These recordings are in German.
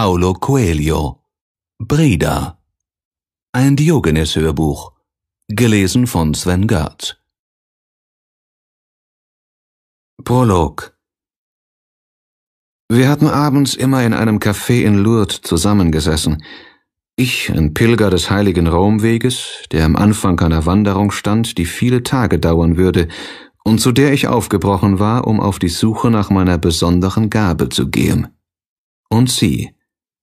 Paulo Coelho Breda Ein Diogenes-Hörbuch Gelesen von Sven Gertz Prolog Wir hatten abends immer in einem Café in Lourdes zusammengesessen. Ich, ein Pilger des heiligen Romweges, der am Anfang einer Wanderung stand, die viele Tage dauern würde und zu der ich aufgebrochen war, um auf die Suche nach meiner besonderen Gabe zu gehen. Und sie,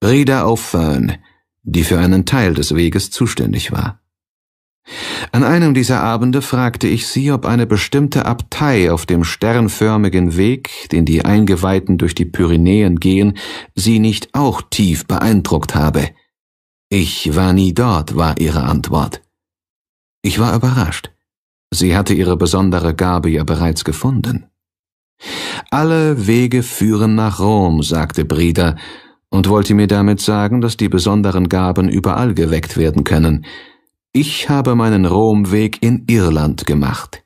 Rita O'Fern, die für einen Teil des Weges zuständig war. An einem dieser Abende fragte ich sie, ob eine bestimmte Abtei auf dem sternförmigen Weg, den die Eingeweihten durch die Pyrenäen gehen, sie nicht auch tief beeindruckt habe. Ich war nie dort, war ihre Antwort. Ich war überrascht. Sie hatte ihre besondere Gabe ja bereits gefunden. Alle Wege führen nach Rom, sagte Brida, und wollte mir damit sagen, dass die besonderen Gaben überall geweckt werden können. Ich habe meinen Romweg in Irland gemacht.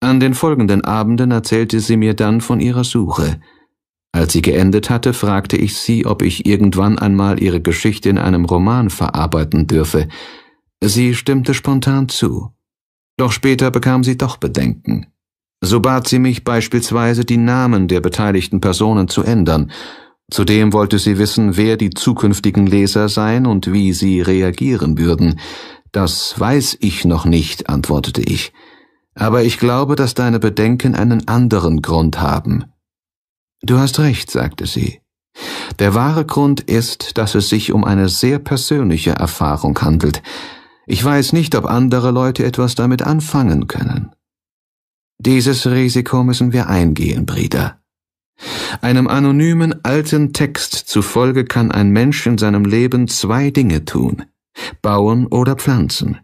An den folgenden Abenden erzählte sie mir dann von ihrer Suche. Als sie geendet hatte, fragte ich sie, ob ich irgendwann einmal ihre Geschichte in einem Roman verarbeiten dürfe. Sie stimmte spontan zu. Doch später bekam sie doch Bedenken. So bat sie mich beispielsweise, die Namen der beteiligten Personen zu ändern, Zudem wollte sie wissen, wer die zukünftigen Leser seien und wie sie reagieren würden. Das weiß ich noch nicht, antwortete ich. Aber ich glaube, dass deine Bedenken einen anderen Grund haben. Du hast recht, sagte sie. Der wahre Grund ist, dass es sich um eine sehr persönliche Erfahrung handelt. Ich weiß nicht, ob andere Leute etwas damit anfangen können. Dieses Risiko müssen wir eingehen, Brida. Einem anonymen alten Text zufolge kann ein Mensch in seinem Leben zwei Dinge tun bauen oder pflanzen.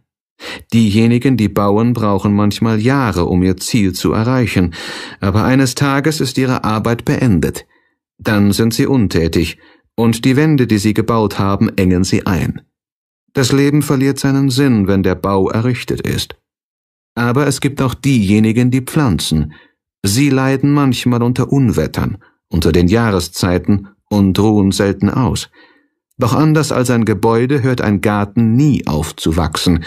Diejenigen, die bauen, brauchen manchmal Jahre, um ihr Ziel zu erreichen, aber eines Tages ist ihre Arbeit beendet. Dann sind sie untätig, und die Wände, die sie gebaut haben, engen sie ein. Das Leben verliert seinen Sinn, wenn der Bau errichtet ist. Aber es gibt auch diejenigen, die pflanzen, Sie leiden manchmal unter Unwettern, unter den Jahreszeiten und ruhen selten aus. Doch anders als ein Gebäude hört ein Garten nie auf zu wachsen,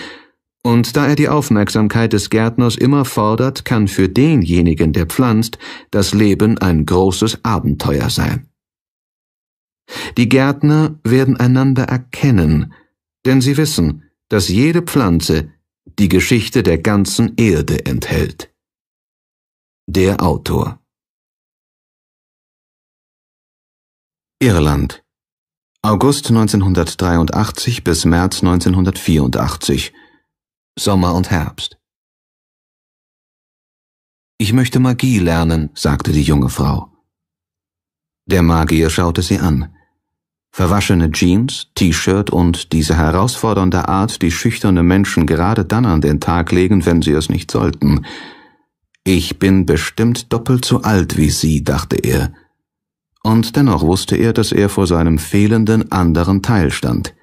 und da er die Aufmerksamkeit des Gärtners immer fordert, kann für denjenigen, der pflanzt, das Leben ein großes Abenteuer sein. Die Gärtner werden einander erkennen, denn sie wissen, dass jede Pflanze die Geschichte der ganzen Erde enthält. Der Autor Irland August 1983 bis März 1984 Sommer und Herbst Ich möchte Magie lernen, sagte die junge Frau. Der Magier schaute sie an. Verwaschene Jeans, T-Shirt und diese herausfordernde Art, die schüchterne Menschen gerade dann an den Tag legen, wenn sie es nicht sollten – ich bin bestimmt doppelt so alt wie sie, dachte er. Und dennoch wusste er, dass er vor seinem fehlenden anderen Teil stand.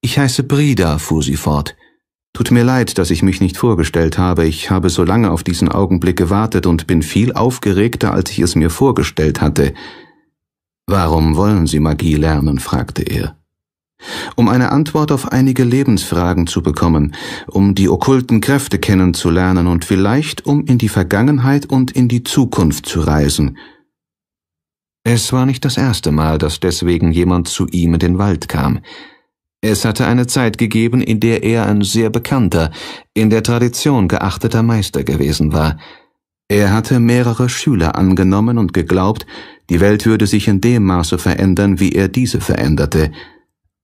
Ich heiße Brida, fuhr sie fort. Tut mir leid, dass ich mich nicht vorgestellt habe. Ich habe so lange auf diesen Augenblick gewartet und bin viel aufgeregter, als ich es mir vorgestellt hatte. Warum wollen Sie Magie lernen? fragte er um eine Antwort auf einige Lebensfragen zu bekommen, um die okkulten Kräfte kennenzulernen und vielleicht um in die Vergangenheit und in die Zukunft zu reisen. Es war nicht das erste Mal, dass deswegen jemand zu ihm in den Wald kam. Es hatte eine Zeit gegeben, in der er ein sehr bekannter, in der Tradition geachteter Meister gewesen war. Er hatte mehrere Schüler angenommen und geglaubt, die Welt würde sich in dem Maße verändern, wie er diese veränderte –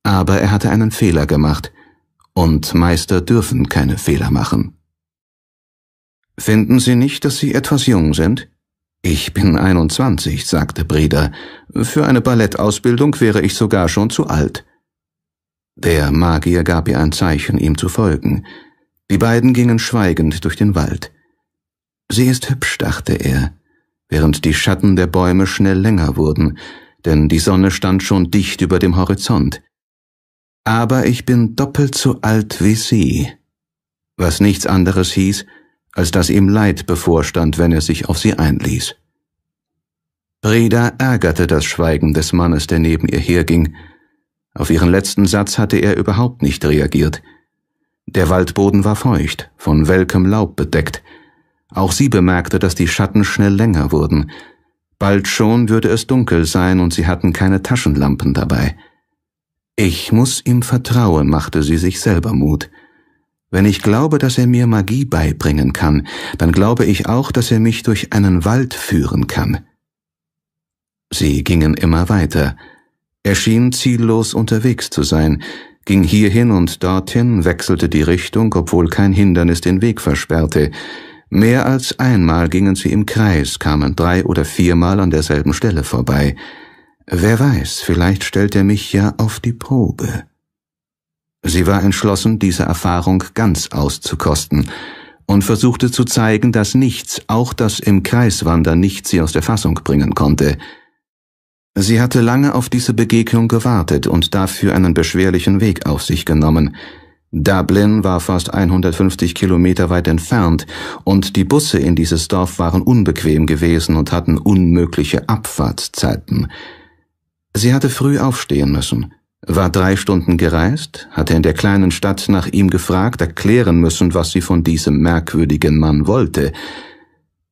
aber er hatte einen Fehler gemacht, und Meister dürfen keine Fehler machen. Finden Sie nicht, dass Sie etwas jung sind? Ich bin 21, sagte Breda. Für eine Ballettausbildung wäre ich sogar schon zu alt. Der Magier gab ihr ein Zeichen, ihm zu folgen. Die beiden gingen schweigend durch den Wald. Sie ist hübsch, dachte er, während die Schatten der Bäume schnell länger wurden, denn die Sonne stand schon dicht über dem Horizont aber ich bin doppelt so alt wie sie, was nichts anderes hieß, als dass ihm Leid bevorstand, wenn er sich auf sie einließ. Breda ärgerte das Schweigen des Mannes, der neben ihr herging. Auf ihren letzten Satz hatte er überhaupt nicht reagiert. Der Waldboden war feucht, von welkem Laub bedeckt. Auch sie bemerkte, dass die Schatten schnell länger wurden. Bald schon würde es dunkel sein und sie hatten keine Taschenlampen dabei. Ich muss ihm vertrauen, machte sie sich selber Mut. Wenn ich glaube, dass er mir Magie beibringen kann, dann glaube ich auch, dass er mich durch einen Wald führen kann. Sie gingen immer weiter. Er schien ziellos unterwegs zu sein, ging hierhin und dorthin, wechselte die Richtung, obwohl kein Hindernis den Weg versperrte. Mehr als einmal gingen sie im Kreis, kamen drei oder viermal an derselben Stelle vorbei. Wer weiß, vielleicht stellt er mich ja auf die Probe. Sie war entschlossen, diese Erfahrung ganz auszukosten und versuchte zu zeigen, dass nichts, auch das im Kreiswander nicht sie aus der Fassung bringen konnte. Sie hatte lange auf diese Begegnung gewartet und dafür einen beschwerlichen Weg auf sich genommen. Dublin war fast 150 Kilometer weit entfernt und die Busse in dieses Dorf waren unbequem gewesen und hatten unmögliche Abfahrtszeiten. Sie hatte früh aufstehen müssen, war drei Stunden gereist, hatte in der kleinen Stadt nach ihm gefragt, erklären müssen, was sie von diesem merkwürdigen Mann wollte.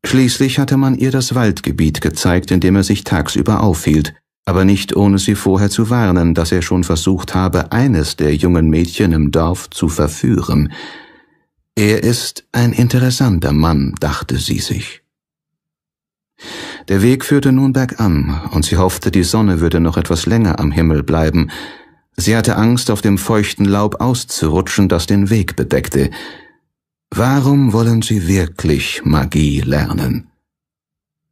Schließlich hatte man ihr das Waldgebiet gezeigt, in dem er sich tagsüber aufhielt, aber nicht ohne sie vorher zu warnen, dass er schon versucht habe, eines der jungen Mädchen im Dorf zu verführen. Er ist ein interessanter Mann, dachte sie sich. Der Weg führte nun bergan, und sie hoffte, die Sonne würde noch etwas länger am Himmel bleiben. Sie hatte Angst, auf dem feuchten Laub auszurutschen, das den Weg bedeckte. Warum wollen sie wirklich Magie lernen?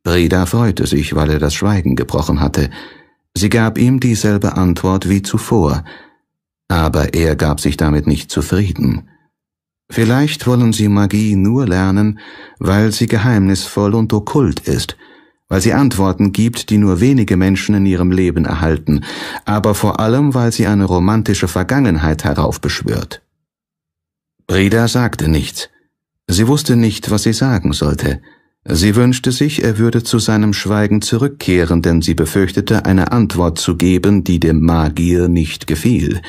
Breda freute sich, weil er das Schweigen gebrochen hatte. Sie gab ihm dieselbe Antwort wie zuvor, aber er gab sich damit nicht zufrieden. Vielleicht wollen sie Magie nur lernen, weil sie geheimnisvoll und okkult ist – weil sie Antworten gibt, die nur wenige Menschen in ihrem Leben erhalten, aber vor allem, weil sie eine romantische Vergangenheit heraufbeschwört. Breda sagte nichts. Sie wusste nicht, was sie sagen sollte. Sie wünschte sich, er würde zu seinem Schweigen zurückkehren, denn sie befürchtete, eine Antwort zu geben, die dem Magier nicht gefiel.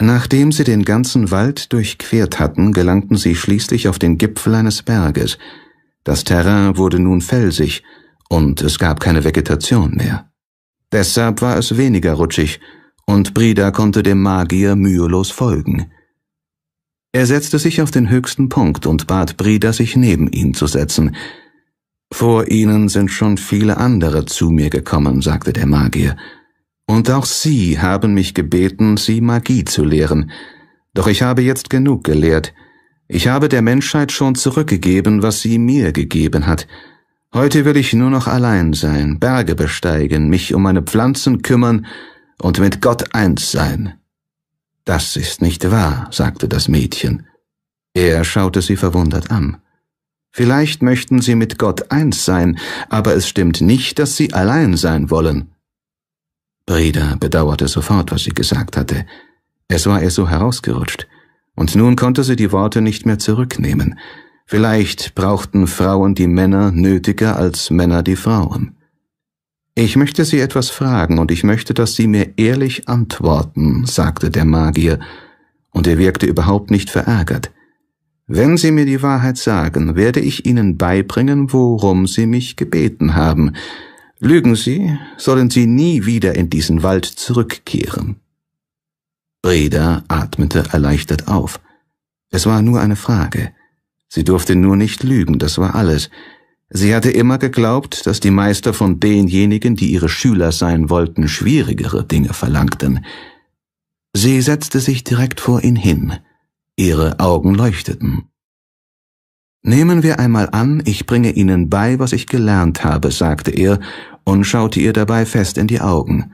Nachdem sie den ganzen Wald durchquert hatten, gelangten sie schließlich auf den Gipfel eines Berges. Das Terrain wurde nun felsig, und es gab keine Vegetation mehr. Deshalb war es weniger rutschig, und Brida konnte dem Magier mühelos folgen. Er setzte sich auf den höchsten Punkt und bat Brida, sich neben ihn zu setzen. Vor ihnen sind schon viele andere zu mir gekommen, sagte der Magier, und auch sie haben mich gebeten, sie Magie zu lehren, doch ich habe jetzt genug gelehrt, ich habe der Menschheit schon zurückgegeben, was sie mir gegeben hat. Heute will ich nur noch allein sein, Berge besteigen, mich um meine Pflanzen kümmern und mit Gott eins sein. Das ist nicht wahr, sagte das Mädchen. Er schaute sie verwundert an. Vielleicht möchten sie mit Gott eins sein, aber es stimmt nicht, dass sie allein sein wollen. Breda bedauerte sofort, was sie gesagt hatte. Es war ihr so herausgerutscht. Und nun konnte sie die Worte nicht mehr zurücknehmen. Vielleicht brauchten Frauen die Männer nötiger als Männer die Frauen. Ich möchte Sie etwas fragen, und ich möchte, dass Sie mir ehrlich antworten, sagte der Magier, und er wirkte überhaupt nicht verärgert. Wenn Sie mir die Wahrheit sagen, werde ich Ihnen beibringen, worum Sie mich gebeten haben. Lügen Sie, sollen Sie nie wieder in diesen Wald zurückkehren. Breda atmete erleichtert auf. Es war nur eine Frage. Sie durfte nur nicht lügen, das war alles. Sie hatte immer geglaubt, dass die Meister von denjenigen, die ihre Schüler sein wollten, schwierigere Dinge verlangten. Sie setzte sich direkt vor ihn hin. Ihre Augen leuchteten. Nehmen wir einmal an, ich bringe Ihnen bei, was ich gelernt habe, sagte er und schaute ihr dabei fest in die Augen.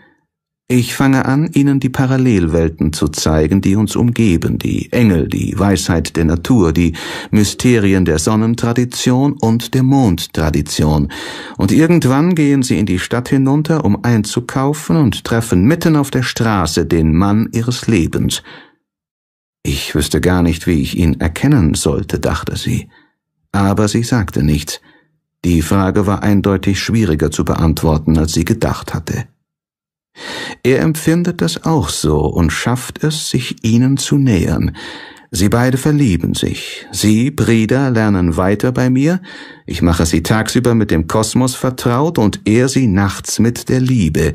Ich fange an, Ihnen die Parallelwelten zu zeigen, die uns umgeben, die Engel, die Weisheit der Natur, die Mysterien der Sonnentradition und der Mondtradition. Und irgendwann gehen Sie in die Stadt hinunter, um einzukaufen und treffen mitten auf der Straße den Mann Ihres Lebens. Ich wüsste gar nicht, wie ich ihn erkennen sollte, dachte sie. Aber sie sagte nichts. Die Frage war eindeutig schwieriger zu beantworten, als sie gedacht hatte. Er empfindet das auch so und schafft es, sich ihnen zu nähern. Sie beide verlieben sich. Sie, Brida, lernen weiter bei mir. Ich mache sie tagsüber mit dem Kosmos vertraut und er sie nachts mit der Liebe.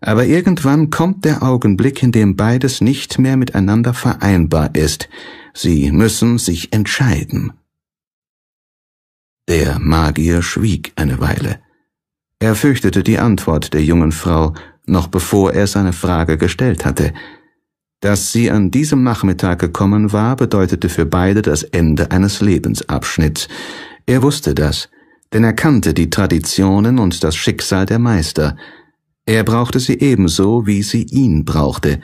Aber irgendwann kommt der Augenblick, in dem beides nicht mehr miteinander vereinbar ist. Sie müssen sich entscheiden. Der Magier schwieg eine Weile. Er fürchtete die Antwort der jungen Frau noch bevor er seine Frage gestellt hatte. Dass sie an diesem Nachmittag gekommen war, bedeutete für beide das Ende eines Lebensabschnitts. Er wusste das, denn er kannte die Traditionen und das Schicksal der Meister. Er brauchte sie ebenso, wie sie ihn brauchte.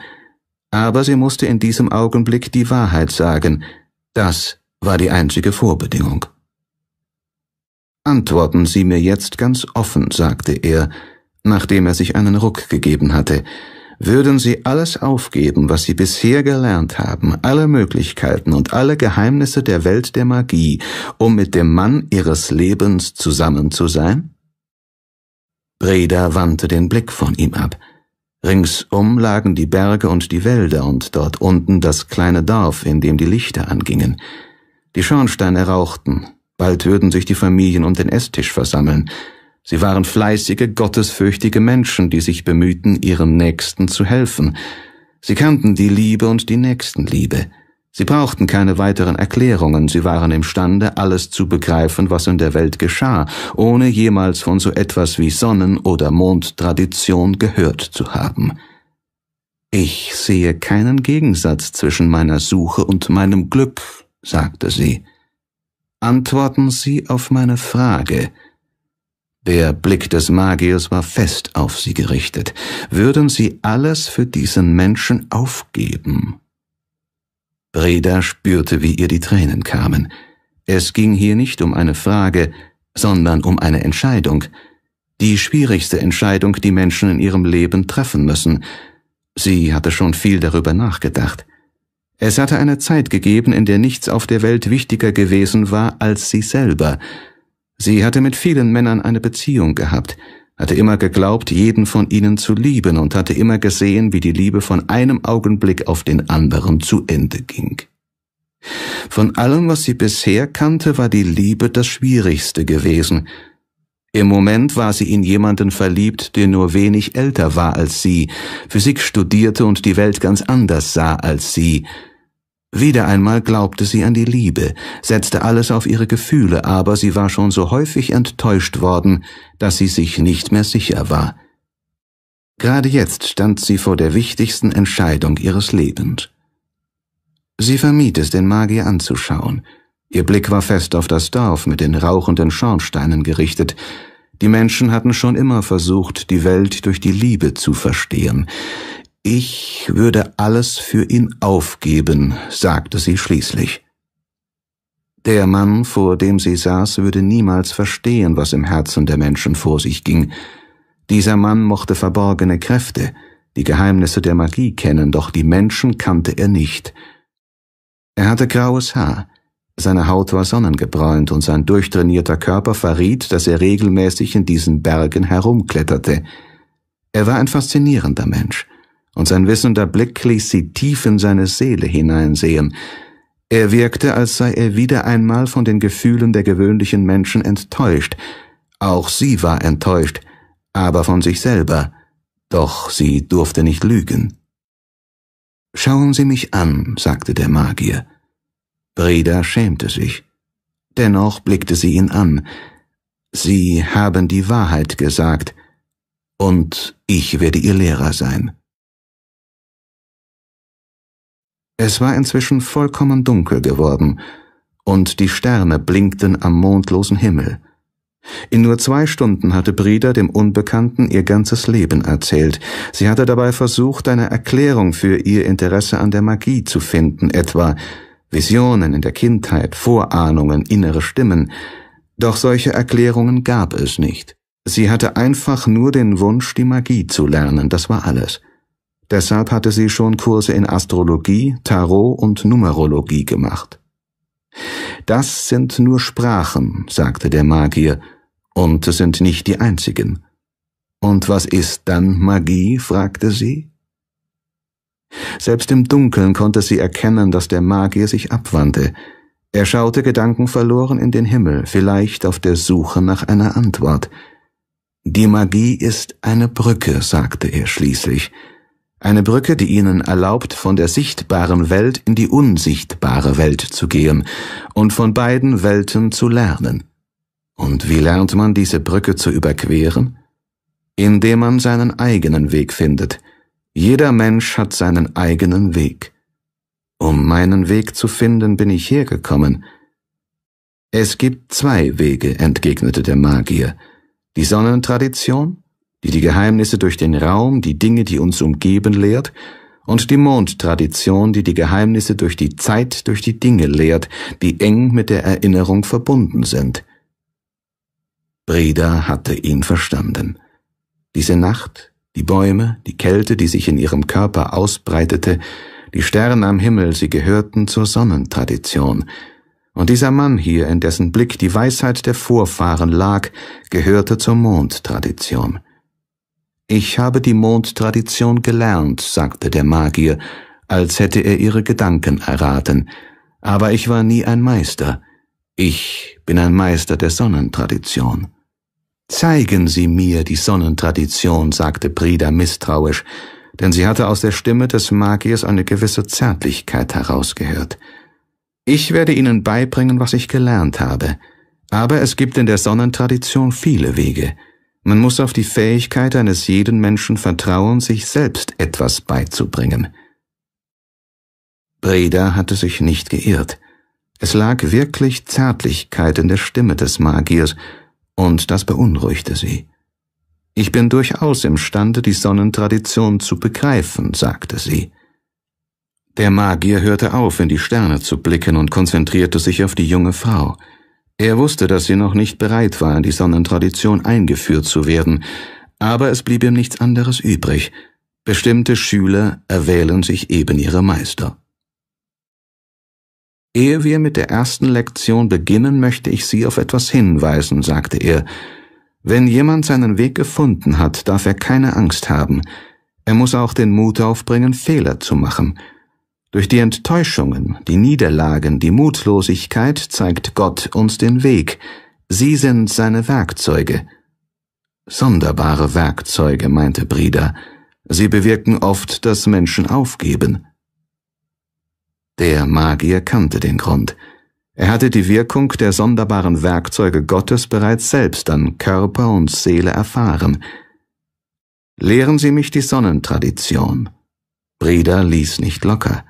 Aber sie musste in diesem Augenblick die Wahrheit sagen. Das war die einzige Vorbedingung. Antworten Sie mir jetzt ganz offen, sagte er, nachdem er sich einen Ruck gegeben hatte, würden sie alles aufgeben, was sie bisher gelernt haben, alle Möglichkeiten und alle Geheimnisse der Welt der Magie, um mit dem Mann ihres Lebens zusammen zu sein? Breda wandte den Blick von ihm ab. Ringsum lagen die Berge und die Wälder und dort unten das kleine Dorf, in dem die Lichter angingen. Die Schornsteine rauchten, bald würden sich die Familien um den Esstisch versammeln, Sie waren fleißige, gottesfürchtige Menschen, die sich bemühten, ihren Nächsten zu helfen. Sie kannten die Liebe und die Nächstenliebe. Sie brauchten keine weiteren Erklärungen, sie waren imstande, alles zu begreifen, was in der Welt geschah, ohne jemals von so etwas wie Sonnen- oder Mondtradition gehört zu haben. Ich sehe keinen Gegensatz zwischen meiner Suche und meinem Glück, sagte sie. Antworten Sie auf meine Frage, der Blick des Magiers war fest auf sie gerichtet. Würden sie alles für diesen Menschen aufgeben? Breda spürte, wie ihr die Tränen kamen. Es ging hier nicht um eine Frage, sondern um eine Entscheidung. Die schwierigste Entscheidung, die Menschen in ihrem Leben treffen müssen. Sie hatte schon viel darüber nachgedacht. Es hatte eine Zeit gegeben, in der nichts auf der Welt wichtiger gewesen war als sie selber – Sie hatte mit vielen Männern eine Beziehung gehabt, hatte immer geglaubt, jeden von ihnen zu lieben und hatte immer gesehen, wie die Liebe von einem Augenblick auf den anderen zu Ende ging. Von allem, was sie bisher kannte, war die Liebe das Schwierigste gewesen. Im Moment war sie in jemanden verliebt, der nur wenig älter war als sie, Physik studierte und die Welt ganz anders sah als sie, wieder einmal glaubte sie an die Liebe, setzte alles auf ihre Gefühle, aber sie war schon so häufig enttäuscht worden, dass sie sich nicht mehr sicher war. Gerade jetzt stand sie vor der wichtigsten Entscheidung ihres Lebens. Sie vermied es, den Magier anzuschauen. Ihr Blick war fest auf das Dorf mit den rauchenden Schornsteinen gerichtet. Die Menschen hatten schon immer versucht, die Welt durch die Liebe zu verstehen. Ich würde alles für ihn aufgeben, sagte sie schließlich. Der Mann, vor dem sie saß, würde niemals verstehen, was im Herzen der Menschen vor sich ging. Dieser Mann mochte verborgene Kräfte, die Geheimnisse der Magie kennen, doch die Menschen kannte er nicht. Er hatte graues Haar, seine Haut war sonnengebräunt und sein durchtrainierter Körper verriet, dass er regelmäßig in diesen Bergen herumkletterte. Er war ein faszinierender Mensch, und sein wissender Blick ließ sie tief in seine Seele hineinsehen. Er wirkte, als sei er wieder einmal von den Gefühlen der gewöhnlichen Menschen enttäuscht. Auch sie war enttäuscht, aber von sich selber. Doch sie durfte nicht lügen. Schauen Sie mich an, sagte der Magier. Breda schämte sich. Dennoch blickte sie ihn an. Sie haben die Wahrheit gesagt, und ich werde Ihr Lehrer sein. Es war inzwischen vollkommen dunkel geworden, und die Sterne blinkten am mondlosen Himmel. In nur zwei Stunden hatte Brida dem Unbekannten ihr ganzes Leben erzählt. Sie hatte dabei versucht, eine Erklärung für ihr Interesse an der Magie zu finden, etwa Visionen in der Kindheit, Vorahnungen, innere Stimmen. Doch solche Erklärungen gab es nicht. Sie hatte einfach nur den Wunsch, die Magie zu lernen, das war alles. Deshalb hatte sie schon Kurse in Astrologie, Tarot und Numerologie gemacht. Das sind nur Sprachen, sagte der Magier, und es sind nicht die einzigen. Und was ist dann Magie? fragte sie. Selbst im Dunkeln konnte sie erkennen, dass der Magier sich abwandte. Er schaute gedankenverloren in den Himmel, vielleicht auf der Suche nach einer Antwort. Die Magie ist eine Brücke, sagte er schließlich, eine Brücke, die ihnen erlaubt, von der sichtbaren Welt in die unsichtbare Welt zu gehen und von beiden Welten zu lernen. Und wie lernt man diese Brücke zu überqueren? Indem man seinen eigenen Weg findet. Jeder Mensch hat seinen eigenen Weg. Um meinen Weg zu finden, bin ich hergekommen. Es gibt zwei Wege, entgegnete der Magier. Die Sonnentradition die die Geheimnisse durch den Raum, die Dinge, die uns umgeben, lehrt, und die Mondtradition, die die Geheimnisse durch die Zeit, durch die Dinge lehrt, die eng mit der Erinnerung verbunden sind. Breda hatte ihn verstanden. Diese Nacht, die Bäume, die Kälte, die sich in ihrem Körper ausbreitete, die Sterne am Himmel, sie gehörten zur Sonnentradition. Und dieser Mann hier, in dessen Blick die Weisheit der Vorfahren lag, gehörte zur Mondtradition. Ich habe die Mondtradition gelernt, sagte der Magier, als hätte er ihre Gedanken erraten, aber ich war nie ein Meister. Ich bin ein Meister der Sonnentradition. Zeigen Sie mir die Sonnentradition, sagte Brida misstrauisch, denn sie hatte aus der Stimme des Magiers eine gewisse Zärtlichkeit herausgehört. Ich werde Ihnen beibringen, was ich gelernt habe, aber es gibt in der Sonnentradition viele Wege. Man muss auf die Fähigkeit eines jeden Menschen vertrauen, sich selbst etwas beizubringen. Breda hatte sich nicht geirrt. Es lag wirklich Zärtlichkeit in der Stimme des Magiers, und das beunruhigte sie. Ich bin durchaus imstande, die Sonnentradition zu begreifen, sagte sie. Der Magier hörte auf, in die Sterne zu blicken und konzentrierte sich auf die junge Frau – er wusste, dass sie noch nicht bereit war, in die Sonnentradition eingeführt zu werden, aber es blieb ihm nichts anderes übrig. Bestimmte Schüler erwählen sich eben ihre Meister. Ehe wir mit der ersten Lektion beginnen, möchte ich Sie auf etwas hinweisen, sagte er. Wenn jemand seinen Weg gefunden hat, darf er keine Angst haben. Er muss auch den Mut aufbringen, Fehler zu machen – durch die Enttäuschungen, die Niederlagen, die Mutlosigkeit zeigt Gott uns den Weg. Sie sind seine Werkzeuge. Sonderbare Werkzeuge, meinte Brida. Sie bewirken oft, dass Menschen aufgeben. Der Magier kannte den Grund. Er hatte die Wirkung der sonderbaren Werkzeuge Gottes bereits selbst an Körper und Seele erfahren. Lehren Sie mich die Sonnentradition. Brida ließ nicht locker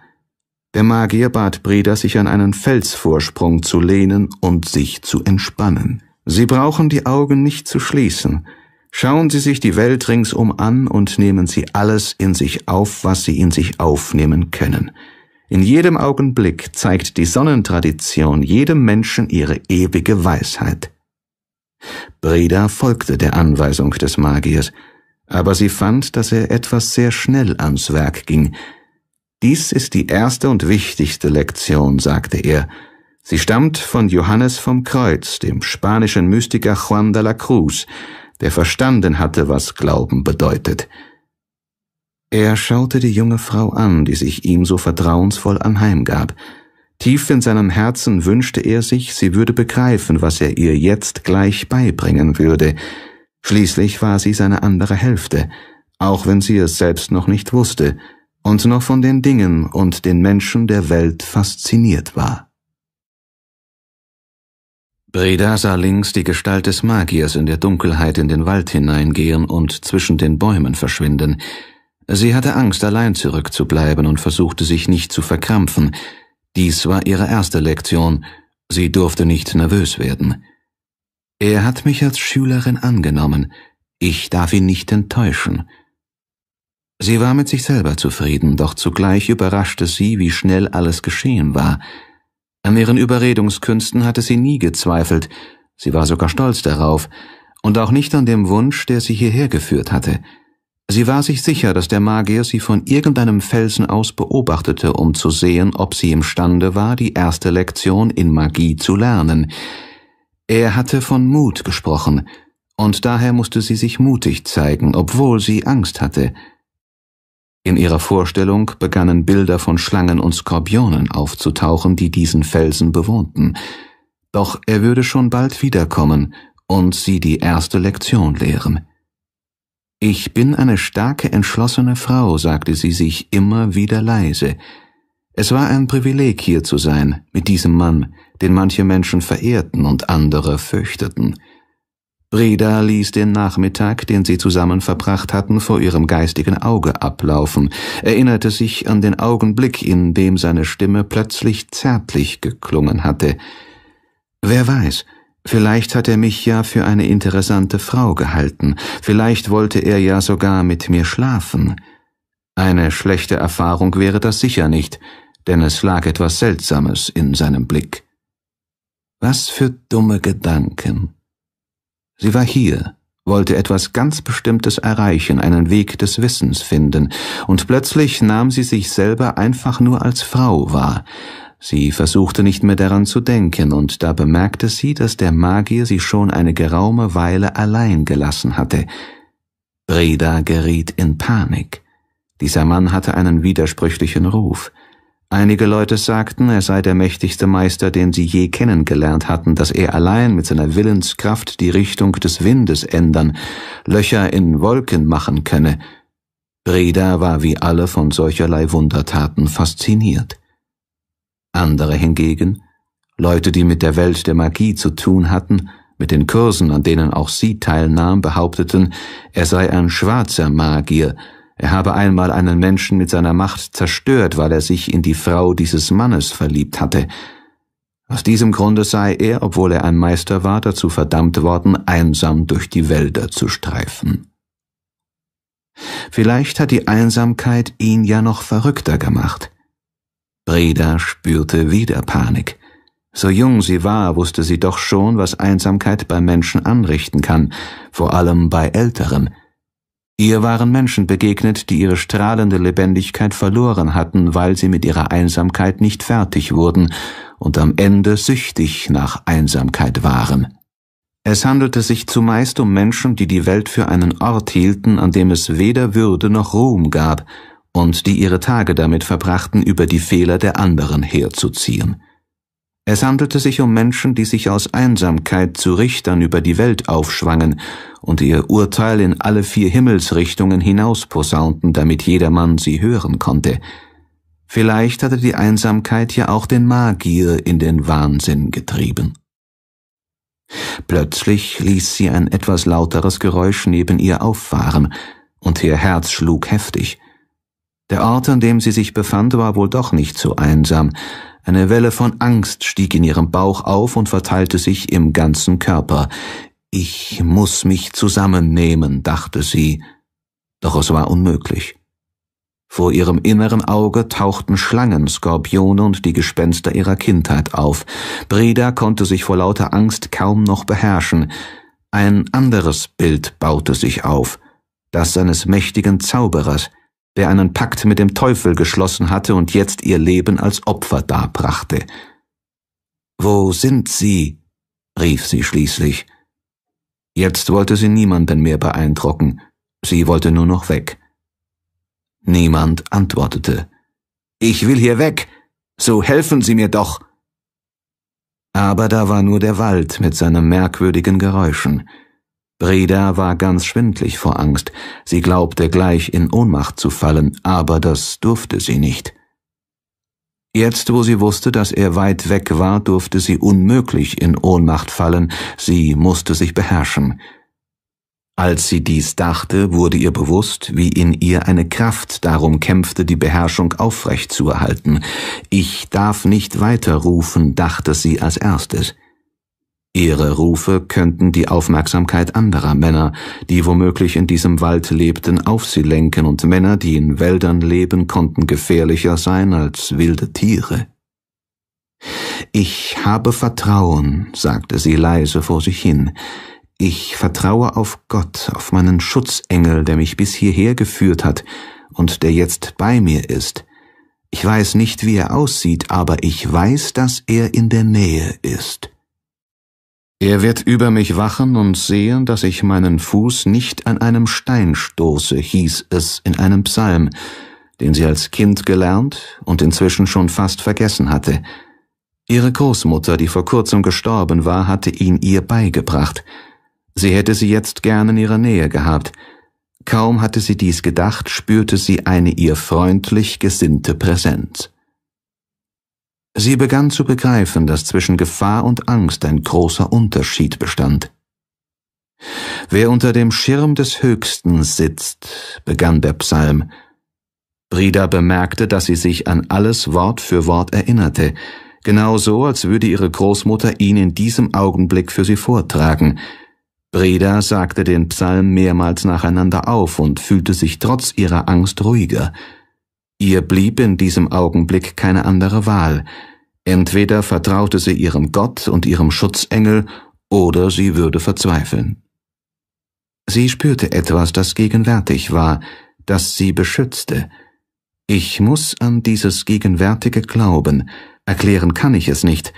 der Magier bat Breda, sich an einen Felsvorsprung zu lehnen und sich zu entspannen. Sie brauchen die Augen nicht zu schließen. Schauen Sie sich die Welt ringsum an und nehmen Sie alles in sich auf, was Sie in sich aufnehmen können. In jedem Augenblick zeigt die Sonnentradition jedem Menschen ihre ewige Weisheit. Breda folgte der Anweisung des Magiers, aber sie fand, dass er etwas sehr schnell ans Werk ging, dies ist die erste und wichtigste Lektion, sagte er. Sie stammt von Johannes vom Kreuz, dem spanischen Mystiker Juan de la Cruz, der verstanden hatte, was Glauben bedeutet. Er schaute die junge Frau an, die sich ihm so vertrauensvoll anheimgab. Tief in seinem Herzen wünschte er sich, sie würde begreifen, was er ihr jetzt gleich beibringen würde. Schließlich war sie seine andere Hälfte, auch wenn sie es selbst noch nicht wusste – und noch von den Dingen und den Menschen der Welt fasziniert war. Breda sah links die Gestalt des Magiers in der Dunkelheit in den Wald hineingehen und zwischen den Bäumen verschwinden. Sie hatte Angst, allein zurückzubleiben und versuchte sich nicht zu verkrampfen. Dies war ihre erste Lektion. Sie durfte nicht nervös werden. Er hat mich als Schülerin angenommen. Ich darf ihn nicht enttäuschen. Sie war mit sich selber zufrieden, doch zugleich überraschte sie, wie schnell alles geschehen war. An ihren Überredungskünsten hatte sie nie gezweifelt, sie war sogar stolz darauf, und auch nicht an dem Wunsch, der sie hierher geführt hatte. Sie war sich sicher, dass der Magier sie von irgendeinem Felsen aus beobachtete, um zu sehen, ob sie imstande war, die erste Lektion in Magie zu lernen. Er hatte von Mut gesprochen, und daher musste sie sich mutig zeigen, obwohl sie Angst hatte – in ihrer Vorstellung begannen Bilder von Schlangen und Skorpionen aufzutauchen, die diesen Felsen bewohnten. Doch er würde schon bald wiederkommen und sie die erste Lektion lehren. Ich bin eine starke, entschlossene Frau, sagte sie sich immer wieder leise. Es war ein Privileg, hier zu sein, mit diesem Mann, den manche Menschen verehrten und andere fürchteten. Breda ließ den Nachmittag, den sie zusammen verbracht hatten, vor ihrem geistigen Auge ablaufen, erinnerte sich an den Augenblick, in dem seine Stimme plötzlich zärtlich geklungen hatte. Wer weiß, Vielleicht hat er mich ja für eine interessante Frau gehalten, vielleicht wollte er ja sogar mit mir schlafen. Eine schlechte Erfahrung wäre das sicher nicht, denn es lag etwas Seltsames in seinem Blick. Was für dumme Gedanken. Sie war hier, wollte etwas ganz Bestimmtes erreichen, einen Weg des Wissens finden, und plötzlich nahm sie sich selber einfach nur als Frau wahr. Sie versuchte nicht mehr daran zu denken, und da bemerkte sie, dass der Magier sie schon eine geraume Weile allein gelassen hatte. Breda geriet in Panik. Dieser Mann hatte einen widersprüchlichen Ruf. Einige Leute sagten, er sei der mächtigste Meister, den sie je kennengelernt hatten, dass er allein mit seiner Willenskraft die Richtung des Windes ändern, Löcher in Wolken machen könne. Breda war wie alle von solcherlei Wundertaten fasziniert. Andere hingegen, Leute, die mit der Welt der Magie zu tun hatten, mit den Kursen, an denen auch sie teilnahm, behaupteten, er sei ein schwarzer Magier, er habe einmal einen Menschen mit seiner Macht zerstört, weil er sich in die Frau dieses Mannes verliebt hatte. Aus diesem Grunde sei er, obwohl er ein Meister war, dazu verdammt worden, einsam durch die Wälder zu streifen. Vielleicht hat die Einsamkeit ihn ja noch verrückter gemacht. Breda spürte wieder Panik. So jung sie war, wusste sie doch schon, was Einsamkeit bei Menschen anrichten kann, vor allem bei Älteren – Ihr waren Menschen begegnet, die ihre strahlende Lebendigkeit verloren hatten, weil sie mit ihrer Einsamkeit nicht fertig wurden und am Ende süchtig nach Einsamkeit waren. Es handelte sich zumeist um Menschen, die die Welt für einen Ort hielten, an dem es weder Würde noch Ruhm gab, und die ihre Tage damit verbrachten, über die Fehler der anderen herzuziehen. Es handelte sich um Menschen, die sich aus Einsamkeit zu Richtern über die Welt aufschwangen und ihr Urteil in alle vier Himmelsrichtungen hinausposaunten, damit jedermann sie hören konnte. Vielleicht hatte die Einsamkeit ja auch den Magier in den Wahnsinn getrieben. Plötzlich ließ sie ein etwas lauteres Geräusch neben ihr auffahren, und ihr Herz schlug heftig. Der Ort, an dem sie sich befand, war wohl doch nicht so einsam, eine Welle von Angst stieg in ihrem Bauch auf und verteilte sich im ganzen Körper. Ich muss mich zusammennehmen, dachte sie, doch es war unmöglich. Vor ihrem inneren Auge tauchten Schlangen, Skorpione und die Gespenster ihrer Kindheit auf. Breda konnte sich vor lauter Angst kaum noch beherrschen. Ein anderes Bild baute sich auf, das seines mächtigen Zauberers, der einen Pakt mit dem Teufel geschlossen hatte und jetzt ihr Leben als Opfer darbrachte. Wo sind Sie? rief sie schließlich. Jetzt wollte sie niemanden mehr beeindrucken, sie wollte nur noch weg. Niemand antwortete. Ich will hier weg, so helfen Sie mir doch. Aber da war nur der Wald mit seinen merkwürdigen Geräuschen. Breda war ganz schwindlig vor Angst, sie glaubte gleich in Ohnmacht zu fallen, aber das durfte sie nicht. Jetzt, wo sie wusste, dass er weit weg war, durfte sie unmöglich in Ohnmacht fallen, sie musste sich beherrschen. Als sie dies dachte, wurde ihr bewusst, wie in ihr eine Kraft darum kämpfte, die Beherrschung aufrecht zu erhalten. Ich darf nicht weiterrufen, dachte sie als erstes. Ihre Rufe könnten die Aufmerksamkeit anderer Männer, die womöglich in diesem Wald lebten, auf sie lenken, und Männer, die in Wäldern leben, konnten gefährlicher sein als wilde Tiere. Ich habe Vertrauen, sagte sie leise vor sich hin. Ich vertraue auf Gott, auf meinen Schutzengel, der mich bis hierher geführt hat und der jetzt bei mir ist. Ich weiß nicht, wie er aussieht, aber ich weiß, dass er in der Nähe ist. Er wird über mich wachen und sehen, dass ich meinen Fuß nicht an einem Stein stoße, hieß es in einem Psalm, den sie als Kind gelernt und inzwischen schon fast vergessen hatte. Ihre Großmutter, die vor kurzem gestorben war, hatte ihn ihr beigebracht. Sie hätte sie jetzt gern in ihrer Nähe gehabt. Kaum hatte sie dies gedacht, spürte sie eine ihr freundlich gesinnte Präsenz. Sie begann zu begreifen, dass zwischen Gefahr und Angst ein großer Unterschied bestand. Wer unter dem Schirm des Höchsten sitzt, begann der Psalm. Brida bemerkte, dass sie sich an alles Wort für Wort erinnerte, genau so, als würde ihre Großmutter ihn in diesem Augenblick für sie vortragen. Breda sagte den Psalm mehrmals nacheinander auf und fühlte sich trotz ihrer Angst ruhiger. Ihr blieb in diesem Augenblick keine andere Wahl. Entweder vertraute sie ihrem Gott und ihrem Schutzengel, oder sie würde verzweifeln. Sie spürte etwas, das gegenwärtig war, das sie beschützte. Ich muss an dieses Gegenwärtige glauben, erklären kann ich es nicht,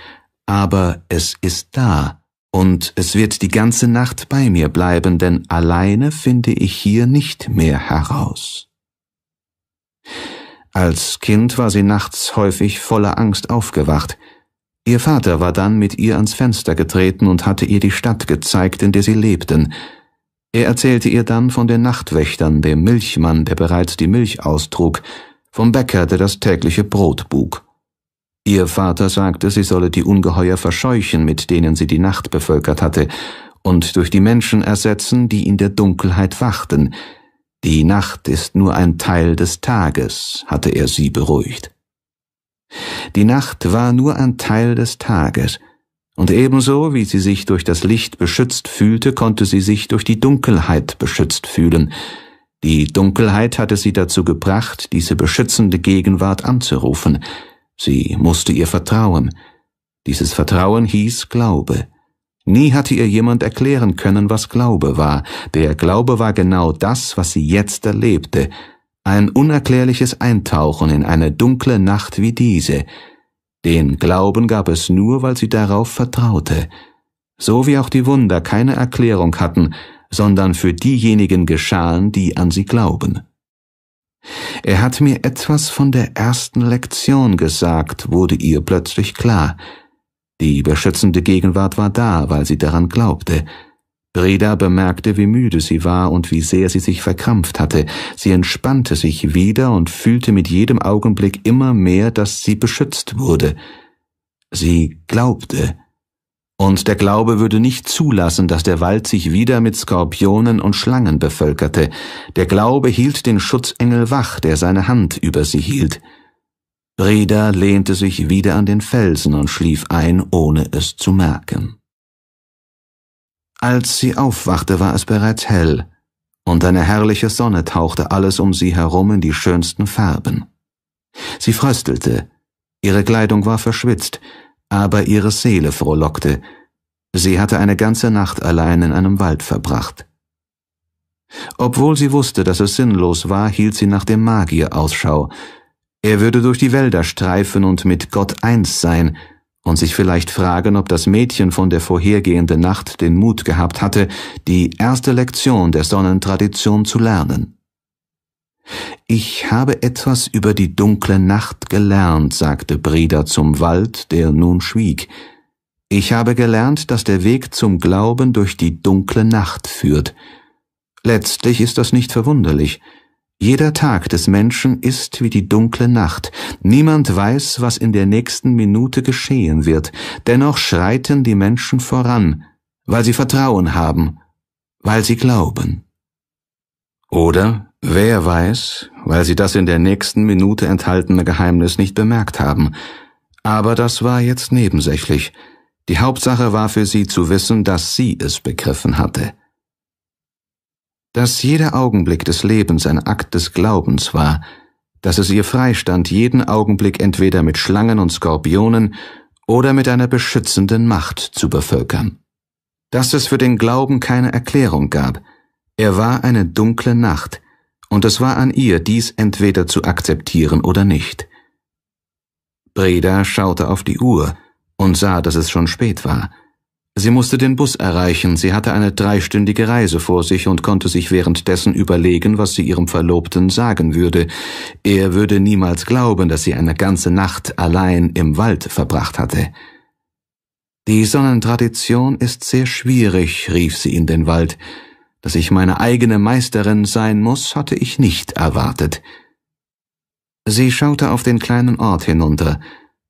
aber es ist da, und es wird die ganze Nacht bei mir bleiben, denn alleine finde ich hier nicht mehr heraus. Als Kind war sie nachts häufig voller Angst aufgewacht. Ihr Vater war dann mit ihr ans Fenster getreten und hatte ihr die Stadt gezeigt, in der sie lebten. Er erzählte ihr dann von den Nachtwächtern, dem Milchmann, der bereits die Milch austrug, vom Bäcker, der das tägliche Brot bug. Ihr Vater sagte, sie solle die Ungeheuer verscheuchen, mit denen sie die Nacht bevölkert hatte, und durch die Menschen ersetzen, die in der Dunkelheit wachten, die Nacht ist nur ein Teil des Tages, hatte er sie beruhigt. Die Nacht war nur ein Teil des Tages, und ebenso wie sie sich durch das Licht beschützt fühlte, konnte sie sich durch die Dunkelheit beschützt fühlen. Die Dunkelheit hatte sie dazu gebracht, diese beschützende Gegenwart anzurufen. Sie musste ihr vertrauen. Dieses Vertrauen hieß Glaube. Nie hatte ihr jemand erklären können, was Glaube war. Der Glaube war genau das, was sie jetzt erlebte. Ein unerklärliches Eintauchen in eine dunkle Nacht wie diese. Den Glauben gab es nur, weil sie darauf vertraute. So wie auch die Wunder keine Erklärung hatten, sondern für diejenigen geschahen, die an sie glauben. Er hat mir etwas von der ersten Lektion gesagt, wurde ihr plötzlich klar – die beschützende Gegenwart war da, weil sie daran glaubte. Breda bemerkte, wie müde sie war und wie sehr sie sich verkrampft hatte. Sie entspannte sich wieder und fühlte mit jedem Augenblick immer mehr, dass sie beschützt wurde. Sie glaubte. Und der Glaube würde nicht zulassen, dass der Wald sich wieder mit Skorpionen und Schlangen bevölkerte. Der Glaube hielt den Schutzengel wach, der seine Hand über sie hielt. Breda lehnte sich wieder an den Felsen und schlief ein, ohne es zu merken. Als sie aufwachte, war es bereits hell, und eine herrliche Sonne tauchte alles um sie herum in die schönsten Farben. Sie fröstelte, ihre Kleidung war verschwitzt, aber ihre Seele frohlockte, sie hatte eine ganze Nacht allein in einem Wald verbracht. Obwohl sie wusste, dass es sinnlos war, hielt sie nach dem Magier Ausschau, er würde durch die Wälder streifen und mit Gott eins sein und sich vielleicht fragen, ob das Mädchen von der vorhergehenden Nacht den Mut gehabt hatte, die erste Lektion der Sonnentradition zu lernen. Ich habe etwas über die dunkle Nacht gelernt, sagte Breda zum Wald, der nun schwieg. Ich habe gelernt, dass der Weg zum Glauben durch die dunkle Nacht führt. Letztlich ist das nicht verwunderlich, jeder Tag des Menschen ist wie die dunkle Nacht. Niemand weiß, was in der nächsten Minute geschehen wird. Dennoch schreiten die Menschen voran, weil sie Vertrauen haben, weil sie glauben. Oder wer weiß, weil sie das in der nächsten Minute enthaltene Geheimnis nicht bemerkt haben. Aber das war jetzt nebensächlich. Die Hauptsache war für sie zu wissen, dass sie es begriffen hatte dass jeder Augenblick des Lebens ein Akt des Glaubens war, dass es ihr freistand, jeden Augenblick entweder mit Schlangen und Skorpionen oder mit einer beschützenden Macht zu bevölkern. Dass es für den Glauben keine Erklärung gab, er war eine dunkle Nacht, und es war an ihr, dies entweder zu akzeptieren oder nicht. Breda schaute auf die Uhr und sah, dass es schon spät war. Sie musste den Bus erreichen, sie hatte eine dreistündige Reise vor sich und konnte sich währenddessen überlegen, was sie ihrem Verlobten sagen würde. Er würde niemals glauben, dass sie eine ganze Nacht allein im Wald verbracht hatte. Die Sonnentradition ist sehr schwierig, rief sie in den Wald. Dass ich meine eigene Meisterin sein muss, hatte ich nicht erwartet. Sie schaute auf den kleinen Ort hinunter,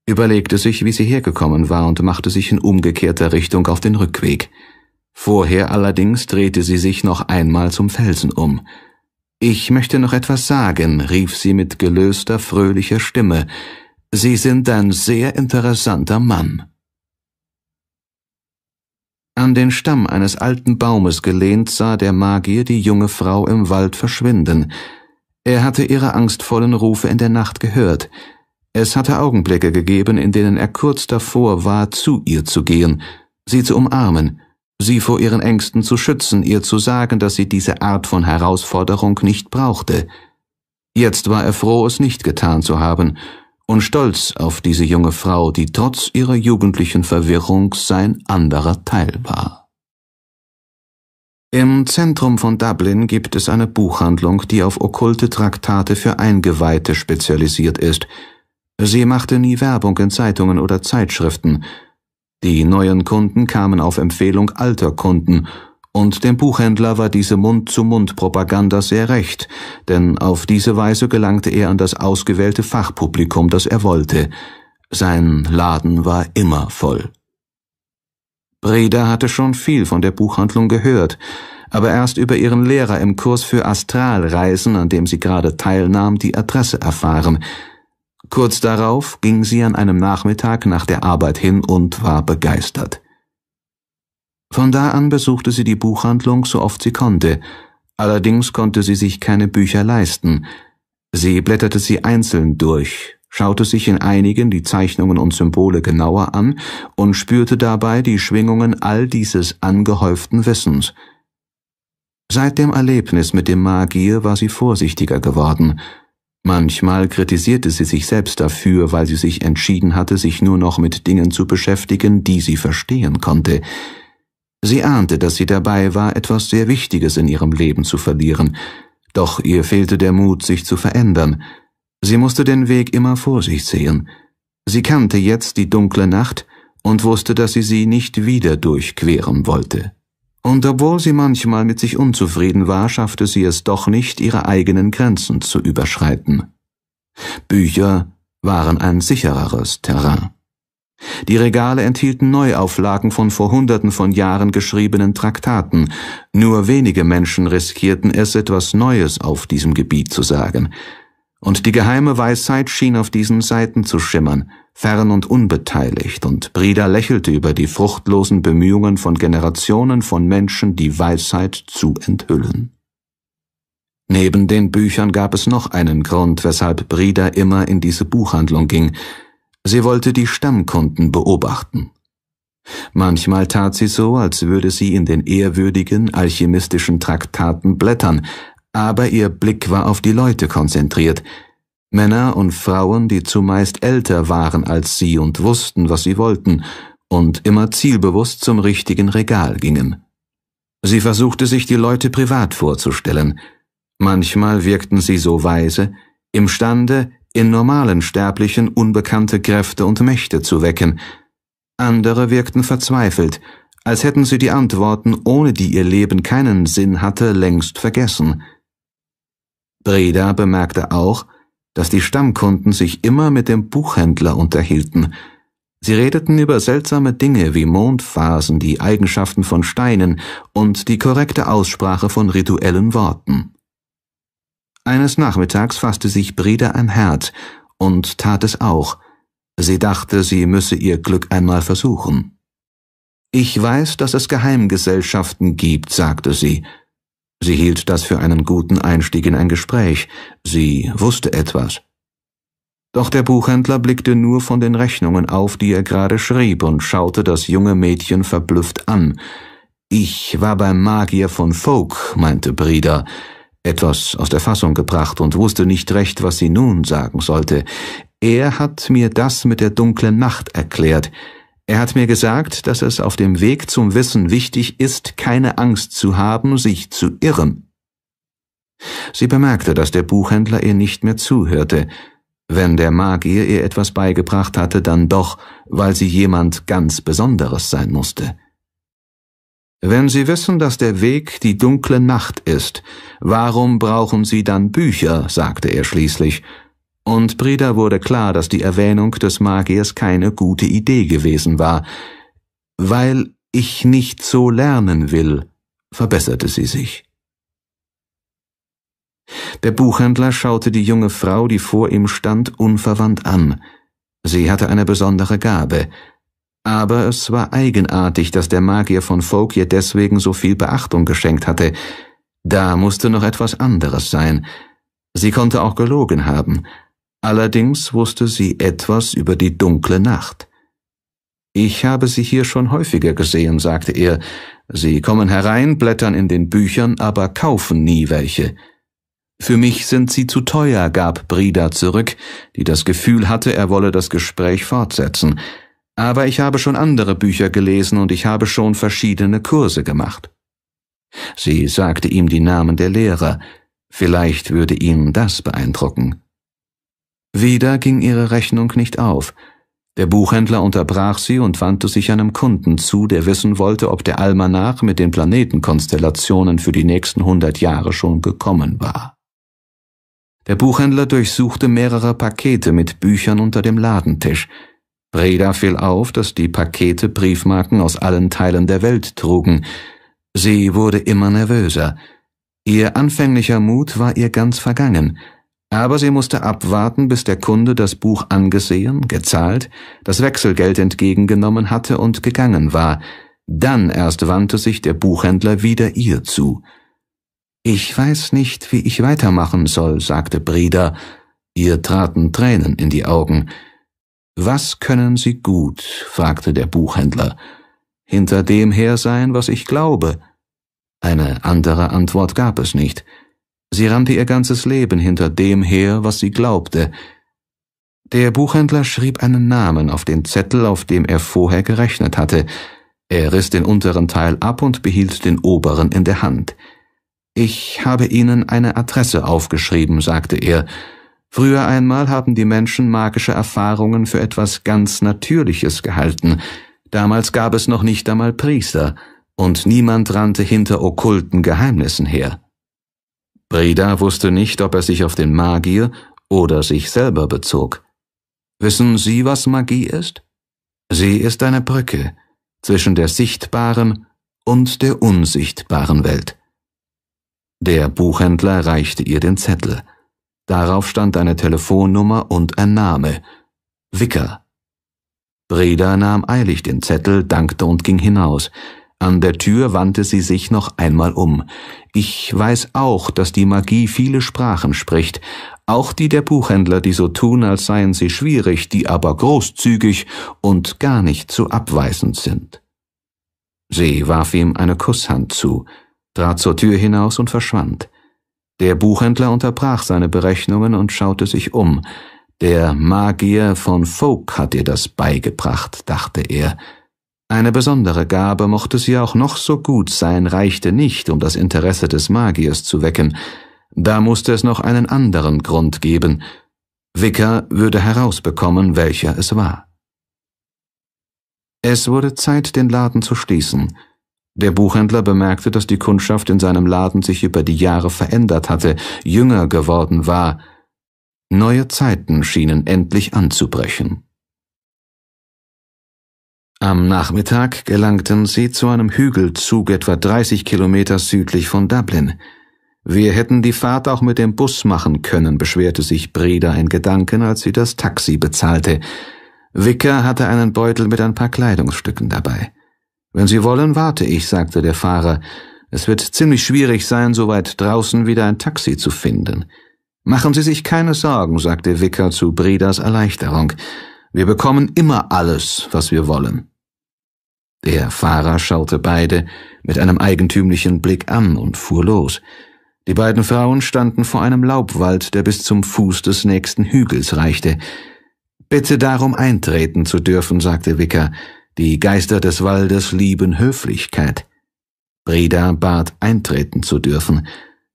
überlegte sich, wie sie hergekommen war und machte sich in umgekehrter Richtung auf den Rückweg. Vorher allerdings drehte sie sich noch einmal zum Felsen um. Ich möchte noch etwas sagen, rief sie mit gelöster, fröhlicher Stimme. Sie sind ein sehr interessanter Mann. An den Stamm eines alten Baumes gelehnt sah der Magier die junge Frau im Wald verschwinden. Er hatte ihre angstvollen Rufe in der Nacht gehört. Es hatte Augenblicke gegeben, in denen er kurz davor war, zu ihr zu gehen, sie zu umarmen, sie vor ihren Ängsten zu schützen, ihr zu sagen, dass sie diese Art von Herausforderung nicht brauchte. Jetzt war er froh, es nicht getan zu haben, und stolz auf diese junge Frau, die trotz ihrer jugendlichen Verwirrung sein anderer Teil war. Im Zentrum von Dublin gibt es eine Buchhandlung, die auf okkulte Traktate für Eingeweihte spezialisiert ist – Sie machte nie Werbung in Zeitungen oder Zeitschriften. Die neuen Kunden kamen auf Empfehlung alter Kunden, und dem Buchhändler war diese Mund-zu-Mund-Propaganda sehr recht, denn auf diese Weise gelangte er an das ausgewählte Fachpublikum, das er wollte. Sein Laden war immer voll. Breda hatte schon viel von der Buchhandlung gehört, aber erst über ihren Lehrer im Kurs für Astralreisen, an dem sie gerade teilnahm, die Adresse erfahren – Kurz darauf ging sie an einem Nachmittag nach der Arbeit hin und war begeistert. Von da an besuchte sie die Buchhandlung so oft sie konnte, allerdings konnte sie sich keine Bücher leisten. Sie blätterte sie einzeln durch, schaute sich in einigen die Zeichnungen und Symbole genauer an und spürte dabei die Schwingungen all dieses angehäuften Wissens. Seit dem Erlebnis mit dem Magier war sie vorsichtiger geworden, Manchmal kritisierte sie sich selbst dafür, weil sie sich entschieden hatte, sich nur noch mit Dingen zu beschäftigen, die sie verstehen konnte. Sie ahnte, dass sie dabei war, etwas sehr Wichtiges in ihrem Leben zu verlieren, doch ihr fehlte der Mut, sich zu verändern. Sie musste den Weg immer vor sich sehen. Sie kannte jetzt die dunkle Nacht und wusste, dass sie sie nicht wieder durchqueren wollte und obwohl sie manchmal mit sich unzufrieden war, schaffte sie es doch nicht, ihre eigenen Grenzen zu überschreiten. Bücher waren ein sichereres Terrain. Die Regale enthielten Neuauflagen von vor Hunderten von Jahren geschriebenen Traktaten, nur wenige Menschen riskierten es, etwas Neues auf diesem Gebiet zu sagen, und die geheime Weisheit schien auf diesen Seiten zu schimmern, fern und unbeteiligt, und Brida lächelte über die fruchtlosen Bemühungen von Generationen von Menschen, die Weisheit zu enthüllen. Neben den Büchern gab es noch einen Grund, weshalb Brida immer in diese Buchhandlung ging. Sie wollte die Stammkunden beobachten. Manchmal tat sie so, als würde sie in den ehrwürdigen alchemistischen Traktaten blättern, aber ihr Blick war auf die Leute konzentriert, Männer und Frauen, die zumeist älter waren als sie und wussten, was sie wollten, und immer zielbewusst zum richtigen Regal gingen. Sie versuchte sich die Leute privat vorzustellen. Manchmal wirkten sie so weise, imstande, in normalen Sterblichen unbekannte Kräfte und Mächte zu wecken. Andere wirkten verzweifelt, als hätten sie die Antworten, ohne die ihr Leben keinen Sinn hatte, längst vergessen. Breda bemerkte auch, dass die Stammkunden sich immer mit dem Buchhändler unterhielten. Sie redeten über seltsame Dinge wie Mondphasen, die Eigenschaften von Steinen und die korrekte Aussprache von rituellen Worten. Eines Nachmittags fasste sich Breda ein Herz und tat es auch. Sie dachte, sie müsse ihr Glück einmal versuchen. Ich weiß, dass es Geheimgesellschaften gibt, sagte sie, Sie hielt das für einen guten Einstieg in ein Gespräch, sie wusste etwas. Doch der Buchhändler blickte nur von den Rechnungen auf, die er gerade schrieb, und schaute das junge Mädchen verblüfft an. Ich war beim Magier von Folk, meinte Brida, etwas aus der Fassung gebracht und wusste nicht recht, was sie nun sagen sollte. Er hat mir das mit der dunklen Nacht erklärt, er hat mir gesagt, dass es auf dem Weg zum Wissen wichtig ist, keine Angst zu haben, sich zu irren. Sie bemerkte, dass der Buchhändler ihr nicht mehr zuhörte, wenn der Magier ihr etwas beigebracht hatte, dann doch, weil sie jemand ganz Besonderes sein musste. Wenn Sie wissen, dass der Weg die dunkle Nacht ist, warum brauchen Sie dann Bücher? sagte er schließlich, und Breda wurde klar, dass die Erwähnung des Magiers keine gute Idee gewesen war. Weil ich nicht so lernen will, verbesserte sie sich. Der Buchhändler schaute die junge Frau, die vor ihm stand, unverwandt an. Sie hatte eine besondere Gabe. Aber es war eigenartig, dass der Magier von Folk ihr deswegen so viel Beachtung geschenkt hatte. Da musste noch etwas anderes sein. Sie konnte auch gelogen haben. Allerdings wusste sie etwas über die dunkle Nacht. Ich habe sie hier schon häufiger gesehen, sagte er. Sie kommen herein, blättern in den Büchern, aber kaufen nie welche. Für mich sind sie zu teuer, gab Brida zurück, die das Gefühl hatte, er wolle das Gespräch fortsetzen. Aber ich habe schon andere Bücher gelesen und ich habe schon verschiedene Kurse gemacht. Sie sagte ihm die Namen der Lehrer. Vielleicht würde ihn das beeindrucken. Wieder ging ihre Rechnung nicht auf. Der Buchhändler unterbrach sie und wandte sich einem Kunden zu, der wissen wollte, ob der Almanach mit den Planetenkonstellationen für die nächsten hundert Jahre schon gekommen war. Der Buchhändler durchsuchte mehrere Pakete mit Büchern unter dem Ladentisch. Breda fiel auf, dass die Pakete Briefmarken aus allen Teilen der Welt trugen. Sie wurde immer nervöser. Ihr anfänglicher Mut war ihr ganz vergangen – aber sie musste abwarten, bis der Kunde das Buch angesehen, gezahlt, das Wechselgeld entgegengenommen hatte und gegangen war. Dann erst wandte sich der Buchhändler wieder ihr zu. Ich weiß nicht, wie ich weitermachen soll, sagte Breda. Ihr traten Tränen in die Augen. Was können Sie gut? fragte der Buchhändler. Hinter dem her sein, was ich glaube. Eine andere Antwort gab es nicht. Sie rannte ihr ganzes Leben hinter dem her, was sie glaubte. Der Buchhändler schrieb einen Namen auf den Zettel, auf dem er vorher gerechnet hatte. Er riss den unteren Teil ab und behielt den oberen in der Hand. Ich habe Ihnen eine Adresse aufgeschrieben, sagte er. Früher einmal haben die Menschen magische Erfahrungen für etwas ganz Natürliches gehalten. Damals gab es noch nicht einmal Priester, und niemand rannte hinter okkulten Geheimnissen her. Breda wusste nicht, ob er sich auf den Magier oder sich selber bezog. Wissen Sie, was Magie ist? Sie ist eine Brücke zwischen der sichtbaren und der unsichtbaren Welt. Der Buchhändler reichte ihr den Zettel. Darauf stand eine Telefonnummer und ein Name. Wicker. Breda nahm eilig den Zettel, dankte und ging hinaus. An der Tür wandte sie sich noch einmal um. Ich weiß auch, dass die Magie viele Sprachen spricht, auch die der Buchhändler, die so tun, als seien sie schwierig, die aber großzügig und gar nicht zu abweisend sind. Sie warf ihm eine Kusshand zu, trat zur Tür hinaus und verschwand. Der Buchhändler unterbrach seine Berechnungen und schaute sich um. Der Magier von Folk hat ihr das beigebracht, dachte er, eine besondere Gabe, mochte sie auch noch so gut sein, reichte nicht, um das Interesse des Magiers zu wecken, da musste es noch einen anderen Grund geben. Wicker würde herausbekommen, welcher es war. Es wurde Zeit, den Laden zu schließen. Der Buchhändler bemerkte, dass die Kundschaft in seinem Laden sich über die Jahre verändert hatte, jünger geworden war. Neue Zeiten schienen endlich anzubrechen. Am Nachmittag gelangten sie zu einem Hügelzug etwa 30 Kilometer südlich von Dublin. Wir hätten die Fahrt auch mit dem Bus machen können, beschwerte sich Breda in Gedanken, als sie das Taxi bezahlte. Wicker hatte einen Beutel mit ein paar Kleidungsstücken dabei. Wenn Sie wollen, warte ich, sagte der Fahrer. Es wird ziemlich schwierig sein, so weit draußen wieder ein Taxi zu finden. Machen Sie sich keine Sorgen, sagte Wicker zu Bredas Erleichterung. Wir bekommen immer alles, was wir wollen. Der Fahrer schaute beide mit einem eigentümlichen Blick an und fuhr los. Die beiden Frauen standen vor einem Laubwald, der bis zum Fuß des nächsten Hügels reichte. Bitte darum eintreten zu dürfen, sagte Wicker. Die Geister des Waldes lieben Höflichkeit. Breda bat eintreten zu dürfen.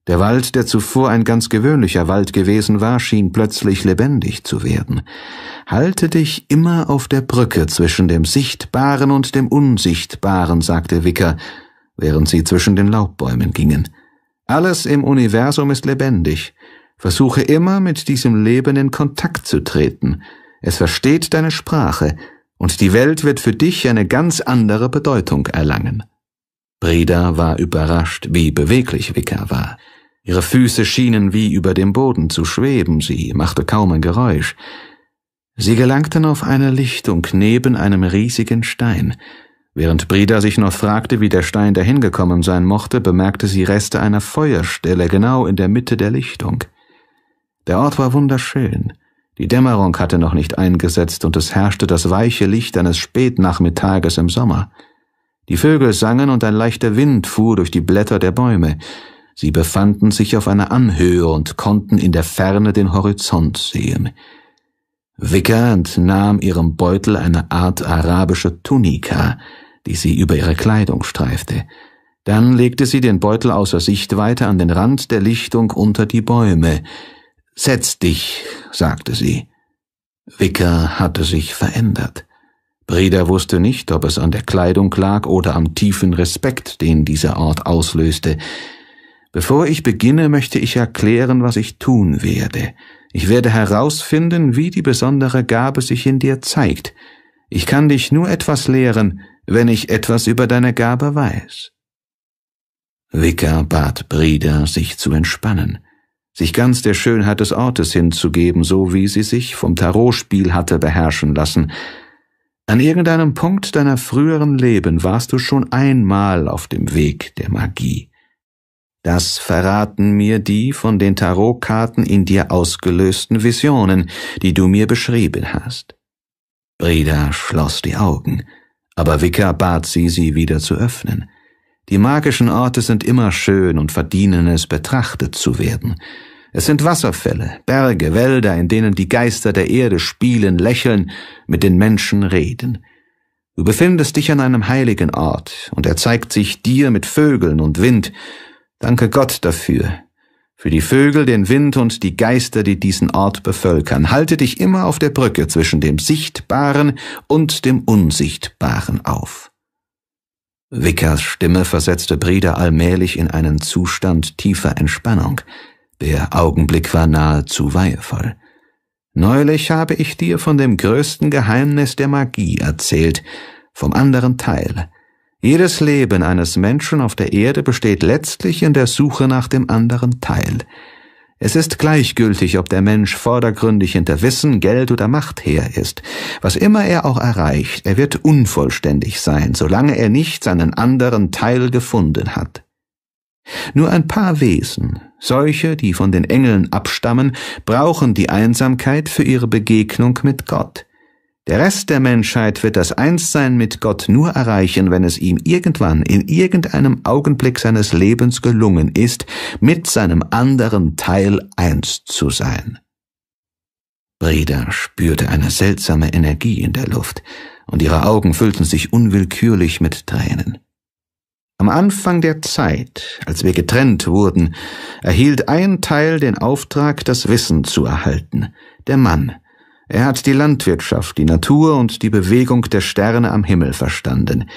Der Wald, der zuvor ein ganz gewöhnlicher Wald gewesen war, schien plötzlich lebendig zu werden. Halte dich immer auf der Brücke zwischen dem Sichtbaren und dem Unsichtbaren, sagte Wicker, während sie zwischen den Laubbäumen gingen. Alles im Universum ist lebendig. Versuche immer mit diesem Leben in Kontakt zu treten. Es versteht deine Sprache, und die Welt wird für dich eine ganz andere Bedeutung erlangen. Breda war überrascht, wie beweglich Wicker war. Ihre Füße schienen wie über dem Boden zu schweben, sie machte kaum ein Geräusch. Sie gelangten auf eine Lichtung neben einem riesigen Stein. Während Breda sich noch fragte, wie der Stein dahin gekommen sein mochte, bemerkte sie Reste einer Feuerstelle genau in der Mitte der Lichtung. Der Ort war wunderschön. Die Dämmerung hatte noch nicht eingesetzt und es herrschte das weiche Licht eines Spätnachmittages im Sommer. Die Vögel sangen und ein leichter Wind fuhr durch die Blätter der Bäume. Sie befanden sich auf einer Anhöhe und konnten in der Ferne den Horizont sehen. Wicker entnahm ihrem Beutel eine Art arabische Tunika, die sie über ihre Kleidung streifte. Dann legte sie den Beutel außer Sichtweite an den Rand der Lichtung unter die Bäume. Setz dich, sagte sie. Wicker hatte sich verändert. Breda wusste nicht, ob es an der Kleidung lag oder am tiefen Respekt, den dieser Ort auslöste. Bevor ich beginne, möchte ich erklären, was ich tun werde. Ich werde herausfinden, wie die besondere Gabe sich in dir zeigt. Ich kann dich nur etwas lehren, wenn ich etwas über deine Gabe weiß. Wicker bat Breda, sich zu entspannen, sich ganz der Schönheit des Ortes hinzugeben, so wie sie sich vom Tarotspiel hatte beherrschen lassen, an irgendeinem Punkt deiner früheren Leben warst du schon einmal auf dem Weg der Magie. Das verraten mir die von den Tarotkarten in dir ausgelösten Visionen, die du mir beschrieben hast. Brida schloss die Augen, aber Wicker bat sie, sie wieder zu öffnen. Die magischen Orte sind immer schön und verdienen es, betrachtet zu werden. Es sind Wasserfälle, Berge, Wälder, in denen die Geister der Erde spielen, lächeln, mit den Menschen reden. Du befindest dich an einem heiligen Ort, und er zeigt sich dir mit Vögeln und Wind. Danke Gott dafür, für die Vögel, den Wind und die Geister, die diesen Ort bevölkern. Halte dich immer auf der Brücke zwischen dem Sichtbaren und dem Unsichtbaren auf. Vickers Stimme versetzte Breda allmählich in einen Zustand tiefer Entspannung. Der Augenblick war nahezu weihevoll. Neulich habe ich dir von dem größten Geheimnis der Magie erzählt, vom anderen Teil. Jedes Leben eines Menschen auf der Erde besteht letztlich in der Suche nach dem anderen Teil. Es ist gleichgültig, ob der Mensch vordergründig hinter Wissen, Geld oder Macht her ist. Was immer er auch erreicht, er wird unvollständig sein, solange er nicht seinen anderen Teil gefunden hat. Nur ein paar Wesen, solche, die von den Engeln abstammen, brauchen die Einsamkeit für ihre Begegnung mit Gott. Der Rest der Menschheit wird das Einssein mit Gott nur erreichen, wenn es ihm irgendwann in irgendeinem Augenblick seines Lebens gelungen ist, mit seinem anderen Teil eins zu sein. Breda spürte eine seltsame Energie in der Luft, und ihre Augen füllten sich unwillkürlich mit Tränen. Am Anfang der Zeit, als wir getrennt wurden, erhielt ein Teil den Auftrag, das Wissen zu erhalten, der Mann. Er hat die Landwirtschaft, die Natur und die Bewegung der Sterne am Himmel verstanden.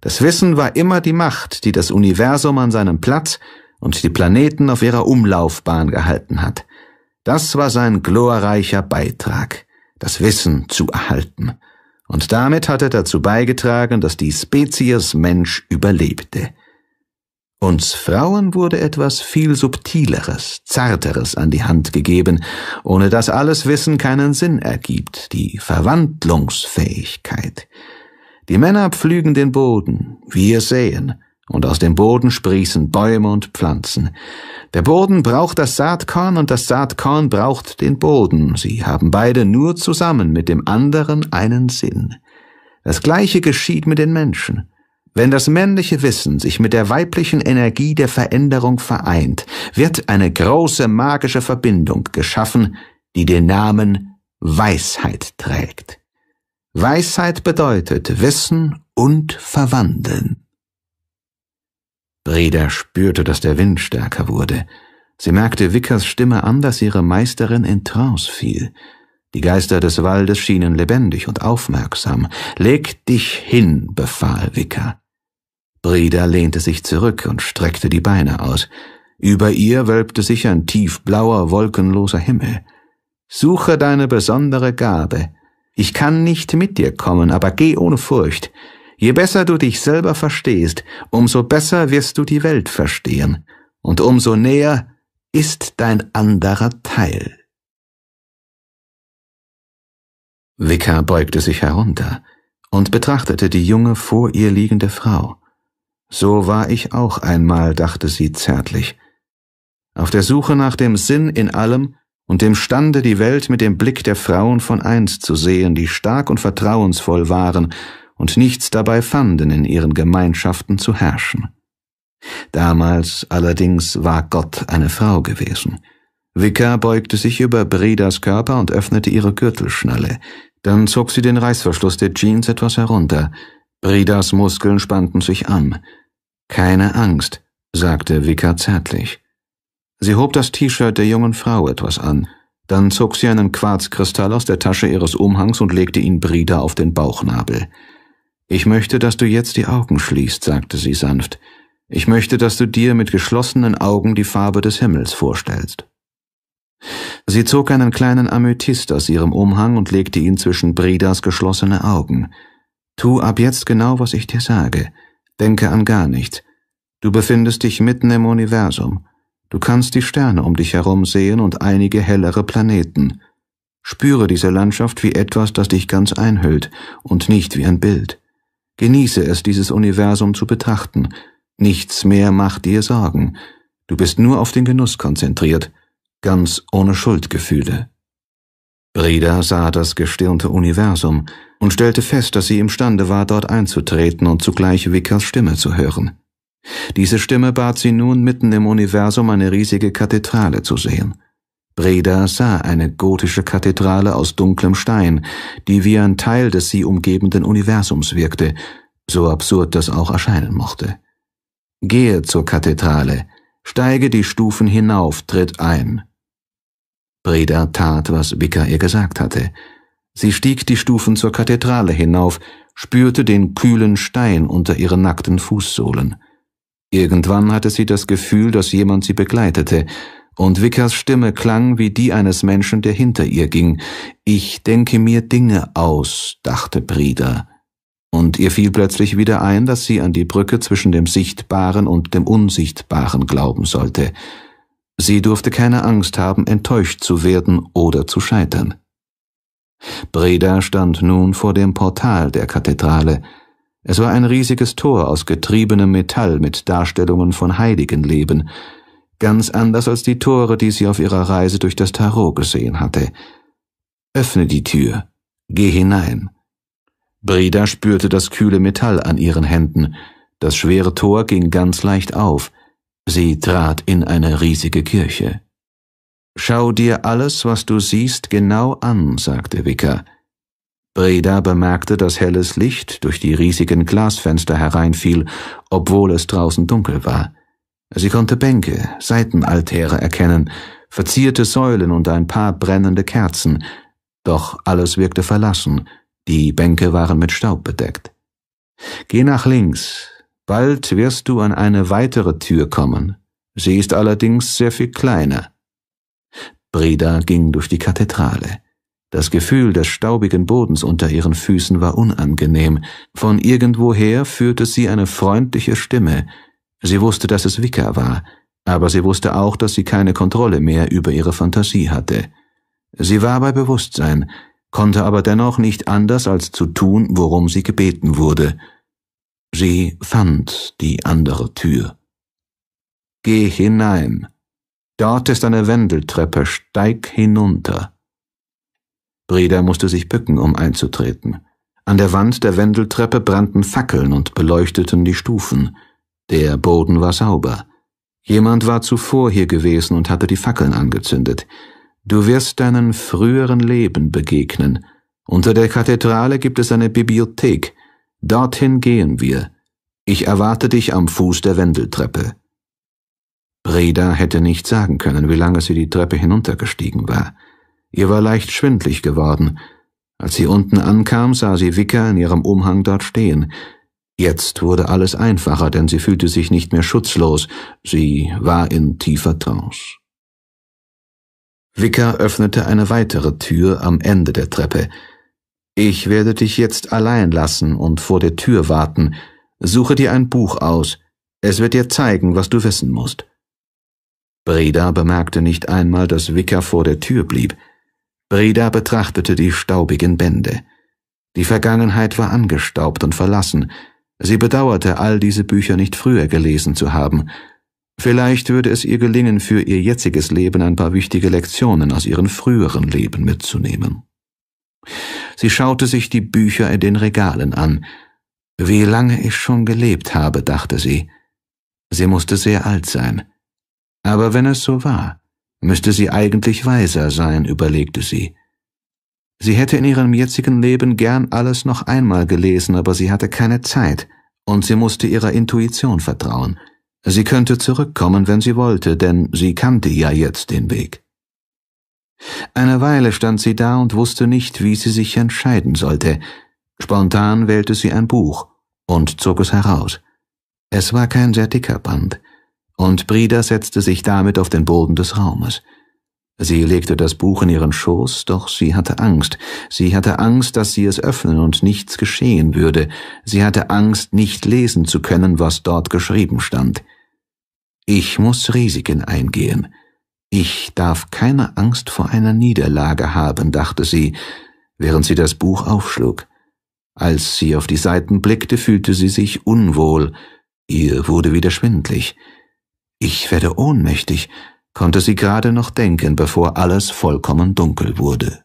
Das Wissen war immer die Macht, die das Universum an seinem Platz und die Planeten auf ihrer Umlaufbahn gehalten hat. Das war sein glorreicher Beitrag, das Wissen zu erhalten und damit hat er dazu beigetragen, dass die Spezies Mensch überlebte. Uns Frauen wurde etwas viel Subtileres, Zarteres an die Hand gegeben, ohne dass alles Wissen keinen Sinn ergibt, die Verwandlungsfähigkeit. Die Männer pflügen den Boden, wir säen, und aus dem Boden sprießen Bäume und Pflanzen. Der Boden braucht das Saatkorn und das Saatkorn braucht den Boden. Sie haben beide nur zusammen mit dem anderen einen Sinn. Das gleiche geschieht mit den Menschen. Wenn das männliche Wissen sich mit der weiblichen Energie der Veränderung vereint, wird eine große magische Verbindung geschaffen, die den Namen Weisheit trägt. Weisheit bedeutet Wissen und Verwandeln. Breda spürte, dass der Wind stärker wurde. Sie merkte Vickers Stimme an, dass ihre Meisterin in Trance fiel. Die Geister des Waldes schienen lebendig und aufmerksam. Leg dich hin, befahl Wicker. Breda lehnte sich zurück und streckte die Beine aus. Über ihr wölbte sich ein tiefblauer, wolkenloser Himmel. Suche deine besondere Gabe. Ich kann nicht mit dir kommen, aber geh ohne Furcht. Je besser du dich selber verstehst, umso besser wirst du die Welt verstehen, und umso näher ist dein anderer Teil. Vicar beugte sich herunter und betrachtete die junge vor ihr liegende Frau. So war ich auch einmal, dachte sie zärtlich. Auf der Suche nach dem Sinn in allem und dem Stande, die Welt mit dem Blick der Frauen von einst zu sehen, die stark und vertrauensvoll waren und nichts dabei fanden, in ihren Gemeinschaften zu herrschen. Damals allerdings war Gott eine Frau gewesen. Vicar beugte sich über Bredas Körper und öffnete ihre Gürtelschnalle. Dann zog sie den Reißverschluss der Jeans etwas herunter. Bredas Muskeln spannten sich an. Keine Angst, sagte Vicar zärtlich. Sie hob das T-Shirt der jungen Frau etwas an. Dann zog sie einen Quarzkristall aus der Tasche ihres Umhangs und legte ihn Breda auf den Bauchnabel. Ich möchte, dass du jetzt die Augen schließt, sagte sie sanft. Ich möchte, dass du dir mit geschlossenen Augen die Farbe des Himmels vorstellst. Sie zog einen kleinen Amethyst aus ihrem Umhang und legte ihn zwischen Bridas geschlossene Augen. Tu ab jetzt genau, was ich dir sage. Denke an gar nichts. Du befindest dich mitten im Universum. Du kannst die Sterne um dich herum sehen und einige hellere Planeten. Spüre diese Landschaft wie etwas, das dich ganz einhüllt und nicht wie ein Bild. Genieße es, dieses Universum zu betrachten. Nichts mehr macht dir Sorgen. Du bist nur auf den Genuss konzentriert, ganz ohne Schuldgefühle. Breda sah das gestirnte Universum und stellte fest, dass sie imstande war, dort einzutreten und zugleich Vickers Stimme zu hören. Diese Stimme bat sie nun, mitten im Universum eine riesige Kathedrale zu sehen. Breda sah eine gotische Kathedrale aus dunklem Stein, die wie ein Teil des sie umgebenden Universums wirkte, so absurd das auch erscheinen mochte. Gehe zur Kathedrale, steige die Stufen hinauf, tritt ein. Breda tat, was Wicker ihr gesagt hatte. Sie stieg die Stufen zur Kathedrale hinauf, spürte den kühlen Stein unter ihren nackten Fußsohlen. Irgendwann hatte sie das Gefühl, dass jemand sie begleitete, und Vickers Stimme klang wie die eines Menschen, der hinter ihr ging. Ich denke mir Dinge aus, dachte Brida. Und ihr fiel plötzlich wieder ein, dass sie an die Brücke zwischen dem Sichtbaren und dem Unsichtbaren glauben sollte. Sie durfte keine Angst haben, enttäuscht zu werden oder zu scheitern. Breda stand nun vor dem Portal der Kathedrale. Es war ein riesiges Tor aus getriebenem Metall mit Darstellungen von Heiligenleben ganz anders als die Tore, die sie auf ihrer Reise durch das Tarot gesehen hatte. Öffne die Tür, geh hinein. Breda spürte das kühle Metall an ihren Händen. Das schwere Tor ging ganz leicht auf. Sie trat in eine riesige Kirche. Schau dir alles, was du siehst, genau an, sagte Wicker. Breda bemerkte, dass helles Licht durch die riesigen Glasfenster hereinfiel, obwohl es draußen dunkel war. Sie konnte Bänke, Seitenaltäre erkennen, verzierte Säulen und ein paar brennende Kerzen, doch alles wirkte verlassen, die Bänke waren mit Staub bedeckt. Geh nach links, bald wirst du an eine weitere Tür kommen, sie ist allerdings sehr viel kleiner. Breda ging durch die Kathedrale. Das Gefühl des staubigen Bodens unter ihren Füßen war unangenehm. Von irgendwoher führte sie eine freundliche Stimme, Sie wusste, dass es Vika war, aber sie wusste auch, dass sie keine Kontrolle mehr über ihre Fantasie hatte. Sie war bei Bewusstsein, konnte aber dennoch nicht anders als zu tun, worum sie gebeten wurde. Sie fand die andere Tür. Geh hinein. Dort ist eine Wendeltreppe, steig hinunter. Breda musste sich bücken, um einzutreten. An der Wand der Wendeltreppe brannten Fackeln und beleuchteten die Stufen. Der Boden war sauber. Jemand war zuvor hier gewesen und hatte die Fackeln angezündet. Du wirst deinen früheren Leben begegnen. Unter der Kathedrale gibt es eine Bibliothek. Dorthin gehen wir. Ich erwarte dich am Fuß der Wendeltreppe. Breda hätte nicht sagen können, wie lange sie die Treppe hinuntergestiegen war. Ihr war leicht schwindlig geworden. Als sie unten ankam, sah sie Vicker in ihrem Umhang dort stehen. Jetzt wurde alles einfacher, denn sie fühlte sich nicht mehr schutzlos, sie war in tiefer Trance. Vicar öffnete eine weitere Tür am Ende der Treppe. Ich werde dich jetzt allein lassen und vor der Tür warten. Suche dir ein Buch aus. Es wird dir zeigen, was du wissen musst. Breda bemerkte nicht einmal, dass Vicar vor der Tür blieb. Breda betrachtete die staubigen Bände. Die Vergangenheit war angestaubt und verlassen, Sie bedauerte, all diese Bücher nicht früher gelesen zu haben. Vielleicht würde es ihr gelingen, für ihr jetziges Leben ein paar wichtige Lektionen aus ihren früheren Leben mitzunehmen. Sie schaute sich die Bücher in den Regalen an. Wie lange ich schon gelebt habe, dachte sie. Sie musste sehr alt sein. Aber wenn es so war, müsste sie eigentlich weiser sein, überlegte sie. Sie hätte in ihrem jetzigen Leben gern alles noch einmal gelesen, aber sie hatte keine Zeit, und sie musste ihrer Intuition vertrauen. Sie könnte zurückkommen, wenn sie wollte, denn sie kannte ja jetzt den Weg. Eine Weile stand sie da und wusste nicht, wie sie sich entscheiden sollte. Spontan wählte sie ein Buch und zog es heraus. Es war kein sehr dicker Band, und Brida setzte sich damit auf den Boden des Raumes. Sie legte das Buch in ihren Schoß, doch sie hatte Angst. Sie hatte Angst, dass sie es öffnen und nichts geschehen würde. Sie hatte Angst, nicht lesen zu können, was dort geschrieben stand. Ich muss Risiken eingehen. Ich darf keine Angst vor einer Niederlage haben, dachte sie, während sie das Buch aufschlug. Als sie auf die Seiten blickte, fühlte sie sich unwohl. Ihr wurde wieder schwindlig. Ich werde ohnmächtig konnte sie gerade noch denken, bevor alles vollkommen dunkel wurde.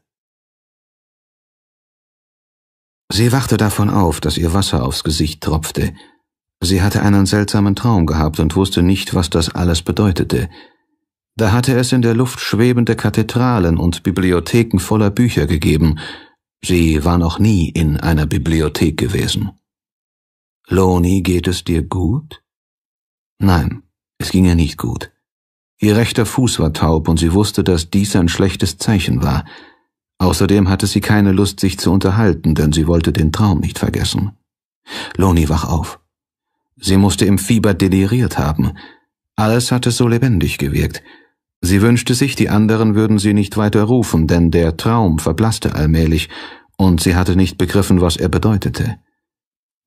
Sie wachte davon auf, dass ihr Wasser aufs Gesicht tropfte. Sie hatte einen seltsamen Traum gehabt und wusste nicht, was das alles bedeutete. Da hatte es in der Luft schwebende Kathedralen und Bibliotheken voller Bücher gegeben. Sie war noch nie in einer Bibliothek gewesen. Loni, geht es dir gut? Nein, es ging ihr nicht gut. Ihr rechter Fuß war taub und sie wusste, dass dies ein schlechtes Zeichen war. Außerdem hatte sie keine Lust, sich zu unterhalten, denn sie wollte den Traum nicht vergessen. Loni wach auf. Sie musste im Fieber deliriert haben. Alles hatte so lebendig gewirkt. Sie wünschte sich, die anderen würden sie nicht weiter rufen, denn der Traum verblasste allmählich, und sie hatte nicht begriffen, was er bedeutete.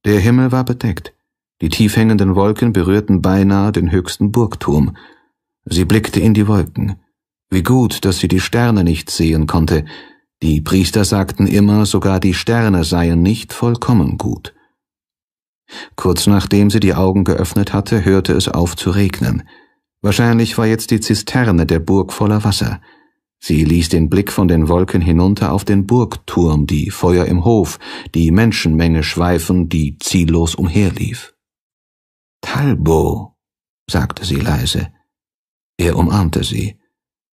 Der Himmel war bedeckt. Die tiefhängenden Wolken berührten beinahe den höchsten Burgturm. Sie blickte in die Wolken. Wie gut, dass sie die Sterne nicht sehen konnte. Die Priester sagten immer, sogar die Sterne seien nicht vollkommen gut. Kurz nachdem sie die Augen geöffnet hatte, hörte es auf zu regnen. Wahrscheinlich war jetzt die Zisterne der Burg voller Wasser. Sie ließ den Blick von den Wolken hinunter auf den Burgturm, die Feuer im Hof, die Menschenmenge schweifen, die ziellos umherlief. Talbo, sagte sie leise. Er umarmte sie.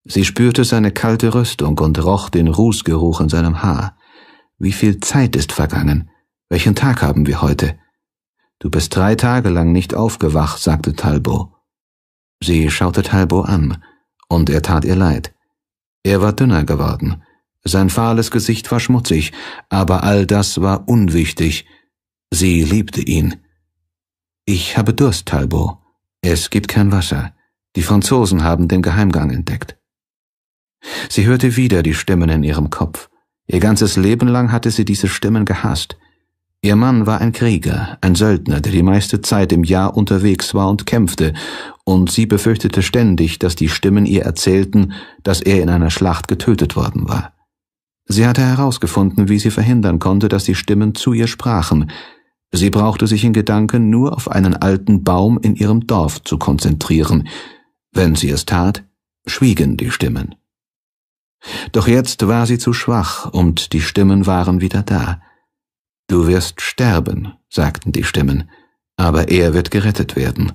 Sie spürte seine kalte Rüstung und roch den Rußgeruch in seinem Haar. Wie viel Zeit ist vergangen? Welchen Tag haben wir heute? Du bist drei Tage lang nicht aufgewacht, sagte Talbot. Sie schaute Talbot an, und er tat ihr leid. Er war dünner geworden. Sein fahles Gesicht war schmutzig, aber all das war unwichtig. Sie liebte ihn. Ich habe Durst, Talbot. Es gibt kein Wasser. Die Franzosen haben den Geheimgang entdeckt. Sie hörte wieder die Stimmen in ihrem Kopf. Ihr ganzes Leben lang hatte sie diese Stimmen gehasst. Ihr Mann war ein Krieger, ein Söldner, der die meiste Zeit im Jahr unterwegs war und kämpfte, und sie befürchtete ständig, dass die Stimmen ihr erzählten, dass er in einer Schlacht getötet worden war. Sie hatte herausgefunden, wie sie verhindern konnte, dass die Stimmen zu ihr sprachen. Sie brauchte sich in Gedanken nur auf einen alten Baum in ihrem Dorf zu konzentrieren, wenn sie es tat, schwiegen die Stimmen. Doch jetzt war sie zu schwach, und die Stimmen waren wieder da. Du wirst sterben, sagten die Stimmen, aber er wird gerettet werden.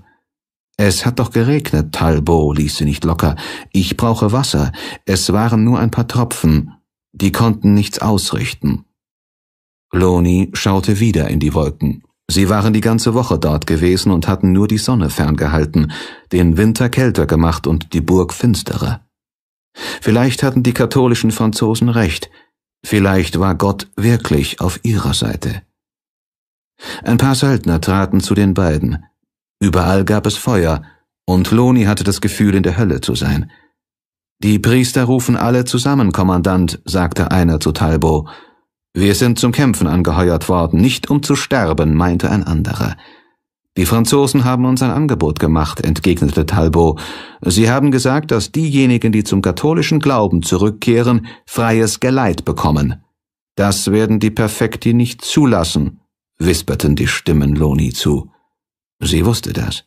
Es hat doch geregnet, Talbot ließ sie nicht locker. Ich brauche Wasser. Es waren nur ein paar Tropfen. Die konnten nichts ausrichten. Loni schaute wieder in die Wolken. Sie waren die ganze Woche dort gewesen und hatten nur die Sonne ferngehalten, den Winter kälter gemacht und die Burg finsterer. Vielleicht hatten die katholischen Franzosen recht, vielleicht war Gott wirklich auf ihrer Seite. Ein paar Söldner traten zu den beiden. Überall gab es Feuer, und Loni hatte das Gefühl, in der Hölle zu sein. Die Priester rufen alle zusammen, Kommandant, sagte einer zu Talbot. Wir sind zum Kämpfen angeheuert worden, nicht um zu sterben, meinte ein anderer. Die Franzosen haben uns ein Angebot gemacht, entgegnete Talbot. Sie haben gesagt, dass diejenigen, die zum katholischen Glauben zurückkehren, freies Geleit bekommen. Das werden die Perfekti nicht zulassen, wisperten die Stimmen Loni zu. Sie wusste das.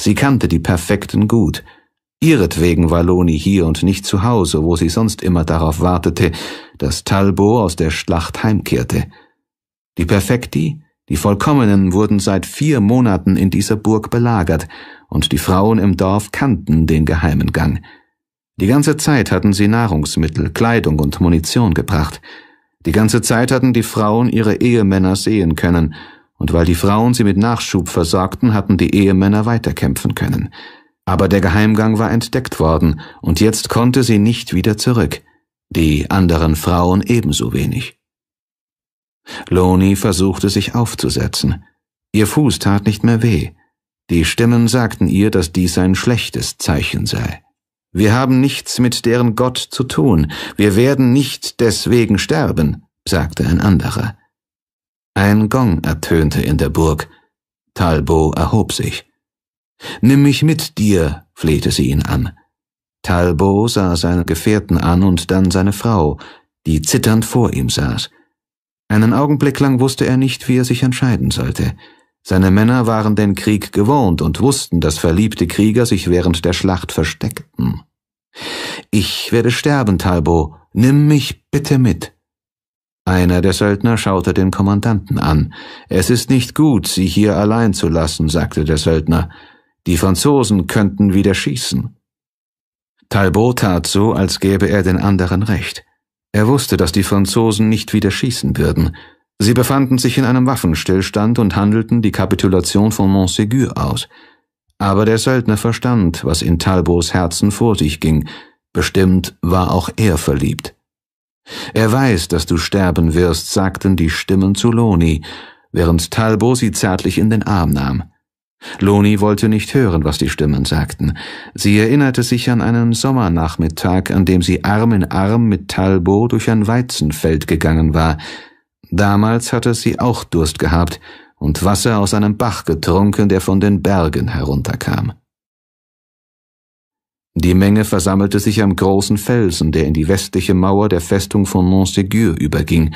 Sie kannte die Perfekten gut, Ihretwegen war Loni hier und nicht zu Hause, wo sie sonst immer darauf wartete, dass Talbo aus der Schlacht heimkehrte. Die Perfekti, die Vollkommenen, wurden seit vier Monaten in dieser Burg belagert, und die Frauen im Dorf kannten den geheimen Gang. Die ganze Zeit hatten sie Nahrungsmittel, Kleidung und Munition gebracht. Die ganze Zeit hatten die Frauen ihre Ehemänner sehen können, und weil die Frauen sie mit Nachschub versorgten, hatten die Ehemänner weiterkämpfen können. Aber der Geheimgang war entdeckt worden, und jetzt konnte sie nicht wieder zurück, die anderen Frauen ebenso wenig. Loni versuchte sich aufzusetzen. Ihr Fuß tat nicht mehr weh. Die Stimmen sagten ihr, dass dies ein schlechtes Zeichen sei. Wir haben nichts mit deren Gott zu tun, wir werden nicht deswegen sterben, sagte ein anderer. Ein Gong ertönte in der Burg. Talbot erhob sich. Nimm mich mit dir, flehte sie ihn an. Talbot sah seinen Gefährten an und dann seine Frau, die zitternd vor ihm saß. Einen Augenblick lang wusste er nicht, wie er sich entscheiden sollte. Seine Männer waren den Krieg gewohnt und wussten, dass verliebte Krieger sich während der Schlacht versteckten. Ich werde sterben, Talbot. Nimm mich bitte mit. Einer der Söldner schaute den Kommandanten an. Es ist nicht gut, Sie hier allein zu lassen, sagte der Söldner. Die Franzosen könnten wieder schießen. Talbot tat so, als gäbe er den anderen recht. Er wusste, dass die Franzosen nicht wieder schießen würden. Sie befanden sich in einem Waffenstillstand und handelten die Kapitulation von Montségur aus. Aber der Söldner verstand, was in Talbots Herzen vor sich ging. Bestimmt war auch er verliebt. Er weiß, dass du sterben wirst, sagten die Stimmen zu Loni, während Talbot sie zärtlich in den Arm nahm. Loni wollte nicht hören, was die Stimmen sagten. Sie erinnerte sich an einen Sommernachmittag, an dem sie Arm in Arm mit Talbo durch ein Weizenfeld gegangen war. Damals hatte sie auch Durst gehabt und Wasser aus einem Bach getrunken, der von den Bergen herunterkam. Die Menge versammelte sich am großen Felsen, der in die westliche Mauer der Festung von Montségur überging.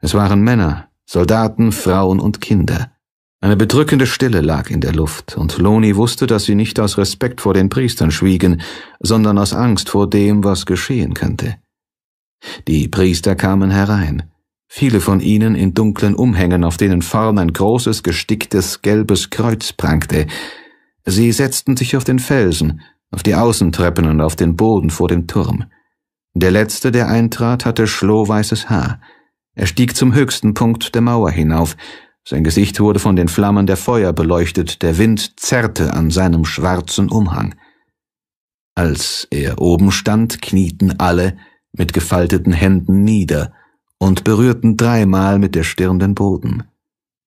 Es waren Männer, Soldaten, Frauen und Kinder. Eine bedrückende Stille lag in der Luft, und Loni wusste, dass sie nicht aus Respekt vor den Priestern schwiegen, sondern aus Angst vor dem, was geschehen könnte. Die Priester kamen herein, viele von ihnen in dunklen Umhängen, auf denen vorn ein großes, gesticktes, gelbes Kreuz prangte. Sie setzten sich auf den Felsen, auf die Außentreppen und auf den Boden vor dem Turm. Der letzte, der eintrat, hatte schlohweißes Haar. Er stieg zum höchsten Punkt der Mauer hinauf, sein Gesicht wurde von den Flammen der Feuer beleuchtet, der Wind zerrte an seinem schwarzen Umhang. Als er oben stand, knieten alle mit gefalteten Händen nieder und berührten dreimal mit der Stirn den Boden.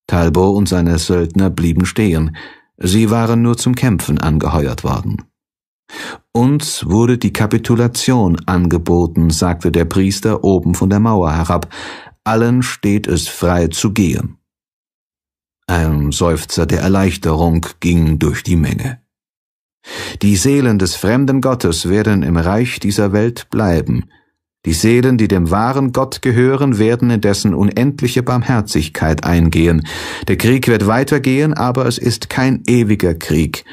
Talbot und seine Söldner blieben stehen, sie waren nur zum Kämpfen angeheuert worden. Uns wurde die Kapitulation angeboten, sagte der Priester oben von der Mauer herab, allen steht es frei zu gehen. Ein Seufzer der Erleichterung ging durch die Menge. Die Seelen des fremden Gottes werden im Reich dieser Welt bleiben. Die Seelen, die dem wahren Gott gehören, werden in dessen unendliche Barmherzigkeit eingehen. Der Krieg wird weitergehen, aber es ist kein ewiger Krieg,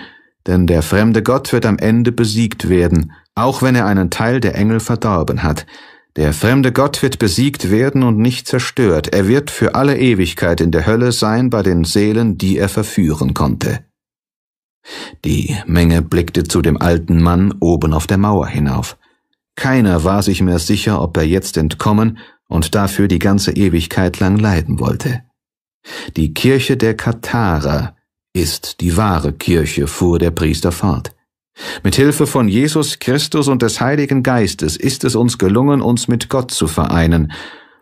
denn der fremde Gott wird am Ende besiegt werden, auch wenn er einen Teil der Engel verdorben hat. Der fremde Gott wird besiegt werden und nicht zerstört, er wird für alle Ewigkeit in der Hölle sein bei den Seelen, die er verführen konnte. Die Menge blickte zu dem alten Mann oben auf der Mauer hinauf. Keiner war sich mehr sicher, ob er jetzt entkommen und dafür die ganze Ewigkeit lang leiden wollte. Die Kirche der Katharer ist die wahre Kirche, fuhr der Priester fort. Mit Hilfe von Jesus Christus und des Heiligen Geistes ist es uns gelungen, uns mit Gott zu vereinen.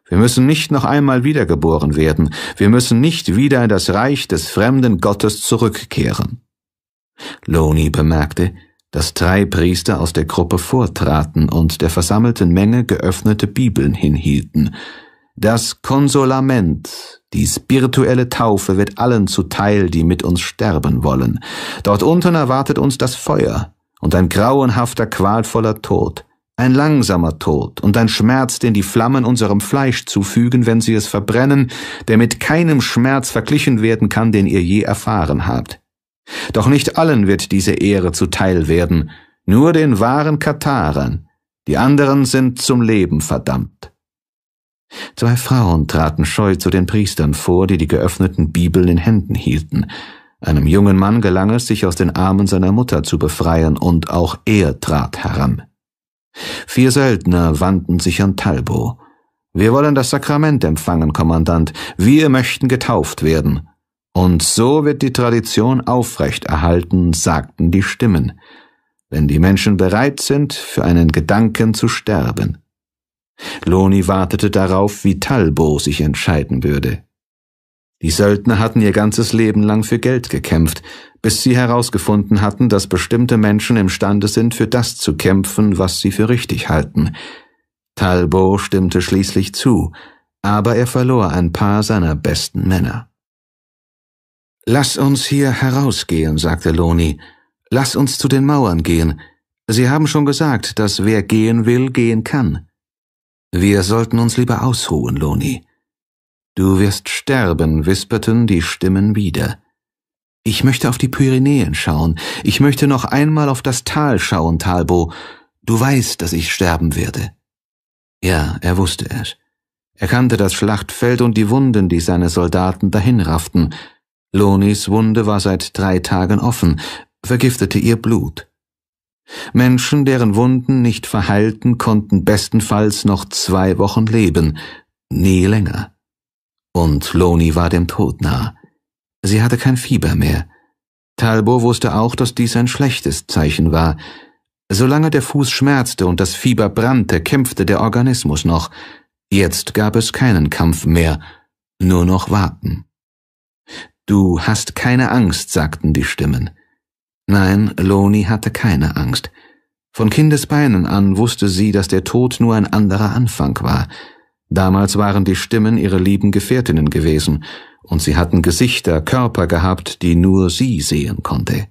Wir müssen nicht noch einmal wiedergeboren werden, wir müssen nicht wieder in das Reich des fremden Gottes zurückkehren. Loni bemerkte, dass drei Priester aus der Gruppe vortraten und der versammelten Menge geöffnete Bibeln hinhielten. Das Konsolament, die spirituelle Taufe wird allen zuteil, die mit uns sterben wollen. Dort unten erwartet uns das Feuer und ein grauenhafter, qualvoller Tod, ein langsamer Tod und ein Schmerz, den die Flammen unserem Fleisch zufügen, wenn sie es verbrennen, der mit keinem Schmerz verglichen werden kann, den ihr je erfahren habt. Doch nicht allen wird diese Ehre zuteil werden, nur den wahren Katarern, die anderen sind zum Leben verdammt. Zwei Frauen traten scheu zu den Priestern vor, die die geöffneten Bibeln in Händen hielten. Einem jungen Mann gelang es, sich aus den Armen seiner Mutter zu befreien, und auch er trat heran. Vier Söldner wandten sich an Talbo. Wir wollen das Sakrament empfangen, Kommandant. Wir möchten getauft werden. Und so wird die Tradition aufrecht erhalten, sagten die Stimmen, wenn die Menschen bereit sind, für einen Gedanken zu sterben. Loni wartete darauf, wie Talbo sich entscheiden würde. Die Söldner hatten ihr ganzes Leben lang für Geld gekämpft, bis sie herausgefunden hatten, dass bestimmte Menschen imstande sind, für das zu kämpfen, was sie für richtig halten. Talbo stimmte schließlich zu, aber er verlor ein paar seiner besten Männer. Lass uns hier herausgehen, sagte Loni. Lass uns zu den Mauern gehen. Sie haben schon gesagt, dass wer gehen will, gehen kann. Wir sollten uns lieber ausruhen, Loni. Du wirst sterben, wisperten die Stimmen wieder. Ich möchte auf die Pyrenäen schauen. Ich möchte noch einmal auf das Tal schauen, Talbo. Du weißt, dass ich sterben werde. Ja, er wusste es. Er kannte das Schlachtfeld und die Wunden, die seine Soldaten dahinrafften. Lonis Wunde war seit drei Tagen offen, vergiftete ihr Blut. Menschen, deren Wunden nicht verheilten, konnten bestenfalls noch zwei Wochen leben, nie länger. Und Loni war dem Tod nah. Sie hatte kein Fieber mehr. Talbo wusste auch, dass dies ein schlechtes Zeichen war. Solange der Fuß schmerzte und das Fieber brannte, kämpfte der Organismus noch. Jetzt gab es keinen Kampf mehr, nur noch warten. Du hast keine Angst, sagten die Stimmen. Nein, Loni hatte keine Angst. Von Kindesbeinen an wusste sie, dass der Tod nur ein anderer Anfang war. Damals waren die Stimmen ihre lieben Gefährtinnen gewesen, und sie hatten Gesichter, Körper gehabt, die nur sie sehen konnte.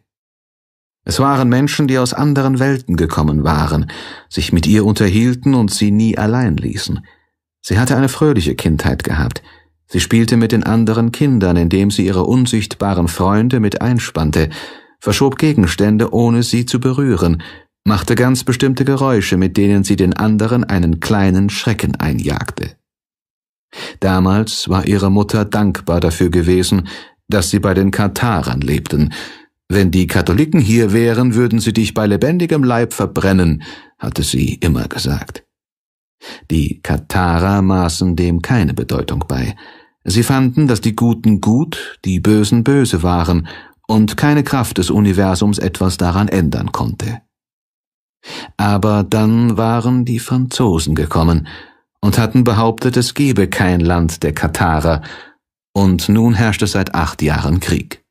Es waren Menschen, die aus anderen Welten gekommen waren, sich mit ihr unterhielten und sie nie allein ließen. Sie hatte eine fröhliche Kindheit gehabt. Sie spielte mit den anderen Kindern, indem sie ihre unsichtbaren Freunde mit einspannte, verschob Gegenstände, ohne sie zu berühren, machte ganz bestimmte Geräusche, mit denen sie den anderen einen kleinen Schrecken einjagte. Damals war ihre Mutter dankbar dafür gewesen, dass sie bei den Katarern lebten. Wenn die Katholiken hier wären, würden sie dich bei lebendigem Leib verbrennen, hatte sie immer gesagt. Die Katarer maßen dem keine Bedeutung bei. Sie fanden, dass die Guten gut, die Bösen böse waren und keine Kraft des Universums etwas daran ändern konnte. Aber dann waren die Franzosen gekommen und hatten behauptet, es gebe kein Land der Katarer, und nun herrschte seit acht Jahren Krieg.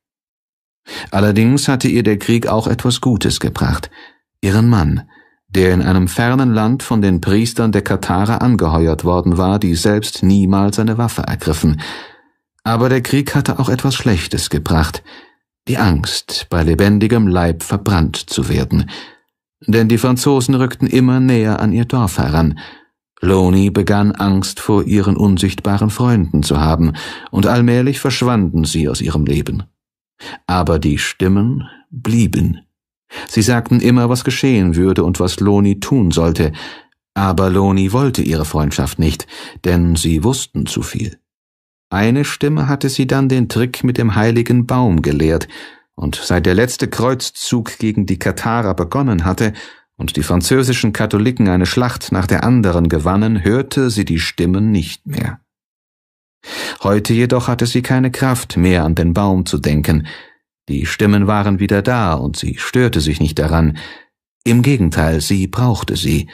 Allerdings hatte ihr der Krieg auch etwas Gutes gebracht, ihren Mann, der in einem fernen Land von den Priestern der Katarer angeheuert worden war, die selbst niemals eine Waffe ergriffen. Aber der Krieg hatte auch etwas Schlechtes gebracht, die Angst, bei lebendigem Leib verbrannt zu werden. Denn die Franzosen rückten immer näher an ihr Dorf heran. Loni begann Angst vor ihren unsichtbaren Freunden zu haben, und allmählich verschwanden sie aus ihrem Leben. Aber die Stimmen blieben. Sie sagten immer, was geschehen würde und was Loni tun sollte, aber Loni wollte ihre Freundschaft nicht, denn sie wussten zu viel. Eine Stimme hatte sie dann den Trick mit dem heiligen Baum gelehrt, und seit der letzte Kreuzzug gegen die Katharer begonnen hatte und die französischen Katholiken eine Schlacht nach der anderen gewannen, hörte sie die Stimmen nicht mehr. Heute jedoch hatte sie keine Kraft mehr an den Baum zu denken, die Stimmen waren wieder da, und sie störte sich nicht daran, im Gegenteil, sie brauchte sie,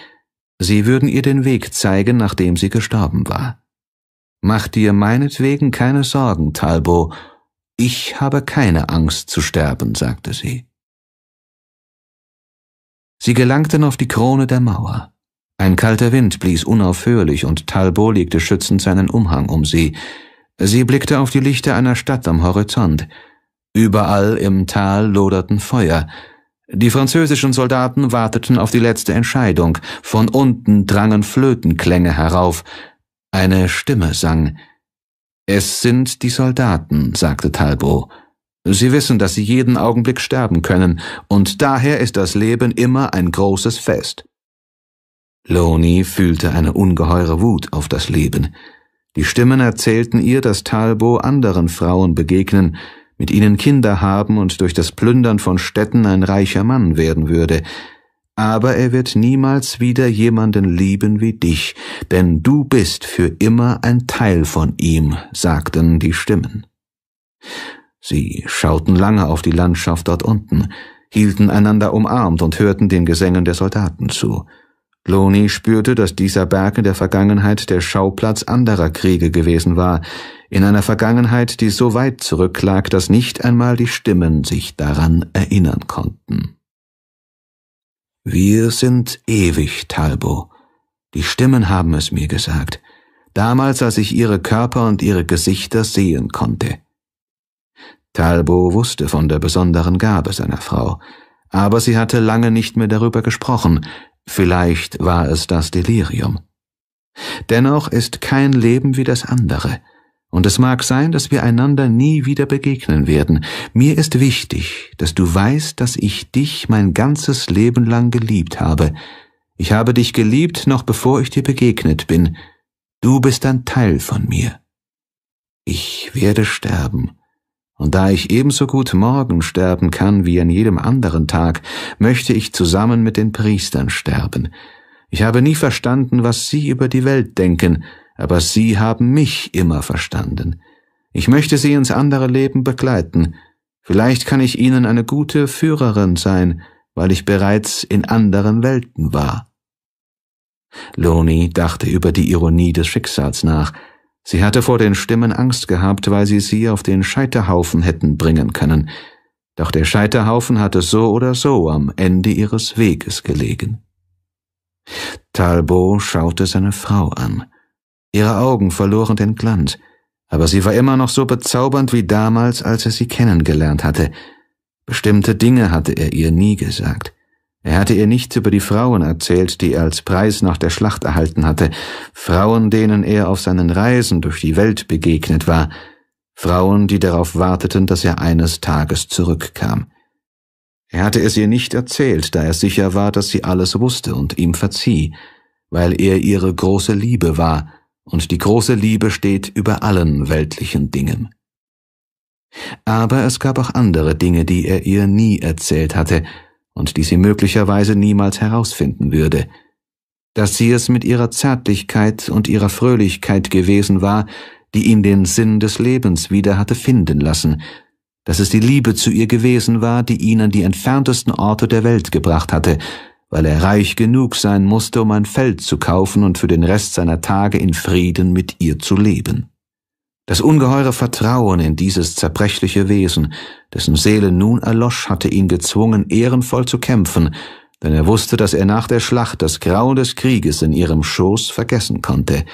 sie würden ihr den Weg zeigen, nachdem sie gestorben war. Mach dir meinetwegen keine Sorgen, Talbot. Ich habe keine Angst zu sterben, sagte sie. Sie gelangten auf die Krone der Mauer. Ein kalter Wind blies unaufhörlich und Talbot legte schützend seinen Umhang um sie. Sie blickte auf die Lichter einer Stadt am Horizont. Überall im Tal loderten Feuer. Die französischen Soldaten warteten auf die letzte Entscheidung. Von unten drangen Flötenklänge herauf. Eine Stimme sang. Es sind die Soldaten, sagte Talbot. Sie wissen, dass sie jeden Augenblick sterben können, und daher ist das Leben immer ein großes Fest. Loni fühlte eine ungeheure Wut auf das Leben. Die Stimmen erzählten ihr, dass Talbot anderen Frauen begegnen, mit ihnen Kinder haben und durch das Plündern von Städten ein reicher Mann werden würde aber er wird niemals wieder jemanden lieben wie dich, denn du bist für immer ein Teil von ihm, sagten die Stimmen. Sie schauten lange auf die Landschaft dort unten, hielten einander umarmt und hörten den Gesängen der Soldaten zu. Loni spürte, dass dieser Berg in der Vergangenheit der Schauplatz anderer Kriege gewesen war, in einer Vergangenheit, die so weit zurücklag, dass nicht einmal die Stimmen sich daran erinnern konnten. Wir sind ewig, Talbo. Die Stimmen haben es mir gesagt, damals als ich ihre Körper und ihre Gesichter sehen konnte. Talbo wusste von der besonderen Gabe seiner Frau, aber sie hatte lange nicht mehr darüber gesprochen, vielleicht war es das Delirium. Dennoch ist kein Leben wie das andere, und es mag sein, dass wir einander nie wieder begegnen werden. Mir ist wichtig, dass du weißt, dass ich dich mein ganzes Leben lang geliebt habe. Ich habe dich geliebt, noch bevor ich dir begegnet bin. Du bist ein Teil von mir. Ich werde sterben. Und da ich ebenso gut morgen sterben kann wie an jedem anderen Tag, möchte ich zusammen mit den Priestern sterben. Ich habe nie verstanden, was sie über die Welt denken, aber Sie haben mich immer verstanden. Ich möchte Sie ins andere Leben begleiten. Vielleicht kann ich Ihnen eine gute Führerin sein, weil ich bereits in anderen Welten war. Loni dachte über die Ironie des Schicksals nach. Sie hatte vor den Stimmen Angst gehabt, weil sie sie auf den Scheiterhaufen hätten bringen können. Doch der Scheiterhaufen hatte so oder so am Ende ihres Weges gelegen. Talbot schaute seine Frau an. Ihre Augen verloren den Glanz, aber sie war immer noch so bezaubernd wie damals, als er sie kennengelernt hatte. Bestimmte Dinge hatte er ihr nie gesagt. Er hatte ihr nichts über die Frauen erzählt, die er als Preis nach der Schlacht erhalten hatte, Frauen, denen er auf seinen Reisen durch die Welt begegnet war, Frauen, die darauf warteten, dass er eines Tages zurückkam. Er hatte es ihr nicht erzählt, da er sicher war, dass sie alles wusste und ihm verzieh, weil er ihre große Liebe war, und die große Liebe steht über allen weltlichen Dingen. Aber es gab auch andere Dinge, die er ihr nie erzählt hatte und die sie möglicherweise niemals herausfinden würde. Dass sie es mit ihrer Zärtlichkeit und ihrer Fröhlichkeit gewesen war, die ihn den Sinn des Lebens wieder hatte finden lassen, dass es die Liebe zu ihr gewesen war, die ihn an die entferntesten Orte der Welt gebracht hatte, weil er reich genug sein musste, um ein Feld zu kaufen und für den Rest seiner Tage in Frieden mit ihr zu leben. Das ungeheure Vertrauen in dieses zerbrechliche Wesen, dessen Seele nun erlosch, hatte ihn gezwungen, ehrenvoll zu kämpfen, denn er wusste, dass er nach der Schlacht das Grauen des Krieges in ihrem Schoß vergessen konnte.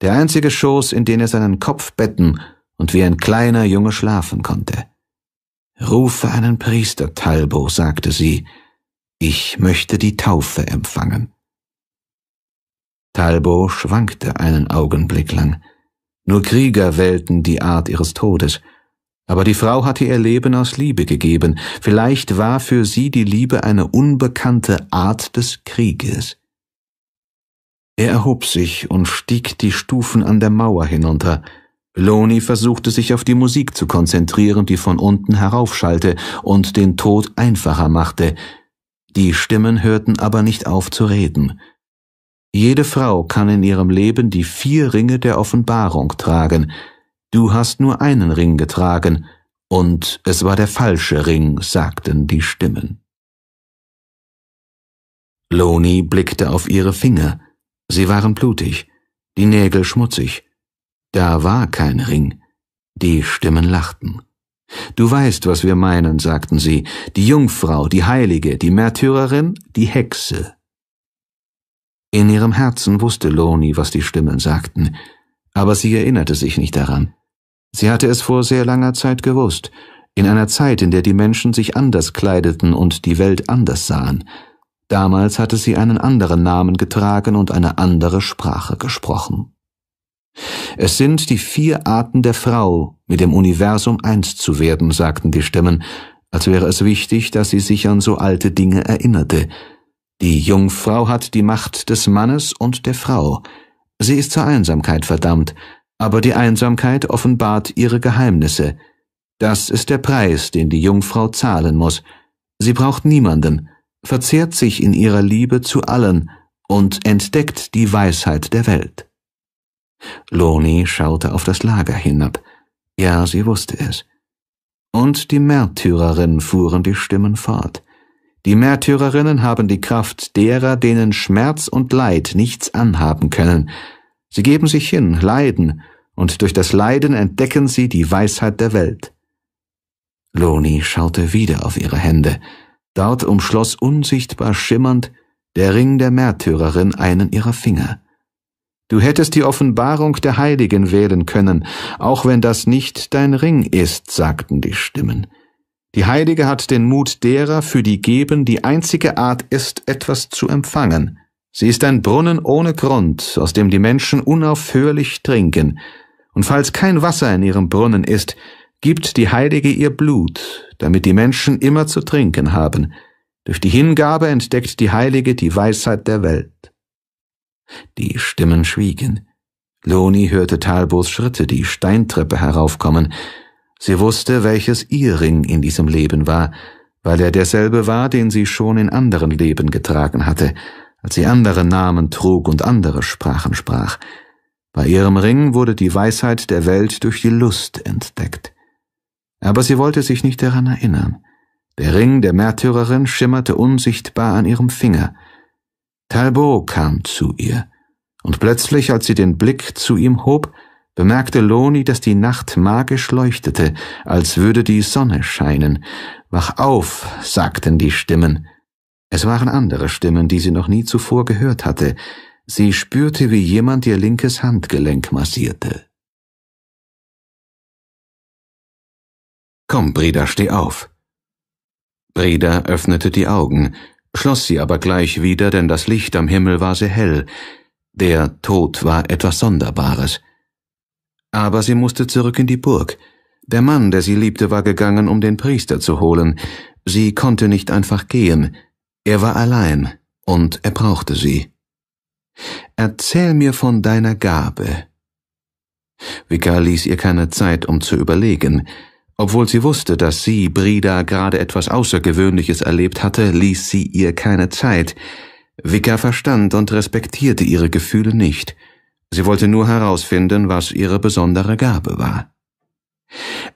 Der einzige Schoß, in den er seinen Kopf betten und wie ein kleiner Junge schlafen konnte. Rufe einen Priester, Talbo, sagte sie, ich möchte die Taufe empfangen. Talbo schwankte einen Augenblick lang. Nur Krieger wählten die Art ihres Todes, aber die Frau hatte ihr Leben aus Liebe gegeben. Vielleicht war für sie die Liebe eine unbekannte Art des Krieges. Er erhob sich und stieg die Stufen an der Mauer hinunter. Loni versuchte sich auf die Musik zu konzentrieren, die von unten heraufschallte und den Tod einfacher machte – die Stimmen hörten aber nicht auf zu reden. Jede Frau kann in ihrem Leben die vier Ringe der Offenbarung tragen, du hast nur einen Ring getragen, und es war der falsche Ring, sagten die Stimmen. Loni blickte auf ihre Finger, sie waren blutig, die Nägel schmutzig. Da war kein Ring, die Stimmen lachten. Du weißt, was wir meinen, sagten sie, die Jungfrau, die Heilige, die Märtyrerin, die Hexe. In ihrem Herzen wusste Loni, was die Stimmen sagten, aber sie erinnerte sich nicht daran. Sie hatte es vor sehr langer Zeit gewusst, in einer Zeit, in der die Menschen sich anders kleideten und die Welt anders sahen. Damals hatte sie einen anderen Namen getragen und eine andere Sprache gesprochen. Es sind die vier Arten der Frau, mit dem Universum eins zu werden, sagten die Stimmen, als wäre es wichtig, dass sie sich an so alte Dinge erinnerte. Die Jungfrau hat die Macht des Mannes und der Frau. Sie ist zur Einsamkeit verdammt, aber die Einsamkeit offenbart ihre Geheimnisse. Das ist der Preis, den die Jungfrau zahlen muss. Sie braucht niemanden, verzehrt sich in ihrer Liebe zu allen und entdeckt die Weisheit der Welt. Loni schaute auf das Lager hinab. Ja, sie wusste es. Und die Märtyrerin fuhren die Stimmen fort. Die Märtyrerinnen haben die Kraft derer, denen Schmerz und Leid nichts anhaben können. Sie geben sich hin, leiden, und durch das Leiden entdecken sie die Weisheit der Welt. Loni schaute wieder auf ihre Hände. Dort umschloss unsichtbar schimmernd der Ring der Märtyrerin einen ihrer Finger. Du hättest die Offenbarung der Heiligen wählen können, auch wenn das nicht dein Ring ist, sagten die Stimmen. Die Heilige hat den Mut derer, für die geben, die einzige Art ist, etwas zu empfangen. Sie ist ein Brunnen ohne Grund, aus dem die Menschen unaufhörlich trinken. Und falls kein Wasser in ihrem Brunnen ist, gibt die Heilige ihr Blut, damit die Menschen immer zu trinken haben. Durch die Hingabe entdeckt die Heilige die Weisheit der Welt. Die Stimmen schwiegen. Loni hörte Talbos Schritte die Steintreppe heraufkommen. Sie wusste, welches ihr Ring in diesem Leben war, weil er derselbe war, den sie schon in anderen Leben getragen hatte, als sie andere Namen trug und andere Sprachen sprach. Bei ihrem Ring wurde die Weisheit der Welt durch die Lust entdeckt. Aber sie wollte sich nicht daran erinnern. Der Ring der Märtyrerin schimmerte unsichtbar an ihrem Finger – Talbot kam zu ihr, und plötzlich, als sie den Blick zu ihm hob, bemerkte Loni, dass die Nacht magisch leuchtete, als würde die Sonne scheinen. Wach auf, sagten die Stimmen. Es waren andere Stimmen, die sie noch nie zuvor gehört hatte. Sie spürte, wie jemand ihr linkes Handgelenk massierte. Komm, Brida, steh auf. Brida öffnete die Augen schloss sie aber gleich wieder, denn das Licht am Himmel war sehr hell, der Tod war etwas Sonderbares. Aber sie musste zurück in die Burg. Der Mann, der sie liebte, war gegangen, um den Priester zu holen. Sie konnte nicht einfach gehen. Er war allein, und er brauchte sie. Erzähl mir von deiner Gabe. Vikar ließ ihr keine Zeit, um zu überlegen. Obwohl sie wusste, dass sie, Brida, gerade etwas Außergewöhnliches erlebt hatte, ließ sie ihr keine Zeit. Vika verstand und respektierte ihre Gefühle nicht. Sie wollte nur herausfinden, was ihre besondere Gabe war.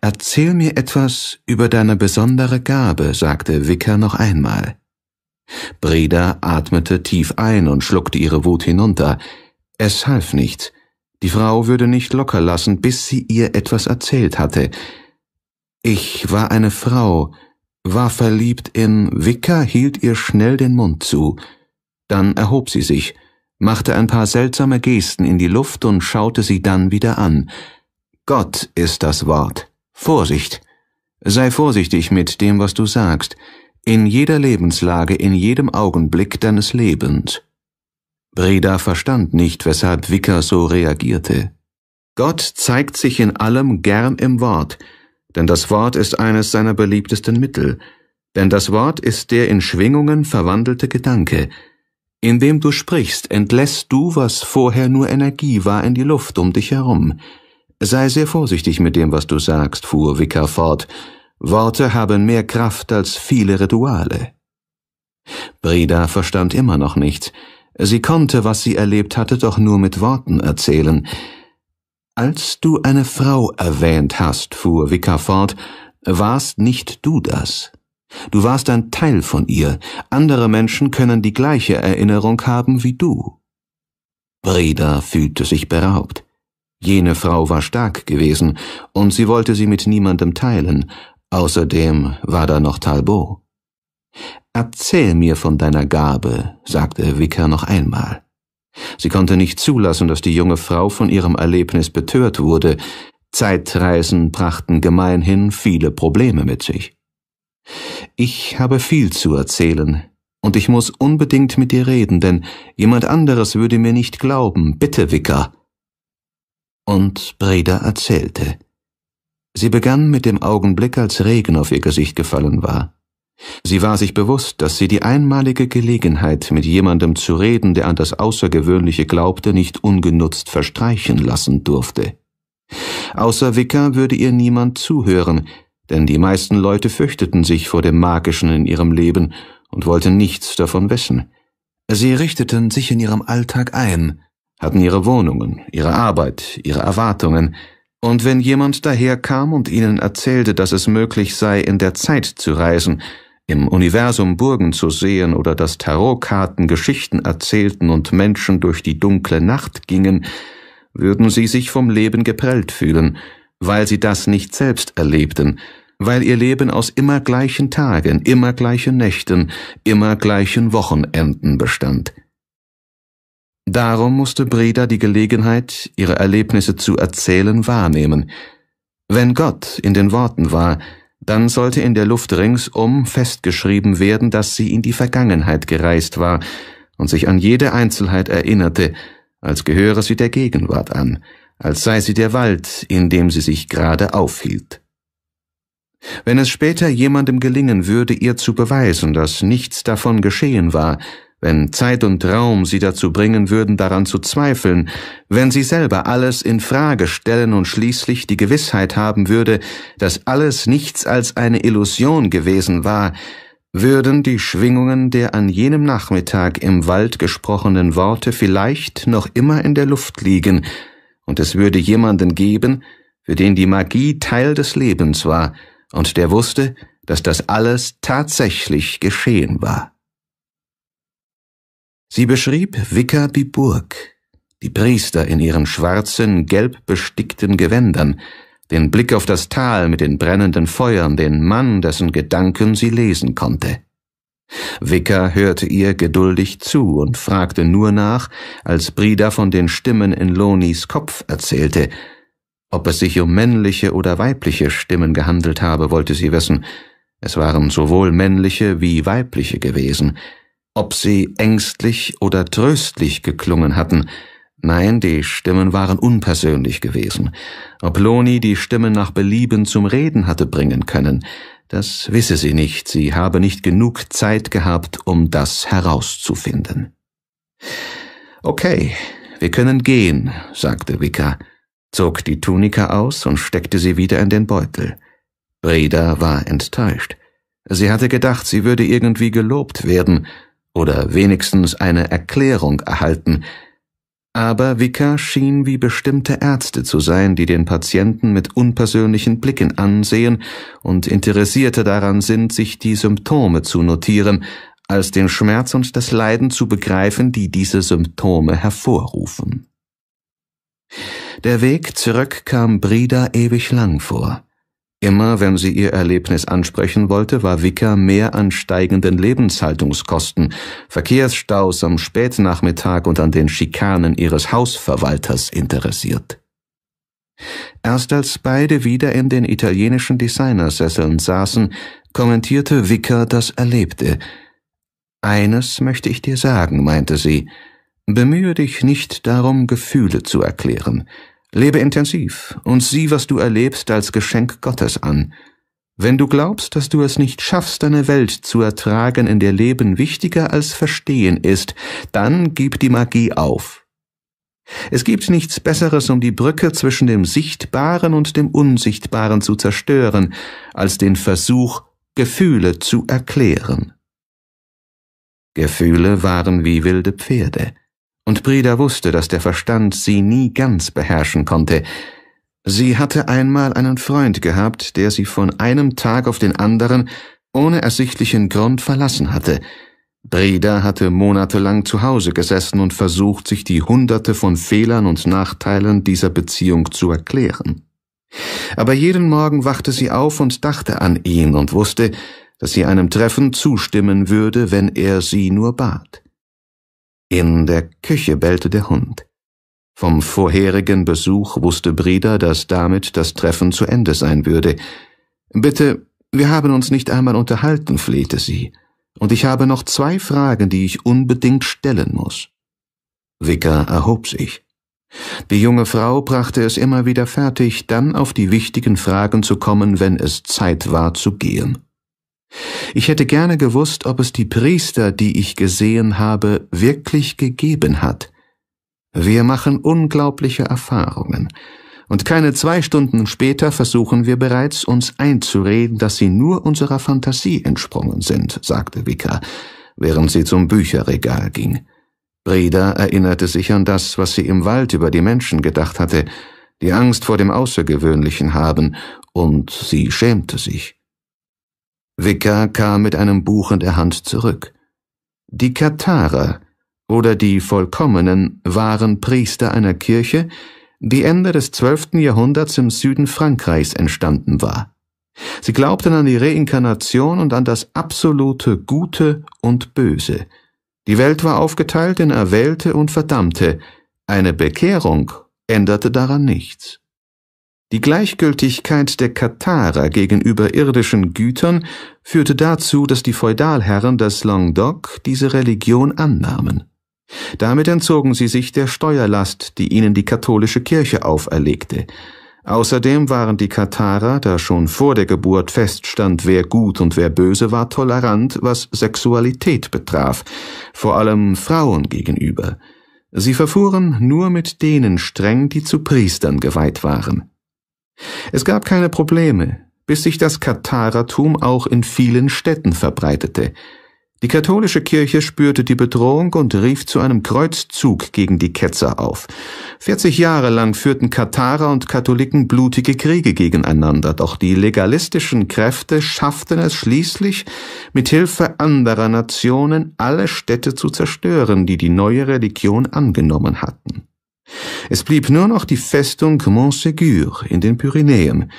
Erzähl mir etwas über deine besondere Gabe, sagte Vicker noch einmal. Breda atmete tief ein und schluckte ihre Wut hinunter. Es half nichts. Die Frau würde nicht locker lassen, bis sie ihr etwas erzählt hatte. Ich war eine Frau, war verliebt in Wicker, hielt ihr schnell den Mund zu. Dann erhob sie sich, machte ein paar seltsame Gesten in die Luft und schaute sie dann wieder an. Gott ist das Wort. Vorsicht. Sei vorsichtig mit dem, was du sagst, in jeder Lebenslage, in jedem Augenblick deines Lebens. Breda verstand nicht, weshalb Wicker so reagierte. Gott zeigt sich in allem gern im Wort, denn das Wort ist eines seiner beliebtesten Mittel, denn das Wort ist der in Schwingungen verwandelte Gedanke. Indem du sprichst, entlässt du, was vorher nur Energie war, in die Luft um dich herum. Sei sehr vorsichtig mit dem, was du sagst, fuhr Vicar fort. Worte haben mehr Kraft als viele Rituale. Brida verstand immer noch nichts. Sie konnte, was sie erlebt hatte, doch nur mit Worten erzählen. Als du eine Frau erwähnt hast, fuhr Vicar fort, warst nicht du das. Du warst ein Teil von ihr. Andere Menschen können die gleiche Erinnerung haben wie du. Breda fühlte sich beraubt. Jene Frau war stark gewesen, und sie wollte sie mit niemandem teilen. Außerdem war da noch Talbot. Erzähl mir von deiner Gabe, sagte Wicker noch einmal. Sie konnte nicht zulassen, dass die junge Frau von ihrem Erlebnis betört wurde. Zeitreisen brachten gemeinhin viele Probleme mit sich. Ich habe viel zu erzählen, und ich muss unbedingt mit dir reden, denn jemand anderes würde mir nicht glauben. Bitte, Vicar. Und Breda erzählte. Sie begann mit dem Augenblick, als Regen auf ihr Gesicht gefallen war. Sie war sich bewusst, dass sie die einmalige Gelegenheit, mit jemandem zu reden, der an das Außergewöhnliche glaubte, nicht ungenutzt verstreichen lassen durfte. Außer Vicar würde ihr niemand zuhören, denn die meisten Leute fürchteten sich vor dem Magischen in ihrem Leben und wollten nichts davon wissen. Sie richteten sich in ihrem Alltag ein, hatten ihre Wohnungen, ihre Arbeit, ihre Erwartungen, und wenn jemand daherkam und ihnen erzählte, dass es möglich sei, in der Zeit zu reisen, im Universum Burgen zu sehen oder dass Tarotkarten Geschichten erzählten und Menschen durch die dunkle Nacht gingen, würden sie sich vom Leben geprellt fühlen, weil sie das nicht selbst erlebten, weil ihr Leben aus immer gleichen Tagen, immer gleichen Nächten, immer gleichen Wochenenden bestand. Darum musste Breda die Gelegenheit, ihre Erlebnisse zu erzählen, wahrnehmen. Wenn Gott in den Worten war, dann sollte in der Luft ringsum festgeschrieben werden, dass sie in die Vergangenheit gereist war und sich an jede Einzelheit erinnerte, als gehöre sie der Gegenwart an, als sei sie der Wald, in dem sie sich gerade aufhielt. Wenn es später jemandem gelingen würde, ihr zu beweisen, dass nichts davon geschehen war, wenn Zeit und Raum sie dazu bringen würden, daran zu zweifeln, wenn sie selber alles in Frage stellen und schließlich die Gewissheit haben würde, dass alles nichts als eine Illusion gewesen war, würden die Schwingungen der an jenem Nachmittag im Wald gesprochenen Worte vielleicht noch immer in der Luft liegen, und es würde jemanden geben, für den die Magie Teil des Lebens war, und der wusste, dass das alles tatsächlich geschehen war. Sie beschrieb Wicker die Burg, die Priester in ihren schwarzen, gelb bestickten Gewändern, den Blick auf das Tal mit den brennenden Feuern, den Mann, dessen Gedanken sie lesen konnte. Wicker hörte ihr geduldig zu und fragte nur nach, als Brida von den Stimmen in Lonis Kopf erzählte. Ob es sich um männliche oder weibliche Stimmen gehandelt habe, wollte sie wissen. Es waren sowohl männliche wie weibliche gewesen – ob sie ängstlich oder tröstlich geklungen hatten. Nein, die Stimmen waren unpersönlich gewesen. Ob Loni die Stimmen nach Belieben zum Reden hatte bringen können, das wisse sie nicht, sie habe nicht genug Zeit gehabt, um das herauszufinden. Okay, wir können gehen, sagte Wicker, zog die Tunika aus und steckte sie wieder in den Beutel. Breda war enttäuscht. Sie hatte gedacht, sie würde irgendwie gelobt werden, oder wenigstens eine Erklärung erhalten, aber Vicar schien wie bestimmte Ärzte zu sein, die den Patienten mit unpersönlichen Blicken ansehen und Interessierte daran sind, sich die Symptome zu notieren, als den Schmerz und das Leiden zu begreifen, die diese Symptome hervorrufen. Der Weg zurück kam Brida ewig lang vor. Immer wenn sie ihr Erlebnis ansprechen wollte, war Wicker mehr an steigenden Lebenshaltungskosten, Verkehrsstaus am Spätnachmittag und an den Schikanen ihres Hausverwalters interessiert. Erst als beide wieder in den italienischen Designersesseln saßen, kommentierte Wicker das Erlebte. Eines möchte ich dir sagen, meinte sie. Bemühe dich nicht darum, Gefühle zu erklären. Lebe intensiv und sieh, was du erlebst, als Geschenk Gottes an. Wenn du glaubst, dass du es nicht schaffst, eine Welt zu ertragen, in der Leben wichtiger als Verstehen ist, dann gib die Magie auf. Es gibt nichts Besseres, um die Brücke zwischen dem Sichtbaren und dem Unsichtbaren zu zerstören, als den Versuch, Gefühle zu erklären. Gefühle waren wie wilde Pferde und Breda wusste, dass der Verstand sie nie ganz beherrschen konnte. Sie hatte einmal einen Freund gehabt, der sie von einem Tag auf den anderen ohne ersichtlichen Grund verlassen hatte. Breda hatte monatelang zu Hause gesessen und versucht, sich die Hunderte von Fehlern und Nachteilen dieser Beziehung zu erklären. Aber jeden Morgen wachte sie auf und dachte an ihn und wusste, dass sie einem Treffen zustimmen würde, wenn er sie nur bat. In der Küche bellte der Hund. Vom vorherigen Besuch wusste Brida, dass damit das Treffen zu Ende sein würde. Bitte, wir haben uns nicht einmal unterhalten, flehte sie, und ich habe noch zwei Fragen, die ich unbedingt stellen muss. Wicker erhob sich. Die junge Frau brachte es immer wieder fertig, dann auf die wichtigen Fragen zu kommen, wenn es Zeit war zu gehen. Ich hätte gerne gewusst, ob es die Priester, die ich gesehen habe, wirklich gegeben hat. Wir machen unglaubliche Erfahrungen, und keine zwei Stunden später versuchen wir bereits, uns einzureden, dass sie nur unserer Fantasie entsprungen sind, sagte Wicker, während sie zum Bücherregal ging. Breda erinnerte sich an das, was sie im Wald über die Menschen gedacht hatte, die Angst vor dem Außergewöhnlichen haben, und sie schämte sich. Vicar kam mit einem Buch in der Hand zurück. Die Katharer oder die Vollkommenen waren Priester einer Kirche, die Ende des zwölften Jahrhunderts im Süden Frankreichs entstanden war. Sie glaubten an die Reinkarnation und an das absolute Gute und Böse. Die Welt war aufgeteilt in Erwählte und Verdammte. Eine Bekehrung änderte daran nichts. Die Gleichgültigkeit der Katharer gegenüber irdischen Gütern führte dazu, dass die Feudalherren des Languedoc diese Religion annahmen. Damit entzogen sie sich der Steuerlast, die ihnen die katholische Kirche auferlegte. Außerdem waren die Katharer, da schon vor der Geburt feststand, wer gut und wer böse war, tolerant, was Sexualität betraf, vor allem Frauen gegenüber. Sie verfuhren nur mit denen streng, die zu Priestern geweiht waren. Es gab keine Probleme, bis sich das Katharertum auch in vielen Städten verbreitete. Die katholische Kirche spürte die Bedrohung und rief zu einem Kreuzzug gegen die Ketzer auf. 40 Jahre lang führten Katharer und Katholiken blutige Kriege gegeneinander, doch die legalistischen Kräfte schafften es schließlich, mit Hilfe anderer Nationen alle Städte zu zerstören, die die neue Religion angenommen hatten. Es blieb nur noch die Festung Montségur in den Pyrenäen,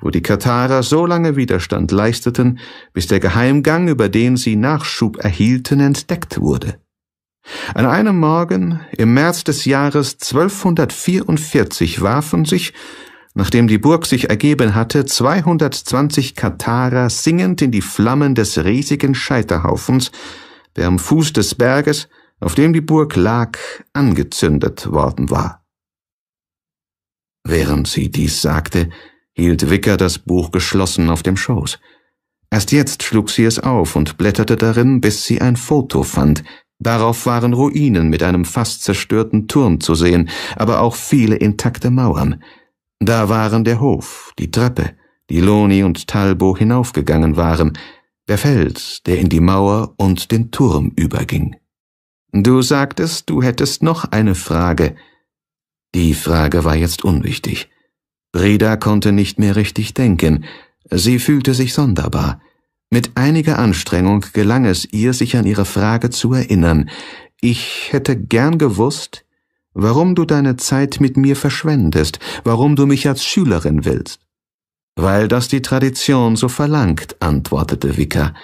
wo die Katharer so lange Widerstand leisteten, bis der Geheimgang, über den sie Nachschub erhielten, entdeckt wurde. An einem Morgen im März des Jahres 1244 warfen sich, nachdem die Burg sich ergeben hatte, 220 Katharer singend in die Flammen des riesigen Scheiterhaufens, der am Fuß des Berges auf dem die Burg lag, angezündet worden war. Während sie dies sagte, hielt Wicker das Buch geschlossen auf dem Schoß. Erst jetzt schlug sie es auf und blätterte darin, bis sie ein Foto fand. Darauf waren Ruinen mit einem fast zerstörten Turm zu sehen, aber auch viele intakte Mauern. Da waren der Hof, die Treppe, die Loni und Talbo hinaufgegangen waren, der Fels, der in die Mauer und den Turm überging. Du sagtest, du hättest noch eine Frage. Die Frage war jetzt unwichtig. Breda konnte nicht mehr richtig denken. Sie fühlte sich sonderbar. Mit einiger Anstrengung gelang es ihr, sich an ihre Frage zu erinnern. Ich hätte gern gewusst, warum du deine Zeit mit mir verschwendest, warum du mich als Schülerin willst. Weil das die Tradition so verlangt, antwortete Vicker.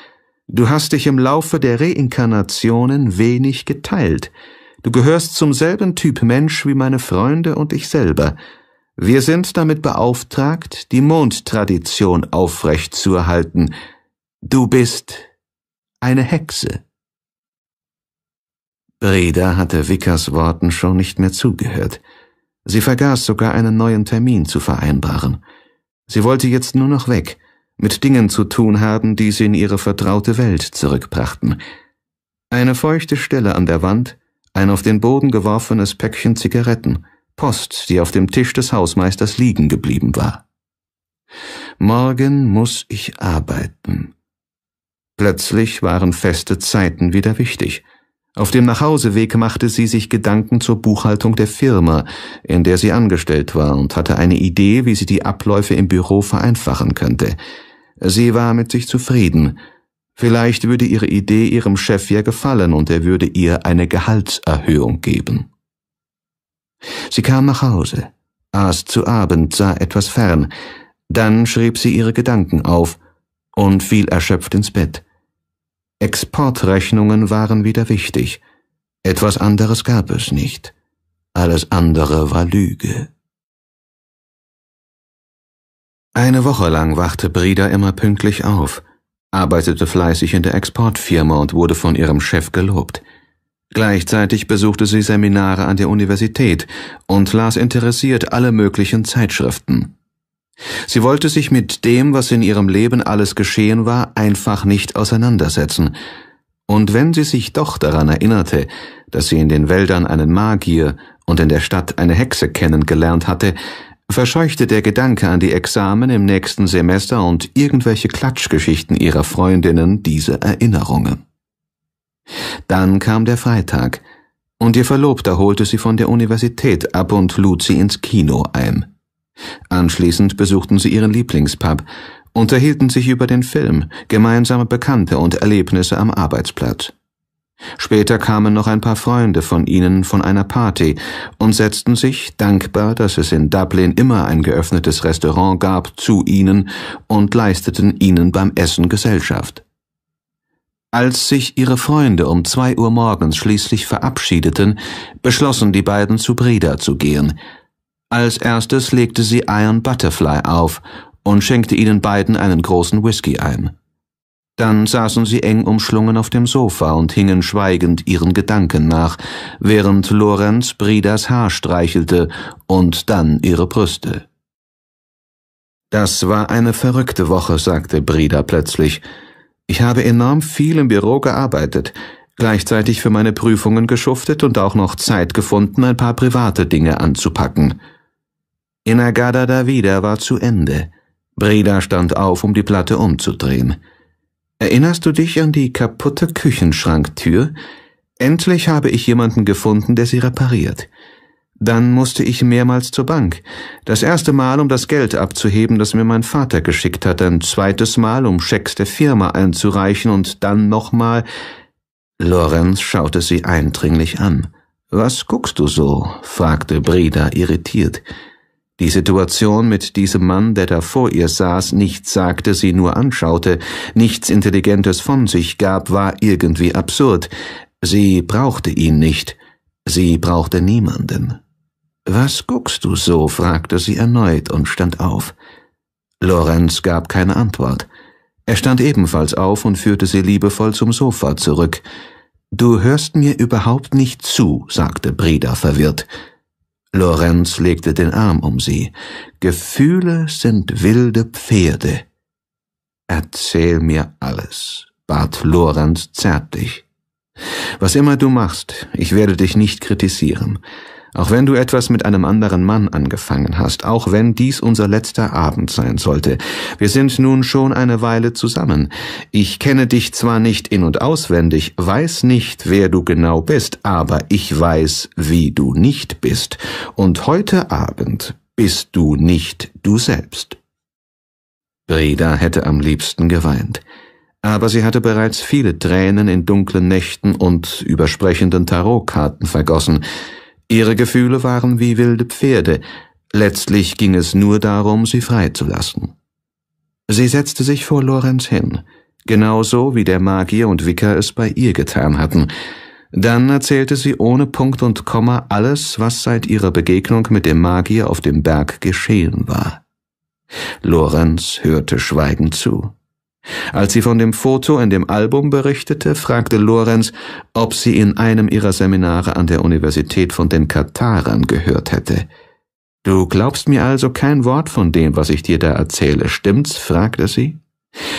Du hast dich im Laufe der Reinkarnationen wenig geteilt. Du gehörst zum selben Typ Mensch wie meine Freunde und ich selber. Wir sind damit beauftragt, die Mondtradition aufrechtzuerhalten. Du bist eine Hexe. Breda hatte Vickers Worten schon nicht mehr zugehört. Sie vergaß sogar einen neuen Termin zu vereinbaren. Sie wollte jetzt nur noch weg, mit Dingen zu tun haben, die sie in ihre vertraute Welt zurückbrachten. Eine feuchte Stelle an der Wand, ein auf den Boden geworfenes Päckchen Zigaretten, Post, die auf dem Tisch des Hausmeisters liegen geblieben war. Morgen muss ich arbeiten. Plötzlich waren feste Zeiten wieder wichtig. Auf dem Nachhauseweg machte sie sich Gedanken zur Buchhaltung der Firma, in der sie angestellt war, und hatte eine Idee, wie sie die Abläufe im Büro vereinfachen könnte. Sie war mit sich zufrieden. Vielleicht würde ihre Idee ihrem Chef ja gefallen und er würde ihr eine Gehaltserhöhung geben. Sie kam nach Hause, aß zu Abend, sah etwas fern, dann schrieb sie ihre Gedanken auf und fiel erschöpft ins Bett. Exportrechnungen waren wieder wichtig. Etwas anderes gab es nicht. Alles andere war Lüge. Eine Woche lang wachte Brida immer pünktlich auf, arbeitete fleißig in der Exportfirma und wurde von ihrem Chef gelobt. Gleichzeitig besuchte sie Seminare an der Universität und las interessiert alle möglichen Zeitschriften. Sie wollte sich mit dem, was in ihrem Leben alles geschehen war, einfach nicht auseinandersetzen, und wenn sie sich doch daran erinnerte, dass sie in den Wäldern einen Magier und in der Stadt eine Hexe kennengelernt hatte, verscheuchte der Gedanke an die Examen im nächsten Semester und irgendwelche Klatschgeschichten ihrer Freundinnen diese Erinnerungen. Dann kam der Freitag, und ihr Verlobter holte sie von der Universität ab und lud sie ins Kino ein. Anschließend besuchten sie ihren Lieblingspub, unterhielten sich über den Film, gemeinsame Bekannte und Erlebnisse am Arbeitsplatz. Später kamen noch ein paar Freunde von ihnen von einer Party und setzten sich, dankbar, dass es in Dublin immer ein geöffnetes Restaurant gab, zu ihnen und leisteten ihnen beim Essen Gesellschaft. Als sich ihre Freunde um zwei Uhr morgens schließlich verabschiedeten, beschlossen die beiden zu Breda zu gehen. Als erstes legte sie Iron Butterfly auf und schenkte ihnen beiden einen großen Whisky ein. Dann saßen sie eng umschlungen auf dem Sofa und hingen schweigend ihren Gedanken nach, während Lorenz Bridas Haar streichelte und dann ihre Brüste. Das war eine verrückte Woche, sagte Brida plötzlich. Ich habe enorm viel im Büro gearbeitet, gleichzeitig für meine Prüfungen geschuftet und auch noch Zeit gefunden, ein paar private Dinge anzupacken. Inagada Davida war zu Ende. Brida stand auf, um die Platte umzudrehen. Erinnerst du dich an die kaputte Küchenschranktür? Endlich habe ich jemanden gefunden, der sie repariert. Dann musste ich mehrmals zur Bank. Das erste Mal, um das Geld abzuheben, das mir mein Vater geschickt hat, ein zweites Mal, um Schecks der Firma einzureichen und dann nochmal. Lorenz schaute sie eindringlich an. Was guckst du so? fragte Breda irritiert. Die Situation mit diesem Mann, der da vor ihr saß, nichts sagte, sie nur anschaute, nichts Intelligentes von sich gab, war irgendwie absurd. Sie brauchte ihn nicht, sie brauchte niemanden. Was guckst du so? fragte sie erneut und stand auf. Lorenz gab keine Antwort. Er stand ebenfalls auf und führte sie liebevoll zum Sofa zurück. Du hörst mir überhaupt nicht zu, sagte Breda verwirrt. Lorenz legte den Arm um sie. Gefühle sind wilde Pferde. Erzähl mir alles, bat Lorenz zärtlich. Was immer du machst, ich werde dich nicht kritisieren. Auch wenn du etwas mit einem anderen Mann angefangen hast, auch wenn dies unser letzter Abend sein sollte. Wir sind nun schon eine Weile zusammen. Ich kenne dich zwar nicht in und auswendig, weiß nicht, wer du genau bist, aber ich weiß, wie du nicht bist. Und heute Abend bist du nicht du selbst. Breda hätte am liebsten geweint aber sie hatte bereits viele Tränen in dunklen Nächten und übersprechenden Tarotkarten vergossen, Ihre Gefühle waren wie wilde Pferde, letztlich ging es nur darum, sie freizulassen. Sie setzte sich vor Lorenz hin, genauso wie der Magier und Wicker es bei ihr getan hatten. Dann erzählte sie ohne Punkt und Komma alles, was seit ihrer Begegnung mit dem Magier auf dem Berg geschehen war. Lorenz hörte schweigend zu. Als sie von dem Foto in dem Album berichtete, fragte Lorenz, ob sie in einem ihrer Seminare an der Universität von den Katarern gehört hätte. Du glaubst mir also kein Wort von dem, was ich dir da erzähle, stimmt's? fragte sie.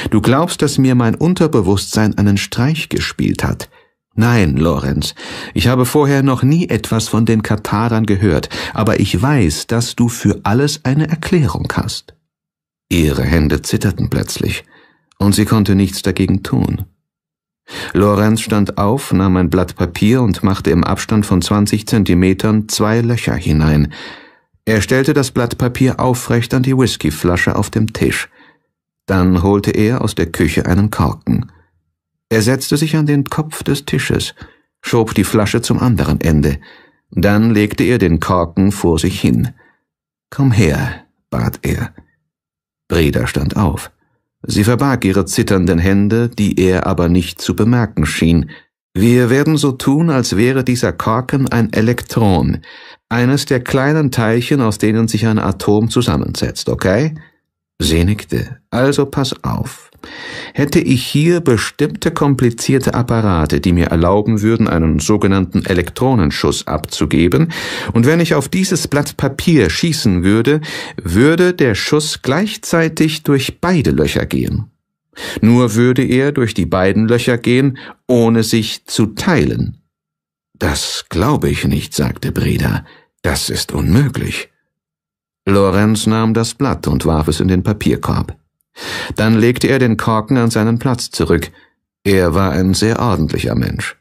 Du glaubst, dass mir mein Unterbewusstsein einen Streich gespielt hat. Nein, Lorenz, ich habe vorher noch nie etwas von den Katarern gehört, aber ich weiß, dass du für alles eine Erklärung hast. Ihre Hände zitterten plötzlich und sie konnte nichts dagegen tun. Lorenz stand auf, nahm ein Blatt Papier und machte im Abstand von 20 Zentimetern zwei Löcher hinein. Er stellte das Blatt Papier aufrecht an die Whiskyflasche auf dem Tisch. Dann holte er aus der Küche einen Korken. Er setzte sich an den Kopf des Tisches, schob die Flasche zum anderen Ende. Dann legte er den Korken vor sich hin. Komm her, bat er. Breda stand auf. Sie verbarg ihre zitternden Hände, die er aber nicht zu bemerken schien. Wir werden so tun, als wäre dieser Korken ein Elektron, eines der kleinen Teilchen, aus denen sich ein Atom zusammensetzt, okay? Sie nickte. Also pass auf. Hätte ich hier bestimmte komplizierte Apparate, die mir erlauben würden, einen sogenannten Elektronenschuss abzugeben, und wenn ich auf dieses Blatt Papier schießen würde, würde der Schuss gleichzeitig durch beide Löcher gehen. Nur würde er durch die beiden Löcher gehen, ohne sich zu teilen. Das glaube ich nicht, sagte Breda. Das ist unmöglich. Lorenz nahm das Blatt und warf es in den Papierkorb. Dann legte er den Korken an seinen Platz zurück. Er war ein sehr ordentlicher Mensch.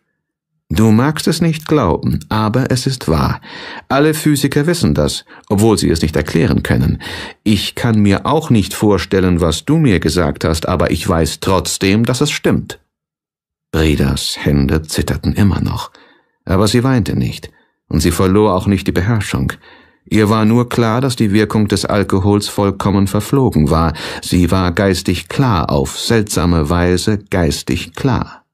Du magst es nicht glauben, aber es ist wahr. Alle Physiker wissen das, obwohl sie es nicht erklären können. Ich kann mir auch nicht vorstellen, was du mir gesagt hast, aber ich weiß trotzdem, dass es stimmt. Bridas Hände zitterten immer noch, aber sie weinte nicht, und sie verlor auch nicht die Beherrschung. Ihr war nur klar, dass die Wirkung des Alkohols vollkommen verflogen war. Sie war geistig klar, auf seltsame Weise geistig klar.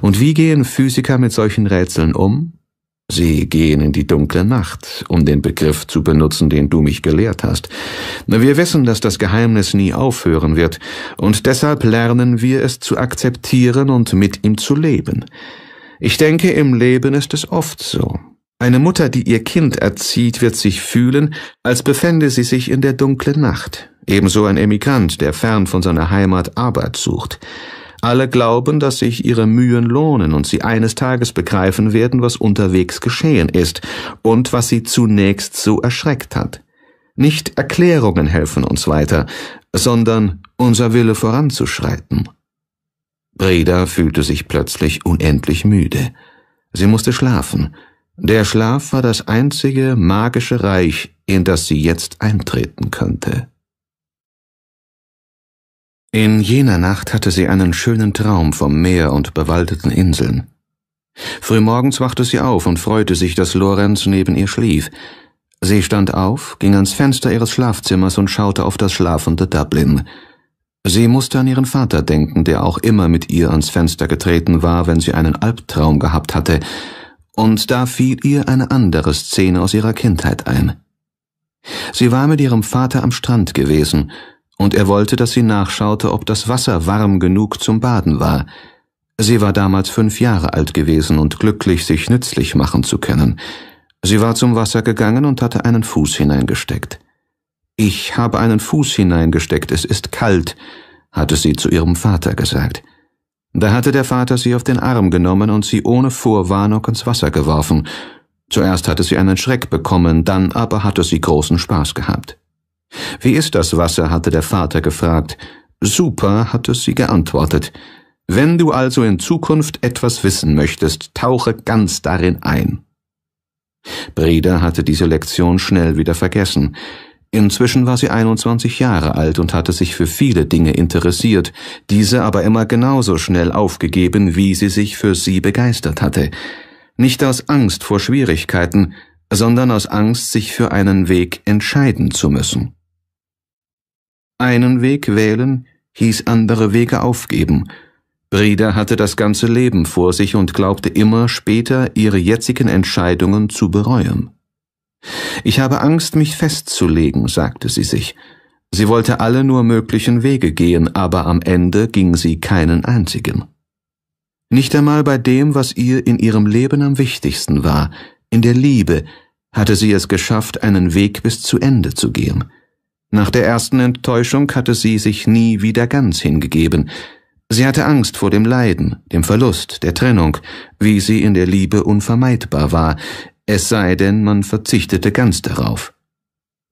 Und wie gehen Physiker mit solchen Rätseln um? Sie gehen in die dunkle Nacht, um den Begriff zu benutzen, den du mich gelehrt hast. Wir wissen, dass das Geheimnis nie aufhören wird, und deshalb lernen wir es zu akzeptieren und mit ihm zu leben. Ich denke, im Leben ist es oft so. Eine Mutter, die ihr Kind erzieht, wird sich fühlen, als befände sie sich in der dunklen Nacht. Ebenso ein Emigrant, der fern von seiner Heimat Arbeit sucht. Alle glauben, dass sich ihre Mühen lohnen und sie eines Tages begreifen werden, was unterwegs geschehen ist und was sie zunächst so erschreckt hat. Nicht Erklärungen helfen uns weiter, sondern unser Wille voranzuschreiten. Breda fühlte sich plötzlich unendlich müde. Sie musste schlafen, der Schlaf war das einzige magische Reich, in das sie jetzt eintreten könnte. In jener Nacht hatte sie einen schönen Traum vom Meer und bewaldeten Inseln. Frühmorgens wachte sie auf und freute sich, dass Lorenz neben ihr schlief. Sie stand auf, ging ans Fenster ihres Schlafzimmers und schaute auf das schlafende Dublin. Sie musste an ihren Vater denken, der auch immer mit ihr ans Fenster getreten war, wenn sie einen Albtraum gehabt hatte, und da fiel ihr eine andere Szene aus ihrer Kindheit ein. Sie war mit ihrem Vater am Strand gewesen, und er wollte, dass sie nachschaute, ob das Wasser warm genug zum Baden war. Sie war damals fünf Jahre alt gewesen und glücklich, sich nützlich machen zu können. Sie war zum Wasser gegangen und hatte einen Fuß hineingesteckt. Ich habe einen Fuß hineingesteckt, es ist kalt, hatte sie zu ihrem Vater gesagt. Da hatte der Vater sie auf den Arm genommen und sie ohne Vorwarnung ins Wasser geworfen. Zuerst hatte sie einen Schreck bekommen, dann aber hatte sie großen Spaß gehabt. Wie ist das Wasser? hatte der Vater gefragt. Super, hatte sie geantwortet. Wenn du also in Zukunft etwas wissen möchtest, tauche ganz darin ein. Breda hatte diese Lektion schnell wieder vergessen. Inzwischen war sie 21 Jahre alt und hatte sich für viele Dinge interessiert, diese aber immer genauso schnell aufgegeben, wie sie sich für sie begeistert hatte. Nicht aus Angst vor Schwierigkeiten, sondern aus Angst, sich für einen Weg entscheiden zu müssen. Einen Weg wählen hieß andere Wege aufgeben. Brida hatte das ganze Leben vor sich und glaubte immer später, ihre jetzigen Entscheidungen zu bereuen. Ich habe Angst, mich festzulegen, sagte sie sich. Sie wollte alle nur möglichen Wege gehen, aber am Ende ging sie keinen einzigen. Nicht einmal bei dem, was ihr in ihrem Leben am wichtigsten war, in der Liebe, hatte sie es geschafft, einen Weg bis zu Ende zu gehen. Nach der ersten Enttäuschung hatte sie sich nie wieder ganz hingegeben. Sie hatte Angst vor dem Leiden, dem Verlust, der Trennung, wie sie in der Liebe unvermeidbar war, es sei denn, man verzichtete ganz darauf.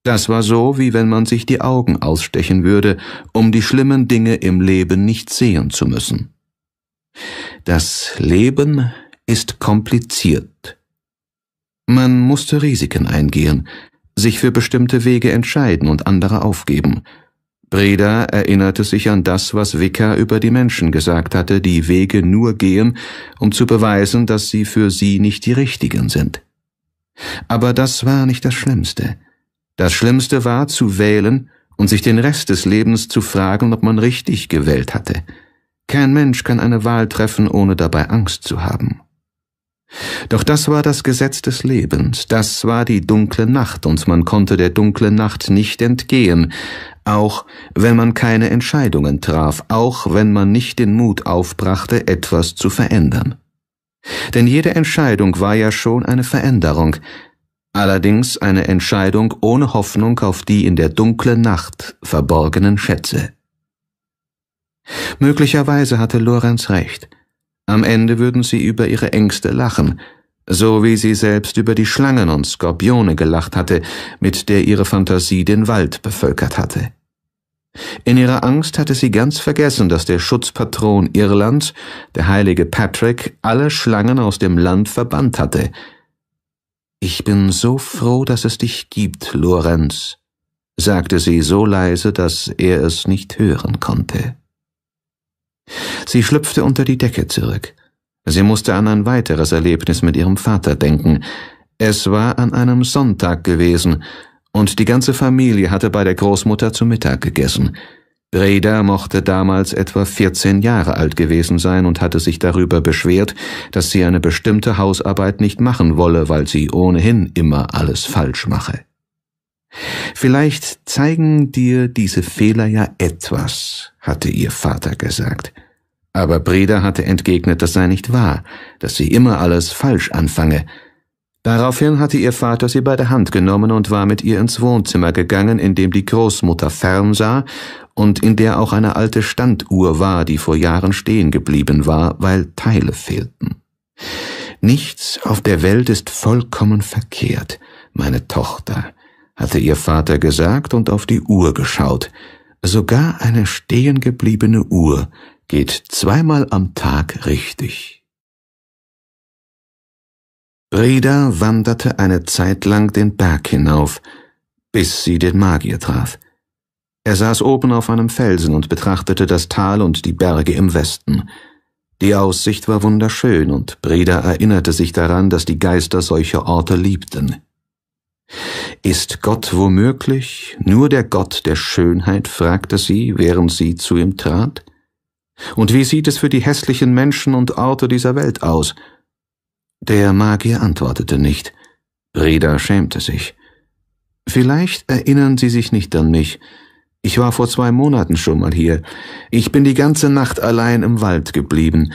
Das war so, wie wenn man sich die Augen ausstechen würde, um die schlimmen Dinge im Leben nicht sehen zu müssen. Das Leben ist kompliziert. Man musste Risiken eingehen, sich für bestimmte Wege entscheiden und andere aufgeben. Breda erinnerte sich an das, was Vicar über die Menschen gesagt hatte, die Wege nur gehen, um zu beweisen, dass sie für sie nicht die richtigen sind. Aber das war nicht das Schlimmste. Das Schlimmste war, zu wählen und sich den Rest des Lebens zu fragen, ob man richtig gewählt hatte. Kein Mensch kann eine Wahl treffen, ohne dabei Angst zu haben. Doch das war das Gesetz des Lebens, das war die dunkle Nacht, und man konnte der dunklen Nacht nicht entgehen, auch wenn man keine Entscheidungen traf, auch wenn man nicht den Mut aufbrachte, etwas zu verändern. Denn jede Entscheidung war ja schon eine Veränderung, allerdings eine Entscheidung ohne Hoffnung auf die in der dunklen Nacht verborgenen Schätze. Möglicherweise hatte Lorenz recht. Am Ende würden sie über ihre Ängste lachen, so wie sie selbst über die Schlangen und Skorpione gelacht hatte, mit der ihre Fantasie den Wald bevölkert hatte. In ihrer Angst hatte sie ganz vergessen, dass der Schutzpatron Irlands, der heilige Patrick, alle Schlangen aus dem Land verbannt hatte. Ich bin so froh, dass es dich gibt, Lorenz, sagte sie so leise, dass er es nicht hören konnte. Sie schlüpfte unter die Decke zurück. Sie musste an ein weiteres Erlebnis mit ihrem Vater denken. Es war an einem Sonntag gewesen, und die ganze Familie hatte bei der Großmutter zu Mittag gegessen. Breda mochte damals etwa 14 Jahre alt gewesen sein und hatte sich darüber beschwert, dass sie eine bestimmte Hausarbeit nicht machen wolle, weil sie ohnehin immer alles falsch mache. Vielleicht zeigen dir diese Fehler ja etwas, hatte ihr Vater gesagt. Aber Breda hatte entgegnet, das sei nicht wahr, dass sie immer alles falsch anfange, Daraufhin hatte ihr Vater sie bei der Hand genommen und war mit ihr ins Wohnzimmer gegangen, in dem die Großmutter fern sah und in der auch eine alte Standuhr war, die vor Jahren stehen geblieben war, weil Teile fehlten. Nichts auf der Welt ist vollkommen verkehrt, meine Tochter, hatte ihr Vater gesagt und auf die Uhr geschaut. Sogar eine stehen gebliebene Uhr geht zweimal am Tag richtig. Reda wanderte eine Zeit lang den Berg hinauf, bis sie den Magier traf. Er saß oben auf einem Felsen und betrachtete das Tal und die Berge im Westen. Die Aussicht war wunderschön, und Breda erinnerte sich daran, dass die Geister solche Orte liebten. Ist Gott womöglich nur der Gott der Schönheit? fragte sie, während sie zu ihm trat. Und wie sieht es für die hässlichen Menschen und Orte dieser Welt aus? Der Magier antwortete nicht. Reda schämte sich. Vielleicht erinnern Sie sich nicht an mich. Ich war vor zwei Monaten schon mal hier. Ich bin die ganze Nacht allein im Wald geblieben,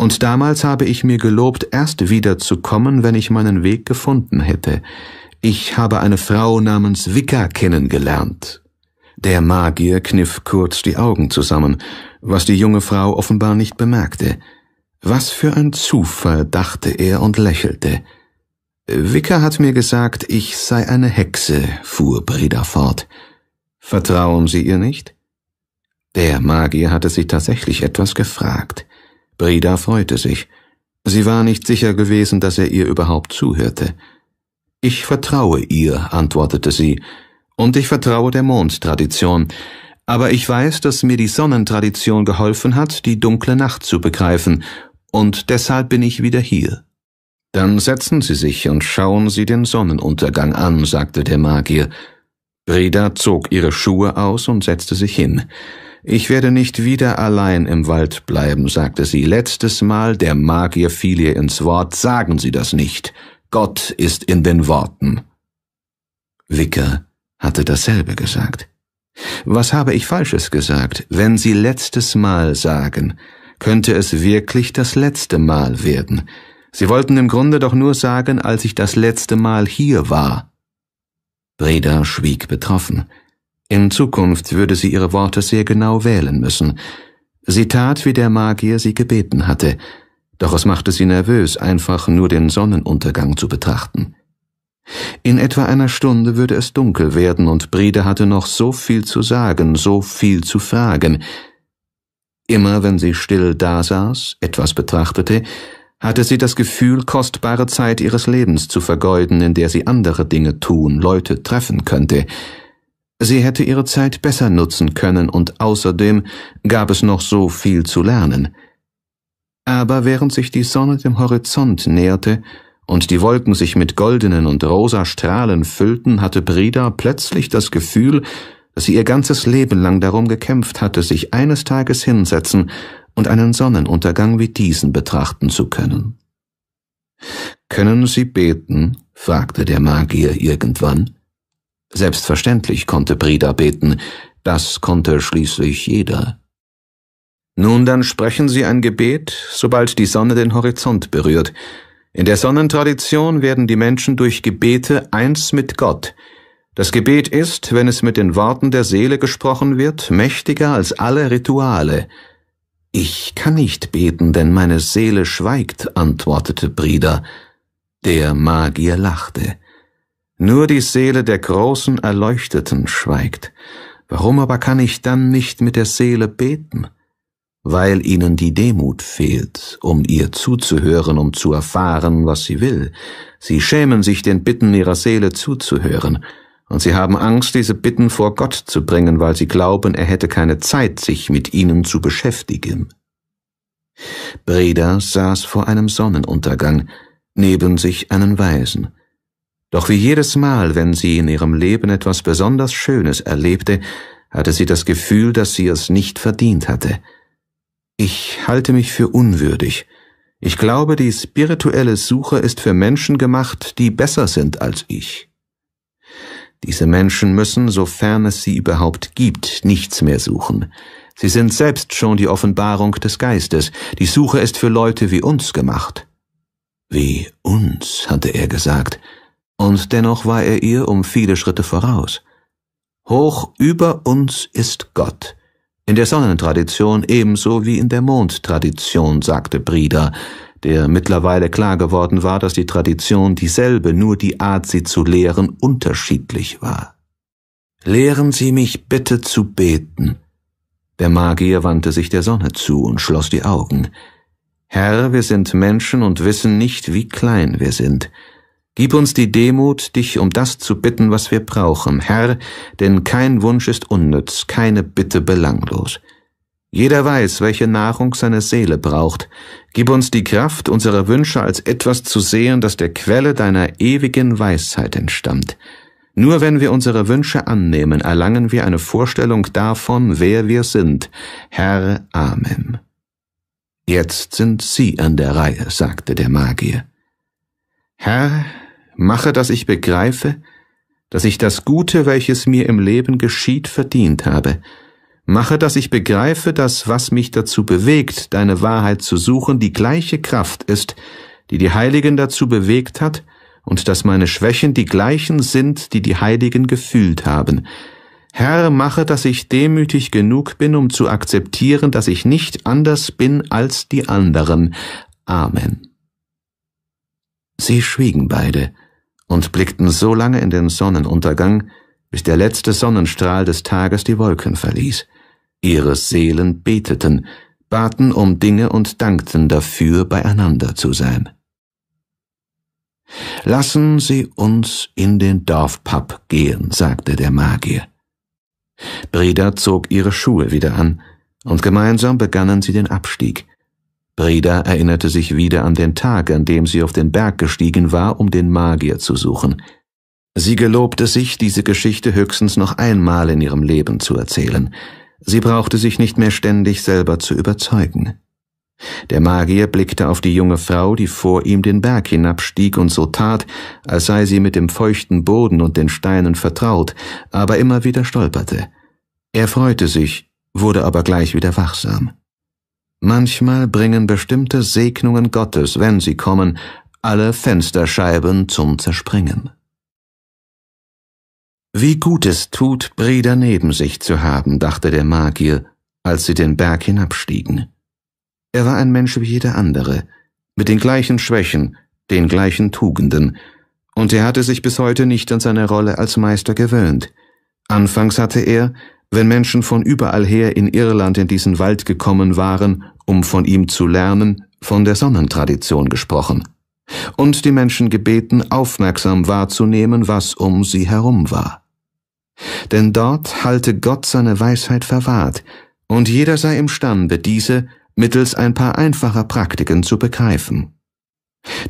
und damals habe ich mir gelobt, erst wiederzukommen, wenn ich meinen Weg gefunden hätte. Ich habe eine Frau namens Vika kennengelernt. Der Magier kniff kurz die Augen zusammen, was die junge Frau offenbar nicht bemerkte. Was für ein Zufall, dachte er und lächelte. Wicker hat mir gesagt, ich sei eine Hexe, fuhr Breda fort. Vertrauen Sie ihr nicht? Der Magier hatte sich tatsächlich etwas gefragt. Breda freute sich. Sie war nicht sicher gewesen, dass er ihr überhaupt zuhörte. Ich vertraue ihr, antwortete sie, und ich vertraue der Mondtradition, aber ich weiß, dass mir die Sonnentradition geholfen hat, die dunkle Nacht zu begreifen und deshalb bin ich wieder hier. Dann setzen Sie sich und schauen Sie den Sonnenuntergang an, sagte der Magier. Breda zog ihre Schuhe aus und setzte sich hin. Ich werde nicht wieder allein im Wald bleiben, sagte sie. Letztes Mal, der Magier fiel ihr ins Wort, sagen Sie das nicht. Gott ist in den Worten. Wicker hatte dasselbe gesagt. Was habe ich Falsches gesagt? Wenn Sie letztes Mal sagen, könnte es wirklich das letzte Mal werden. Sie wollten im Grunde doch nur sagen, als ich das letzte Mal hier war. Breda schwieg betroffen. In Zukunft würde sie ihre Worte sehr genau wählen müssen. Sie tat, wie der Magier sie gebeten hatte, doch es machte sie nervös, einfach nur den Sonnenuntergang zu betrachten. In etwa einer Stunde würde es dunkel werden, und Brede hatte noch so viel zu sagen, so viel zu fragen. Immer wenn sie still dasaß, etwas betrachtete, hatte sie das Gefühl, kostbare Zeit ihres Lebens zu vergeuden, in der sie andere Dinge tun, Leute treffen könnte. Sie hätte ihre Zeit besser nutzen können und außerdem gab es noch so viel zu lernen. Aber während sich die Sonne dem Horizont näherte und die Wolken sich mit goldenen und rosa Strahlen füllten, hatte Brida plötzlich das Gefühl, dass sie ihr ganzes Leben lang darum gekämpft hatte, sich eines Tages hinsetzen und einen Sonnenuntergang wie diesen betrachten zu können. Können Sie beten? fragte der Magier irgendwann. Selbstverständlich konnte Brida beten, das konnte schließlich jeder. Nun dann sprechen Sie ein Gebet, sobald die Sonne den Horizont berührt. In der Sonnentradition werden die Menschen durch Gebete eins mit Gott, das Gebet ist, wenn es mit den Worten der Seele gesprochen wird, mächtiger als alle Rituale. Ich kann nicht beten, denn meine Seele schweigt, antwortete Brida. Der Magier lachte. Nur die Seele der großen Erleuchteten schweigt. Warum aber kann ich dann nicht mit der Seele beten? Weil ihnen die Demut fehlt, um ihr zuzuhören, um zu erfahren, was sie will. Sie schämen sich den Bitten ihrer Seele zuzuhören und sie haben Angst, diese Bitten vor Gott zu bringen, weil sie glauben, er hätte keine Zeit, sich mit ihnen zu beschäftigen. Breda saß vor einem Sonnenuntergang, neben sich einen Weisen. Doch wie jedes Mal, wenn sie in ihrem Leben etwas besonders Schönes erlebte, hatte sie das Gefühl, dass sie es nicht verdient hatte. Ich halte mich für unwürdig. Ich glaube, die spirituelle Suche ist für Menschen gemacht, die besser sind als ich. Diese Menschen müssen, sofern es sie überhaupt gibt, nichts mehr suchen. Sie sind selbst schon die Offenbarung des Geistes. Die Suche ist für Leute wie uns gemacht. Wie uns, hatte er gesagt, und dennoch war er ihr um viele Schritte voraus. Hoch über uns ist Gott. In der Sonnentradition ebenso wie in der Mondtradition, sagte Brieder der mittlerweile klar geworden war, dass die Tradition dieselbe, nur die Art, sie zu lehren, unterschiedlich war. Lehren Sie mich bitte zu beten. Der Magier wandte sich der Sonne zu und schloss die Augen. Herr, wir sind Menschen und wissen nicht, wie klein wir sind. Gib uns die Demut, dich um das zu bitten, was wir brauchen, Herr, denn kein Wunsch ist unnütz, keine Bitte belanglos. Jeder weiß, welche Nahrung seine Seele braucht. Gib uns die Kraft, unsere Wünsche als etwas zu sehen, das der Quelle deiner ewigen Weisheit entstammt. Nur wenn wir unsere Wünsche annehmen, erlangen wir eine Vorstellung davon, wer wir sind. Herr Amen. Jetzt sind Sie an der Reihe, sagte der Magier. Herr, mache, dass ich begreife, dass ich das Gute, welches mir im Leben geschieht, verdient habe, Mache, dass ich begreife, dass was mich dazu bewegt, deine Wahrheit zu suchen, die gleiche Kraft ist, die die Heiligen dazu bewegt hat, und dass meine Schwächen die gleichen sind, die die Heiligen gefühlt haben. Herr, mache, dass ich demütig genug bin, um zu akzeptieren, dass ich nicht anders bin als die anderen. Amen. Sie schwiegen beide und blickten so lange in den Sonnenuntergang, bis der letzte Sonnenstrahl des Tages die Wolken verließ. Ihre Seelen beteten, baten um Dinge und dankten dafür, beieinander zu sein. Lassen Sie uns in den Dorfpub gehen, sagte der Magier. Breda zog ihre Schuhe wieder an, und gemeinsam begannen sie den Abstieg. Breda erinnerte sich wieder an den Tag, an dem sie auf den Berg gestiegen war, um den Magier zu suchen. Sie gelobte sich, diese Geschichte höchstens noch einmal in ihrem Leben zu erzählen. Sie brauchte sich nicht mehr ständig selber zu überzeugen. Der Magier blickte auf die junge Frau, die vor ihm den Berg hinabstieg und so tat, als sei sie mit dem feuchten Boden und den Steinen vertraut, aber immer wieder stolperte. Er freute sich, wurde aber gleich wieder wachsam. Manchmal bringen bestimmte Segnungen Gottes, wenn sie kommen, alle Fensterscheiben zum Zerspringen. Wie gut es tut, Breda neben sich zu haben, dachte der Magier, als sie den Berg hinabstiegen. Er war ein Mensch wie jeder andere, mit den gleichen Schwächen, den gleichen Tugenden, und er hatte sich bis heute nicht an seine Rolle als Meister gewöhnt. Anfangs hatte er, wenn Menschen von überall her in Irland in diesen Wald gekommen waren, um von ihm zu lernen, von der Sonnentradition gesprochen und die Menschen gebeten, aufmerksam wahrzunehmen, was um sie herum war. Denn dort halte Gott seine Weisheit verwahrt, und jeder sei imstande, diese mittels ein paar einfacher Praktiken zu begreifen.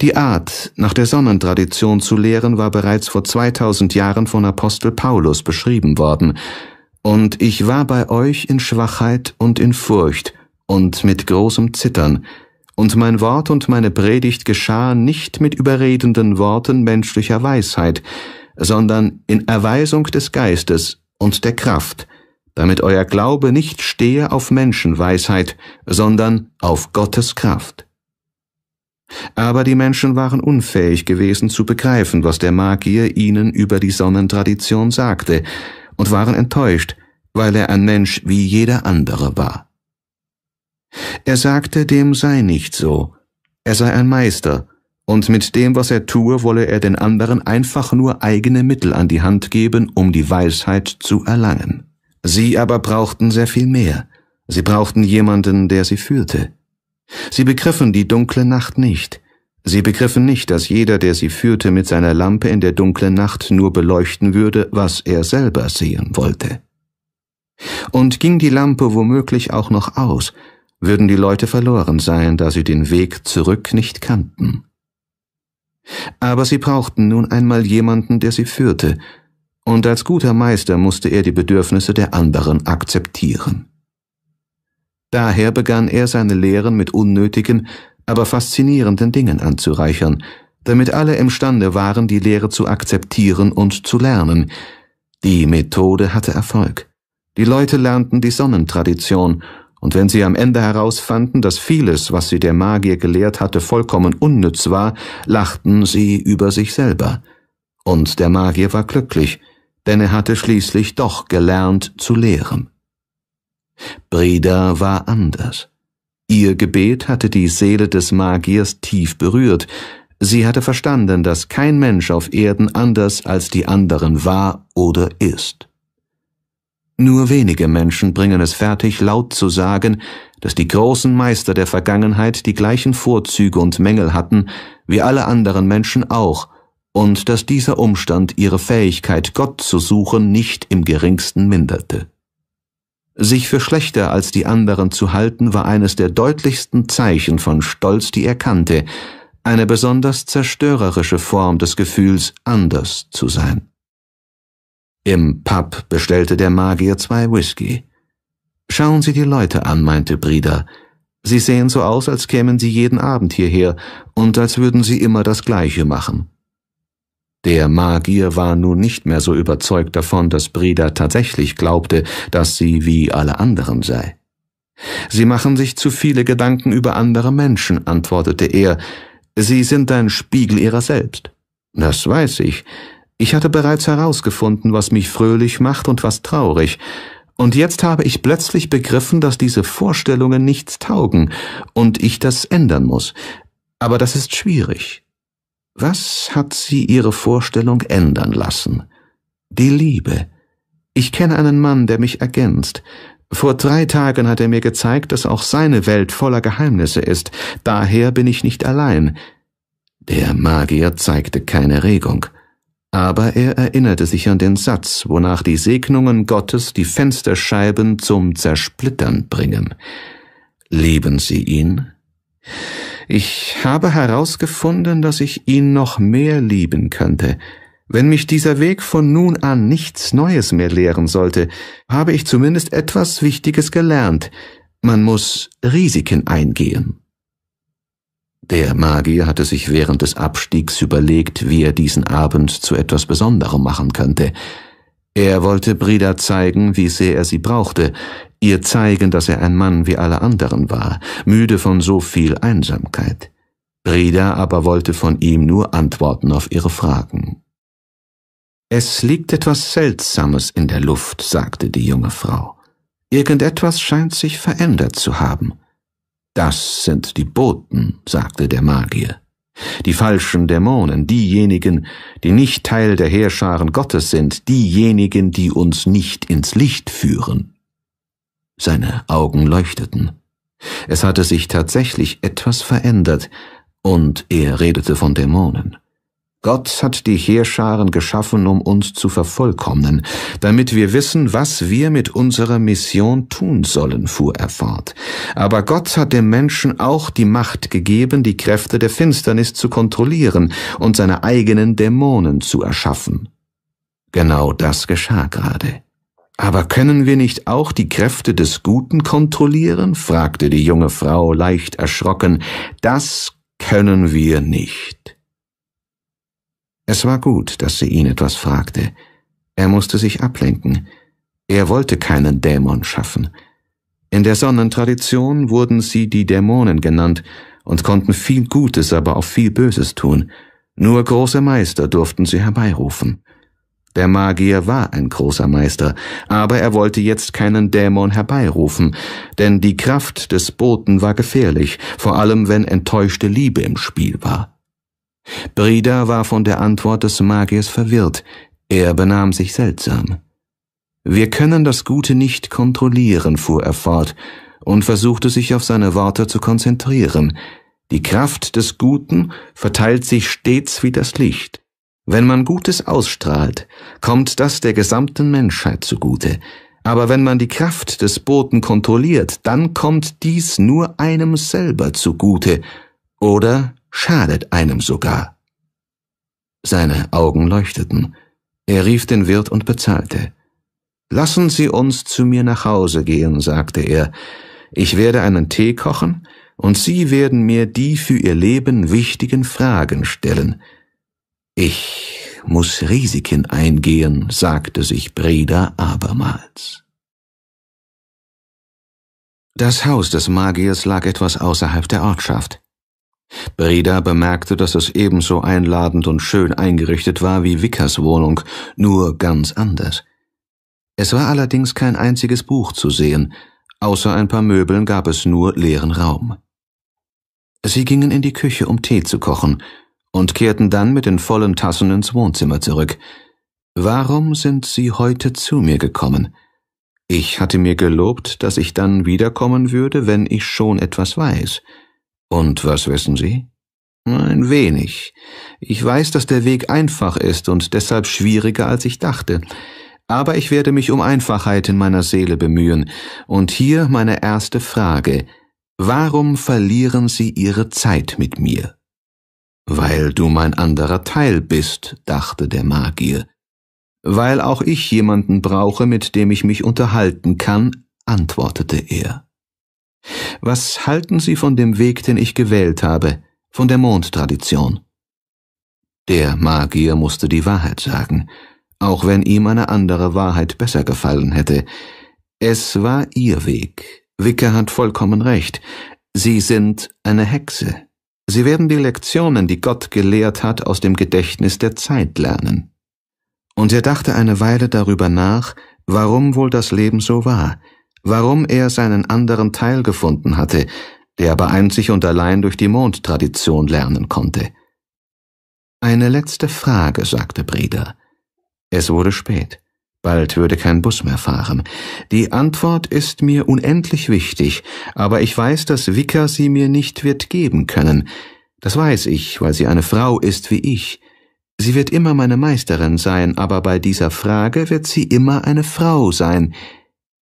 Die Art, nach der Sonnentradition zu lehren, war bereits vor 2000 Jahren von Apostel Paulus beschrieben worden. Und ich war bei euch in Schwachheit und in Furcht und mit großem Zittern, und mein Wort und meine Predigt geschah nicht mit überredenden Worten menschlicher Weisheit, sondern in Erweisung des Geistes und der Kraft, damit euer Glaube nicht stehe auf Menschenweisheit, sondern auf Gottes Kraft. Aber die Menschen waren unfähig gewesen zu begreifen, was der Magier ihnen über die Sonnentradition sagte, und waren enttäuscht, weil er ein Mensch wie jeder andere war. Er sagte, dem sei nicht so, er sei ein Meister, und mit dem, was er tue, wolle er den anderen einfach nur eigene Mittel an die Hand geben, um die Weisheit zu erlangen. Sie aber brauchten sehr viel mehr. Sie brauchten jemanden, der sie führte. Sie begriffen die dunkle Nacht nicht. Sie begriffen nicht, dass jeder, der sie führte, mit seiner Lampe in der dunklen Nacht nur beleuchten würde, was er selber sehen wollte. Und ging die Lampe womöglich auch noch aus, würden die Leute verloren sein, da sie den Weg zurück nicht kannten. Aber sie brauchten nun einmal jemanden, der sie führte, und als guter Meister musste er die Bedürfnisse der anderen akzeptieren. Daher begann er seine Lehren mit unnötigen, aber faszinierenden Dingen anzureichern, damit alle imstande waren, die Lehre zu akzeptieren und zu lernen. Die Methode hatte Erfolg. Die Leute lernten die Sonnentradition und wenn sie am Ende herausfanden, dass vieles, was sie der Magier gelehrt hatte, vollkommen unnütz war, lachten sie über sich selber. Und der Magier war glücklich, denn er hatte schließlich doch gelernt zu lehren. Breda war anders. Ihr Gebet hatte die Seele des Magiers tief berührt. Sie hatte verstanden, dass kein Mensch auf Erden anders als die anderen war oder ist. Nur wenige Menschen bringen es fertig, laut zu sagen, dass die großen Meister der Vergangenheit die gleichen Vorzüge und Mängel hatten, wie alle anderen Menschen auch, und dass dieser Umstand ihre Fähigkeit, Gott zu suchen, nicht im geringsten minderte. Sich für schlechter als die anderen zu halten, war eines der deutlichsten Zeichen von Stolz, die er kannte, eine besonders zerstörerische Form des Gefühls, anders zu sein. Im Pub bestellte der Magier zwei Whisky. Schauen Sie die Leute an, meinte Brida. Sie sehen so aus, als kämen sie jeden Abend hierher und als würden sie immer das Gleiche machen. Der Magier war nun nicht mehr so überzeugt davon, dass Brida tatsächlich glaubte, dass sie wie alle anderen sei. Sie machen sich zu viele Gedanken über andere Menschen, antwortete er. Sie sind ein Spiegel ihrer selbst. Das weiß ich. Ich hatte bereits herausgefunden, was mich fröhlich macht und was traurig, und jetzt habe ich plötzlich begriffen, dass diese Vorstellungen nichts taugen und ich das ändern muss. Aber das ist schwierig. Was hat sie ihre Vorstellung ändern lassen? Die Liebe. Ich kenne einen Mann, der mich ergänzt. Vor drei Tagen hat er mir gezeigt, dass auch seine Welt voller Geheimnisse ist. Daher bin ich nicht allein. Der Magier zeigte keine Regung. Aber er erinnerte sich an den Satz, wonach die Segnungen Gottes die Fensterscheiben zum Zersplittern bringen. Lieben Sie ihn? Ich habe herausgefunden, dass ich ihn noch mehr lieben könnte. Wenn mich dieser Weg von nun an nichts Neues mehr lehren sollte, habe ich zumindest etwas Wichtiges gelernt. Man muss Risiken eingehen. Der Magier hatte sich während des Abstiegs überlegt, wie er diesen Abend zu etwas Besonderem machen könnte. Er wollte Brida zeigen, wie sehr er sie brauchte, ihr zeigen, dass er ein Mann wie alle anderen war, müde von so viel Einsamkeit. Brida aber wollte von ihm nur Antworten auf ihre Fragen. Es liegt etwas Seltsames in der Luft, sagte die junge Frau. Irgendetwas scheint sich verändert zu haben. Das sind die Boten, sagte der Magier. Die falschen Dämonen, diejenigen, die nicht Teil der Heerscharen Gottes sind, diejenigen, die uns nicht ins Licht führen. Seine Augen leuchteten. Es hatte sich tatsächlich etwas verändert, und er redete von Dämonen. Gott hat die Heerscharen geschaffen, um uns zu vervollkommnen, damit wir wissen, was wir mit unserer Mission tun sollen, fuhr er fort. Aber Gott hat dem Menschen auch die Macht gegeben, die Kräfte der Finsternis zu kontrollieren und seine eigenen Dämonen zu erschaffen. Genau das geschah gerade. Aber können wir nicht auch die Kräfte des Guten kontrollieren? fragte die junge Frau leicht erschrocken. Das können wir nicht. Es war gut, dass sie ihn etwas fragte. Er musste sich ablenken. Er wollte keinen Dämon schaffen. In der Sonnentradition wurden sie die Dämonen genannt und konnten viel Gutes, aber auch viel Böses tun. Nur große Meister durften sie herbeirufen. Der Magier war ein großer Meister, aber er wollte jetzt keinen Dämon herbeirufen, denn die Kraft des Boten war gefährlich, vor allem wenn enttäuschte Liebe im Spiel war. Brida war von der Antwort des Magiers verwirrt. Er benahm sich seltsam. Wir können das Gute nicht kontrollieren, fuhr er fort und versuchte sich auf seine Worte zu konzentrieren. Die Kraft des Guten verteilt sich stets wie das Licht. Wenn man Gutes ausstrahlt, kommt das der gesamten Menschheit zugute. Aber wenn man die Kraft des Boten kontrolliert, dann kommt dies nur einem selber zugute. Oder schadet einem sogar. Seine Augen leuchteten. Er rief den Wirt und bezahlte. Lassen Sie uns zu mir nach Hause gehen, sagte er. Ich werde einen Tee kochen, und Sie werden mir die für Ihr Leben wichtigen Fragen stellen. Ich muss Risiken eingehen, sagte sich Breda abermals. Das Haus des Magiers lag etwas außerhalb der Ortschaft. Breda bemerkte, dass es ebenso einladend und schön eingerichtet war wie Vickers Wohnung, nur ganz anders. Es war allerdings kein einziges Buch zu sehen, außer ein paar Möbeln gab es nur leeren Raum. Sie gingen in die Küche, um Tee zu kochen, und kehrten dann mit den vollen Tassen ins Wohnzimmer zurück. Warum sind Sie heute zu mir gekommen? Ich hatte mir gelobt, dass ich dann wiederkommen würde, wenn ich schon etwas weiß. Und was wissen Sie? Ein wenig. Ich weiß, dass der Weg einfach ist und deshalb schwieriger, als ich dachte. Aber ich werde mich um Einfachheit in meiner Seele bemühen. Und hier meine erste Frage. Warum verlieren Sie Ihre Zeit mit mir? Weil du mein anderer Teil bist, dachte der Magier. Weil auch ich jemanden brauche, mit dem ich mich unterhalten kann, antwortete er. Was halten Sie von dem Weg, den ich gewählt habe, von der Mondtradition? Der Magier musste die Wahrheit sagen, auch wenn ihm eine andere Wahrheit besser gefallen hätte. Es war ihr Weg. Wicke hat vollkommen recht. Sie sind eine Hexe. Sie werden die Lektionen, die Gott gelehrt hat, aus dem Gedächtnis der Zeit lernen. Und er dachte eine Weile darüber nach, warum wohl das Leben so war, warum er seinen anderen Teil gefunden hatte, der aber einzig und allein durch die Mondtradition lernen konnte. Eine letzte Frage, sagte Breda. Es wurde spät. Bald würde kein Bus mehr fahren. Die Antwort ist mir unendlich wichtig, aber ich weiß, dass Vika sie mir nicht wird geben können. Das weiß ich, weil sie eine Frau ist wie ich. Sie wird immer meine Meisterin sein, aber bei dieser Frage wird sie immer eine Frau sein,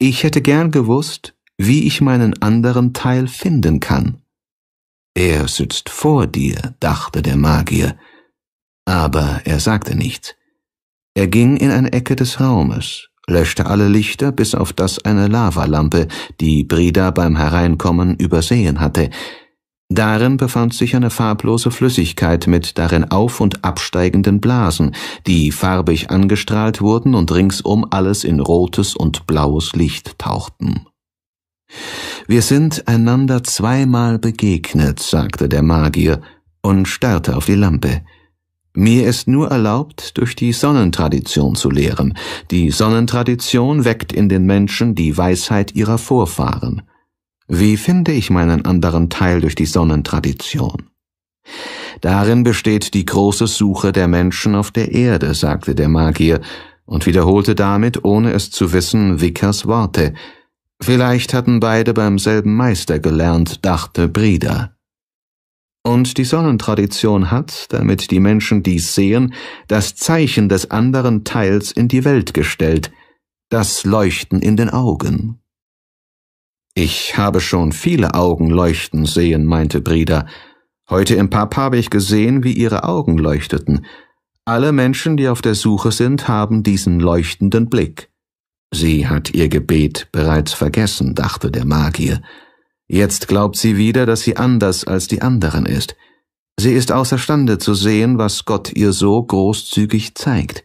ich hätte gern gewusst, wie ich meinen anderen Teil finden kann. Er sitzt vor dir, dachte der Magier, aber er sagte nichts. Er ging in eine Ecke des Raumes, löschte alle Lichter bis auf das eine Lavalampe, die Brida beim Hereinkommen übersehen hatte, Darin befand sich eine farblose Flüssigkeit mit darin auf- und absteigenden Blasen, die farbig angestrahlt wurden und ringsum alles in rotes und blaues Licht tauchten. Wir sind einander zweimal begegnet, sagte der Magier und starrte auf die Lampe. Mir ist nur erlaubt, durch die Sonnentradition zu lehren. Die Sonnentradition weckt in den Menschen die Weisheit ihrer Vorfahren. Wie finde ich meinen anderen Teil durch die Sonnentradition? Darin besteht die große Suche der Menschen auf der Erde, sagte der Magier und wiederholte damit, ohne es zu wissen, Vickers Worte. Vielleicht hatten beide beim selben Meister gelernt, dachte Brida. Und die Sonnentradition hat, damit die Menschen dies sehen, das Zeichen des anderen Teils in die Welt gestellt, das Leuchten in den Augen. Ich habe schon viele Augen leuchten sehen, meinte Brida. Heute im Pub habe ich gesehen, wie ihre Augen leuchteten. Alle Menschen, die auf der Suche sind, haben diesen leuchtenden Blick. Sie hat ihr Gebet bereits vergessen, dachte der Magier. Jetzt glaubt sie wieder, dass sie anders als die anderen ist. Sie ist außerstande zu sehen, was Gott ihr so großzügig zeigt.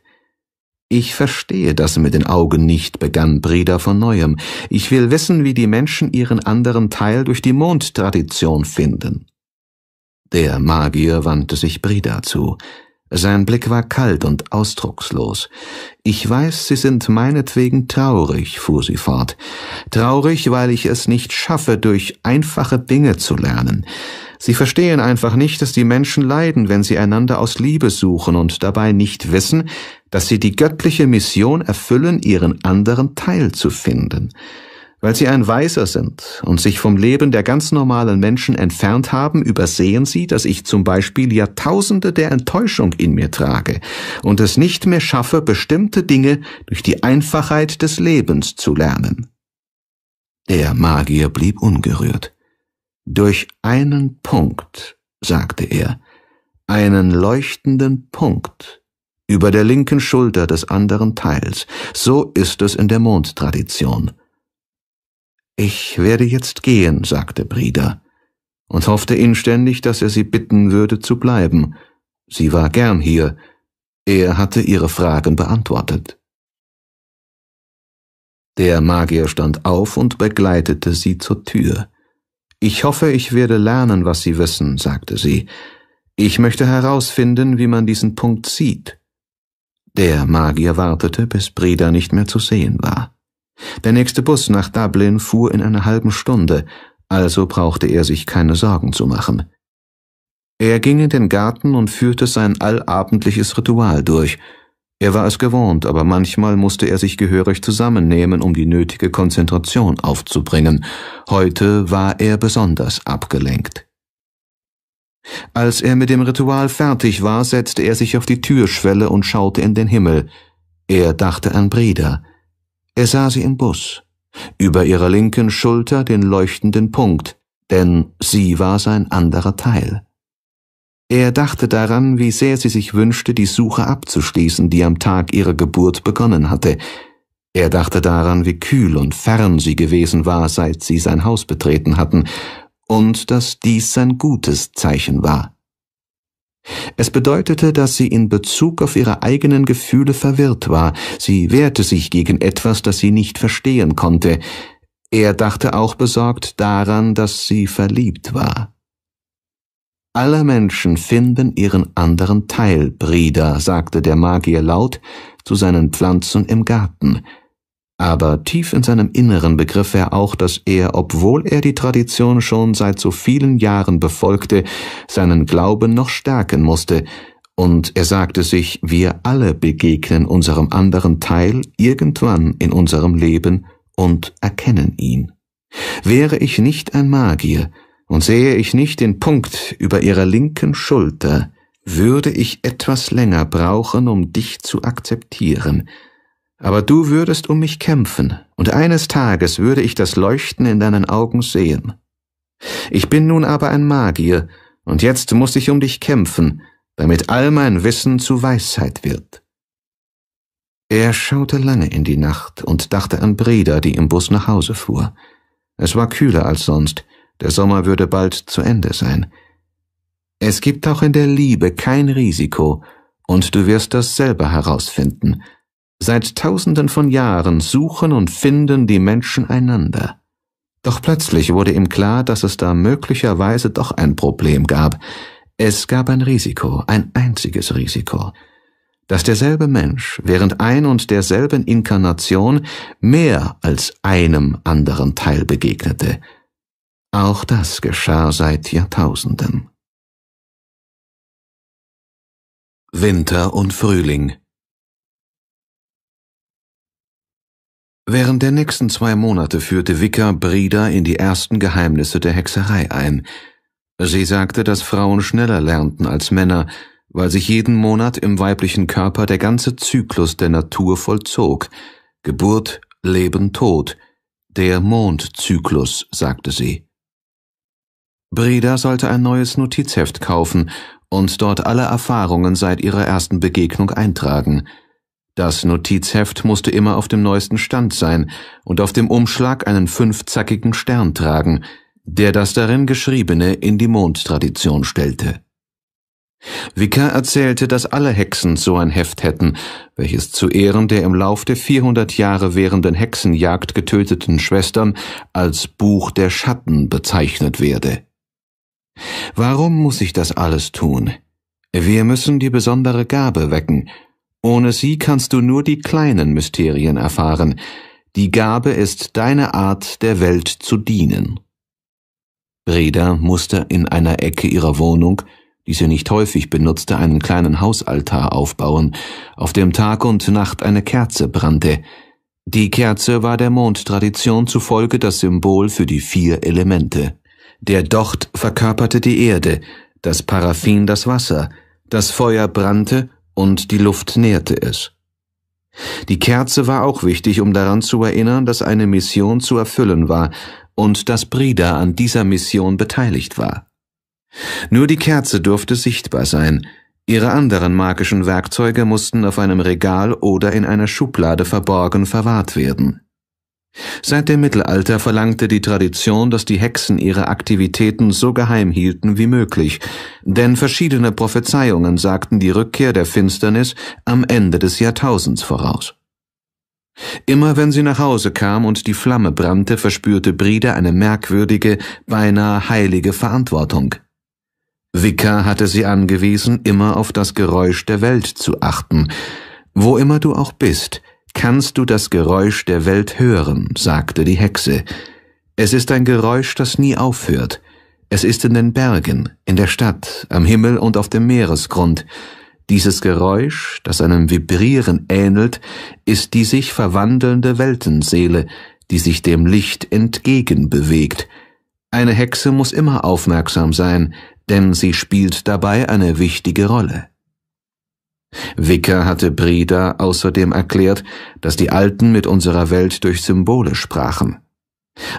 Ich verstehe das mit den Augen nicht, begann Breda von neuem. Ich will wissen, wie die Menschen ihren anderen Teil durch die Mondtradition finden. Der Magier wandte sich Breda zu. Sein Blick war kalt und ausdruckslos. Ich weiß, Sie sind meinetwegen traurig, fuhr sie fort. Traurig, weil ich es nicht schaffe, durch einfache Dinge zu lernen. Sie verstehen einfach nicht, dass die Menschen leiden, wenn sie einander aus Liebe suchen und dabei nicht wissen, dass sie die göttliche Mission erfüllen, ihren anderen Teil zu finden. Weil sie ein Weiser sind und sich vom Leben der ganz normalen Menschen entfernt haben, übersehen sie, dass ich zum Beispiel Jahrtausende der Enttäuschung in mir trage und es nicht mehr schaffe, bestimmte Dinge durch die Einfachheit des Lebens zu lernen. Der Magier blieb ungerührt. Durch einen Punkt, sagte er, einen leuchtenden Punkt über der linken Schulter des anderen Teils. So ist es in der Mondtradition. Ich werde jetzt gehen, sagte Brida, und hoffte inständig, dass er sie bitten würde, zu bleiben. Sie war gern hier. Er hatte ihre Fragen beantwortet. Der Magier stand auf und begleitete sie zur Tür. Ich hoffe, ich werde lernen, was Sie wissen, sagte sie. Ich möchte herausfinden, wie man diesen Punkt sieht. Der Magier wartete, bis Breda nicht mehr zu sehen war. Der nächste Bus nach Dublin fuhr in einer halben Stunde, also brauchte er sich keine Sorgen zu machen. Er ging in den Garten und führte sein allabendliches Ritual durch – er war es gewohnt, aber manchmal musste er sich gehörig zusammennehmen, um die nötige Konzentration aufzubringen. Heute war er besonders abgelenkt. Als er mit dem Ritual fertig war, setzte er sich auf die Türschwelle und schaute in den Himmel. Er dachte an Breda. Er sah sie im Bus. Über ihrer linken Schulter den leuchtenden Punkt, denn sie war sein anderer Teil. Er dachte daran, wie sehr sie sich wünschte, die Suche abzuschließen, die am Tag ihrer Geburt begonnen hatte. Er dachte daran, wie kühl und fern sie gewesen war, seit sie sein Haus betreten hatten, und dass dies sein gutes Zeichen war. Es bedeutete, dass sie in Bezug auf ihre eigenen Gefühle verwirrt war, sie wehrte sich gegen etwas, das sie nicht verstehen konnte. Er dachte auch besorgt daran, dass sie verliebt war. Alle Menschen finden ihren anderen Teil, Brida, sagte der Magier laut zu seinen Pflanzen im Garten. Aber tief in seinem Inneren begriff er auch, dass er, obwohl er die Tradition schon seit so vielen Jahren befolgte, seinen Glauben noch stärken musste, und er sagte sich, wir alle begegnen unserem anderen Teil irgendwann in unserem Leben und erkennen ihn. Wäre ich nicht ein Magier, und sehe ich nicht den Punkt über ihrer linken Schulter, würde ich etwas länger brauchen, um dich zu akzeptieren. Aber du würdest um mich kämpfen, und eines Tages würde ich das Leuchten in deinen Augen sehen. Ich bin nun aber ein Magier, und jetzt muss ich um dich kämpfen, damit all mein Wissen zu Weisheit wird. Er schaute lange in die Nacht und dachte an Breda, die im Bus nach Hause fuhr. Es war kühler als sonst, der Sommer würde bald zu Ende sein. Es gibt auch in der Liebe kein Risiko, und du wirst das selber herausfinden. Seit tausenden von Jahren suchen und finden die Menschen einander. Doch plötzlich wurde ihm klar, dass es da möglicherweise doch ein Problem gab. Es gab ein Risiko, ein einziges Risiko, dass derselbe Mensch während ein und derselben Inkarnation mehr als einem anderen Teil begegnete, auch das geschah seit Jahrtausenden. Winter und Frühling Während der nächsten zwei Monate führte Vika Brida in die ersten Geheimnisse der Hexerei ein. Sie sagte, dass Frauen schneller lernten als Männer, weil sich jeden Monat im weiblichen Körper der ganze Zyklus der Natur vollzog. Geburt, Leben, Tod. Der Mondzyklus, sagte sie. Breda sollte ein neues Notizheft kaufen und dort alle Erfahrungen seit ihrer ersten Begegnung eintragen. Das Notizheft musste immer auf dem neuesten Stand sein und auf dem Umschlag einen fünfzackigen Stern tragen, der das darin Geschriebene in die Mondtradition stellte. Vicar erzählte, dass alle Hexen so ein Heft hätten, welches zu Ehren der im Lauf der 400 Jahre währenden Hexenjagd getöteten Schwestern als Buch der Schatten bezeichnet werde. Warum muss ich das alles tun? Wir müssen die besondere Gabe wecken. Ohne sie kannst du nur die kleinen Mysterien erfahren. Die Gabe ist deine Art, der Welt zu dienen. Breda musste in einer Ecke ihrer Wohnung, die sie nicht häufig benutzte, einen kleinen Hausaltar aufbauen, auf dem Tag und Nacht eine Kerze brannte. Die Kerze war der Mondtradition zufolge das Symbol für die vier Elemente. Der Docht verkörperte die Erde, das Paraffin das Wasser, das Feuer brannte und die Luft nährte es. Die Kerze war auch wichtig, um daran zu erinnern, dass eine Mission zu erfüllen war und dass Brida an dieser Mission beteiligt war. Nur die Kerze durfte sichtbar sein, ihre anderen magischen Werkzeuge mussten auf einem Regal oder in einer Schublade verborgen verwahrt werden. Seit dem Mittelalter verlangte die Tradition, dass die Hexen ihre Aktivitäten so geheim hielten wie möglich, denn verschiedene Prophezeiungen sagten die Rückkehr der Finsternis am Ende des Jahrtausends voraus. Immer wenn sie nach Hause kam und die Flamme brannte, verspürte Brida eine merkwürdige, beinahe heilige Verantwortung. Vika hatte sie angewiesen, immer auf das Geräusch der Welt zu achten. Wo immer du auch bist, kannst du das Geräusch der Welt hören, sagte die Hexe. Es ist ein Geräusch, das nie aufhört. Es ist in den Bergen, in der Stadt, am Himmel und auf dem Meeresgrund. Dieses Geräusch, das einem Vibrieren ähnelt, ist die sich verwandelnde Weltenseele, die sich dem Licht entgegenbewegt. Eine Hexe muss immer aufmerksam sein, denn sie spielt dabei eine wichtige Rolle. Wicker hatte Breda außerdem erklärt, dass die Alten mit unserer Welt durch Symbole sprachen.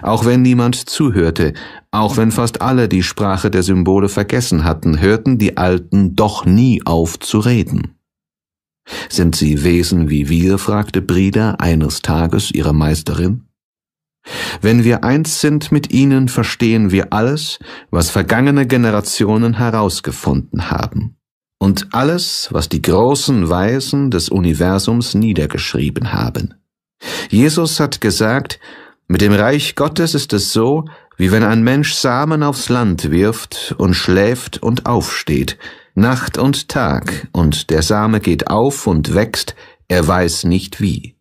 Auch wenn niemand zuhörte, auch wenn fast alle die Sprache der Symbole vergessen hatten, hörten die Alten doch nie auf zu reden. Sind sie Wesen wie wir? fragte Brida eines Tages ihre Meisterin. Wenn wir eins sind mit ihnen, verstehen wir alles, was vergangene Generationen herausgefunden haben und alles, was die großen Weisen des Universums niedergeschrieben haben. Jesus hat gesagt, mit dem Reich Gottes ist es so, wie wenn ein Mensch Samen aufs Land wirft und schläft und aufsteht, Nacht und Tag, und der Same geht auf und wächst, er weiß nicht wie.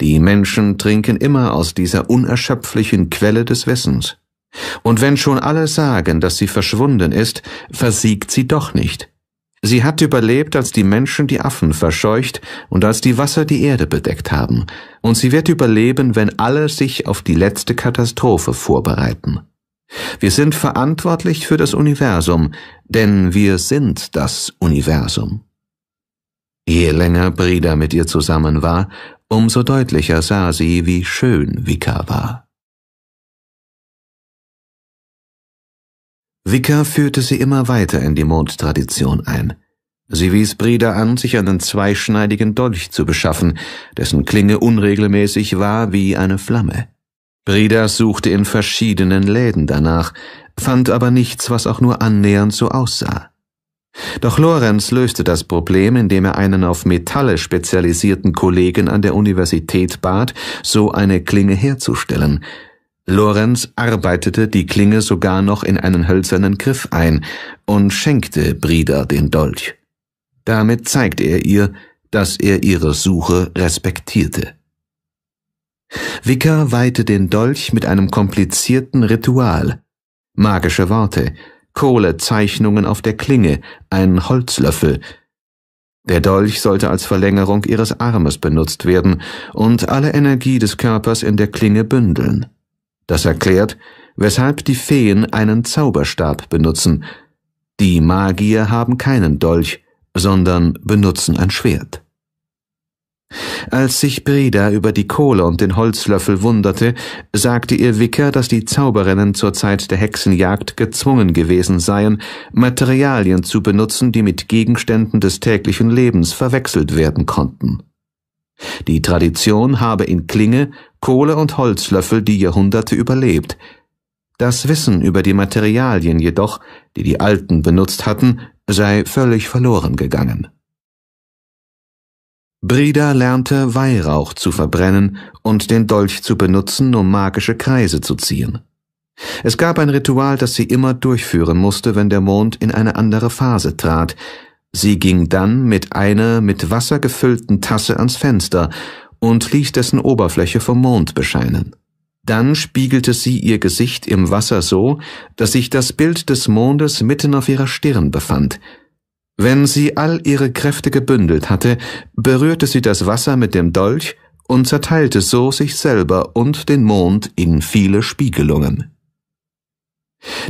Die Menschen trinken immer aus dieser unerschöpflichen Quelle des Wissens. Und wenn schon alle sagen, dass sie verschwunden ist, versiegt sie doch nicht. Sie hat überlebt, als die Menschen die Affen verscheucht und als die Wasser die Erde bedeckt haben, und sie wird überleben, wenn alle sich auf die letzte Katastrophe vorbereiten. Wir sind verantwortlich für das Universum, denn wir sind das Universum. Je länger Brida mit ihr zusammen war, umso deutlicher sah sie, wie schön Vika war. Vicker führte sie immer weiter in die Mondtradition ein. Sie wies Brida an, sich einen zweischneidigen Dolch zu beschaffen, dessen Klinge unregelmäßig war wie eine Flamme. Brida suchte in verschiedenen Läden danach, fand aber nichts, was auch nur annähernd so aussah. Doch Lorenz löste das Problem, indem er einen auf Metalle spezialisierten Kollegen an der Universität bat, so eine Klinge herzustellen, Lorenz arbeitete die Klinge sogar noch in einen hölzernen Griff ein und schenkte Brida den Dolch. Damit zeigte er ihr, dass er ihre Suche respektierte. Vicker weihte den Dolch mit einem komplizierten Ritual. Magische Worte, Kohlezeichnungen auf der Klinge, ein Holzlöffel. Der Dolch sollte als Verlängerung ihres Armes benutzt werden und alle Energie des Körpers in der Klinge bündeln. Das erklärt, weshalb die Feen einen Zauberstab benutzen. Die Magier haben keinen Dolch, sondern benutzen ein Schwert. Als sich Breda über die Kohle und den Holzlöffel wunderte, sagte ihr Wicker, dass die Zauberinnen zur Zeit der Hexenjagd gezwungen gewesen seien, Materialien zu benutzen, die mit Gegenständen des täglichen Lebens verwechselt werden konnten. Die Tradition habe in Klinge, Kohle und Holzlöffel die Jahrhunderte überlebt. Das Wissen über die Materialien jedoch, die die Alten benutzt hatten, sei völlig verloren gegangen. Brida lernte Weihrauch zu verbrennen und den Dolch zu benutzen, um magische Kreise zu ziehen. Es gab ein Ritual, das sie immer durchführen musste, wenn der Mond in eine andere Phase trat, Sie ging dann mit einer mit Wasser gefüllten Tasse ans Fenster und ließ dessen Oberfläche vom Mond bescheinen. Dann spiegelte sie ihr Gesicht im Wasser so, dass sich das Bild des Mondes mitten auf ihrer Stirn befand. Wenn sie all ihre Kräfte gebündelt hatte, berührte sie das Wasser mit dem Dolch und zerteilte so sich selber und den Mond in viele Spiegelungen.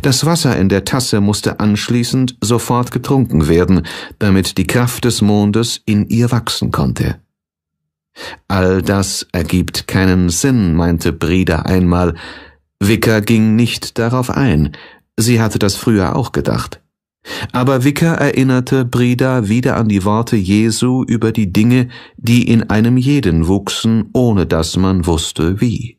Das Wasser in der Tasse musste anschließend sofort getrunken werden, damit die Kraft des Mondes in ihr wachsen konnte. All das ergibt keinen Sinn, meinte Brida einmal. Wicker ging nicht darauf ein. Sie hatte das früher auch gedacht. Aber Wicker erinnerte Brida wieder an die Worte Jesu über die Dinge, die in einem jeden wuchsen, ohne dass man wusste wie.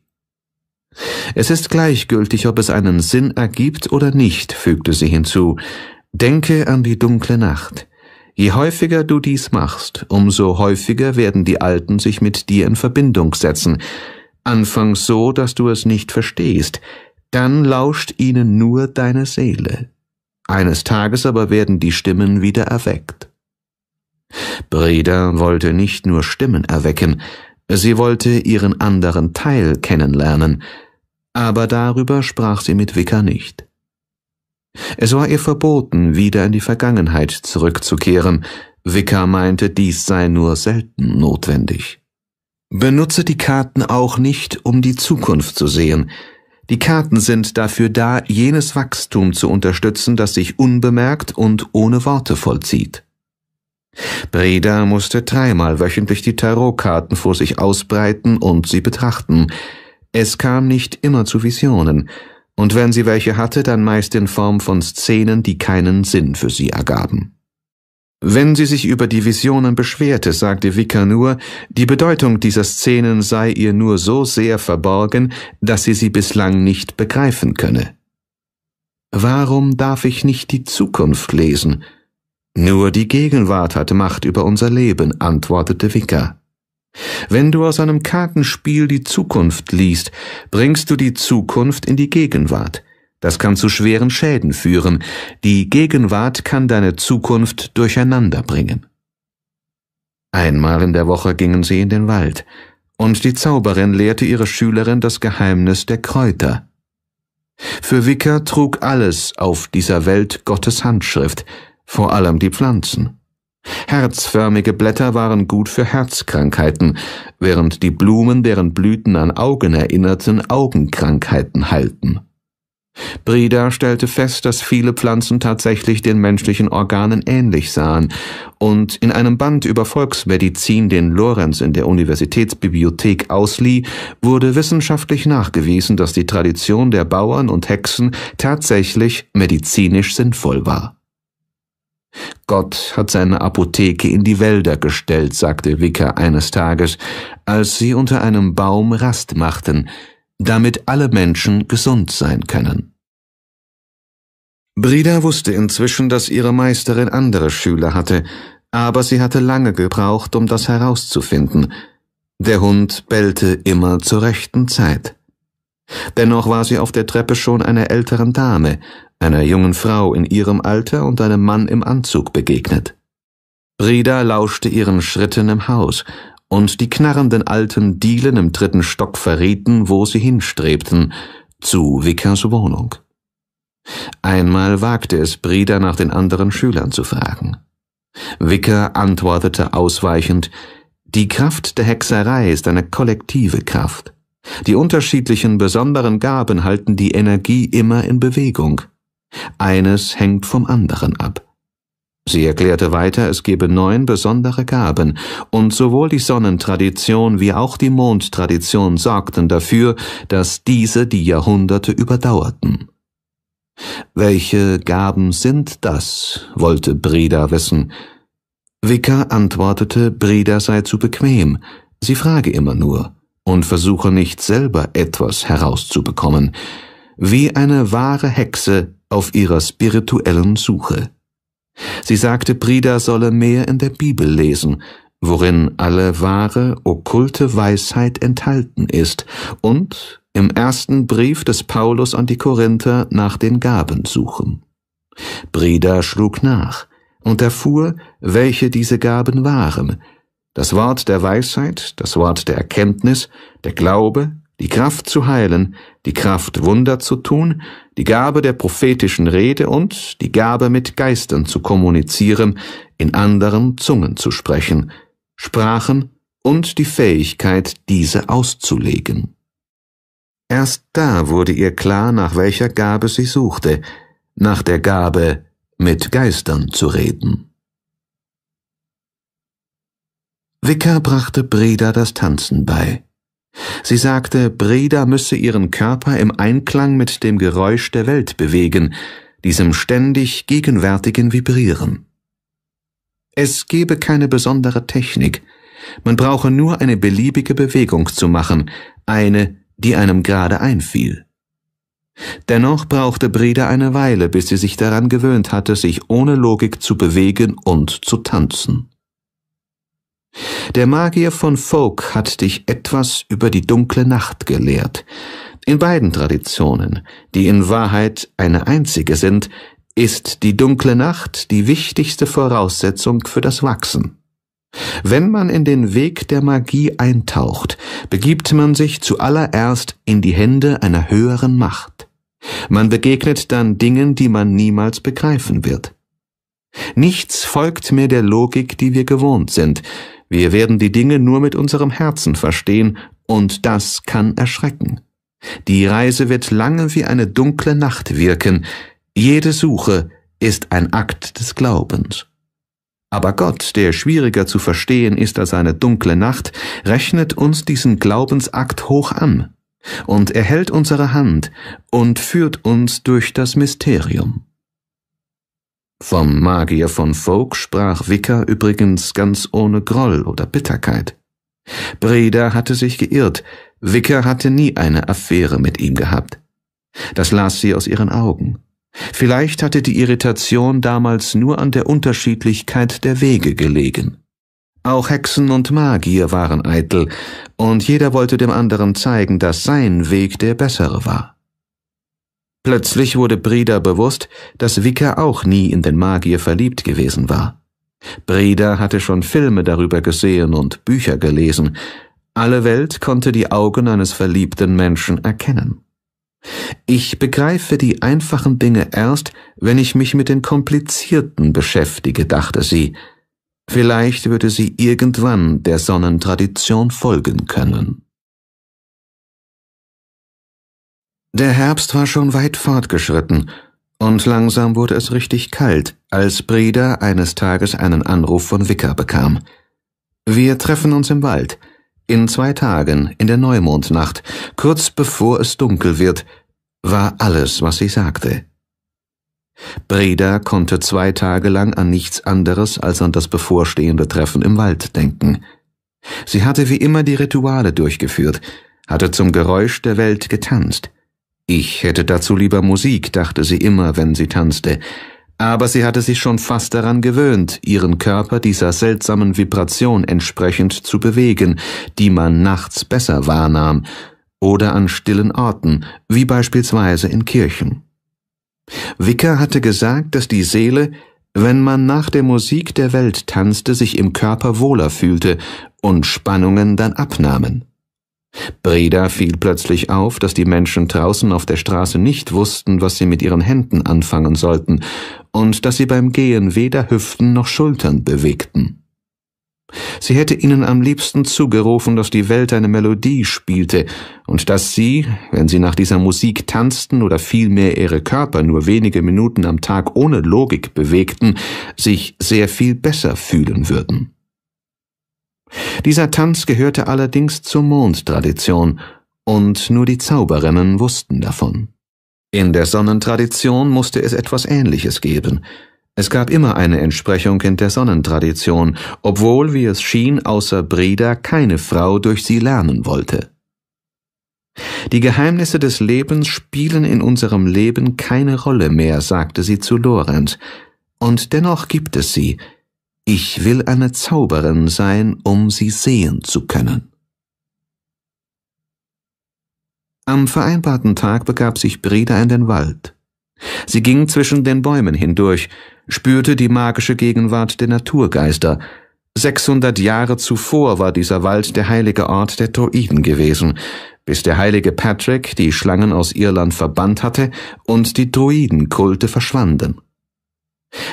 Es ist gleichgültig, ob es einen Sinn ergibt oder nicht, fügte sie hinzu. Denke an die dunkle Nacht. Je häufiger du dies machst, umso häufiger werden die Alten sich mit dir in Verbindung setzen. Anfangs so, dass du es nicht verstehst, dann lauscht ihnen nur deine Seele. Eines Tages aber werden die Stimmen wieder erweckt. Breda wollte nicht nur Stimmen erwecken, Sie wollte ihren anderen Teil kennenlernen, aber darüber sprach sie mit Vicker nicht. Es war ihr verboten, wieder in die Vergangenheit zurückzukehren. Vicker meinte, dies sei nur selten notwendig. Benutze die Karten auch nicht, um die Zukunft zu sehen. Die Karten sind dafür da, jenes Wachstum zu unterstützen, das sich unbemerkt und ohne Worte vollzieht. Breda musste dreimal wöchentlich die Tarotkarten vor sich ausbreiten und sie betrachten. Es kam nicht immer zu Visionen, und wenn sie welche hatte, dann meist in Form von Szenen, die keinen Sinn für sie ergaben. Wenn sie sich über die Visionen beschwerte, sagte Vicar nur, die Bedeutung dieser Szenen sei ihr nur so sehr verborgen, dass sie sie bislang nicht begreifen könne. Warum darf ich nicht die Zukunft lesen? Nur die Gegenwart hat Macht über unser Leben, antwortete Wicker. Wenn du aus einem Kartenspiel die Zukunft liest, bringst du die Zukunft in die Gegenwart. Das kann zu schweren Schäden führen. Die Gegenwart kann deine Zukunft durcheinander bringen. Einmal in der Woche gingen sie in den Wald, und die Zauberin lehrte ihre Schülerin das Geheimnis der Kräuter. Für Wicker trug alles auf dieser Welt Gottes Handschrift, vor allem die Pflanzen. Herzförmige Blätter waren gut für Herzkrankheiten, während die Blumen, deren Blüten an Augen erinnerten, Augenkrankheiten heilten. Brida stellte fest, dass viele Pflanzen tatsächlich den menschlichen Organen ähnlich sahen, und in einem Band über Volksmedizin, den Lorenz in der Universitätsbibliothek auslieh, wurde wissenschaftlich nachgewiesen, dass die Tradition der Bauern und Hexen tatsächlich medizinisch sinnvoll war. Gott hat seine Apotheke in die Wälder gestellt, sagte Wicker eines Tages, als sie unter einem Baum Rast machten, damit alle Menschen gesund sein können. Brida wusste inzwischen, dass ihre Meisterin andere Schüler hatte, aber sie hatte lange gebraucht, um das herauszufinden. Der Hund bellte immer zur rechten Zeit. Dennoch war sie auf der Treppe schon einer älteren Dame, einer jungen Frau in ihrem Alter und einem Mann im Anzug begegnet. Brida lauschte ihren Schritten im Haus, und die knarrenden alten Dielen im dritten Stock verrieten, wo sie hinstrebten, zu Vickers Wohnung. Einmal wagte es Brida nach den anderen Schülern zu fragen. Wicker antwortete ausweichend, die Kraft der Hexerei ist eine kollektive Kraft. Die unterschiedlichen besonderen Gaben halten die Energie immer in Bewegung. Eines hängt vom anderen ab. Sie erklärte weiter, es gebe neun besondere Gaben, und sowohl die Sonnentradition wie auch die Mondtradition sorgten dafür, dass diese die Jahrhunderte überdauerten. Welche Gaben sind das? wollte Breda wissen. Wicker antwortete, Breda sei zu bequem, sie frage immer nur und versuche nicht selber etwas herauszubekommen. Wie eine wahre Hexe auf ihrer spirituellen Suche. Sie sagte, Prida solle mehr in der Bibel lesen, worin alle wahre, okkulte Weisheit enthalten ist und im ersten Brief des Paulus an die Korinther nach den Gaben suchen. Brida schlug nach und erfuhr, welche diese Gaben waren. Das Wort der Weisheit, das Wort der Erkenntnis, der Glaube, die Kraft zu heilen, die Kraft Wunder zu tun, die Gabe der prophetischen Rede und die Gabe mit Geistern zu kommunizieren, in anderen Zungen zu sprechen, Sprachen und die Fähigkeit, diese auszulegen. Erst da wurde ihr klar, nach welcher Gabe sie suchte, nach der Gabe, mit Geistern zu reden. Wicker brachte Breda das Tanzen bei. Sie sagte, Breda müsse ihren Körper im Einklang mit dem Geräusch der Welt bewegen, diesem ständig gegenwärtigen Vibrieren. Es gebe keine besondere Technik, man brauche nur eine beliebige Bewegung zu machen, eine, die einem gerade einfiel. Dennoch brauchte Breda eine Weile, bis sie sich daran gewöhnt hatte, sich ohne Logik zu bewegen und zu tanzen. Der Magier von Folk hat dich etwas über die dunkle Nacht gelehrt. In beiden Traditionen, die in Wahrheit eine einzige sind, ist die dunkle Nacht die wichtigste Voraussetzung für das Wachsen. Wenn man in den Weg der Magie eintaucht, begibt man sich zuallererst in die Hände einer höheren Macht. Man begegnet dann Dingen, die man niemals begreifen wird. Nichts folgt mehr der Logik, die wir gewohnt sind, wir werden die Dinge nur mit unserem Herzen verstehen, und das kann erschrecken. Die Reise wird lange wie eine dunkle Nacht wirken, jede Suche ist ein Akt des Glaubens. Aber Gott, der schwieriger zu verstehen ist als eine dunkle Nacht, rechnet uns diesen Glaubensakt hoch an, und er hält unsere Hand und führt uns durch das Mysterium. Vom Magier von Folk sprach Wicker übrigens ganz ohne Groll oder Bitterkeit. Breda hatte sich geirrt, Wicker hatte nie eine Affäre mit ihm gehabt. Das las sie aus ihren Augen. Vielleicht hatte die Irritation damals nur an der Unterschiedlichkeit der Wege gelegen. Auch Hexen und Magier waren eitel, und jeder wollte dem anderen zeigen, dass sein Weg der bessere war. Plötzlich wurde Breda bewusst, dass Vika auch nie in den Magier verliebt gewesen war. Breda hatte schon Filme darüber gesehen und Bücher gelesen. Alle Welt konnte die Augen eines verliebten Menschen erkennen. Ich begreife die einfachen Dinge erst, wenn ich mich mit den komplizierten beschäftige, dachte sie. Vielleicht würde sie irgendwann der Sonnentradition folgen können. Der Herbst war schon weit fortgeschritten, und langsam wurde es richtig kalt, als Breda eines Tages einen Anruf von Wicker bekam. Wir treffen uns im Wald, in zwei Tagen, in der Neumondnacht, kurz bevor es dunkel wird, war alles, was sie sagte. Breda konnte zwei Tage lang an nichts anderes als an das bevorstehende Treffen im Wald denken. Sie hatte wie immer die Rituale durchgeführt, hatte zum Geräusch der Welt getanzt, ich hätte dazu lieber Musik, dachte sie immer, wenn sie tanzte, aber sie hatte sich schon fast daran gewöhnt, ihren Körper dieser seltsamen Vibration entsprechend zu bewegen, die man nachts besser wahrnahm, oder an stillen Orten, wie beispielsweise in Kirchen. Wicker hatte gesagt, dass die Seele, wenn man nach der Musik der Welt tanzte, sich im Körper wohler fühlte und Spannungen dann abnahmen. Breda fiel plötzlich auf, dass die Menschen draußen auf der Straße nicht wussten, was sie mit ihren Händen anfangen sollten, und dass sie beim Gehen weder Hüften noch Schultern bewegten. Sie hätte ihnen am liebsten zugerufen, dass die Welt eine Melodie spielte und dass sie, wenn sie nach dieser Musik tanzten oder vielmehr ihre Körper nur wenige Minuten am Tag ohne Logik bewegten, sich sehr viel besser fühlen würden. Dieser Tanz gehörte allerdings zur Mondtradition, und nur die Zauberinnen wussten davon. In der Sonnentradition musste es etwas Ähnliches geben. Es gab immer eine Entsprechung in der Sonnentradition, obwohl, wie es schien, außer Breda keine Frau durch sie lernen wollte. Die Geheimnisse des Lebens spielen in unserem Leben keine Rolle mehr, sagte sie zu Lorenz, und dennoch gibt es sie, ich will eine Zauberin sein, um sie sehen zu können. Am vereinbarten Tag begab sich Breda in den Wald. Sie ging zwischen den Bäumen hindurch, spürte die magische Gegenwart der Naturgeister. 600 Jahre zuvor war dieser Wald der heilige Ort der Druiden gewesen, bis der heilige Patrick die Schlangen aus Irland verbannt hatte und die Druidenkulte verschwanden.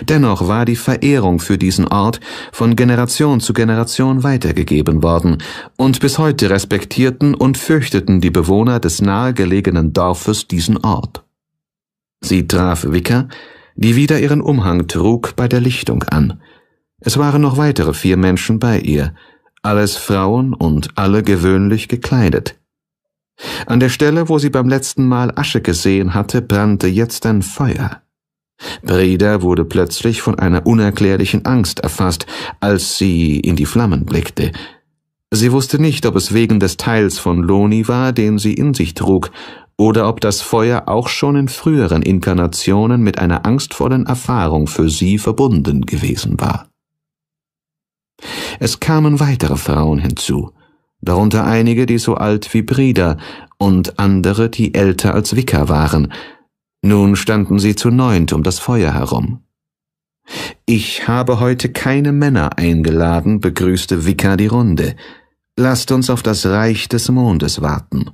Dennoch war die Verehrung für diesen Ort von Generation zu Generation weitergegeben worden, und bis heute respektierten und fürchteten die Bewohner des nahegelegenen Dorfes diesen Ort. Sie traf Wicker, die wieder ihren Umhang trug, bei der Lichtung an. Es waren noch weitere vier Menschen bei ihr, alles Frauen und alle gewöhnlich gekleidet. An der Stelle, wo sie beim letzten Mal Asche gesehen hatte, brannte jetzt ein Feuer. Breda wurde plötzlich von einer unerklärlichen Angst erfasst, als sie in die Flammen blickte. Sie wusste nicht, ob es wegen des Teils von Loni war, den sie in sich trug, oder ob das Feuer auch schon in früheren Inkarnationen mit einer angstvollen Erfahrung für sie verbunden gewesen war. Es kamen weitere Frauen hinzu, darunter einige, die so alt wie Brida und andere, die älter als Wicker waren, nun standen sie zu neunt um das Feuer herum. Ich habe heute keine Männer eingeladen, begrüßte Vicar die Runde. Lasst uns auf das Reich des Mondes warten.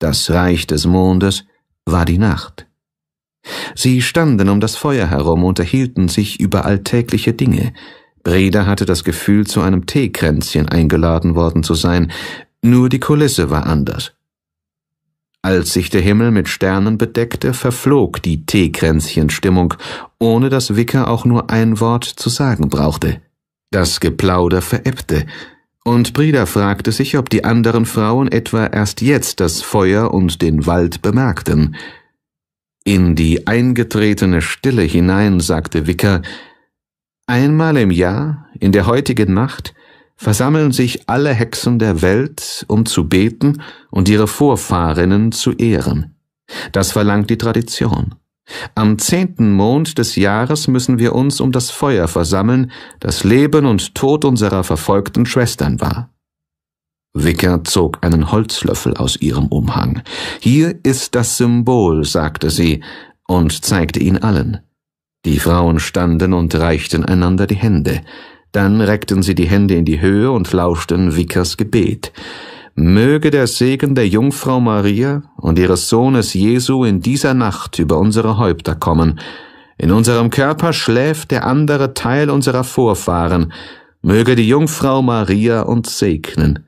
Das Reich des Mondes war die Nacht. Sie standen um das Feuer herum, unterhielten sich über alltägliche Dinge. Breda hatte das Gefühl, zu einem Teekränzchen eingeladen worden zu sein, nur die Kulisse war anders. Als sich der Himmel mit Sternen bedeckte, verflog die Teekränzchenstimmung, ohne dass Wicker auch nur ein Wort zu sagen brauchte. Das Geplauder verebbte, und Brida fragte sich, ob die anderen Frauen etwa erst jetzt das Feuer und den Wald bemerkten. In die eingetretene Stille hinein sagte Wicker, Einmal im Jahr, in der heutigen Nacht, versammeln sich alle Hexen der Welt, um zu beten und ihre Vorfahrinnen zu ehren. Das verlangt die Tradition. Am zehnten Mond des Jahres müssen wir uns um das Feuer versammeln, das Leben und Tod unserer verfolgten Schwestern war. Wicker zog einen Holzlöffel aus ihrem Umhang. Hier ist das Symbol, sagte sie und zeigte ihn allen. Die Frauen standen und reichten einander die Hände. Dann reckten sie die Hände in die Höhe und lauschten Vickers Gebet. Möge der Segen der Jungfrau Maria und ihres Sohnes Jesu in dieser Nacht über unsere Häupter kommen. In unserem Körper schläft der andere Teil unserer Vorfahren. Möge die Jungfrau Maria uns segnen.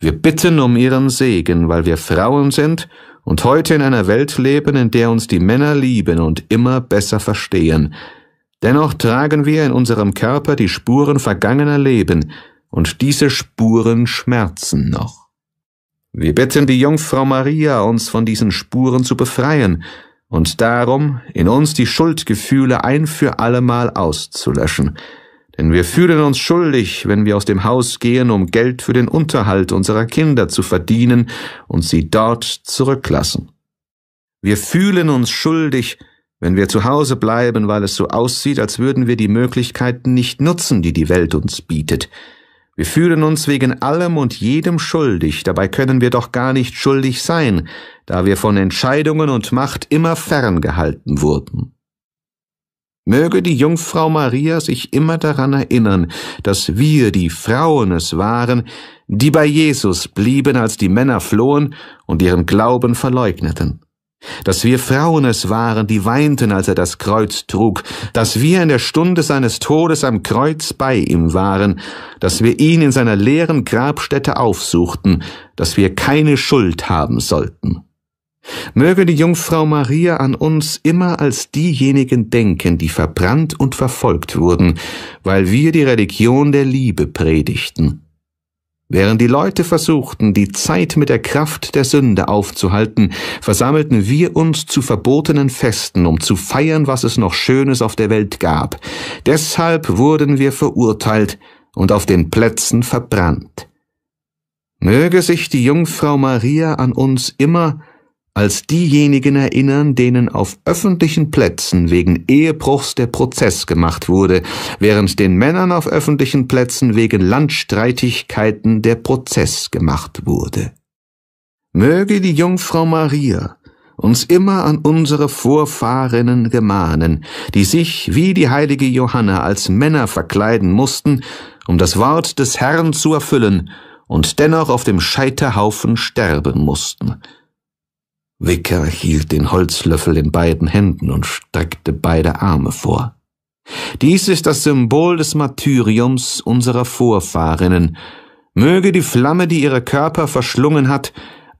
Wir bitten um ihren Segen, weil wir Frauen sind und heute in einer Welt leben, in der uns die Männer lieben und immer besser verstehen. Dennoch tragen wir in unserem Körper die Spuren vergangener Leben, und diese Spuren schmerzen noch. Wir bitten die Jungfrau Maria, uns von diesen Spuren zu befreien und darum, in uns die Schuldgefühle ein für allemal auszulöschen, denn wir fühlen uns schuldig, wenn wir aus dem Haus gehen, um Geld für den Unterhalt unserer Kinder zu verdienen und sie dort zurücklassen. Wir fühlen uns schuldig, wenn wir zu Hause bleiben, weil es so aussieht, als würden wir die Möglichkeiten nicht nutzen, die die Welt uns bietet. Wir fühlen uns wegen allem und jedem schuldig, dabei können wir doch gar nicht schuldig sein, da wir von Entscheidungen und Macht immer ferngehalten wurden. Möge die Jungfrau Maria sich immer daran erinnern, dass wir die Frauen es waren, die bei Jesus blieben, als die Männer flohen und ihren Glauben verleugneten dass wir Frauen es waren, die weinten, als er das Kreuz trug, dass wir in der Stunde seines Todes am Kreuz bei ihm waren, dass wir ihn in seiner leeren Grabstätte aufsuchten, dass wir keine Schuld haben sollten. Möge die Jungfrau Maria an uns immer als diejenigen denken, die verbrannt und verfolgt wurden, weil wir die Religion der Liebe predigten. Während die Leute versuchten, die Zeit mit der Kraft der Sünde aufzuhalten, versammelten wir uns zu verbotenen Festen, um zu feiern, was es noch Schönes auf der Welt gab. Deshalb wurden wir verurteilt und auf den Plätzen verbrannt. Möge sich die Jungfrau Maria an uns immer als diejenigen erinnern, denen auf öffentlichen Plätzen wegen Ehebruchs der Prozess gemacht wurde, während den Männern auf öffentlichen Plätzen wegen Landstreitigkeiten der Prozess gemacht wurde. Möge die Jungfrau Maria uns immer an unsere Vorfahrinnen gemahnen, die sich wie die heilige Johanna als Männer verkleiden mussten, um das Wort des Herrn zu erfüllen, und dennoch auf dem Scheiterhaufen sterben mussten. Wicker hielt den Holzlöffel in beiden Händen und streckte beide Arme vor. Dies ist das Symbol des Martyriums unserer Vorfahrinnen. Möge die Flamme, die ihre Körper verschlungen hat,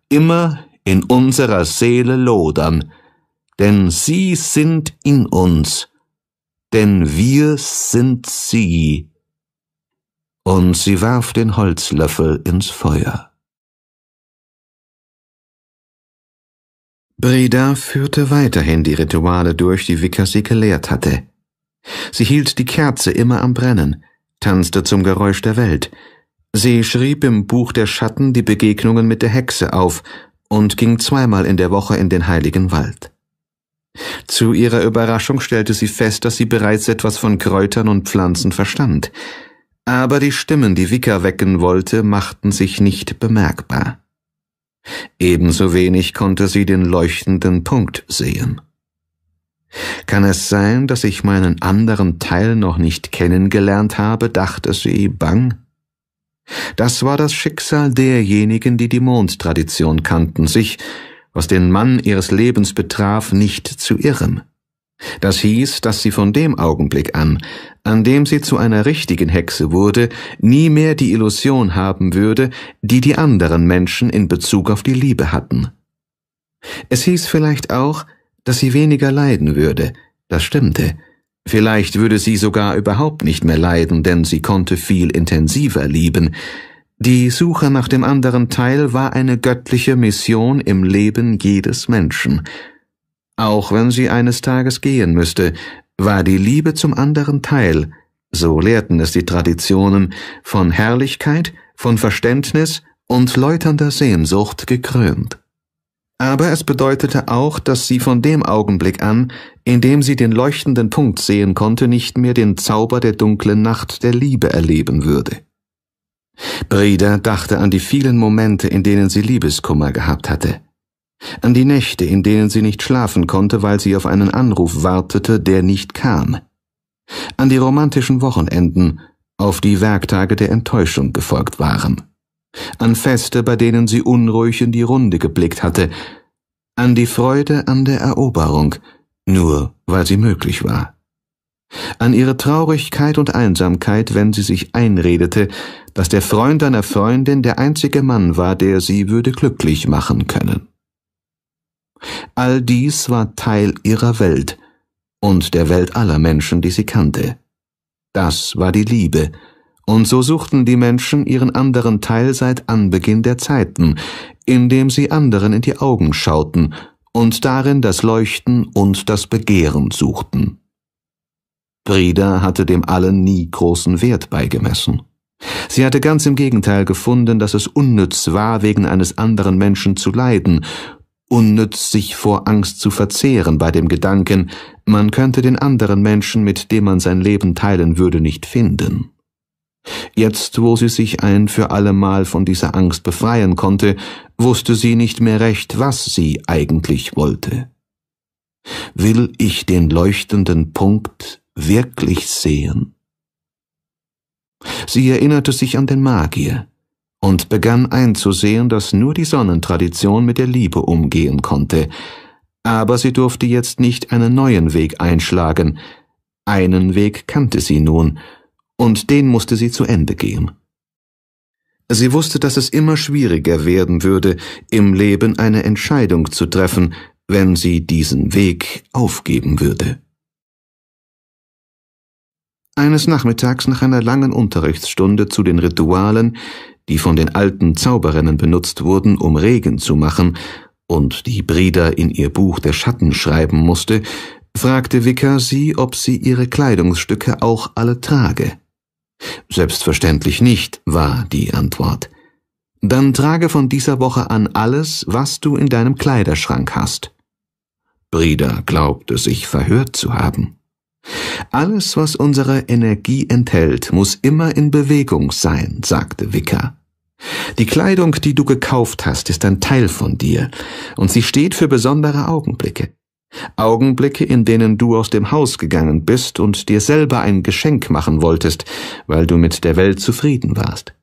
immer in unserer Seele lodern, denn sie sind in uns, denn wir sind sie. Und sie warf den Holzlöffel ins Feuer. Breda führte weiterhin die Rituale durch, die Vickers sie gelehrt hatte. Sie hielt die Kerze immer am Brennen, tanzte zum Geräusch der Welt. Sie schrieb im Buch der Schatten die Begegnungen mit der Hexe auf und ging zweimal in der Woche in den Heiligen Wald. Zu ihrer Überraschung stellte sie fest, dass sie bereits etwas von Kräutern und Pflanzen verstand. Aber die Stimmen, die Wicca wecken wollte, machten sich nicht bemerkbar. Ebenso wenig konnte sie den leuchtenden Punkt sehen. Kann es sein, dass ich meinen anderen Teil noch nicht kennengelernt habe, dachte sie bang. Das war das Schicksal derjenigen, die die Mondtradition kannten, sich, was den Mann ihres Lebens betraf, nicht zu irren. Das hieß, dass sie von dem Augenblick an, an dem sie zu einer richtigen Hexe wurde, nie mehr die Illusion haben würde, die die anderen Menschen in Bezug auf die Liebe hatten. Es hieß vielleicht auch, dass sie weniger leiden würde, das stimmte, vielleicht würde sie sogar überhaupt nicht mehr leiden, denn sie konnte viel intensiver lieben, die Suche nach dem anderen Teil war eine göttliche Mission im Leben jedes Menschen, auch wenn sie eines Tages gehen müsste, war die Liebe zum anderen Teil, so lehrten es die Traditionen, von Herrlichkeit, von Verständnis und läuternder Sehnsucht gekrönt. Aber es bedeutete auch, dass sie von dem Augenblick an, in dem sie den leuchtenden Punkt sehen konnte, nicht mehr den Zauber der dunklen Nacht der Liebe erleben würde. Brida dachte an die vielen Momente, in denen sie Liebeskummer gehabt hatte an die Nächte, in denen sie nicht schlafen konnte, weil sie auf einen Anruf wartete, der nicht kam, an die romantischen Wochenenden, auf die Werktage der Enttäuschung gefolgt waren, an Feste, bei denen sie unruhig in die Runde geblickt hatte, an die Freude an der Eroberung, nur weil sie möglich war, an ihre Traurigkeit und Einsamkeit, wenn sie sich einredete, dass der Freund einer Freundin der einzige Mann war, der sie würde glücklich machen können. All dies war Teil ihrer Welt und der Welt aller Menschen, die sie kannte. Das war die Liebe, und so suchten die Menschen ihren anderen Teil seit Anbeginn der Zeiten, indem sie anderen in die Augen schauten und darin das Leuchten und das Begehren suchten. Brida hatte dem allen nie großen Wert beigemessen. Sie hatte ganz im Gegenteil gefunden, dass es unnütz war, wegen eines anderen Menschen zu leiden unnütz sich vor Angst zu verzehren bei dem Gedanken, man könnte den anderen Menschen, mit dem man sein Leben teilen würde, nicht finden. Jetzt, wo sie sich ein für allemal von dieser Angst befreien konnte, wusste sie nicht mehr recht, was sie eigentlich wollte. Will ich den leuchtenden Punkt wirklich sehen? Sie erinnerte sich an den Magier, und begann einzusehen, dass nur die Sonnentradition mit der Liebe umgehen konnte, aber sie durfte jetzt nicht einen neuen Weg einschlagen, einen Weg kannte sie nun, und den musste sie zu Ende gehen. Sie wusste, dass es immer schwieriger werden würde, im Leben eine Entscheidung zu treffen, wenn sie diesen Weg aufgeben würde. Eines Nachmittags nach einer langen Unterrichtsstunde zu den Ritualen die von den alten Zauberinnen benutzt wurden, um Regen zu machen, und die Brida in ihr Buch der Schatten schreiben musste, fragte Vicker sie, ob sie ihre Kleidungsstücke auch alle trage. Selbstverständlich nicht, war die Antwort. Dann trage von dieser Woche an alles, was du in deinem Kleiderschrank hast. Brida glaubte sich verhört zu haben. Alles, was unsere Energie enthält, muss immer in Bewegung sein, sagte Wicker. Die Kleidung, die du gekauft hast, ist ein Teil von dir, und sie steht für besondere Augenblicke. Augenblicke, in denen du aus dem Haus gegangen bist und dir selber ein Geschenk machen wolltest, weil du mit der Welt zufrieden warst.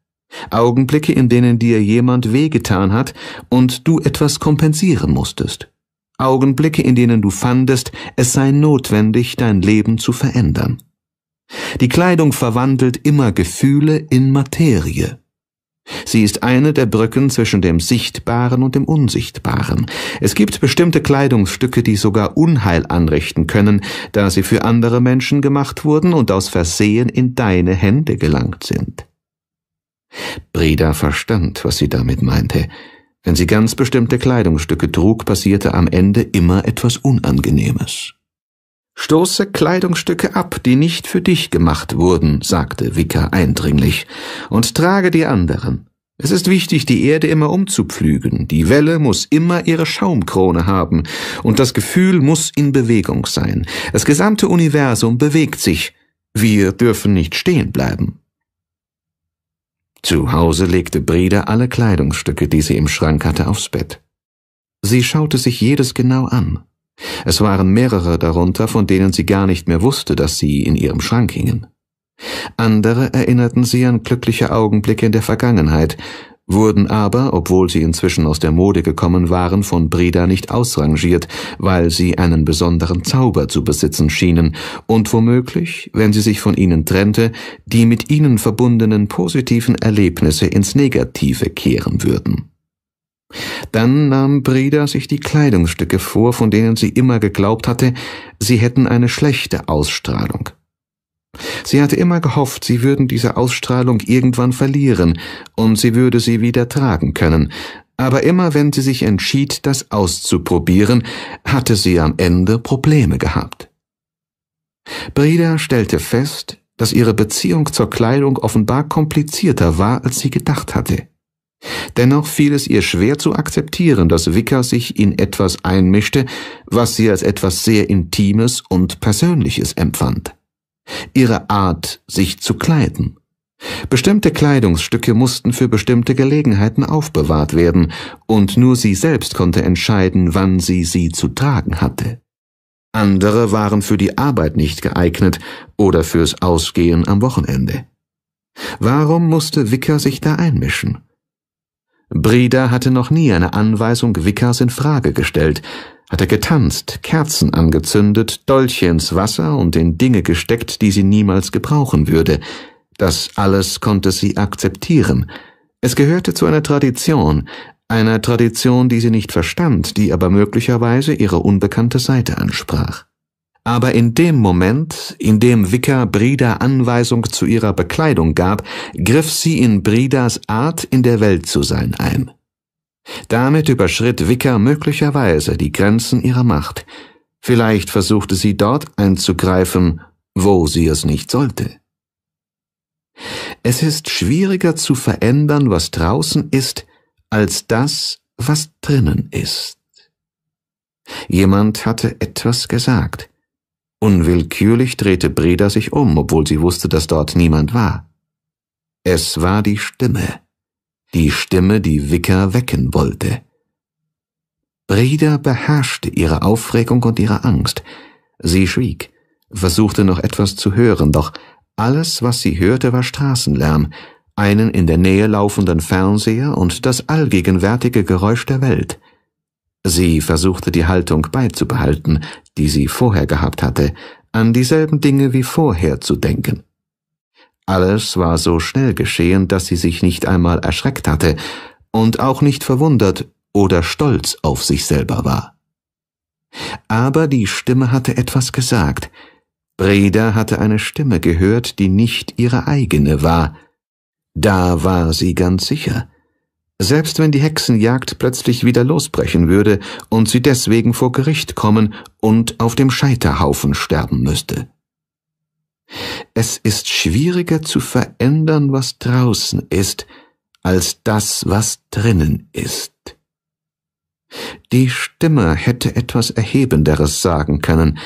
Augenblicke, in denen dir jemand wehgetan hat und du etwas kompensieren musstest. Augenblicke, in denen du fandest, es sei notwendig, dein Leben zu verändern. Die Kleidung verwandelt immer Gefühle in Materie. Sie ist eine der Brücken zwischen dem Sichtbaren und dem Unsichtbaren. Es gibt bestimmte Kleidungsstücke, die sogar Unheil anrichten können, da sie für andere Menschen gemacht wurden und aus Versehen in deine Hände gelangt sind. Breda verstand, was sie damit meinte. Wenn sie ganz bestimmte Kleidungsstücke trug, passierte am Ende immer etwas Unangenehmes. Stoße Kleidungsstücke ab, die nicht für dich gemacht wurden, sagte Wicker eindringlich, und trage die anderen. Es ist wichtig, die Erde immer umzupflügen, die Welle muss immer ihre Schaumkrone haben, und das Gefühl muss in Bewegung sein. Das gesamte Universum bewegt sich, wir dürfen nicht stehen bleiben. Zu Hause legte Brede alle Kleidungsstücke, die sie im Schrank hatte, aufs Bett. Sie schaute sich jedes genau an. Es waren mehrere darunter, von denen sie gar nicht mehr wusste, dass sie in ihrem Schrank hingen. Andere erinnerten sie an glückliche Augenblicke in der Vergangenheit, wurden aber, obwohl sie inzwischen aus der Mode gekommen waren, von Breda nicht ausrangiert, weil sie einen besonderen Zauber zu besitzen schienen und womöglich, wenn sie sich von ihnen trennte, die mit ihnen verbundenen positiven Erlebnisse ins Negative kehren würden. Dann nahm Breda sich die Kleidungsstücke vor, von denen sie immer geglaubt hatte, sie hätten eine schlechte Ausstrahlung. Sie hatte immer gehofft, sie würden diese Ausstrahlung irgendwann verlieren und sie würde sie wieder tragen können. Aber immer wenn sie sich entschied, das auszuprobieren, hatte sie am Ende Probleme gehabt. Brida stellte fest, dass ihre Beziehung zur Kleidung offenbar komplizierter war, als sie gedacht hatte. Dennoch fiel es ihr schwer zu akzeptieren, dass Vicker sich in etwas einmischte, was sie als etwas sehr Intimes und Persönliches empfand ihre Art, sich zu kleiden. Bestimmte Kleidungsstücke mussten für bestimmte Gelegenheiten aufbewahrt werden, und nur sie selbst konnte entscheiden, wann sie sie zu tragen hatte. Andere waren für die Arbeit nicht geeignet oder fürs Ausgehen am Wochenende. Warum musste Vicker sich da einmischen? Brida hatte noch nie eine Anweisung Vickers in Frage gestellt, hat er getanzt, Kerzen angezündet, Dolche ins Wasser und in Dinge gesteckt, die sie niemals gebrauchen würde. Das alles konnte sie akzeptieren. Es gehörte zu einer Tradition, einer Tradition, die sie nicht verstand, die aber möglicherweise ihre unbekannte Seite ansprach. Aber in dem Moment, in dem Vicker Brida Anweisung zu ihrer Bekleidung gab, griff sie in Bridas Art, in der Welt zu sein, ein. Damit überschritt Wicker möglicherweise die Grenzen ihrer Macht. Vielleicht versuchte sie dort einzugreifen, wo sie es nicht sollte. Es ist schwieriger zu verändern, was draußen ist, als das, was drinnen ist. Jemand hatte etwas gesagt. Unwillkürlich drehte Breda sich um, obwohl sie wusste, dass dort niemand war. Es war die Stimme die Stimme, die Wicker wecken wollte. Brida beherrschte ihre Aufregung und ihre Angst. Sie schwieg, versuchte noch etwas zu hören, doch alles, was sie hörte, war Straßenlärm, einen in der Nähe laufenden Fernseher und das allgegenwärtige Geräusch der Welt. Sie versuchte die Haltung beizubehalten, die sie vorher gehabt hatte, an dieselben Dinge wie vorher zu denken. Alles war so schnell geschehen, dass sie sich nicht einmal erschreckt hatte und auch nicht verwundert oder stolz auf sich selber war. Aber die Stimme hatte etwas gesagt. Breda hatte eine Stimme gehört, die nicht ihre eigene war. Da war sie ganz sicher. Selbst wenn die Hexenjagd plötzlich wieder losbrechen würde und sie deswegen vor Gericht kommen und auf dem Scheiterhaufen sterben müsste. Es ist schwieriger zu verändern, was draußen ist, als das, was drinnen ist. Die Stimme hätte etwas Erhebenderes sagen können,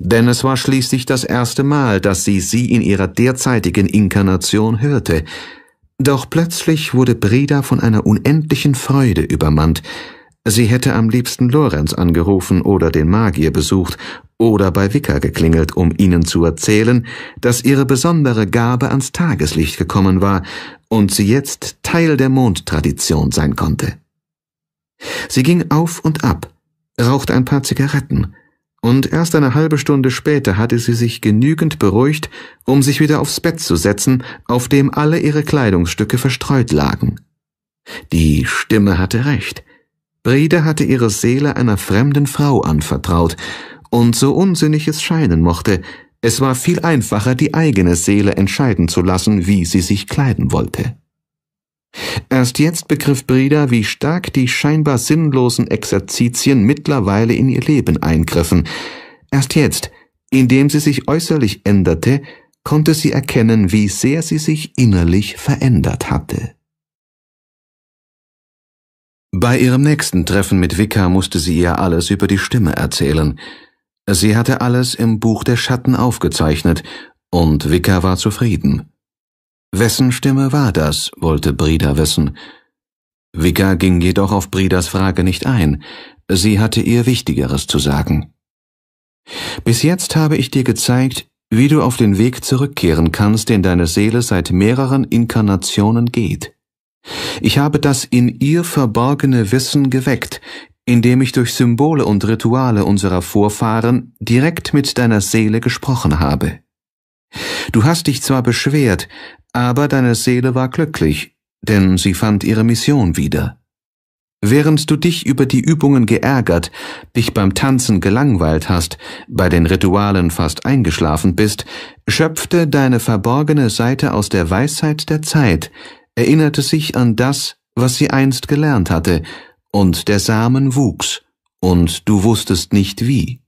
denn es war schließlich das erste Mal, dass sie sie in ihrer derzeitigen Inkarnation hörte. Doch plötzlich wurde Breda von einer unendlichen Freude übermannt, Sie hätte am liebsten Lorenz angerufen oder den Magier besucht oder bei Wicker geklingelt, um ihnen zu erzählen, dass ihre besondere Gabe ans Tageslicht gekommen war und sie jetzt Teil der Mondtradition sein konnte. Sie ging auf und ab, rauchte ein paar Zigaretten, und erst eine halbe Stunde später hatte sie sich genügend beruhigt, um sich wieder aufs Bett zu setzen, auf dem alle ihre Kleidungsstücke verstreut lagen. Die Stimme hatte recht, Brede hatte ihre Seele einer fremden Frau anvertraut, und so unsinnig es scheinen mochte, es war viel einfacher, die eigene Seele entscheiden zu lassen, wie sie sich kleiden wollte. Erst jetzt begriff Breda, wie stark die scheinbar sinnlosen Exerzitien mittlerweile in ihr Leben eingriffen. Erst jetzt, indem sie sich äußerlich änderte, konnte sie erkennen, wie sehr sie sich innerlich verändert hatte. Bei ihrem nächsten Treffen mit Vika musste sie ihr alles über die Stimme erzählen. Sie hatte alles im Buch der Schatten aufgezeichnet, und Vika war zufrieden. Wessen Stimme war das, wollte Brida wissen. Vika ging jedoch auf Bridas Frage nicht ein, sie hatte ihr Wichtigeres zu sagen. Bis jetzt habe ich dir gezeigt, wie du auf den Weg zurückkehren kannst, den deine Seele seit mehreren Inkarnationen geht. Ich habe das in ihr verborgene Wissen geweckt, indem ich durch Symbole und Rituale unserer Vorfahren direkt mit deiner Seele gesprochen habe. Du hast dich zwar beschwert, aber deine Seele war glücklich, denn sie fand ihre Mission wieder. Während du dich über die Übungen geärgert, dich beim Tanzen gelangweilt hast, bei den Ritualen fast eingeschlafen bist, schöpfte deine verborgene Seite aus der Weisheit der Zeit, erinnerte sich an das, was sie einst gelernt hatte, und der Samen wuchs, und du wusstest nicht wie.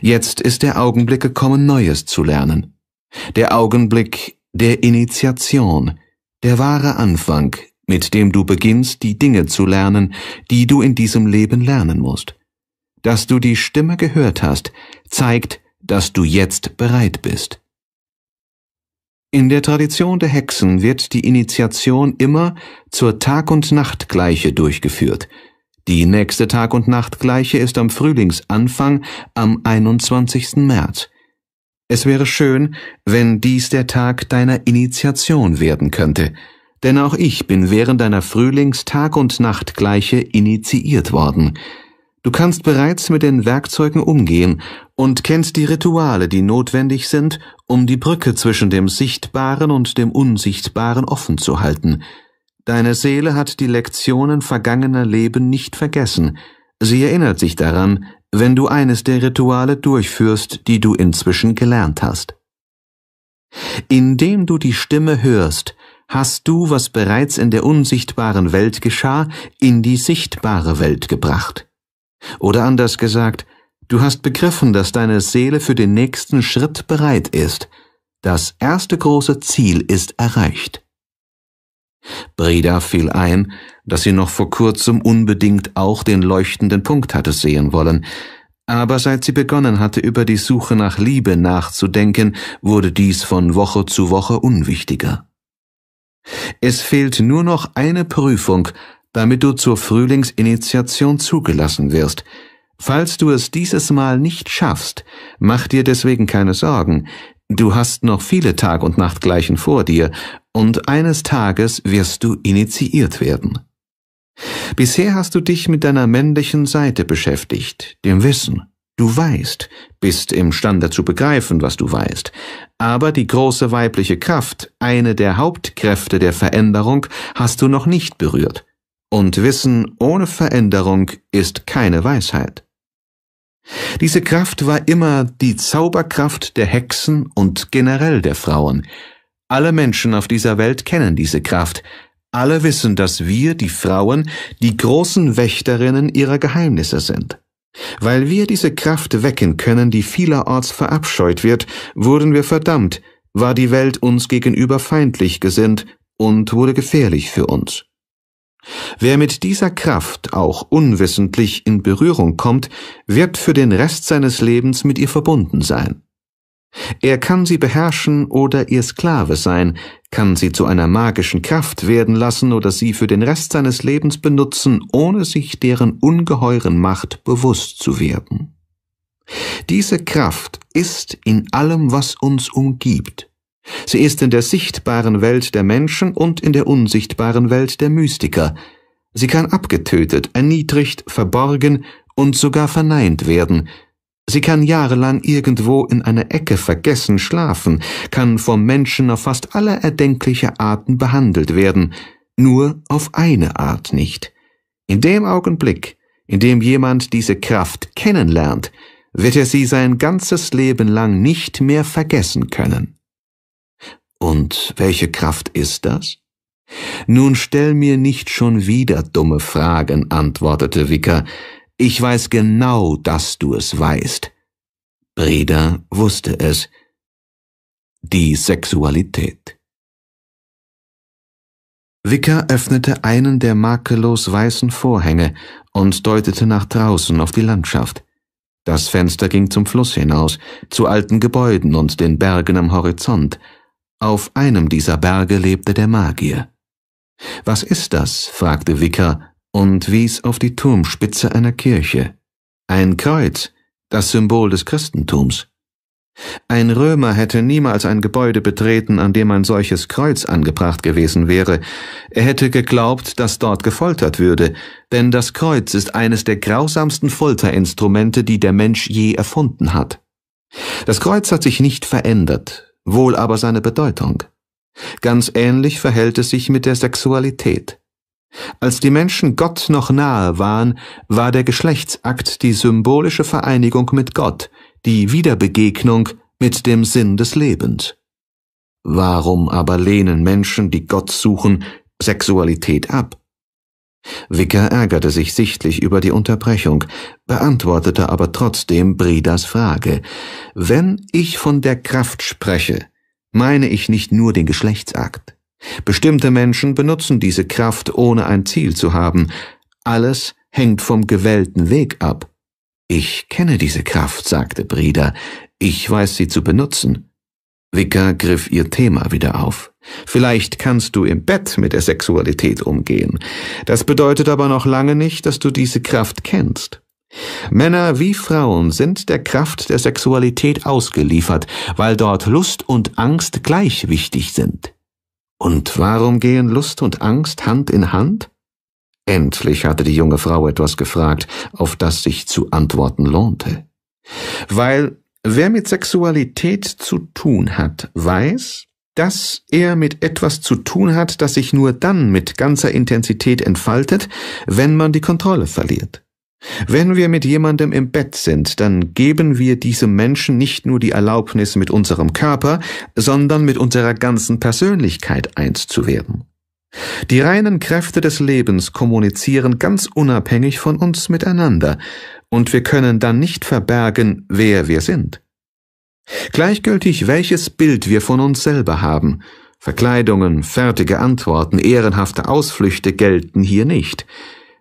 Jetzt ist der Augenblick gekommen, Neues zu lernen. Der Augenblick der Initiation, der wahre Anfang, mit dem du beginnst, die Dinge zu lernen, die du in diesem Leben lernen musst. Dass du die Stimme gehört hast, zeigt, dass du jetzt bereit bist. In der Tradition der Hexen wird die Initiation immer zur Tag- und Nachtgleiche durchgeführt. Die nächste Tag- und Nachtgleiche ist am Frühlingsanfang am 21. März. Es wäre schön, wenn dies der Tag deiner Initiation werden könnte, denn auch ich bin während deiner Frühlingstag- und Nachtgleiche initiiert worden. Du kannst bereits mit den Werkzeugen umgehen und kennst die Rituale, die notwendig sind, um die Brücke zwischen dem Sichtbaren und dem Unsichtbaren offen zu halten. Deine Seele hat die Lektionen vergangener Leben nicht vergessen, sie erinnert sich daran, wenn du eines der Rituale durchführst, die du inzwischen gelernt hast. Indem du die Stimme hörst, hast du, was bereits in der unsichtbaren Welt geschah, in die sichtbare Welt gebracht. Oder anders gesagt, Du hast begriffen, dass deine Seele für den nächsten Schritt bereit ist. Das erste große Ziel ist erreicht. Breda fiel ein, dass sie noch vor kurzem unbedingt auch den leuchtenden Punkt hatte sehen wollen, aber seit sie begonnen hatte, über die Suche nach Liebe nachzudenken, wurde dies von Woche zu Woche unwichtiger. Es fehlt nur noch eine Prüfung, damit du zur Frühlingsinitiation zugelassen wirst, Falls du es dieses Mal nicht schaffst, mach dir deswegen keine Sorgen. Du hast noch viele Tag- und Nachtgleichen vor dir, und eines Tages wirst du initiiert werden. Bisher hast du dich mit deiner männlichen Seite beschäftigt, dem Wissen. Du weißt, bist imstande zu begreifen, was du weißt. Aber die große weibliche Kraft, eine der Hauptkräfte der Veränderung, hast du noch nicht berührt. Und Wissen ohne Veränderung ist keine Weisheit. Diese Kraft war immer die Zauberkraft der Hexen und generell der Frauen. Alle Menschen auf dieser Welt kennen diese Kraft. Alle wissen, dass wir, die Frauen, die großen Wächterinnen ihrer Geheimnisse sind. Weil wir diese Kraft wecken können, die vielerorts verabscheut wird, wurden wir verdammt, war die Welt uns gegenüber feindlich gesinnt und wurde gefährlich für uns. Wer mit dieser Kraft auch unwissentlich in Berührung kommt, wird für den Rest seines Lebens mit ihr verbunden sein. Er kann sie beherrschen oder ihr Sklave sein, kann sie zu einer magischen Kraft werden lassen oder sie für den Rest seines Lebens benutzen, ohne sich deren ungeheuren Macht bewusst zu werden. Diese Kraft ist in allem, was uns umgibt, Sie ist in der sichtbaren Welt der Menschen und in der unsichtbaren Welt der Mystiker. Sie kann abgetötet, erniedrigt, verborgen und sogar verneint werden. Sie kann jahrelang irgendwo in einer Ecke vergessen schlafen, kann vom Menschen auf fast alle erdenkliche Arten behandelt werden, nur auf eine Art nicht. In dem Augenblick, in dem jemand diese Kraft kennenlernt, wird er sie sein ganzes Leben lang nicht mehr vergessen können. Und welche Kraft ist das? Nun stell mir nicht schon wieder dumme Fragen, antwortete Wicker. Ich weiß genau, dass du es weißt. Breda wusste es. Die Sexualität. Wicker öffnete einen der makellos weißen Vorhänge und deutete nach draußen auf die Landschaft. Das Fenster ging zum Fluss hinaus, zu alten Gebäuden und den Bergen am Horizont, auf einem dieser Berge lebte der Magier. Was ist das? fragte Wicker und wies auf die Turmspitze einer Kirche. Ein Kreuz, das Symbol des Christentums. Ein Römer hätte niemals ein Gebäude betreten, an dem ein solches Kreuz angebracht gewesen wäre. Er hätte geglaubt, dass dort gefoltert würde, denn das Kreuz ist eines der grausamsten Folterinstrumente, die der Mensch je erfunden hat. Das Kreuz hat sich nicht verändert, wohl aber seine Bedeutung. Ganz ähnlich verhält es sich mit der Sexualität. Als die Menschen Gott noch nahe waren, war der Geschlechtsakt die symbolische Vereinigung mit Gott, die Wiederbegegnung mit dem Sinn des Lebens. Warum aber lehnen Menschen, die Gott suchen, Sexualität ab? Wicker ärgerte sich sichtlich über die Unterbrechung, beantwortete aber trotzdem Bridas Frage. Wenn ich von der Kraft spreche, meine ich nicht nur den Geschlechtsakt. Bestimmte Menschen benutzen diese Kraft, ohne ein Ziel zu haben. Alles hängt vom gewählten Weg ab. Ich kenne diese Kraft, sagte Brida, ich weiß sie zu benutzen. Vicar griff ihr Thema wieder auf. Vielleicht kannst du im Bett mit der Sexualität umgehen. Das bedeutet aber noch lange nicht, dass du diese Kraft kennst. Männer wie Frauen sind der Kraft der Sexualität ausgeliefert, weil dort Lust und Angst gleich wichtig sind. Und warum gehen Lust und Angst Hand in Hand? Endlich hatte die junge Frau etwas gefragt, auf das sich zu antworten lohnte. Weil Wer mit Sexualität zu tun hat, weiß, dass er mit etwas zu tun hat, das sich nur dann mit ganzer Intensität entfaltet, wenn man die Kontrolle verliert. Wenn wir mit jemandem im Bett sind, dann geben wir diesem Menschen nicht nur die Erlaubnis, mit unserem Körper, sondern mit unserer ganzen Persönlichkeit eins zu werden. Die reinen Kräfte des Lebens kommunizieren ganz unabhängig von uns miteinander, und wir können dann nicht verbergen, wer wir sind. Gleichgültig, welches Bild wir von uns selber haben, Verkleidungen, fertige Antworten, ehrenhafte Ausflüchte gelten hier nicht.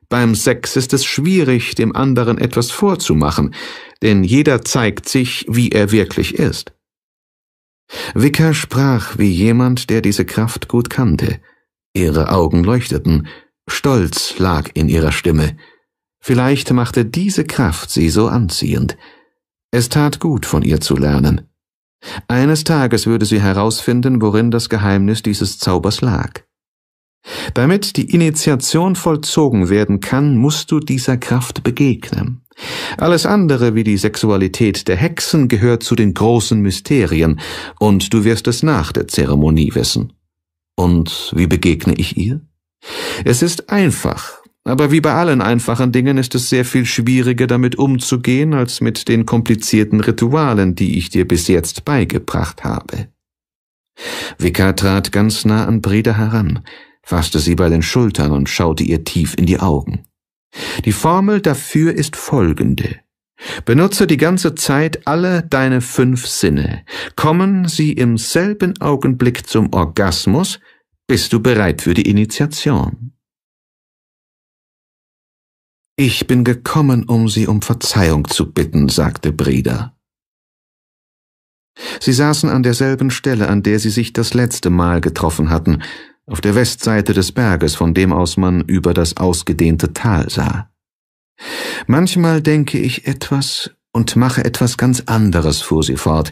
Beim Sex ist es schwierig, dem anderen etwas vorzumachen, denn jeder zeigt sich, wie er wirklich ist. Wicker sprach wie jemand, der diese Kraft gut kannte. Ihre Augen leuchteten, Stolz lag in ihrer Stimme. Vielleicht machte diese Kraft sie so anziehend. Es tat gut, von ihr zu lernen. Eines Tages würde sie herausfinden, worin das Geheimnis dieses Zaubers lag. Damit die Initiation vollzogen werden kann, musst du dieser Kraft begegnen. Alles andere wie die Sexualität der Hexen gehört zu den großen Mysterien, und du wirst es nach der Zeremonie wissen. Und wie begegne ich ihr? Es ist einfach, aber wie bei allen einfachen Dingen ist es sehr viel schwieriger damit umzugehen als mit den komplizierten Ritualen, die ich dir bis jetzt beigebracht habe. Vika trat ganz nah an Breda heran, fasste sie bei den Schultern und schaute ihr tief in die Augen. Die Formel dafür ist folgende. Benutze die ganze Zeit alle deine fünf Sinne. Kommen sie im selben Augenblick zum Orgasmus, bist du bereit für die Initiation? Ich bin gekommen, um Sie um Verzeihung zu bitten, sagte Brida. Sie saßen an derselben Stelle, an der sie sich das letzte Mal getroffen hatten, auf der Westseite des Berges, von dem aus man über das ausgedehnte Tal sah. Manchmal denke ich etwas und mache etwas ganz anderes, fuhr sie fort,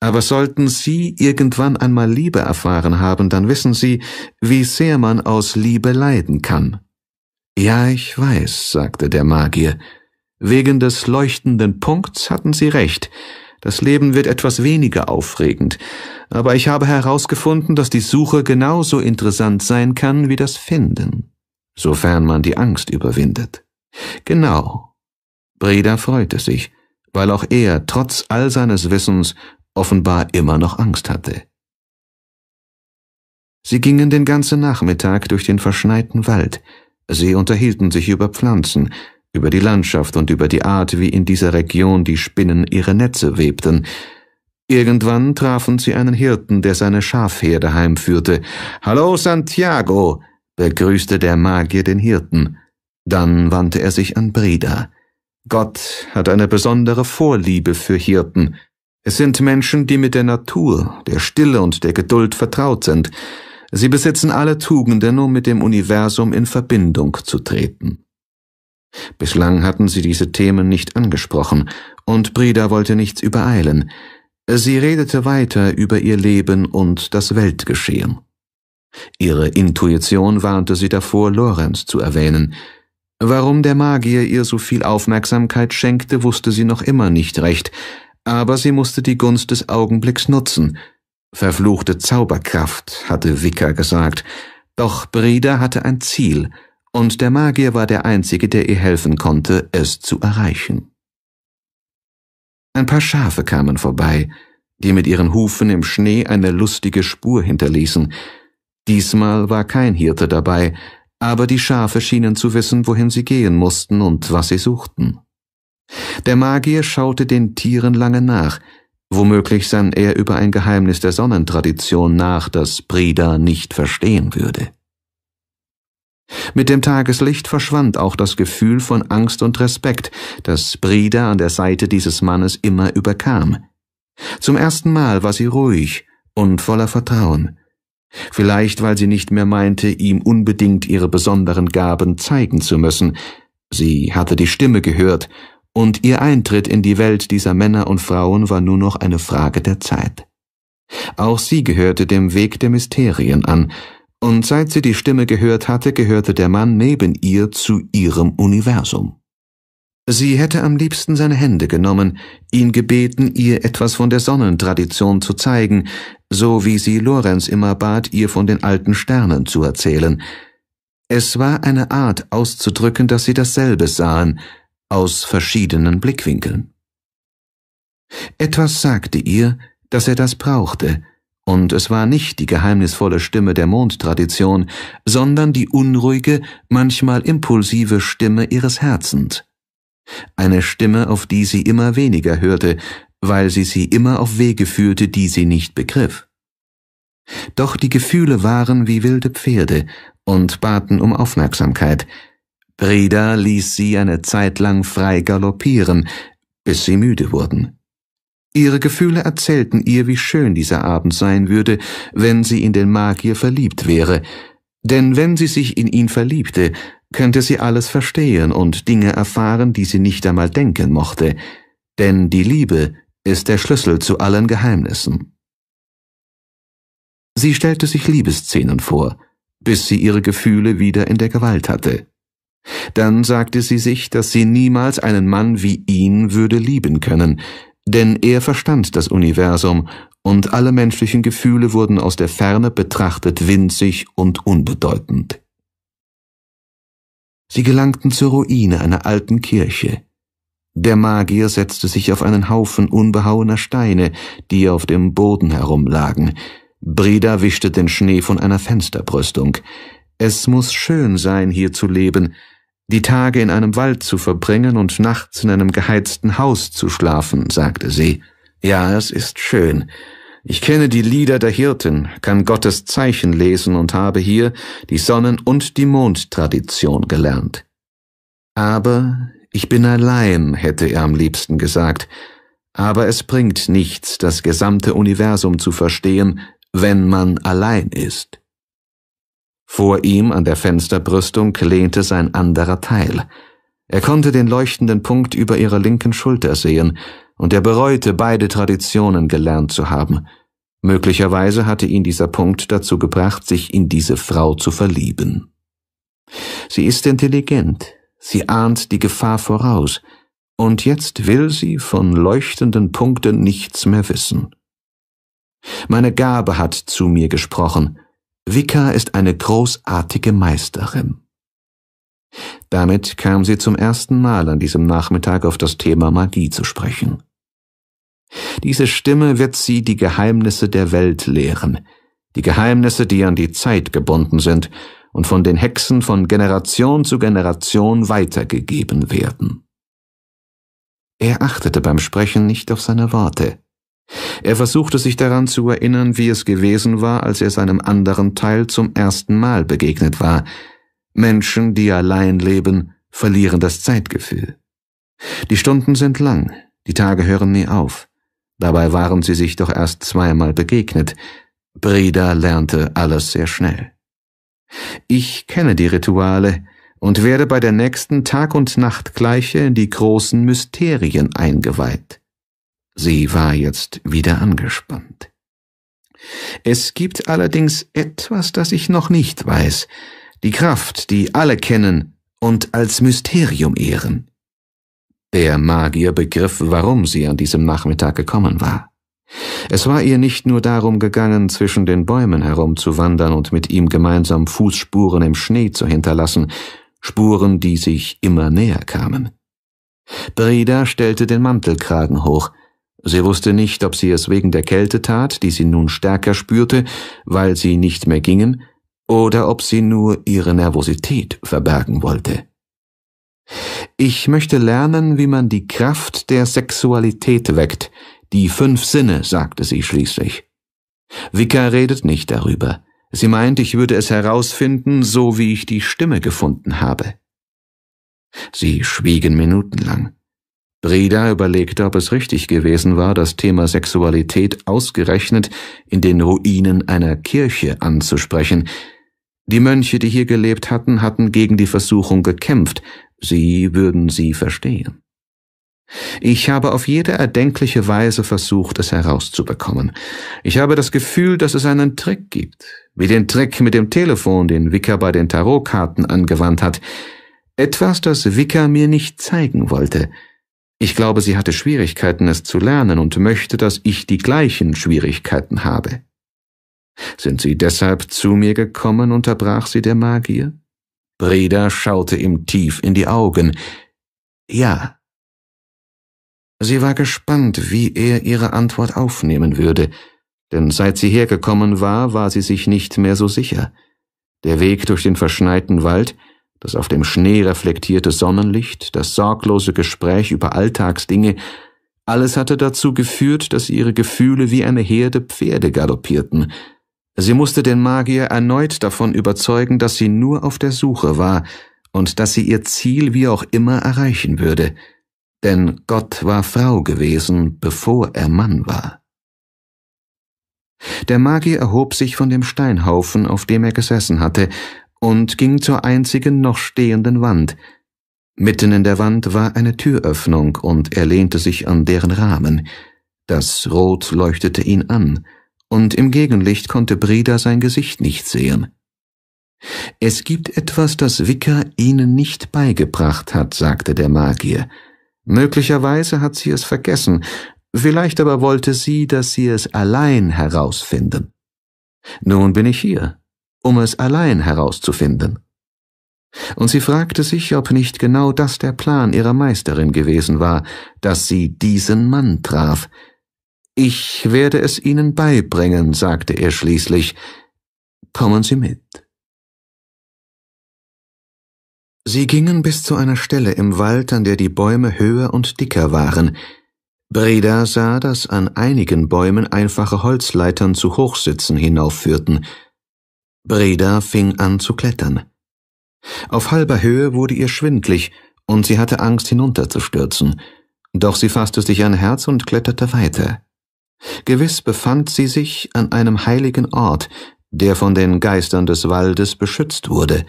aber sollten Sie irgendwann einmal Liebe erfahren haben, dann wissen Sie, wie sehr man aus Liebe leiden kann. Ja, ich weiß, sagte der Magier. Wegen des leuchtenden Punkts hatten Sie recht. Das Leben wird etwas weniger aufregend. Aber ich habe herausgefunden, dass die Suche genauso interessant sein kann wie das Finden. Sofern man die Angst überwindet. Genau. Breda freute sich, weil auch er trotz all seines Wissens offenbar immer noch Angst hatte. Sie gingen den ganzen Nachmittag durch den verschneiten Wald, sie unterhielten sich über Pflanzen, über die Landschaft und über die Art, wie in dieser Region die Spinnen ihre Netze webten, Irgendwann trafen sie einen Hirten, der seine Schafherde heimführte. Hallo Santiago, begrüßte der Magier den Hirten. Dann wandte er sich an Breda. Gott hat eine besondere Vorliebe für Hirten, es sind Menschen, die mit der Natur, der Stille und der Geduld vertraut sind. Sie besitzen alle Tugenden, um mit dem Universum in Verbindung zu treten. Bislang hatten sie diese Themen nicht angesprochen, und Brida wollte nichts übereilen. Sie redete weiter über ihr Leben und das Weltgeschehen. Ihre Intuition warnte sie davor, Lorenz zu erwähnen. Warum der Magier ihr so viel Aufmerksamkeit schenkte, wusste sie noch immer nicht recht, aber sie musste die Gunst des Augenblicks nutzen. Verfluchte Zauberkraft, hatte Wicker gesagt. Doch Breda hatte ein Ziel, und der Magier war der Einzige, der ihr helfen konnte, es zu erreichen. Ein paar Schafe kamen vorbei, die mit ihren Hufen im Schnee eine lustige Spur hinterließen. Diesmal war kein Hirte dabei, aber die Schafe schienen zu wissen, wohin sie gehen mussten und was sie suchten. Der Magier schaute den Tieren lange nach, womöglich sann er über ein Geheimnis der Sonnentradition nach, das Brida nicht verstehen würde. Mit dem Tageslicht verschwand auch das Gefühl von Angst und Respekt, das Brida an der Seite dieses Mannes immer überkam. Zum ersten Mal war sie ruhig und voller Vertrauen. Vielleicht, weil sie nicht mehr meinte, ihm unbedingt ihre besonderen Gaben zeigen zu müssen. Sie hatte die Stimme gehört und ihr Eintritt in die Welt dieser Männer und Frauen war nur noch eine Frage der Zeit. Auch sie gehörte dem Weg der Mysterien an, und seit sie die Stimme gehört hatte, gehörte der Mann neben ihr zu ihrem Universum. Sie hätte am liebsten seine Hände genommen, ihn gebeten, ihr etwas von der Sonnentradition zu zeigen, so wie sie Lorenz immer bat, ihr von den alten Sternen zu erzählen. Es war eine Art auszudrücken, dass sie dasselbe sahen, aus verschiedenen Blickwinkeln. Etwas sagte ihr, dass er das brauchte, und es war nicht die geheimnisvolle Stimme der Mondtradition, sondern die unruhige, manchmal impulsive Stimme ihres Herzens. Eine Stimme, auf die sie immer weniger hörte, weil sie sie immer auf Wege führte, die sie nicht begriff. Doch die Gefühle waren wie wilde Pferde und baten um Aufmerksamkeit, Breda ließ sie eine Zeit lang frei galoppieren, bis sie müde wurden. Ihre Gefühle erzählten ihr, wie schön dieser Abend sein würde, wenn sie in den Magier verliebt wäre, denn wenn sie sich in ihn verliebte, könnte sie alles verstehen und Dinge erfahren, die sie nicht einmal denken mochte, denn die Liebe ist der Schlüssel zu allen Geheimnissen. Sie stellte sich Liebesszenen vor, bis sie ihre Gefühle wieder in der Gewalt hatte. Dann sagte sie sich, dass sie niemals einen Mann wie ihn würde lieben können, denn er verstand das Universum, und alle menschlichen Gefühle wurden aus der Ferne betrachtet winzig und unbedeutend. Sie gelangten zur Ruine einer alten Kirche. Der Magier setzte sich auf einen Haufen unbehauener Steine, die auf dem Boden herumlagen. Breda wischte den Schnee von einer Fensterbrüstung. Es muss schön sein, hier zu leben, die Tage in einem Wald zu verbringen und nachts in einem geheizten Haus zu schlafen, sagte sie. Ja, es ist schön. Ich kenne die Lieder der Hirten, kann Gottes Zeichen lesen und habe hier die Sonnen- und die Mondtradition gelernt. Aber ich bin allein, hätte er am liebsten gesagt. Aber es bringt nichts, das gesamte Universum zu verstehen, wenn man allein ist. Vor ihm an der Fensterbrüstung lehnte sein anderer Teil. Er konnte den leuchtenden Punkt über ihrer linken Schulter sehen, und er bereute, beide Traditionen gelernt zu haben. Möglicherweise hatte ihn dieser Punkt dazu gebracht, sich in diese Frau zu verlieben. Sie ist intelligent, sie ahnt die Gefahr voraus, und jetzt will sie von leuchtenden Punkten nichts mehr wissen. Meine Gabe hat zu mir gesprochen, Vika ist eine großartige Meisterin. Damit kam sie zum ersten Mal an diesem Nachmittag auf das Thema Magie zu sprechen. Diese Stimme wird sie die Geheimnisse der Welt lehren, die Geheimnisse, die an die Zeit gebunden sind und von den Hexen von Generation zu Generation weitergegeben werden. Er achtete beim Sprechen nicht auf seine Worte. Er versuchte sich daran zu erinnern, wie es gewesen war, als er seinem anderen Teil zum ersten Mal begegnet war. Menschen, die allein leben, verlieren das Zeitgefühl. Die Stunden sind lang, die Tage hören nie auf. Dabei waren sie sich doch erst zweimal begegnet. Breda lernte alles sehr schnell. Ich kenne die Rituale und werde bei der nächsten Tag- und Nachtgleiche in die großen Mysterien eingeweiht. Sie war jetzt wieder angespannt. Es gibt allerdings etwas, das ich noch nicht weiß, die Kraft, die alle kennen und als Mysterium ehren. Der Magier begriff, warum sie an diesem Nachmittag gekommen war. Es war ihr nicht nur darum gegangen, zwischen den Bäumen herumzuwandern und mit ihm gemeinsam Fußspuren im Schnee zu hinterlassen, Spuren, die sich immer näher kamen. Breda stellte den Mantelkragen hoch, Sie wusste nicht, ob sie es wegen der Kälte tat, die sie nun stärker spürte, weil sie nicht mehr gingen, oder ob sie nur ihre Nervosität verbergen wollte. Ich möchte lernen, wie man die Kraft der Sexualität weckt, die fünf Sinne, sagte sie schließlich. Vika redet nicht darüber. Sie meint, ich würde es herausfinden, so wie ich die Stimme gefunden habe. Sie schwiegen minutenlang. Breda überlegte, ob es richtig gewesen war, das Thema Sexualität ausgerechnet in den Ruinen einer Kirche anzusprechen. Die Mönche, die hier gelebt hatten, hatten gegen die Versuchung gekämpft, sie würden sie verstehen. Ich habe auf jede erdenkliche Weise versucht, es herauszubekommen. Ich habe das Gefühl, dass es einen Trick gibt, wie den Trick mit dem Telefon, den Wicker bei den Tarotkarten angewandt hat. Etwas, das Wicker mir nicht zeigen wollte – ich glaube, sie hatte Schwierigkeiten, es zu lernen und möchte, dass ich die gleichen Schwierigkeiten habe. Sind Sie deshalb zu mir gekommen? unterbrach sie der Magier. Breda schaute ihm tief in die Augen. Ja. Sie war gespannt, wie er ihre Antwort aufnehmen würde, denn seit sie hergekommen war, war sie sich nicht mehr so sicher. Der Weg durch den verschneiten Wald das auf dem Schnee reflektierte Sonnenlicht, das sorglose Gespräch über Alltagsdinge, alles hatte dazu geführt, dass ihre Gefühle wie eine Herde Pferde galoppierten. Sie musste den Magier erneut davon überzeugen, dass sie nur auf der Suche war und dass sie ihr Ziel wie auch immer erreichen würde, denn Gott war Frau gewesen, bevor er Mann war. Der Magier erhob sich von dem Steinhaufen, auf dem er gesessen hatte, und ging zur einzigen noch stehenden Wand. Mitten in der Wand war eine Türöffnung und er lehnte sich an deren Rahmen. Das Rot leuchtete ihn an, und im Gegenlicht konnte Breda sein Gesicht nicht sehen. Es gibt etwas, das Wicker Ihnen nicht beigebracht hat, sagte der Magier. Möglicherweise hat sie es vergessen, vielleicht aber wollte sie, dass Sie es allein herausfinden. Nun bin ich hier, um es allein herauszufinden. Und sie fragte sich, ob nicht genau das der Plan ihrer Meisterin gewesen war, dass sie diesen Mann traf. Ich werde es Ihnen beibringen, sagte er schließlich. Kommen Sie mit. Sie gingen bis zu einer Stelle im Wald, an der die Bäume höher und dicker waren. Breda sah, dass an einigen Bäumen einfache Holzleitern zu Hochsitzen hinaufführten, Breda fing an zu klettern. Auf halber Höhe wurde ihr schwindlig und sie hatte Angst hinunterzustürzen, doch sie fasste sich ein Herz und kletterte weiter. Gewiss befand sie sich an einem heiligen Ort, der von den Geistern des Waldes beschützt wurde.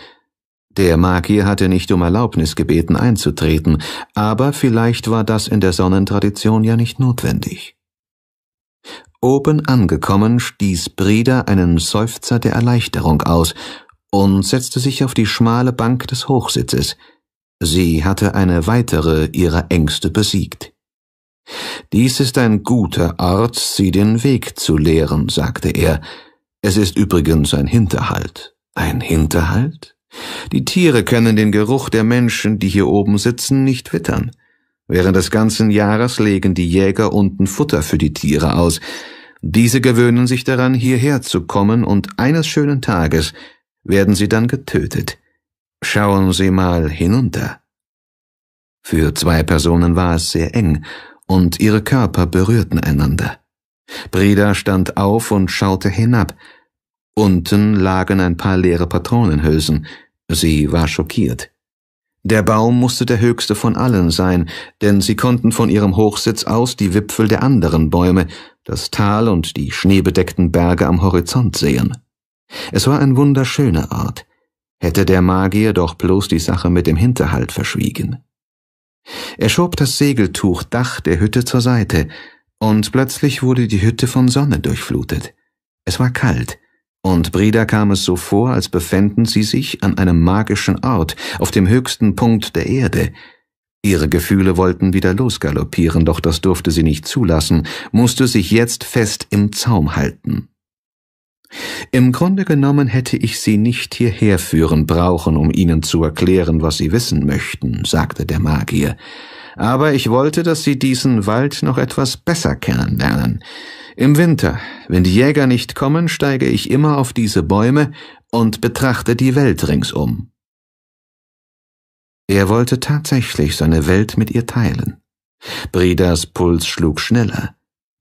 Der Magier hatte nicht um Erlaubnis gebeten einzutreten, aber vielleicht war das in der Sonnentradition ja nicht notwendig. Oben angekommen, stieß Breda einen Seufzer der Erleichterung aus und setzte sich auf die schmale Bank des Hochsitzes. Sie hatte eine weitere ihrer Ängste besiegt. Dies ist ein guter Ort, sie den Weg zu lehren, sagte er. Es ist übrigens ein Hinterhalt. Ein Hinterhalt? Die Tiere können den Geruch der Menschen, die hier oben sitzen, nicht wittern. Während des ganzen Jahres legen die Jäger unten Futter für die Tiere aus. Diese gewöhnen sich daran, hierher zu kommen, und eines schönen Tages werden sie dann getötet. Schauen Sie mal hinunter. Für zwei Personen war es sehr eng, und ihre Körper berührten einander. Breda stand auf und schaute hinab. Unten lagen ein paar leere Patronenhülsen. Sie war schockiert. Der Baum musste der höchste von allen sein, denn sie konnten von ihrem Hochsitz aus die Wipfel der anderen Bäume, das Tal und die schneebedeckten Berge am Horizont sehen. Es war ein wunderschöner Ort, hätte der Magier doch bloß die Sache mit dem Hinterhalt verschwiegen. Er schob das Segeltuchdach der Hütte zur Seite, und plötzlich wurde die Hütte von Sonne durchflutet. Es war kalt, und Breda kam es so vor, als befänden sie sich an einem magischen Ort, auf dem höchsten Punkt der Erde. Ihre Gefühle wollten wieder losgaloppieren, doch das durfte sie nicht zulassen, musste sich jetzt fest im Zaum halten. Im Grunde genommen hätte ich sie nicht hierher führen brauchen, um ihnen zu erklären, was sie wissen möchten, sagte der Magier. Aber ich wollte, dass sie diesen Wald noch etwas besser kennenlernen. Im Winter, wenn die Jäger nicht kommen, steige ich immer auf diese Bäume und betrachte die Welt ringsum. Er wollte tatsächlich seine Welt mit ihr teilen. Bridas Puls schlug schneller.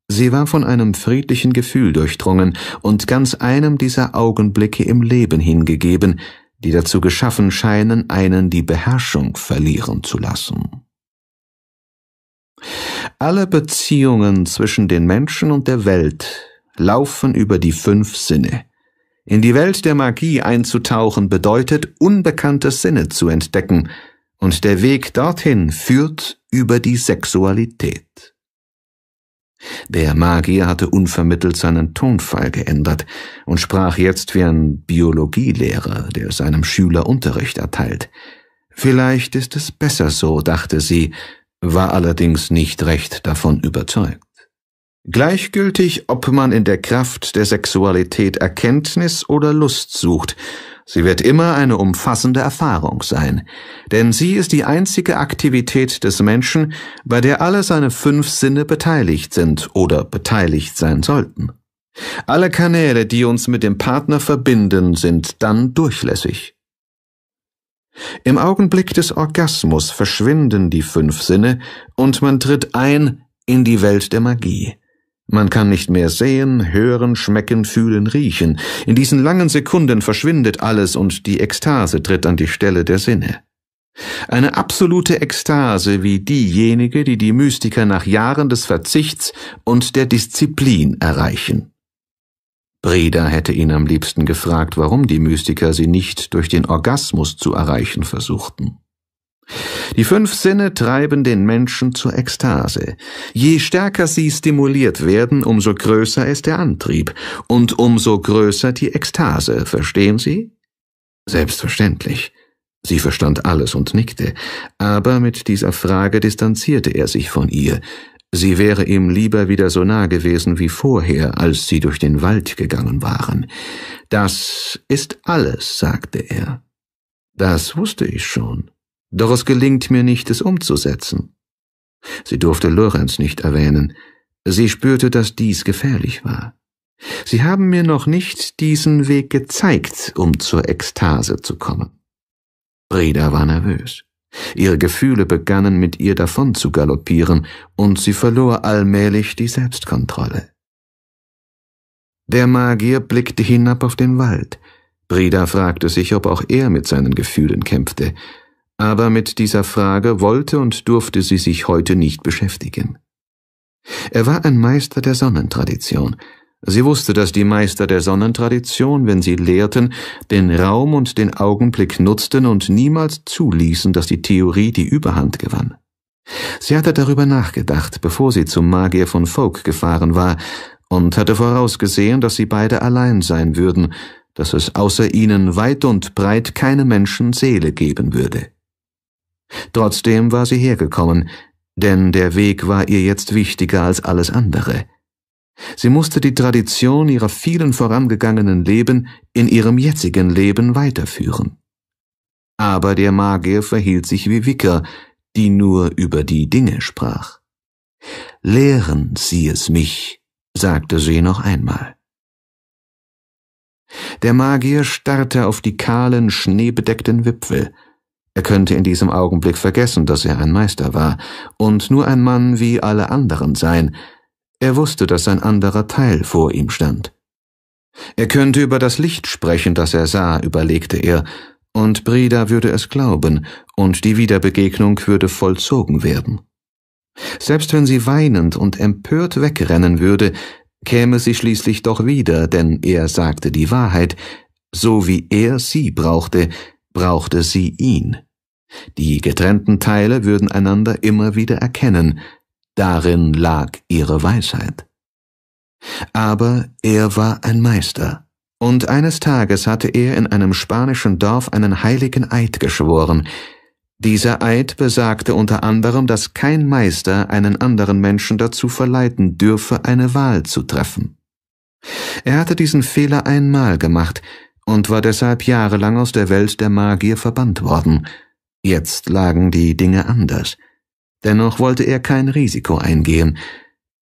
Sie war von einem friedlichen Gefühl durchdrungen und ganz einem dieser Augenblicke im Leben hingegeben, die dazu geschaffen scheinen, einen die Beherrschung verlieren zu lassen. Alle Beziehungen zwischen den Menschen und der Welt laufen über die fünf Sinne. In die Welt der Magie einzutauchen bedeutet, unbekannte Sinne zu entdecken, und der Weg dorthin führt über die Sexualität. Der Magier hatte unvermittelt seinen Tonfall geändert und sprach jetzt wie ein Biologielehrer, der seinem Schüler Unterricht erteilt. Vielleicht ist es besser so, dachte sie, war allerdings nicht recht davon überzeugt. Gleichgültig, ob man in der Kraft der Sexualität Erkenntnis oder Lust sucht, sie wird immer eine umfassende Erfahrung sein, denn sie ist die einzige Aktivität des Menschen, bei der alle seine fünf Sinne beteiligt sind oder beteiligt sein sollten. Alle Kanäle, die uns mit dem Partner verbinden, sind dann durchlässig. Im Augenblick des Orgasmus verschwinden die fünf Sinne und man tritt ein in die Welt der Magie. Man kann nicht mehr sehen, hören, schmecken, fühlen, riechen. In diesen langen Sekunden verschwindet alles und die Ekstase tritt an die Stelle der Sinne. Eine absolute Ekstase wie diejenige, die die Mystiker nach Jahren des Verzichts und der Disziplin erreichen. Breda hätte ihn am liebsten gefragt, warum die Mystiker sie nicht durch den Orgasmus zu erreichen versuchten. Die fünf Sinne treiben den Menschen zur Ekstase. Je stärker sie stimuliert werden, umso größer ist der Antrieb und umso größer die Ekstase, verstehen Sie? Selbstverständlich. Sie verstand alles und nickte, aber mit dieser Frage distanzierte er sich von ihr, Sie wäre ihm lieber wieder so nah gewesen wie vorher, als sie durch den Wald gegangen waren. Das ist alles, sagte er. Das wusste ich schon. Doch es gelingt mir nicht, es umzusetzen. Sie durfte Lorenz nicht erwähnen. Sie spürte, dass dies gefährlich war. Sie haben mir noch nicht diesen Weg gezeigt, um zur Ekstase zu kommen. Breda war nervös. Ihre Gefühle begannen mit ihr davon zu galoppieren, und sie verlor allmählich die Selbstkontrolle. Der Magier blickte hinab auf den Wald. Brida fragte sich, ob auch er mit seinen Gefühlen kämpfte, aber mit dieser Frage wollte und durfte sie sich heute nicht beschäftigen. Er war ein Meister der Sonnentradition, Sie wusste, dass die Meister der Sonnentradition, wenn sie lehrten, den Raum und den Augenblick nutzten und niemals zuließen, dass die Theorie die Überhand gewann. Sie hatte darüber nachgedacht, bevor sie zum Magier von Folk gefahren war, und hatte vorausgesehen, dass sie beide allein sein würden, dass es außer ihnen weit und breit keine Menschen Seele geben würde. Trotzdem war sie hergekommen, denn der Weg war ihr jetzt wichtiger als alles andere – Sie musste die Tradition ihrer vielen vorangegangenen Leben in ihrem jetzigen Leben weiterführen. Aber der Magier verhielt sich wie Wicker, die nur über die Dinge sprach. Lehren Sie es mich, sagte sie noch einmal. Der Magier starrte auf die kahlen, schneebedeckten Wipfel. Er könnte in diesem Augenblick vergessen, dass er ein Meister war und nur ein Mann wie alle anderen sein, er wusste, dass ein anderer Teil vor ihm stand. Er könnte über das Licht sprechen, das er sah, überlegte er, und Breda würde es glauben, und die Wiederbegegnung würde vollzogen werden. Selbst wenn sie weinend und empört wegrennen würde, käme sie schließlich doch wieder, denn er sagte die Wahrheit, so wie er sie brauchte, brauchte sie ihn. Die getrennten Teile würden einander immer wieder erkennen, Darin lag ihre Weisheit. Aber er war ein Meister, und eines Tages hatte er in einem spanischen Dorf einen heiligen Eid geschworen. Dieser Eid besagte unter anderem, dass kein Meister einen anderen Menschen dazu verleiten dürfe, eine Wahl zu treffen. Er hatte diesen Fehler einmal gemacht und war deshalb jahrelang aus der Welt der Magier verbannt worden. Jetzt lagen die Dinge anders. Dennoch wollte er kein Risiko eingehen.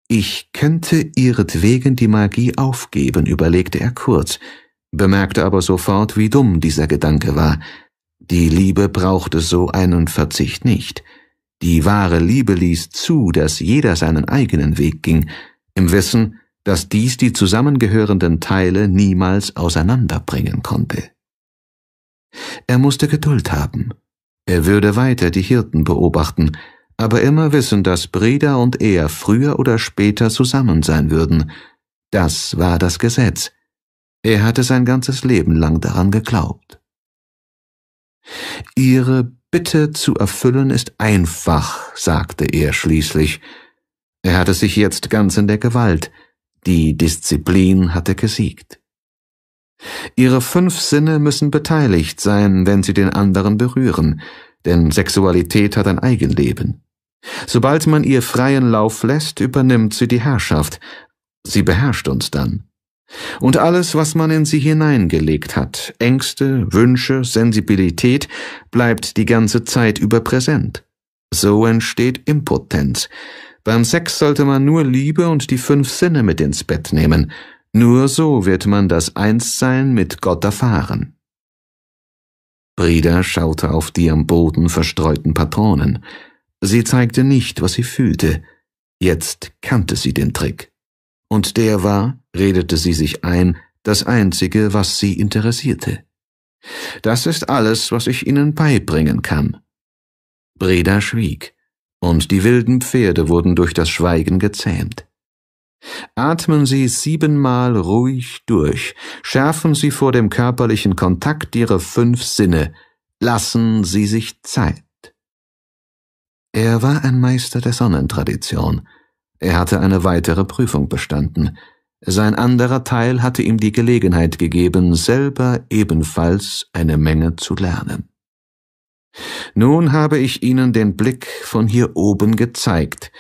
Ich könnte ihretwegen die Magie aufgeben, überlegte er kurz, bemerkte aber sofort, wie dumm dieser Gedanke war. Die Liebe brauchte so einen Verzicht nicht. Die wahre Liebe ließ zu, dass jeder seinen eigenen Weg ging, im Wissen, dass dies die zusammengehörenden Teile niemals auseinanderbringen konnte. Er musste Geduld haben. Er würde weiter die Hirten beobachten, aber immer wissen, dass Breda und er früher oder später zusammen sein würden. Das war das Gesetz. Er hatte sein ganzes Leben lang daran geglaubt. Ihre Bitte zu erfüllen ist einfach, sagte er schließlich. Er hatte sich jetzt ganz in der Gewalt. Die Disziplin hatte gesiegt. Ihre fünf Sinne müssen beteiligt sein, wenn sie den anderen berühren, denn Sexualität hat ein Eigenleben. Sobald man ihr freien Lauf lässt, übernimmt sie die Herrschaft. Sie beherrscht uns dann. Und alles, was man in sie hineingelegt hat, Ängste, Wünsche, Sensibilität, bleibt die ganze Zeit über präsent. So entsteht Impotenz. Beim Sex sollte man nur Liebe und die fünf Sinne mit ins Bett nehmen. Nur so wird man das Einssein mit Gott erfahren. Brida schaute auf die am Boden verstreuten Patronen. Sie zeigte nicht, was sie fühlte. Jetzt kannte sie den Trick. Und der war, redete sie sich ein, das Einzige, was sie interessierte. Das ist alles, was ich Ihnen beibringen kann. Breda schwieg, und die wilden Pferde wurden durch das Schweigen gezähmt. Atmen Sie siebenmal ruhig durch, schärfen Sie vor dem körperlichen Kontakt Ihre fünf Sinne, lassen Sie sich Zeit. Er war ein Meister der Sonnentradition. Er hatte eine weitere Prüfung bestanden. Sein anderer Teil hatte ihm die Gelegenheit gegeben, selber ebenfalls eine Menge zu lernen. Nun habe ich Ihnen den Blick von hier oben gezeigt.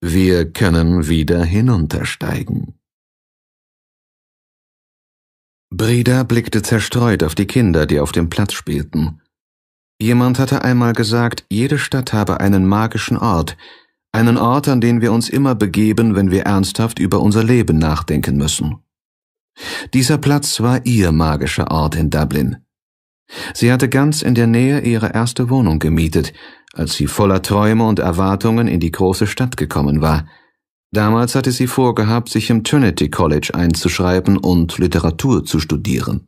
Wir können wieder hinuntersteigen. Breda blickte zerstreut auf die Kinder, die auf dem Platz spielten. Jemand hatte einmal gesagt, jede Stadt habe einen magischen Ort, einen Ort, an den wir uns immer begeben, wenn wir ernsthaft über unser Leben nachdenken müssen. Dieser Platz war ihr magischer Ort in Dublin. Sie hatte ganz in der Nähe ihre erste Wohnung gemietet, als sie voller Träume und Erwartungen in die große Stadt gekommen war. Damals hatte sie vorgehabt, sich im Trinity College einzuschreiben und Literatur zu studieren.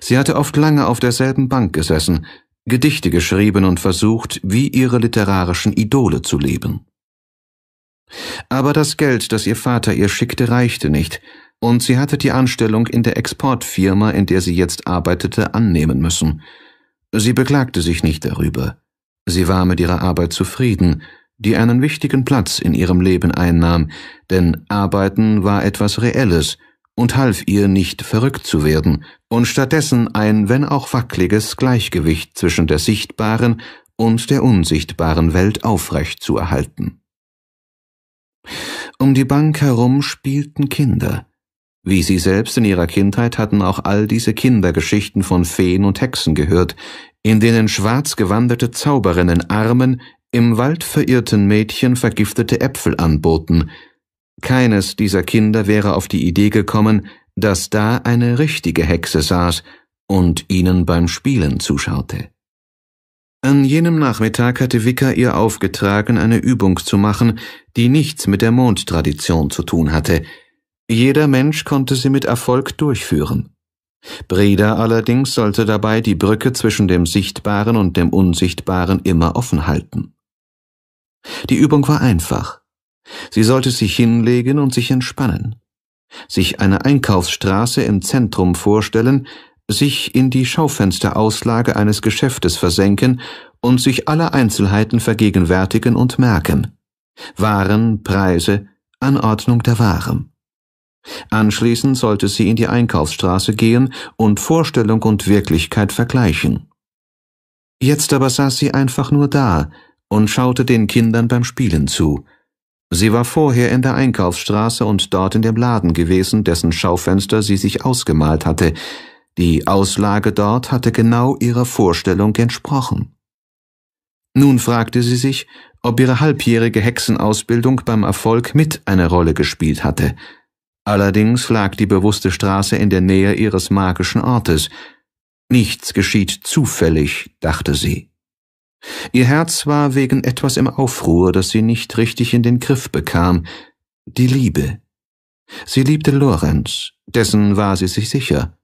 Sie hatte oft lange auf derselben Bank gesessen, Gedichte geschrieben und versucht, wie ihre literarischen Idole zu leben. Aber das Geld, das ihr Vater ihr schickte, reichte nicht, und sie hatte die Anstellung in der Exportfirma, in der sie jetzt arbeitete, annehmen müssen. Sie beklagte sich nicht darüber. Sie war mit ihrer Arbeit zufrieden, die einen wichtigen Platz in ihrem Leben einnahm, denn Arbeiten war etwas Reelles, und half ihr nicht verrückt zu werden und stattdessen ein wenn auch wackliges Gleichgewicht zwischen der sichtbaren und der unsichtbaren Welt aufrecht zu erhalten. Um die Bank herum spielten Kinder. Wie sie selbst in ihrer Kindheit hatten auch all diese Kindergeschichten von Feen und Hexen gehört, in denen schwarz gewanderte Zauberinnen Armen im Wald verirrten Mädchen vergiftete Äpfel anboten, keines dieser Kinder wäre auf die Idee gekommen, dass da eine richtige Hexe saß und ihnen beim Spielen zuschaute. An jenem Nachmittag hatte Wicker ihr aufgetragen, eine Übung zu machen, die nichts mit der Mondtradition zu tun hatte. Jeder Mensch konnte sie mit Erfolg durchführen. Breda allerdings sollte dabei die Brücke zwischen dem Sichtbaren und dem Unsichtbaren immer offen halten. Die Übung war einfach. Sie sollte sich hinlegen und sich entspannen, sich eine Einkaufsstraße im Zentrum vorstellen, sich in die Schaufensterauslage eines Geschäftes versenken und sich alle Einzelheiten vergegenwärtigen und merken. Waren, Preise, Anordnung der Waren. Anschließend sollte sie in die Einkaufsstraße gehen und Vorstellung und Wirklichkeit vergleichen. Jetzt aber saß sie einfach nur da und schaute den Kindern beim Spielen zu, Sie war vorher in der Einkaufsstraße und dort in dem Laden gewesen, dessen Schaufenster sie sich ausgemalt hatte. Die Auslage dort hatte genau ihrer Vorstellung entsprochen. Nun fragte sie sich, ob ihre halbjährige Hexenausbildung beim Erfolg mit eine Rolle gespielt hatte. Allerdings lag die bewusste Straße in der Nähe ihres magischen Ortes. Nichts geschieht zufällig, dachte sie. Ihr Herz war wegen etwas im Aufruhr, das sie nicht richtig in den Griff bekam, die Liebe. Sie liebte Lorenz, dessen war sie sich sicher.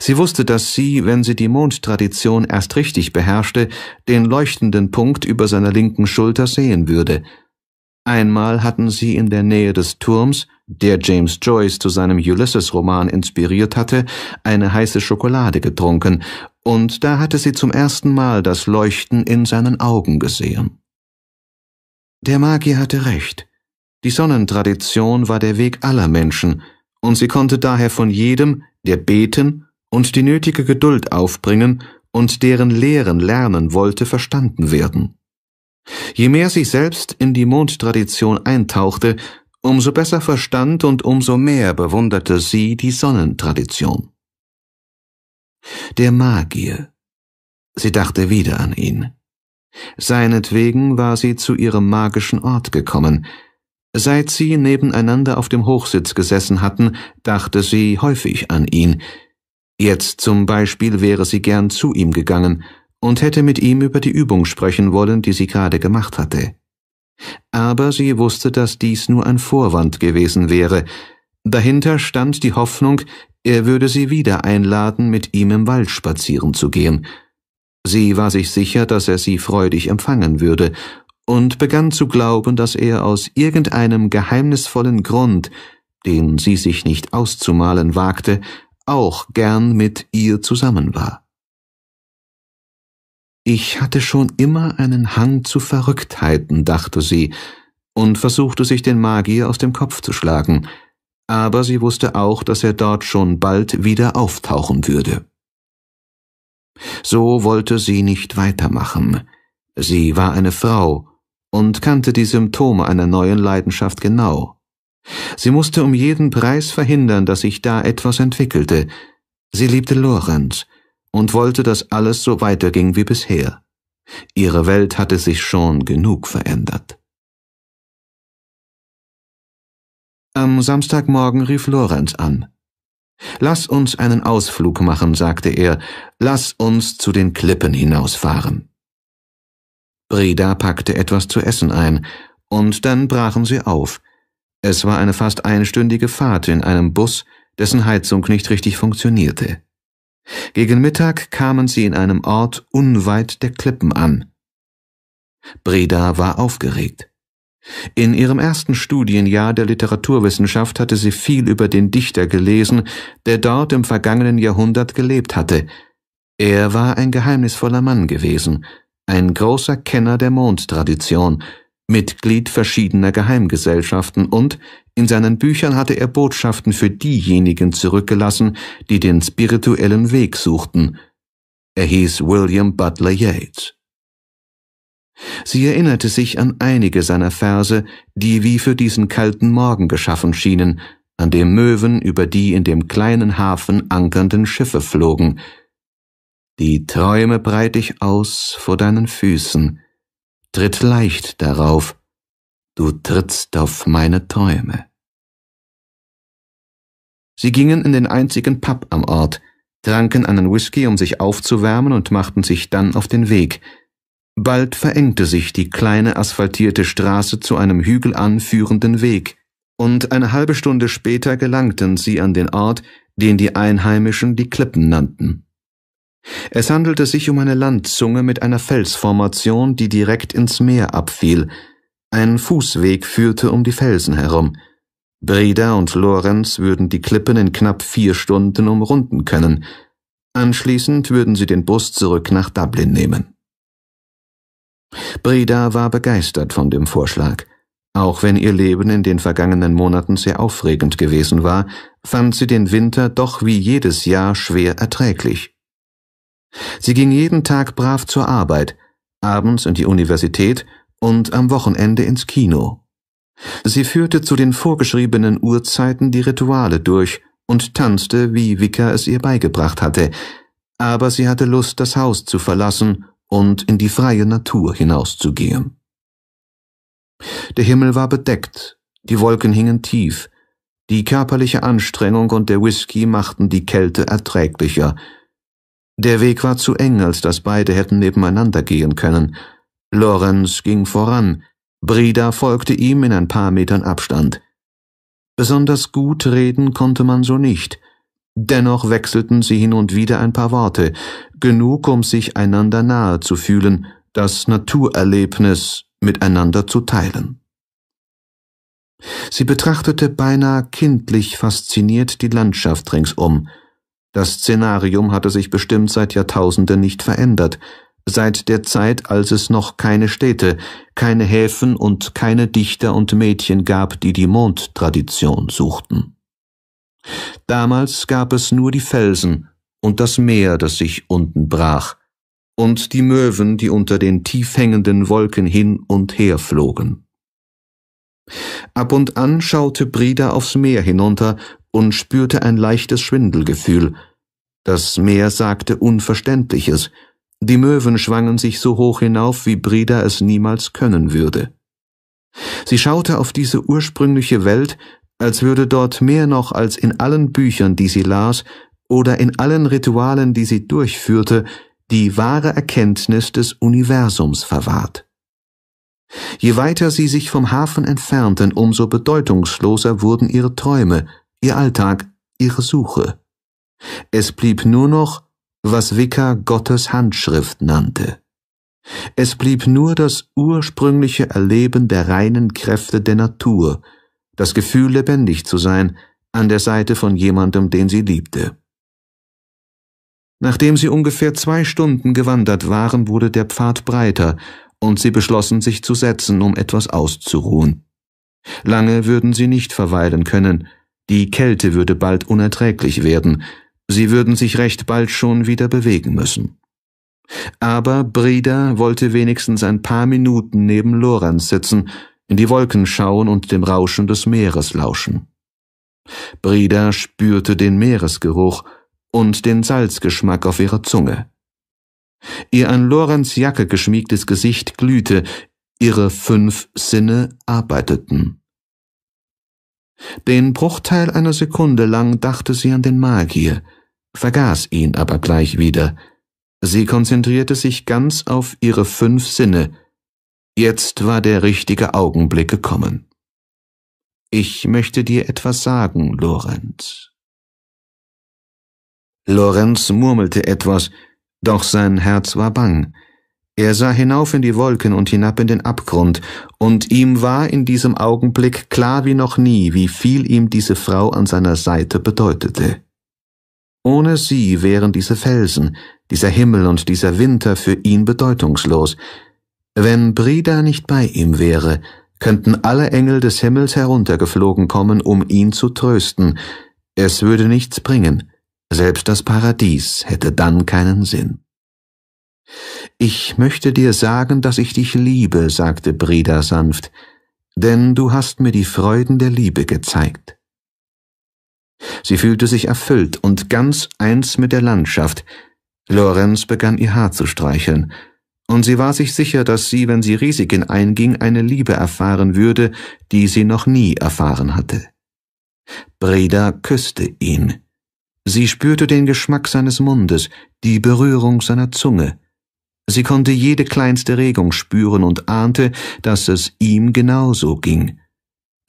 Sie wusste, dass sie, wenn sie die Mondtradition erst richtig beherrschte, den leuchtenden Punkt über seiner linken Schulter sehen würde. Einmal hatten sie in der Nähe des Turms, der James Joyce zu seinem Ulysses-Roman inspiriert hatte, eine heiße Schokolade getrunken und da hatte sie zum ersten Mal das Leuchten in seinen Augen gesehen. Der Magier hatte recht. Die Sonnentradition war der Weg aller Menschen, und sie konnte daher von jedem, der beten und die nötige Geduld aufbringen und deren Lehren lernen wollte, verstanden werden. Je mehr sie selbst in die Mondtradition eintauchte, umso besser verstand und umso mehr bewunderte sie die Sonnentradition der Magier. Sie dachte wieder an ihn. Seinetwegen war sie zu ihrem magischen Ort gekommen. Seit sie nebeneinander auf dem Hochsitz gesessen hatten, dachte sie häufig an ihn. Jetzt zum Beispiel wäre sie gern zu ihm gegangen und hätte mit ihm über die Übung sprechen wollen, die sie gerade gemacht hatte. Aber sie wusste, dass dies nur ein Vorwand gewesen wäre, Dahinter stand die Hoffnung, er würde sie wieder einladen, mit ihm im Wald spazieren zu gehen. Sie war sich sicher, dass er sie freudig empfangen würde, und begann zu glauben, dass er aus irgendeinem geheimnisvollen Grund, den sie sich nicht auszumalen wagte, auch gern mit ihr zusammen war. Ich hatte schon immer einen Hang zu Verrücktheiten, dachte sie, und versuchte sich den Magier aus dem Kopf zu schlagen – aber sie wusste auch, dass er dort schon bald wieder auftauchen würde. So wollte sie nicht weitermachen. Sie war eine Frau und kannte die Symptome einer neuen Leidenschaft genau. Sie musste um jeden Preis verhindern, dass sich da etwas entwickelte. Sie liebte Lorenz und wollte, dass alles so weiterging wie bisher. Ihre Welt hatte sich schon genug verändert. Am Samstagmorgen rief Lorenz an. Lass uns einen Ausflug machen, sagte er, lass uns zu den Klippen hinausfahren. Breda packte etwas zu essen ein, und dann brachen sie auf. Es war eine fast einstündige Fahrt in einem Bus, dessen Heizung nicht richtig funktionierte. Gegen Mittag kamen sie in einem Ort unweit der Klippen an. Breda war aufgeregt. In ihrem ersten Studienjahr der Literaturwissenschaft hatte sie viel über den Dichter gelesen, der dort im vergangenen Jahrhundert gelebt hatte. Er war ein geheimnisvoller Mann gewesen, ein großer Kenner der Mondtradition, Mitglied verschiedener Geheimgesellschaften und in seinen Büchern hatte er Botschaften für diejenigen zurückgelassen, die den spirituellen Weg suchten. Er hieß William Butler Yates. Sie erinnerte sich an einige seiner Verse, die wie für diesen kalten Morgen geschaffen schienen, an dem Möwen über die in dem kleinen Hafen ankernden Schiffe flogen. Die Träume breit ich aus vor deinen Füßen, tritt leicht darauf, du trittst auf meine Träume. Sie gingen in den einzigen Pub am Ort, tranken einen Whisky, um sich aufzuwärmen und machten sich dann auf den Weg – Bald verengte sich die kleine asphaltierte Straße zu einem hügelanführenden Weg, und eine halbe Stunde später gelangten sie an den Ort, den die Einheimischen die Klippen nannten. Es handelte sich um eine Landzunge mit einer Felsformation, die direkt ins Meer abfiel. Ein Fußweg führte um die Felsen herum. Breda und Lorenz würden die Klippen in knapp vier Stunden umrunden können. Anschließend würden sie den Bus zurück nach Dublin nehmen. Breda war begeistert von dem Vorschlag. Auch wenn ihr Leben in den vergangenen Monaten sehr aufregend gewesen war, fand sie den Winter doch wie jedes Jahr schwer erträglich. Sie ging jeden Tag brav zur Arbeit, abends in die Universität und am Wochenende ins Kino. Sie führte zu den vorgeschriebenen Uhrzeiten die Rituale durch und tanzte, wie Vika es ihr beigebracht hatte, aber sie hatte Lust, das Haus zu verlassen und in die freie Natur hinauszugehen. Der Himmel war bedeckt, die Wolken hingen tief, die körperliche Anstrengung und der Whisky machten die Kälte erträglicher. Der Weg war zu eng, als dass beide hätten nebeneinander gehen können. Lorenz ging voran, Brida folgte ihm in ein paar Metern Abstand. Besonders gut reden konnte man so nicht, Dennoch wechselten sie hin und wieder ein paar Worte, genug, um sich einander nahe zu fühlen, das Naturerlebnis miteinander zu teilen. Sie betrachtete beinahe kindlich fasziniert die Landschaft ringsum. Das Szenarium hatte sich bestimmt seit Jahrtausenden nicht verändert, seit der Zeit, als es noch keine Städte, keine Häfen und keine Dichter und Mädchen gab, die die Mondtradition suchten. Damals gab es nur die Felsen und das Meer, das sich unten brach, und die Möwen, die unter den tief hängenden Wolken hin und her flogen. Ab und an schaute Brida aufs Meer hinunter und spürte ein leichtes Schwindelgefühl. Das Meer sagte Unverständliches, die Möwen schwangen sich so hoch hinauf, wie Brida es niemals können würde. Sie schaute auf diese ursprüngliche Welt, als würde dort mehr noch als in allen Büchern, die sie las, oder in allen Ritualen, die sie durchführte, die wahre Erkenntnis des Universums verwahrt. Je weiter sie sich vom Hafen entfernten, umso bedeutungsloser wurden ihre Träume, ihr Alltag, ihre Suche. Es blieb nur noch, was Wicker Gottes Handschrift nannte. Es blieb nur das ursprüngliche Erleben der reinen Kräfte der Natur, das Gefühl, lebendig zu sein, an der Seite von jemandem, den sie liebte. Nachdem sie ungefähr zwei Stunden gewandert waren, wurde der Pfad breiter, und sie beschlossen, sich zu setzen, um etwas auszuruhen. Lange würden sie nicht verweilen können, die Kälte würde bald unerträglich werden, sie würden sich recht bald schon wieder bewegen müssen. Aber Brida wollte wenigstens ein paar Minuten neben Lorenz sitzen, in die Wolken schauen und dem Rauschen des Meeres lauschen. Brida spürte den Meeresgeruch und den Salzgeschmack auf ihrer Zunge. Ihr an Lorenz Jacke geschmiegtes Gesicht glühte, ihre fünf Sinne arbeiteten. Den Bruchteil einer Sekunde lang dachte sie an den Magier, vergaß ihn aber gleich wieder. Sie konzentrierte sich ganz auf ihre fünf Sinne, Jetzt war der richtige Augenblick gekommen. Ich möchte dir etwas sagen, Lorenz. Lorenz murmelte etwas, doch sein Herz war bang. Er sah hinauf in die Wolken und hinab in den Abgrund, und ihm war in diesem Augenblick klar wie noch nie, wie viel ihm diese Frau an seiner Seite bedeutete. Ohne sie wären diese Felsen, dieser Himmel und dieser Winter für ihn bedeutungslos, wenn Brida nicht bei ihm wäre, könnten alle Engel des Himmels heruntergeflogen kommen, um ihn zu trösten. Es würde nichts bringen. Selbst das Paradies hätte dann keinen Sinn. Ich möchte dir sagen, dass ich dich liebe, sagte Brida sanft, denn du hast mir die Freuden der Liebe gezeigt. Sie fühlte sich erfüllt und ganz eins mit der Landschaft. Lorenz begann ihr Haar zu streicheln und sie war sich sicher, dass sie, wenn sie Risiken einging, eine Liebe erfahren würde, die sie noch nie erfahren hatte. Breda küsste ihn. Sie spürte den Geschmack seines Mundes, die Berührung seiner Zunge. Sie konnte jede kleinste Regung spüren und ahnte, dass es ihm genauso ging.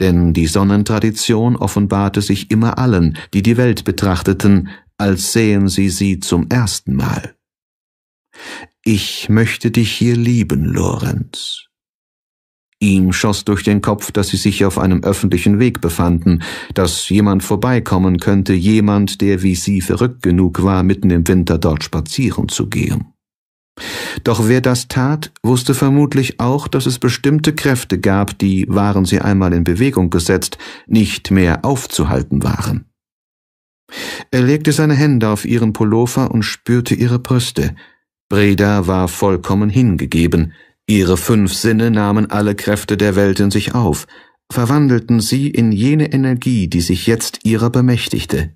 Denn die Sonnentradition offenbarte sich immer allen, die die Welt betrachteten, als sähen sie sie zum ersten Mal. Ich möchte dich hier lieben, Lorenz. Ihm schoss durch den Kopf, dass sie sich auf einem öffentlichen Weg befanden, dass jemand vorbeikommen könnte, jemand, der wie sie verrückt genug war, mitten im Winter dort spazieren zu gehen. Doch wer das tat, wusste vermutlich auch, dass es bestimmte Kräfte gab, die, waren sie einmal in Bewegung gesetzt, nicht mehr aufzuhalten waren. Er legte seine Hände auf ihren Pullover und spürte ihre Brüste, Breda war vollkommen hingegeben, ihre fünf Sinne nahmen alle Kräfte der Welt in sich auf, verwandelten sie in jene Energie, die sich jetzt ihrer bemächtigte.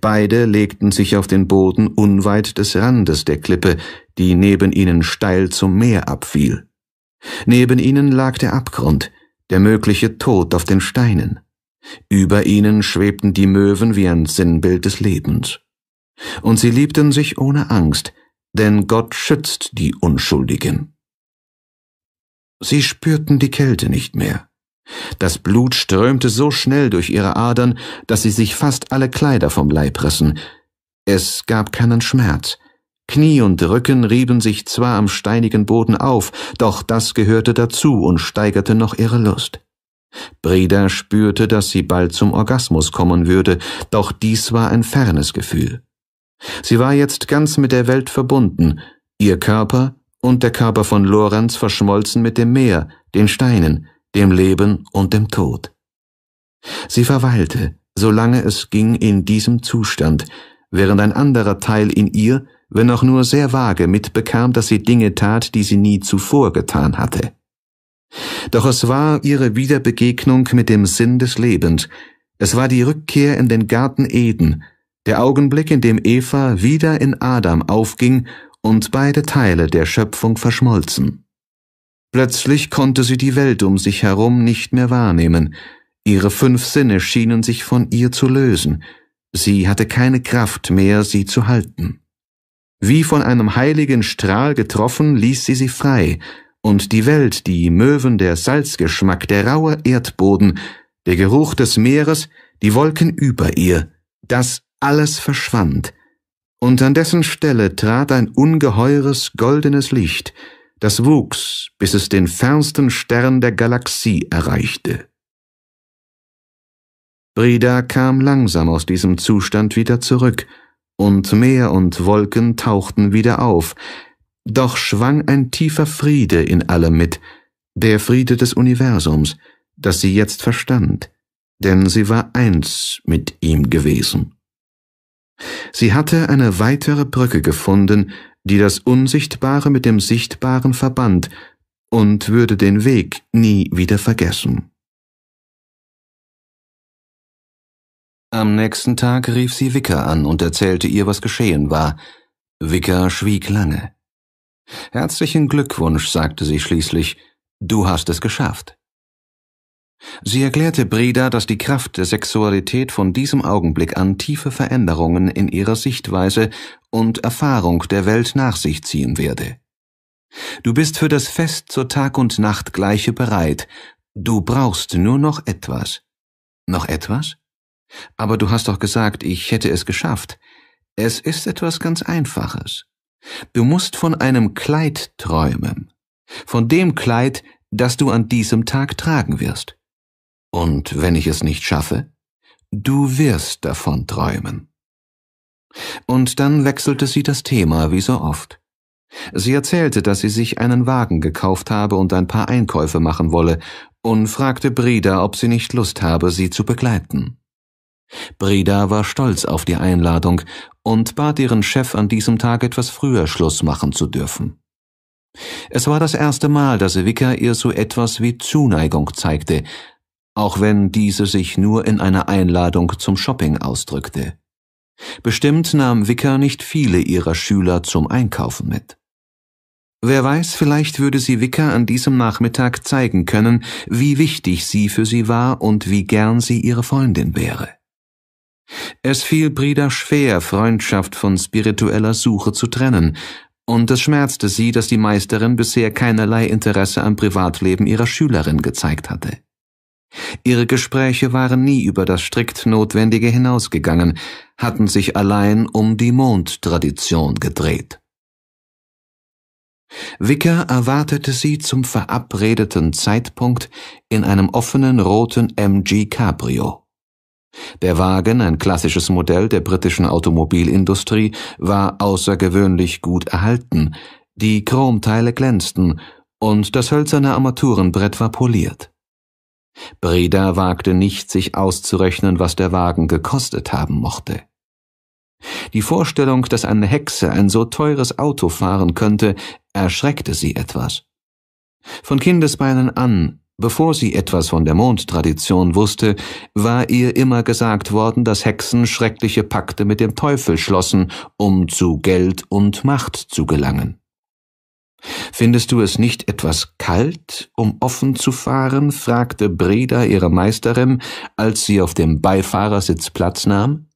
Beide legten sich auf den Boden unweit des Randes der Klippe, die neben ihnen steil zum Meer abfiel. Neben ihnen lag der Abgrund, der mögliche Tod auf den Steinen. Über ihnen schwebten die Möwen wie ein Sinnbild des Lebens. Und sie liebten sich ohne Angst, denn Gott schützt die Unschuldigen. Sie spürten die Kälte nicht mehr. Das Blut strömte so schnell durch ihre Adern, dass sie sich fast alle Kleider vom Leib rissen. Es gab keinen Schmerz. Knie und Rücken rieben sich zwar am steinigen Boden auf, doch das gehörte dazu und steigerte noch ihre Lust. Breda spürte, dass sie bald zum Orgasmus kommen würde, doch dies war ein fernes Gefühl. Sie war jetzt ganz mit der Welt verbunden, ihr Körper und der Körper von Lorenz verschmolzen mit dem Meer, den Steinen, dem Leben und dem Tod. Sie verweilte, solange es ging, in diesem Zustand, während ein anderer Teil in ihr, wenn auch nur sehr vage, mitbekam, dass sie Dinge tat, die sie nie zuvor getan hatte. Doch es war ihre Wiederbegegnung mit dem Sinn des Lebens, es war die Rückkehr in den Garten Eden, der Augenblick, in dem Eva wieder in Adam aufging und beide Teile der Schöpfung verschmolzen. Plötzlich konnte sie die Welt um sich herum nicht mehr wahrnehmen, ihre fünf Sinne schienen sich von ihr zu lösen, sie hatte keine Kraft mehr, sie zu halten. Wie von einem heiligen Strahl getroffen, ließ sie sie frei, und die Welt, die Möwen, der Salzgeschmack, der raue Erdboden, der Geruch des Meeres, die Wolken über ihr, das alles verschwand, und an dessen Stelle trat ein ungeheures goldenes Licht, das wuchs, bis es den fernsten Stern der Galaxie erreichte. Brida kam langsam aus diesem Zustand wieder zurück, und Meer und Wolken tauchten wieder auf, doch schwang ein tiefer Friede in allem mit, der Friede des Universums, das sie jetzt verstand, denn sie war eins mit ihm gewesen. Sie hatte eine weitere Brücke gefunden, die das Unsichtbare mit dem Sichtbaren verband und würde den Weg nie wieder vergessen. Am nächsten Tag rief sie Wicker an und erzählte ihr, was geschehen war. Wicker schwieg lange. Herzlichen Glückwunsch, sagte sie schließlich, du hast es geschafft. Sie erklärte Breda, dass die Kraft der Sexualität von diesem Augenblick an tiefe Veränderungen in ihrer Sichtweise und Erfahrung der Welt nach sich ziehen werde. Du bist für das Fest zur Tag und Nacht gleiche bereit, du brauchst nur noch etwas. Noch etwas? Aber du hast doch gesagt, ich hätte es geschafft. Es ist etwas ganz Einfaches. Du musst von einem Kleid träumen, von dem Kleid, das du an diesem Tag tragen wirst. Und wenn ich es nicht schaffe? Du wirst davon träumen. Und dann wechselte sie das Thema, wie so oft. Sie erzählte, dass sie sich einen Wagen gekauft habe und ein paar Einkäufe machen wolle, und fragte Brida, ob sie nicht Lust habe, sie zu begleiten. Brida war stolz auf die Einladung und bat ihren Chef, an diesem Tag etwas früher Schluss machen zu dürfen. Es war das erste Mal, dass Vika ihr so etwas wie Zuneigung zeigte, auch wenn diese sich nur in einer Einladung zum Shopping ausdrückte. Bestimmt nahm Wicker nicht viele ihrer Schüler zum Einkaufen mit. Wer weiß, vielleicht würde sie Wicker an diesem Nachmittag zeigen können, wie wichtig sie für sie war und wie gern sie ihre Freundin wäre. Es fiel Brida schwer, Freundschaft von spiritueller Suche zu trennen, und es schmerzte sie, dass die Meisterin bisher keinerlei Interesse am Privatleben ihrer Schülerin gezeigt hatte. Ihre Gespräche waren nie über das strikt Notwendige hinausgegangen, hatten sich allein um die Mondtradition gedreht. Wicker erwartete sie zum verabredeten Zeitpunkt in einem offenen roten MG Cabrio. Der Wagen, ein klassisches Modell der britischen Automobilindustrie, war außergewöhnlich gut erhalten, die Chromteile glänzten und das hölzerne Armaturenbrett war poliert. Breda wagte nicht, sich auszurechnen, was der Wagen gekostet haben mochte. Die Vorstellung, dass eine Hexe ein so teures Auto fahren könnte, erschreckte sie etwas. Von Kindesbeinen an, bevor sie etwas von der Mondtradition wusste, war ihr immer gesagt worden, dass Hexen schreckliche Pakte mit dem Teufel schlossen, um zu Geld und Macht zu gelangen. Findest du es nicht etwas kalt, um offen zu fahren? fragte Breda ihre Meisterin, als sie auf dem Beifahrersitz Platz nahm.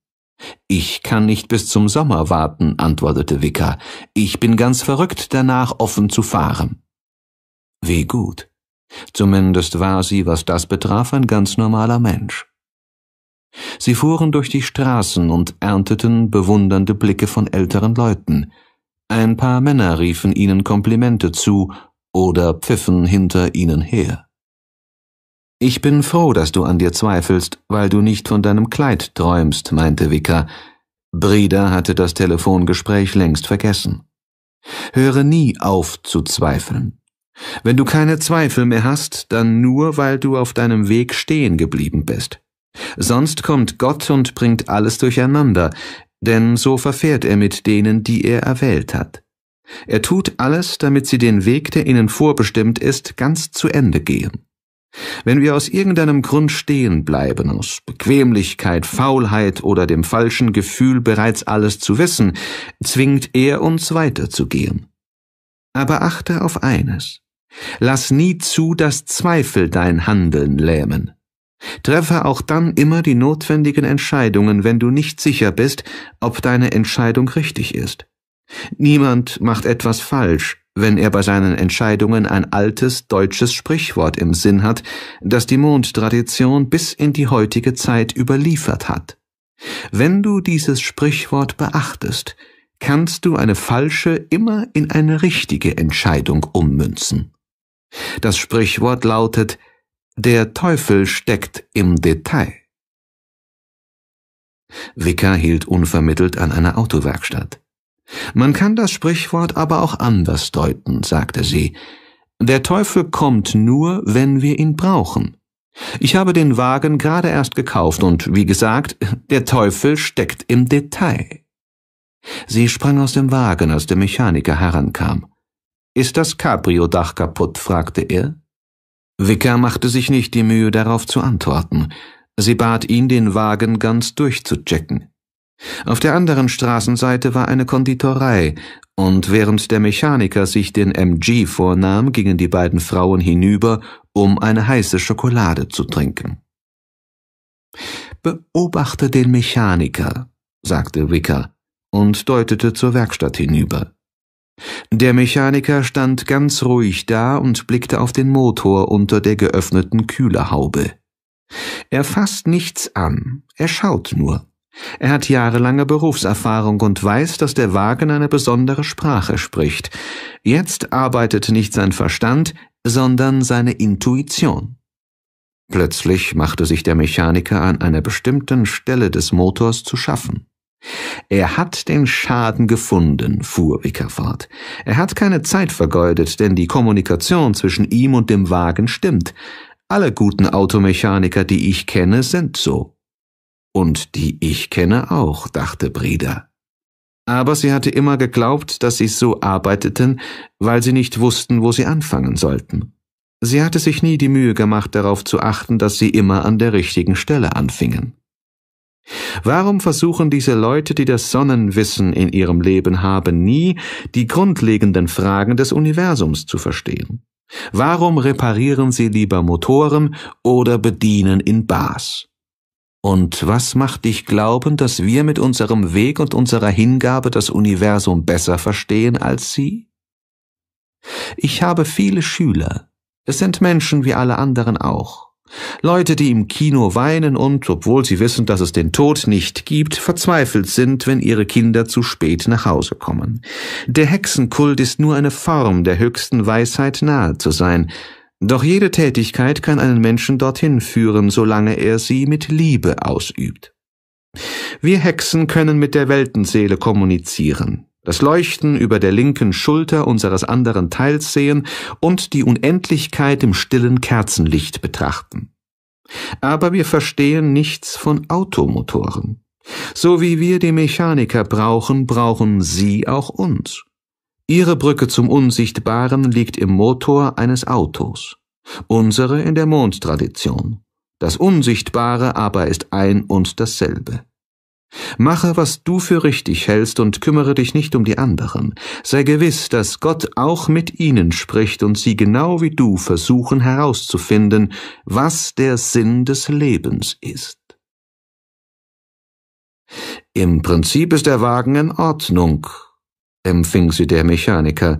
Ich kann nicht bis zum Sommer warten, antwortete Wicker. Ich bin ganz verrückt danach, offen zu fahren. Wie gut. Zumindest war sie, was das betraf, ein ganz normaler Mensch. Sie fuhren durch die Straßen und ernteten bewundernde Blicke von älteren Leuten. Ein paar Männer riefen ihnen Komplimente zu oder pfiffen hinter ihnen her. Ich bin froh, dass du an dir zweifelst, weil du nicht von deinem Kleid träumst, meinte Wicker. Brida hatte das Telefongespräch längst vergessen. Höre nie auf zu zweifeln. Wenn du keine Zweifel mehr hast, dann nur, weil du auf deinem Weg stehen geblieben bist. Sonst kommt Gott und bringt alles durcheinander denn so verfährt er mit denen, die er erwählt hat. Er tut alles, damit sie den Weg, der ihnen vorbestimmt ist, ganz zu Ende gehen. Wenn wir aus irgendeinem Grund stehen bleiben, aus Bequemlichkeit, Faulheit oder dem falschen Gefühl, bereits alles zu wissen, zwingt er uns weiterzugehen. Aber achte auf eines. Lass nie zu, dass Zweifel dein Handeln lähmen. Treffe auch dann immer die notwendigen Entscheidungen, wenn du nicht sicher bist, ob deine Entscheidung richtig ist. Niemand macht etwas falsch, wenn er bei seinen Entscheidungen ein altes deutsches Sprichwort im Sinn hat, das die Mondtradition bis in die heutige Zeit überliefert hat. Wenn du dieses Sprichwort beachtest, kannst du eine falsche immer in eine richtige Entscheidung ummünzen. Das Sprichwort lautet der Teufel steckt im Detail. Wicker hielt unvermittelt an einer Autowerkstatt. Man kann das Sprichwort aber auch anders deuten, sagte sie. Der Teufel kommt nur, wenn wir ihn brauchen. Ich habe den Wagen gerade erst gekauft und, wie gesagt, der Teufel steckt im Detail. Sie sprang aus dem Wagen, als der Mechaniker herankam. Ist das Cabrio-Dach kaputt? fragte er. Vicar machte sich nicht die Mühe, darauf zu antworten. Sie bat ihn, den Wagen ganz durchzuchecken. Auf der anderen Straßenseite war eine Konditorei, und während der Mechaniker sich den MG vornahm, gingen die beiden Frauen hinüber, um eine heiße Schokolade zu trinken. Beobachte den Mechaniker, sagte Wicker und deutete zur Werkstatt hinüber. Der Mechaniker stand ganz ruhig da und blickte auf den Motor unter der geöffneten Kühlerhaube. Er fasst nichts an, er schaut nur. Er hat jahrelange Berufserfahrung und weiß, dass der Wagen eine besondere Sprache spricht. Jetzt arbeitet nicht sein Verstand, sondern seine Intuition. Plötzlich machte sich der Mechaniker an einer bestimmten Stelle des Motors zu schaffen. Er hat den Schaden gefunden, fuhr Wicker fort. Er hat keine Zeit vergeudet, denn die Kommunikation zwischen ihm und dem Wagen stimmt. Alle guten Automechaniker, die ich kenne, sind so. Und die ich kenne auch, dachte Brida. Aber sie hatte immer geglaubt, dass sie so arbeiteten, weil sie nicht wussten, wo sie anfangen sollten. Sie hatte sich nie die Mühe gemacht, darauf zu achten, dass sie immer an der richtigen Stelle anfingen. Warum versuchen diese Leute, die das Sonnenwissen in ihrem Leben haben, nie die grundlegenden Fragen des Universums zu verstehen? Warum reparieren sie lieber Motoren oder bedienen in Bars? Und was macht dich glauben, dass wir mit unserem Weg und unserer Hingabe das Universum besser verstehen als sie? Ich habe viele Schüler. Es sind Menschen wie alle anderen auch. Leute, die im Kino weinen und, obwohl sie wissen, dass es den Tod nicht gibt, verzweifelt sind, wenn ihre Kinder zu spät nach Hause kommen. Der Hexenkult ist nur eine Form der höchsten Weisheit nahe zu sein, doch jede Tätigkeit kann einen Menschen dorthin führen, solange er sie mit Liebe ausübt. Wir Hexen können mit der Weltenseele kommunizieren das Leuchten über der linken Schulter unseres anderen Teils sehen und die Unendlichkeit im stillen Kerzenlicht betrachten. Aber wir verstehen nichts von Automotoren. So wie wir die Mechaniker brauchen, brauchen sie auch uns. Ihre Brücke zum Unsichtbaren liegt im Motor eines Autos, unsere in der Mondtradition. Das Unsichtbare aber ist ein und dasselbe. Mache, was du für richtig hältst und kümmere dich nicht um die anderen. Sei gewiss, dass Gott auch mit ihnen spricht und sie genau wie du versuchen herauszufinden, was der Sinn des Lebens ist. Im Prinzip ist der Wagen in Ordnung, empfing sie der Mechaniker,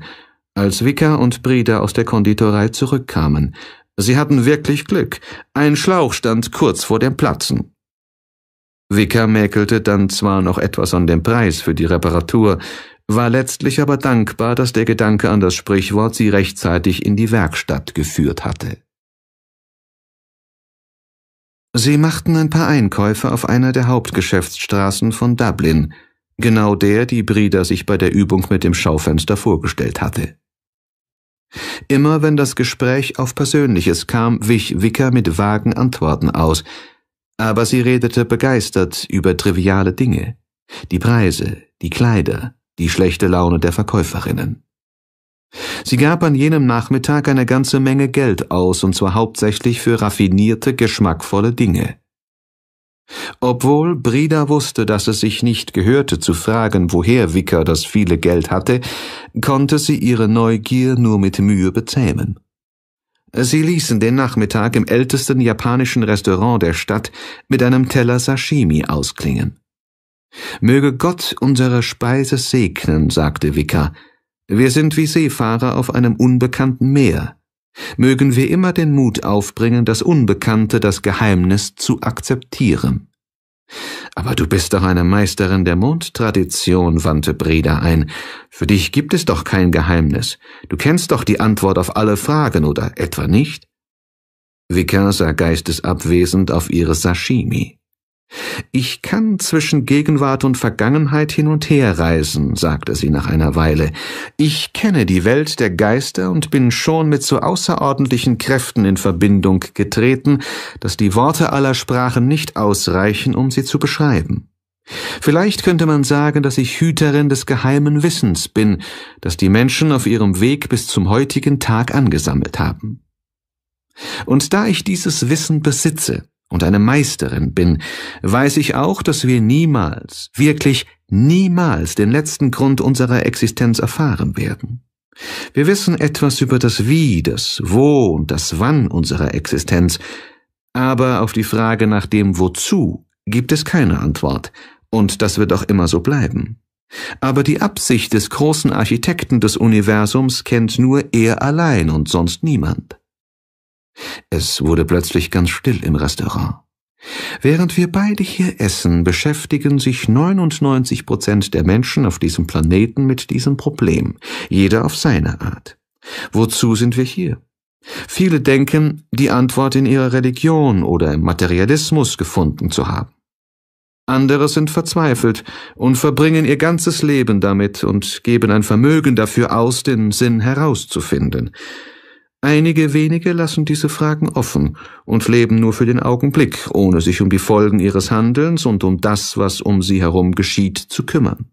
als Vicker und Breda aus der Konditorei zurückkamen. Sie hatten wirklich Glück. Ein Schlauch stand kurz vor dem Platzen. Wicker mäkelte dann zwar noch etwas an dem Preis für die Reparatur, war letztlich aber dankbar, dass der Gedanke an das Sprichwort sie rechtzeitig in die Werkstatt geführt hatte. Sie machten ein paar Einkäufe auf einer der Hauptgeschäftsstraßen von Dublin, genau der, die Brida sich bei der Übung mit dem Schaufenster vorgestellt hatte. Immer wenn das Gespräch auf Persönliches kam, wich Wicker mit vagen Antworten aus, aber sie redete begeistert über triviale Dinge, die Preise, die Kleider, die schlechte Laune der Verkäuferinnen. Sie gab an jenem Nachmittag eine ganze Menge Geld aus, und zwar hauptsächlich für raffinierte, geschmackvolle Dinge. Obwohl Brida wusste, dass es sich nicht gehörte zu fragen, woher Wicker das viele Geld hatte, konnte sie ihre Neugier nur mit Mühe bezähmen. Sie ließen den Nachmittag im ältesten japanischen Restaurant der Stadt mit einem Teller Sashimi ausklingen. Möge Gott unsere Speise segnen, sagte Vicar. Wir sind wie Seefahrer auf einem unbekannten Meer. Mögen wir immer den Mut aufbringen, das Unbekannte, das Geheimnis zu akzeptieren. Aber du bist doch eine Meisterin der Mondtradition, wandte Breda ein. Für dich gibt es doch kein Geheimnis. Du kennst doch die Antwort auf alle Fragen, oder etwa nicht? Vicar sah geistesabwesend auf ihre Sashimi. Ich kann zwischen Gegenwart und Vergangenheit hin und her reisen, sagte sie nach einer Weile. Ich kenne die Welt der Geister und bin schon mit so außerordentlichen Kräften in Verbindung getreten, dass die Worte aller Sprachen nicht ausreichen, um sie zu beschreiben. Vielleicht könnte man sagen, dass ich Hüterin des geheimen Wissens bin, das die Menschen auf ihrem Weg bis zum heutigen Tag angesammelt haben. Und da ich dieses Wissen besitze, und eine Meisterin bin, weiß ich auch, dass wir niemals, wirklich niemals den letzten Grund unserer Existenz erfahren werden. Wir wissen etwas über das Wie, das Wo und das Wann unserer Existenz, aber auf die Frage nach dem Wozu gibt es keine Antwort, und das wird auch immer so bleiben. Aber die Absicht des großen Architekten des Universums kennt nur er allein und sonst niemand. Es wurde plötzlich ganz still im Restaurant. Während wir beide hier essen, beschäftigen sich 99 Prozent der Menschen auf diesem Planeten mit diesem Problem, jeder auf seine Art. Wozu sind wir hier? Viele denken, die Antwort in ihrer Religion oder im Materialismus gefunden zu haben. Andere sind verzweifelt und verbringen ihr ganzes Leben damit und geben ein Vermögen dafür aus, den Sinn herauszufinden. Einige wenige lassen diese Fragen offen und leben nur für den Augenblick, ohne sich um die Folgen ihres Handelns und um das, was um sie herum geschieht, zu kümmern.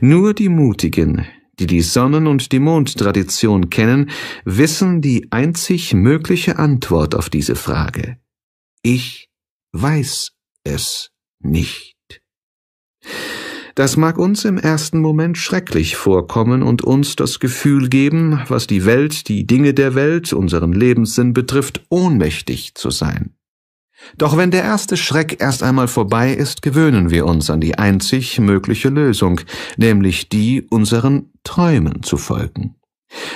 Nur die Mutigen, die die Sonnen- und die Mondtradition kennen, wissen die einzig mögliche Antwort auf diese Frage. Ich weiß es nicht. Das mag uns im ersten Moment schrecklich vorkommen und uns das Gefühl geben, was die Welt, die Dinge der Welt, unseren Lebenssinn betrifft, ohnmächtig zu sein. Doch wenn der erste Schreck erst einmal vorbei ist, gewöhnen wir uns an die einzig mögliche Lösung, nämlich die, unseren Träumen zu folgen.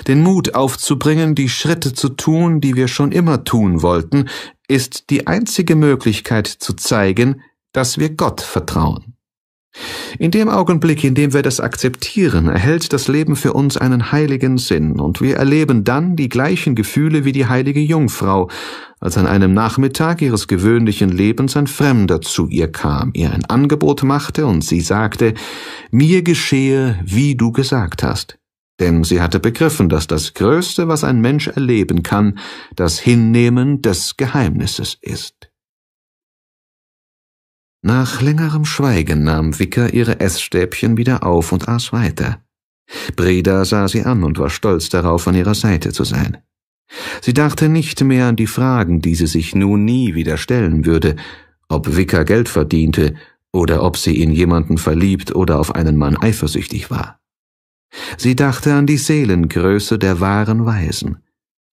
Den Mut aufzubringen, die Schritte zu tun, die wir schon immer tun wollten, ist die einzige Möglichkeit zu zeigen, dass wir Gott vertrauen. In dem Augenblick, in dem wir das akzeptieren, erhält das Leben für uns einen heiligen Sinn, und wir erleben dann die gleichen Gefühle wie die heilige Jungfrau, als an einem Nachmittag ihres gewöhnlichen Lebens ein Fremder zu ihr kam, ihr ein Angebot machte und sie sagte, mir geschehe, wie du gesagt hast. Denn sie hatte begriffen, dass das Größte, was ein Mensch erleben kann, das Hinnehmen des Geheimnisses ist. Nach längerem Schweigen nahm Wicker ihre Essstäbchen wieder auf und aß weiter. Breda sah sie an und war stolz darauf, an ihrer Seite zu sein. Sie dachte nicht mehr an die Fragen, die sie sich nun nie wieder stellen würde, ob Wicker Geld verdiente oder ob sie in jemanden verliebt oder auf einen Mann eifersüchtig war. Sie dachte an die Seelengröße der wahren Weisen,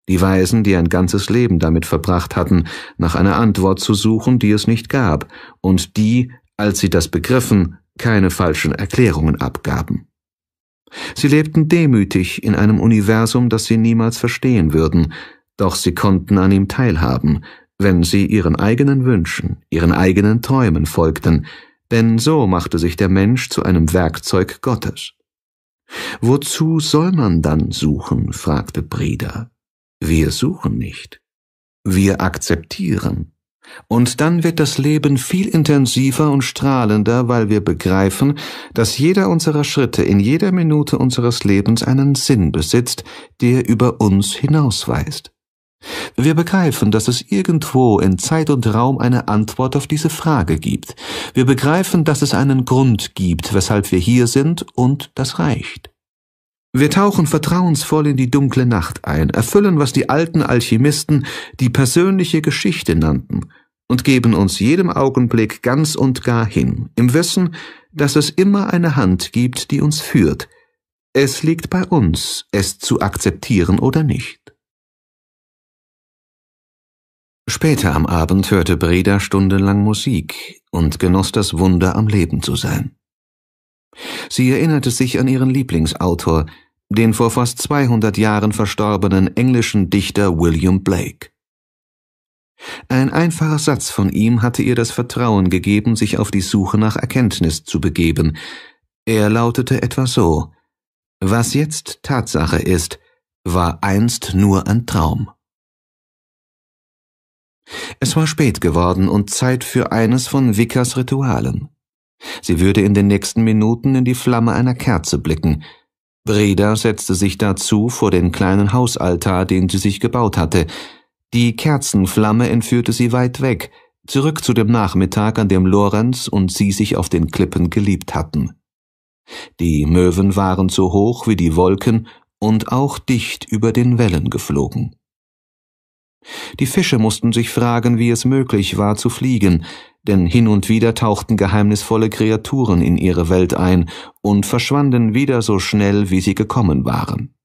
die Weisen, die ein ganzes Leben damit verbracht hatten, nach einer Antwort zu suchen, die es nicht gab, und die, als sie das begriffen, keine falschen Erklärungen abgaben. Sie lebten demütig in einem Universum, das sie niemals verstehen würden, doch sie konnten an ihm teilhaben, wenn sie ihren eigenen Wünschen, ihren eigenen Träumen folgten, denn so machte sich der Mensch zu einem Werkzeug Gottes. Wozu soll man dann suchen? fragte Breda. Wir suchen nicht. Wir akzeptieren. Und dann wird das Leben viel intensiver und strahlender, weil wir begreifen, dass jeder unserer Schritte in jeder Minute unseres Lebens einen Sinn besitzt, der über uns hinausweist. Wir begreifen, dass es irgendwo in Zeit und Raum eine Antwort auf diese Frage gibt. Wir begreifen, dass es einen Grund gibt, weshalb wir hier sind, und das reicht. Wir tauchen vertrauensvoll in die dunkle Nacht ein, erfüllen, was die alten Alchemisten die persönliche Geschichte nannten, und geben uns jedem Augenblick ganz und gar hin, im Wissen, dass es immer eine Hand gibt, die uns führt. Es liegt bei uns, es zu akzeptieren oder nicht. Später am Abend hörte Breda stundenlang Musik und genoss das Wunder, am Leben zu sein. Sie erinnerte sich an ihren Lieblingsautor, den vor fast 200 Jahren verstorbenen englischen Dichter William Blake. Ein einfacher Satz von ihm hatte ihr das Vertrauen gegeben, sich auf die Suche nach Erkenntnis zu begeben. Er lautete etwa so Was jetzt Tatsache ist, war einst nur ein Traum. Es war spät geworden und Zeit für eines von Vickers Ritualen. Sie würde in den nächsten Minuten in die Flamme einer Kerze blicken. Breda setzte sich dazu vor den kleinen Hausaltar, den sie sich gebaut hatte. Die Kerzenflamme entführte sie weit weg, zurück zu dem Nachmittag, an dem Lorenz und sie sich auf den Klippen geliebt hatten. Die Möwen waren so hoch wie die Wolken und auch dicht über den Wellen geflogen. Die Fische mussten sich fragen, wie es möglich war zu fliegen, denn hin und wieder tauchten geheimnisvolle Kreaturen in ihre Welt ein und verschwanden wieder so schnell, wie sie gekommen waren.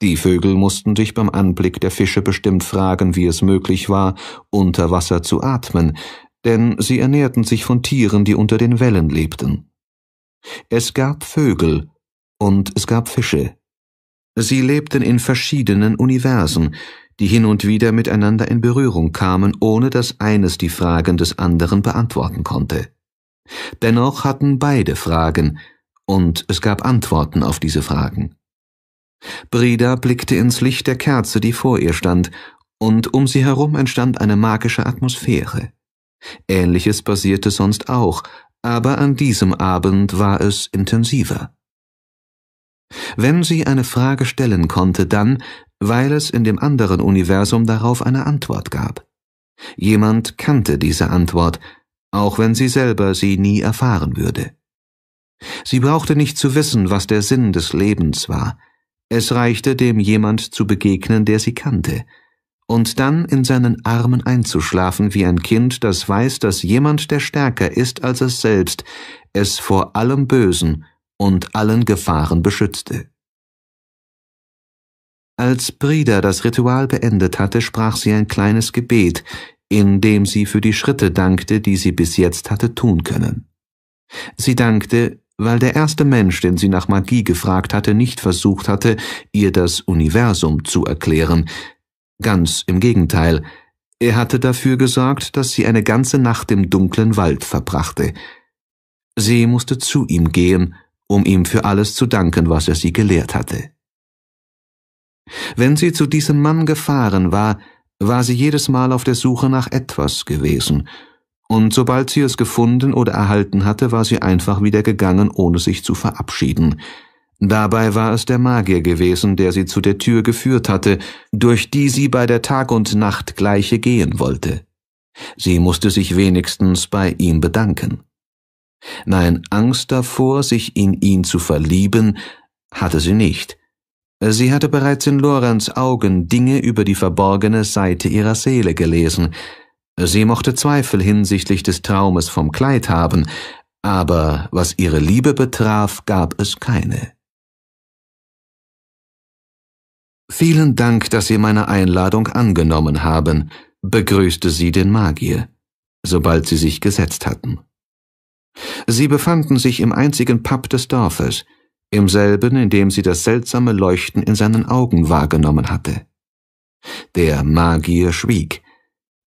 Die Vögel mussten sich beim Anblick der Fische bestimmt fragen, wie es möglich war, unter Wasser zu atmen, denn sie ernährten sich von Tieren, die unter den Wellen lebten. Es gab Vögel und es gab Fische. Sie lebten in verschiedenen Universen, die hin und wieder miteinander in Berührung kamen, ohne dass eines die Fragen des anderen beantworten konnte. Dennoch hatten beide Fragen, und es gab Antworten auf diese Fragen. Brida blickte ins Licht der Kerze, die vor ihr stand, und um sie herum entstand eine magische Atmosphäre. Ähnliches passierte sonst auch, aber an diesem Abend war es intensiver. Wenn sie eine Frage stellen konnte, dann, weil es in dem anderen Universum darauf eine Antwort gab. Jemand kannte diese Antwort, auch wenn sie selber sie nie erfahren würde. Sie brauchte nicht zu wissen, was der Sinn des Lebens war, es reichte dem jemand zu begegnen, der sie kannte, und dann in seinen Armen einzuschlafen wie ein Kind, das weiß, dass jemand, der stärker ist als es selbst, es vor allem Bösen und allen Gefahren beschützte. Als Brida das Ritual beendet hatte, sprach sie ein kleines Gebet, in dem sie für die Schritte dankte, die sie bis jetzt hatte tun können. Sie dankte, weil der erste Mensch, den sie nach Magie gefragt hatte, nicht versucht hatte, ihr das Universum zu erklären. Ganz im Gegenteil, er hatte dafür gesorgt, dass sie eine ganze Nacht im dunklen Wald verbrachte. Sie musste zu ihm gehen, um ihm für alles zu danken, was er sie gelehrt hatte. Wenn sie zu diesem Mann gefahren war, war sie jedes Mal auf der Suche nach etwas gewesen, und sobald sie es gefunden oder erhalten hatte, war sie einfach wieder gegangen, ohne sich zu verabschieden. Dabei war es der Magier gewesen, der sie zu der Tür geführt hatte, durch die sie bei der Tag und Nacht gleiche gehen wollte. Sie musste sich wenigstens bei ihm bedanken. Nein, Angst davor, sich in ihn zu verlieben, hatte sie nicht. Sie hatte bereits in Lorenz Augen Dinge über die verborgene Seite ihrer Seele gelesen. Sie mochte Zweifel hinsichtlich des Traumes vom Kleid haben, aber was ihre Liebe betraf, gab es keine. Vielen Dank, dass Sie meine Einladung angenommen haben, begrüßte sie den Magier, sobald sie sich gesetzt hatten. Sie befanden sich im einzigen Pub des Dorfes, im selben, in dem sie das seltsame Leuchten in seinen Augen wahrgenommen hatte. Der Magier schwieg.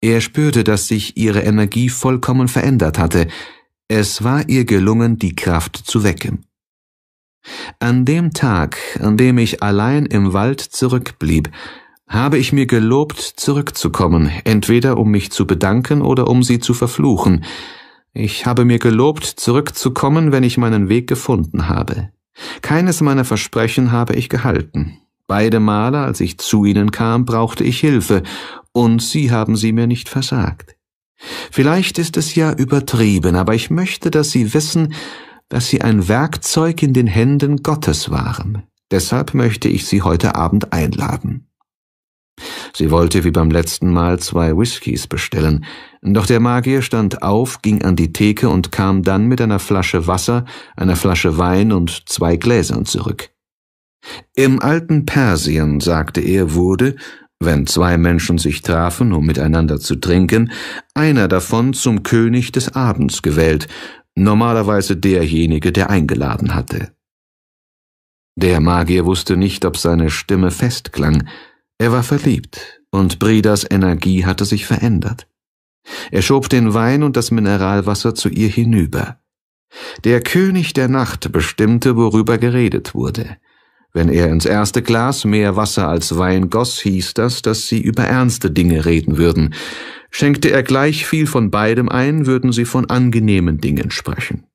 Er spürte, dass sich ihre Energie vollkommen verändert hatte. Es war ihr gelungen, die Kraft zu wecken. An dem Tag, an dem ich allein im Wald zurückblieb, habe ich mir gelobt, zurückzukommen, entweder um mich zu bedanken oder um sie zu verfluchen. Ich habe mir gelobt, zurückzukommen, wenn ich meinen Weg gefunden habe. Keines meiner Versprechen habe ich gehalten. Beide Male, als ich zu ihnen kam, brauchte ich Hilfe, und sie haben sie mir nicht versagt. Vielleicht ist es ja übertrieben, aber ich möchte, dass sie wissen, dass sie ein Werkzeug in den Händen Gottes waren. Deshalb möchte ich sie heute Abend einladen. Sie wollte wie beim letzten Mal zwei Whiskys bestellen, doch der Magier stand auf, ging an die Theke und kam dann mit einer Flasche Wasser, einer Flasche Wein und zwei Gläsern zurück. Im alten Persien, sagte er, wurde, wenn zwei Menschen sich trafen, um miteinander zu trinken, einer davon zum König des Abends gewählt, normalerweise derjenige, der eingeladen hatte. Der Magier wusste nicht, ob seine Stimme festklang, er war verliebt, und Bridas Energie hatte sich verändert. Er schob den Wein und das Mineralwasser zu ihr hinüber. Der König der Nacht bestimmte, worüber geredet wurde. Wenn er ins erste Glas mehr Wasser als Wein goss, hieß das, dass sie über ernste Dinge reden würden. Schenkte er gleich viel von beidem ein, würden sie von angenehmen Dingen sprechen.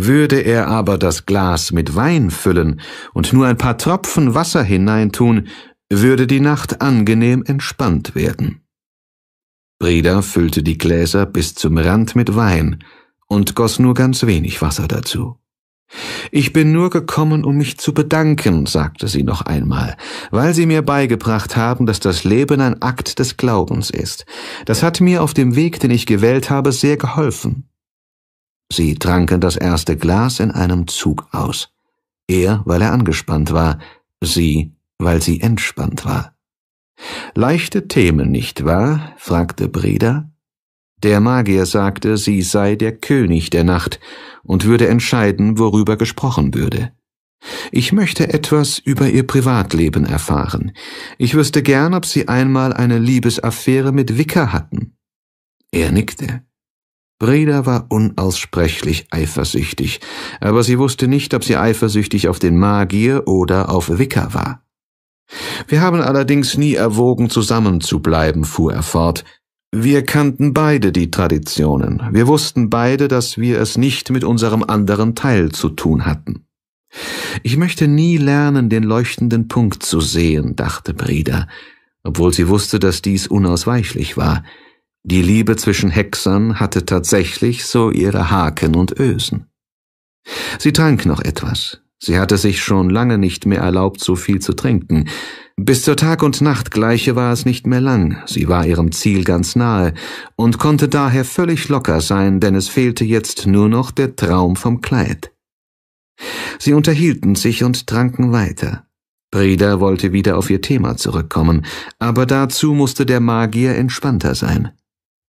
Würde er aber das Glas mit Wein füllen und nur ein paar Tropfen Wasser hineintun, würde die Nacht angenehm entspannt werden. Brida füllte die Gläser bis zum Rand mit Wein und goss nur ganz wenig Wasser dazu. Ich bin nur gekommen, um mich zu bedanken, sagte sie noch einmal, weil Sie mir beigebracht haben, dass das Leben ein Akt des Glaubens ist. Das hat mir auf dem Weg, den ich gewählt habe, sehr geholfen. Sie tranken das erste Glas in einem Zug aus. Er, weil er angespannt war, sie, weil sie entspannt war. Leichte Themen, nicht wahr? fragte Breda. Der Magier sagte, sie sei der König der Nacht und würde entscheiden, worüber gesprochen würde. Ich möchte etwas über ihr Privatleben erfahren. Ich wüsste gern, ob sie einmal eine Liebesaffäre mit Wicker hatten. Er nickte. Breda war unaussprechlich eifersüchtig, aber sie wusste nicht, ob sie eifersüchtig auf den Magier oder auf Wicker war. Wir haben allerdings nie erwogen, zusammenzubleiben, fuhr er fort. Wir kannten beide die Traditionen. Wir wussten beide, dass wir es nicht mit unserem anderen Teil zu tun hatten. Ich möchte nie lernen, den leuchtenden Punkt zu sehen, dachte Brida, obwohl sie wusste, dass dies unausweichlich war. Die Liebe zwischen Hexern hatte tatsächlich so ihre Haken und Ösen. Sie trank noch etwas. Sie hatte sich schon lange nicht mehr erlaubt, so viel zu trinken. Bis zur Tag- und Nachtgleiche war es nicht mehr lang, sie war ihrem Ziel ganz nahe und konnte daher völlig locker sein, denn es fehlte jetzt nur noch der Traum vom Kleid. Sie unterhielten sich und tranken weiter. Brida wollte wieder auf ihr Thema zurückkommen, aber dazu musste der Magier entspannter sein.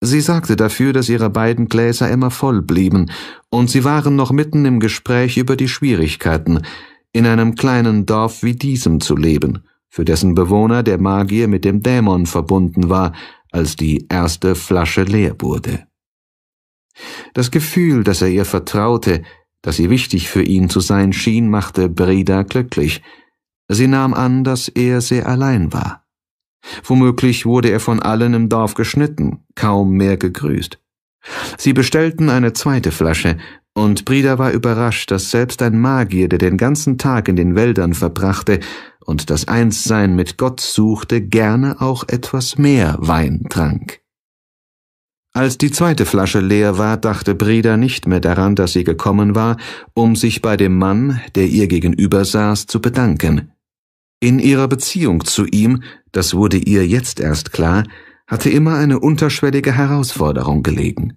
Sie sagte dafür, dass ihre beiden Gläser immer voll blieben, und sie waren noch mitten im Gespräch über die Schwierigkeiten, in einem kleinen Dorf wie diesem zu leben, für dessen Bewohner der Magier mit dem Dämon verbunden war, als die erste Flasche leer wurde. Das Gefühl, dass er ihr vertraute, dass ihr wichtig für ihn zu sein schien, machte Breda glücklich. Sie nahm an, dass er sehr allein war. Womöglich wurde er von allen im Dorf geschnitten, kaum mehr gegrüßt. Sie bestellten eine zweite Flasche, und Brida war überrascht, dass selbst ein Magier, der den ganzen Tag in den Wäldern verbrachte und das Einssein mit Gott suchte, gerne auch etwas mehr Wein trank. Als die zweite Flasche leer war, dachte Brida nicht mehr daran, dass sie gekommen war, um sich bei dem Mann, der ihr gegenüber saß, zu bedanken. In ihrer Beziehung zu ihm das wurde ihr jetzt erst klar, hatte immer eine unterschwellige Herausforderung gelegen.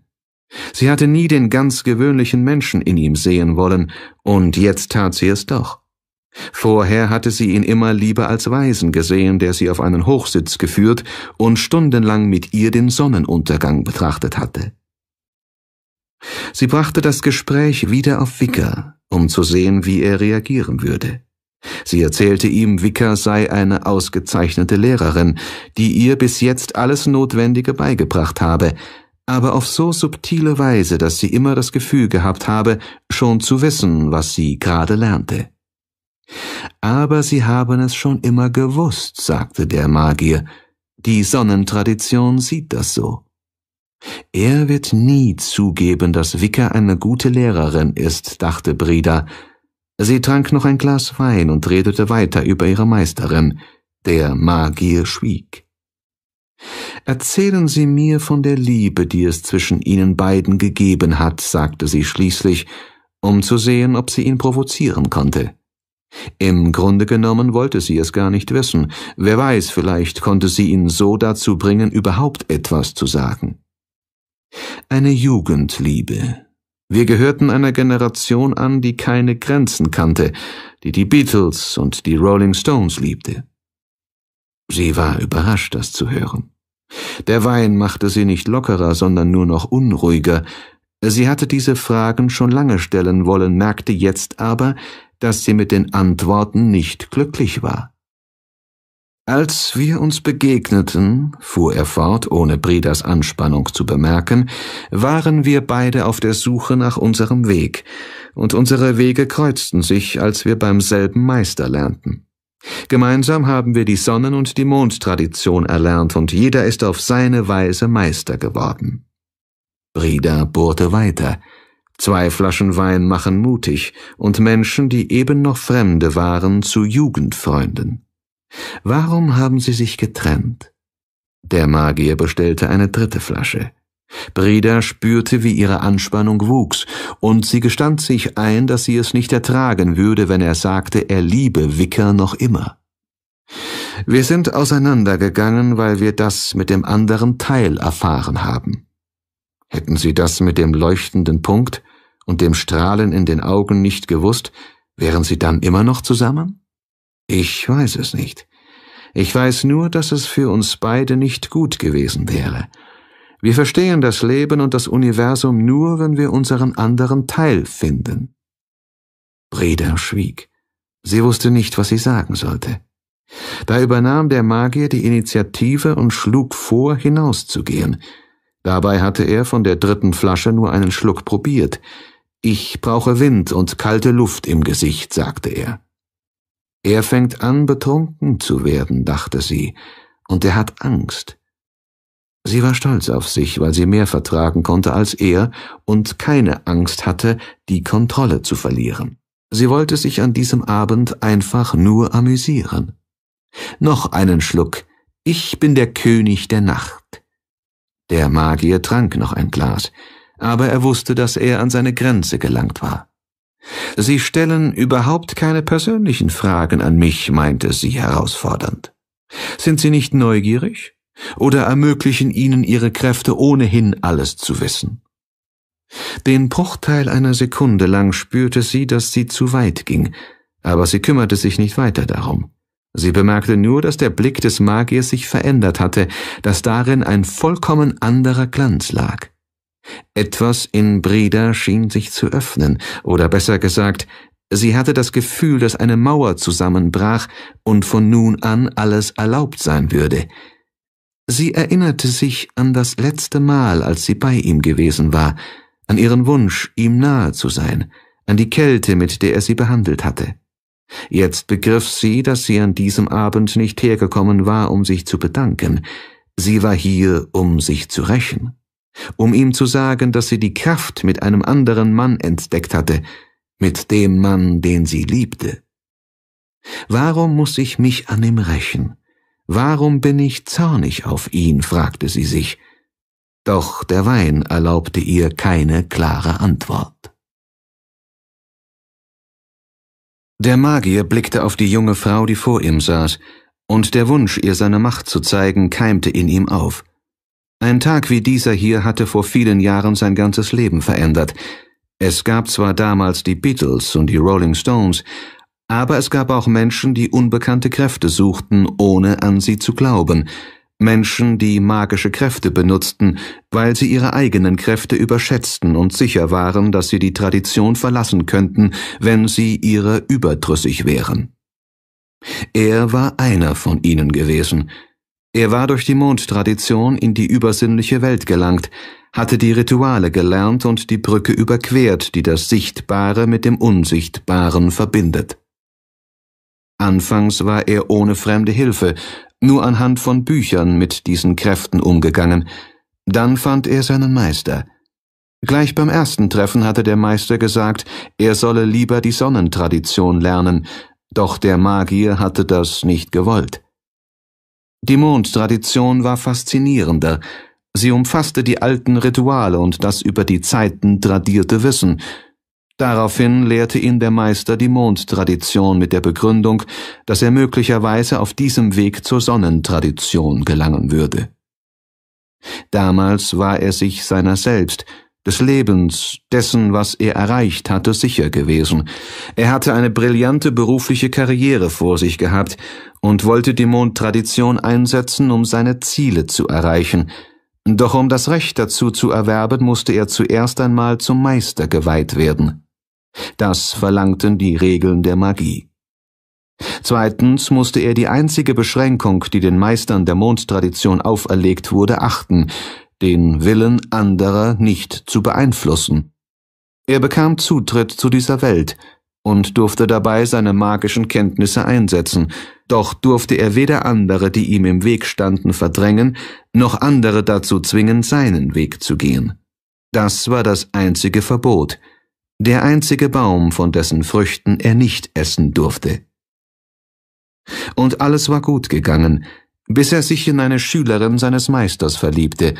Sie hatte nie den ganz gewöhnlichen Menschen in ihm sehen wollen, und jetzt tat sie es doch. Vorher hatte sie ihn immer lieber als Waisen gesehen, der sie auf einen Hochsitz geführt und stundenlang mit ihr den Sonnenuntergang betrachtet hatte. Sie brachte das Gespräch wieder auf Wicker, um zu sehen, wie er reagieren würde. Sie erzählte ihm, Vika sei eine ausgezeichnete Lehrerin, die ihr bis jetzt alles Notwendige beigebracht habe, aber auf so subtile Weise, dass sie immer das Gefühl gehabt habe, schon zu wissen, was sie gerade lernte. Aber sie haben es schon immer gewusst, sagte der Magier. Die Sonnentradition sieht das so. Er wird nie zugeben, dass Vika eine gute Lehrerin ist, dachte Brida, Sie trank noch ein Glas Wein und redete weiter über ihre Meisterin. Der Magier schwieg. Erzählen Sie mir von der Liebe, die es zwischen Ihnen beiden gegeben hat, sagte sie schließlich, um zu sehen, ob sie ihn provozieren konnte. Im Grunde genommen wollte sie es gar nicht wissen. Wer weiß, vielleicht konnte sie ihn so dazu bringen, überhaupt etwas zu sagen. Eine Jugendliebe, wir gehörten einer Generation an, die keine Grenzen kannte, die die Beatles und die Rolling Stones liebte. Sie war überrascht, das zu hören. Der Wein machte sie nicht lockerer, sondern nur noch unruhiger. Sie hatte diese Fragen schon lange stellen wollen, merkte jetzt aber, dass sie mit den Antworten nicht glücklich war. Als wir uns begegneten, fuhr er fort, ohne Bredas Anspannung zu bemerken, waren wir beide auf der Suche nach unserem Weg, und unsere Wege kreuzten sich, als wir beim selben Meister lernten. Gemeinsam haben wir die Sonnen- und die Mondtradition erlernt, und jeder ist auf seine Weise Meister geworden. Breda bohrte weiter. Zwei Flaschen Wein machen mutig und Menschen, die eben noch Fremde waren, zu Jugendfreunden. Warum haben sie sich getrennt? Der Magier bestellte eine dritte Flasche. Breda spürte, wie ihre Anspannung wuchs, und sie gestand sich ein, dass sie es nicht ertragen würde, wenn er sagte, er liebe Wicker noch immer. Wir sind auseinandergegangen, weil wir das mit dem anderen Teil erfahren haben. Hätten sie das mit dem leuchtenden Punkt und dem Strahlen in den Augen nicht gewusst, wären sie dann immer noch zusammen? Ich weiß es nicht. Ich weiß nur, dass es für uns beide nicht gut gewesen wäre. Wir verstehen das Leben und das Universum nur, wenn wir unseren anderen Teil finden. Breda schwieg. Sie wusste nicht, was sie sagen sollte. Da übernahm der Magier die Initiative und schlug vor, hinauszugehen. Dabei hatte er von der dritten Flasche nur einen Schluck probiert. Ich brauche Wind und kalte Luft im Gesicht, sagte er. Er fängt an, betrunken zu werden, dachte sie, und er hat Angst. Sie war stolz auf sich, weil sie mehr vertragen konnte als er und keine Angst hatte, die Kontrolle zu verlieren. Sie wollte sich an diesem Abend einfach nur amüsieren. Noch einen Schluck. Ich bin der König der Nacht. Der Magier trank noch ein Glas, aber er wusste, dass er an seine Grenze gelangt war. Sie stellen überhaupt keine persönlichen Fragen an mich, meinte sie herausfordernd. Sind Sie nicht neugierig? Oder ermöglichen Ihnen Ihre Kräfte ohnehin alles zu wissen? Den Bruchteil einer Sekunde lang spürte sie, dass sie zu weit ging, aber sie kümmerte sich nicht weiter darum. Sie bemerkte nur, dass der Blick des Magiers sich verändert hatte, dass darin ein vollkommen anderer Glanz lag. Etwas in Breda schien sich zu öffnen, oder besser gesagt, sie hatte das Gefühl, dass eine Mauer zusammenbrach und von nun an alles erlaubt sein würde. Sie erinnerte sich an das letzte Mal, als sie bei ihm gewesen war, an ihren Wunsch, ihm nahe zu sein, an die Kälte, mit der er sie behandelt hatte. Jetzt begriff sie, dass sie an diesem Abend nicht hergekommen war, um sich zu bedanken, sie war hier, um sich zu rächen um ihm zu sagen, dass sie die Kraft mit einem anderen Mann entdeckt hatte, mit dem Mann, den sie liebte. Warum muss ich mich an ihm rächen? Warum bin ich zornig auf ihn? fragte sie sich. Doch der Wein erlaubte ihr keine klare Antwort. Der Magier blickte auf die junge Frau, die vor ihm saß, und der Wunsch, ihr seine Macht zu zeigen, keimte in ihm auf. Ein Tag wie dieser hier hatte vor vielen Jahren sein ganzes Leben verändert. Es gab zwar damals die Beatles und die Rolling Stones, aber es gab auch Menschen, die unbekannte Kräfte suchten, ohne an sie zu glauben, Menschen, die magische Kräfte benutzten, weil sie ihre eigenen Kräfte überschätzten und sicher waren, dass sie die Tradition verlassen könnten, wenn sie ihrer überdrüssig wären. Er war einer von ihnen gewesen, er war durch die Mondtradition in die übersinnliche Welt gelangt, hatte die Rituale gelernt und die Brücke überquert, die das Sichtbare mit dem Unsichtbaren verbindet. Anfangs war er ohne fremde Hilfe, nur anhand von Büchern mit diesen Kräften umgegangen, dann fand er seinen Meister. Gleich beim ersten Treffen hatte der Meister gesagt, er solle lieber die Sonnentradition lernen, doch der Magier hatte das nicht gewollt. Die Mondtradition war faszinierender. Sie umfasste die alten Rituale und das über die Zeiten tradierte Wissen. Daraufhin lehrte ihn der Meister die Mondtradition mit der Begründung, dass er möglicherweise auf diesem Weg zur Sonnentradition gelangen würde. Damals war er sich seiner selbst, des Lebens, dessen, was er erreicht hatte, sicher gewesen. Er hatte eine brillante berufliche Karriere vor sich gehabt und wollte die Mondtradition einsetzen, um seine Ziele zu erreichen. Doch um das Recht dazu zu erwerben, musste er zuerst einmal zum Meister geweiht werden. Das verlangten die Regeln der Magie. Zweitens musste er die einzige Beschränkung, die den Meistern der Mondtradition auferlegt wurde, achten, den Willen anderer nicht zu beeinflussen. Er bekam Zutritt zu dieser Welt und durfte dabei seine magischen Kenntnisse einsetzen, doch durfte er weder andere, die ihm im Weg standen, verdrängen, noch andere dazu zwingen, seinen Weg zu gehen. Das war das einzige Verbot, der einzige Baum, von dessen Früchten er nicht essen durfte. Und alles war gut gegangen, bis er sich in eine Schülerin seines Meisters verliebte,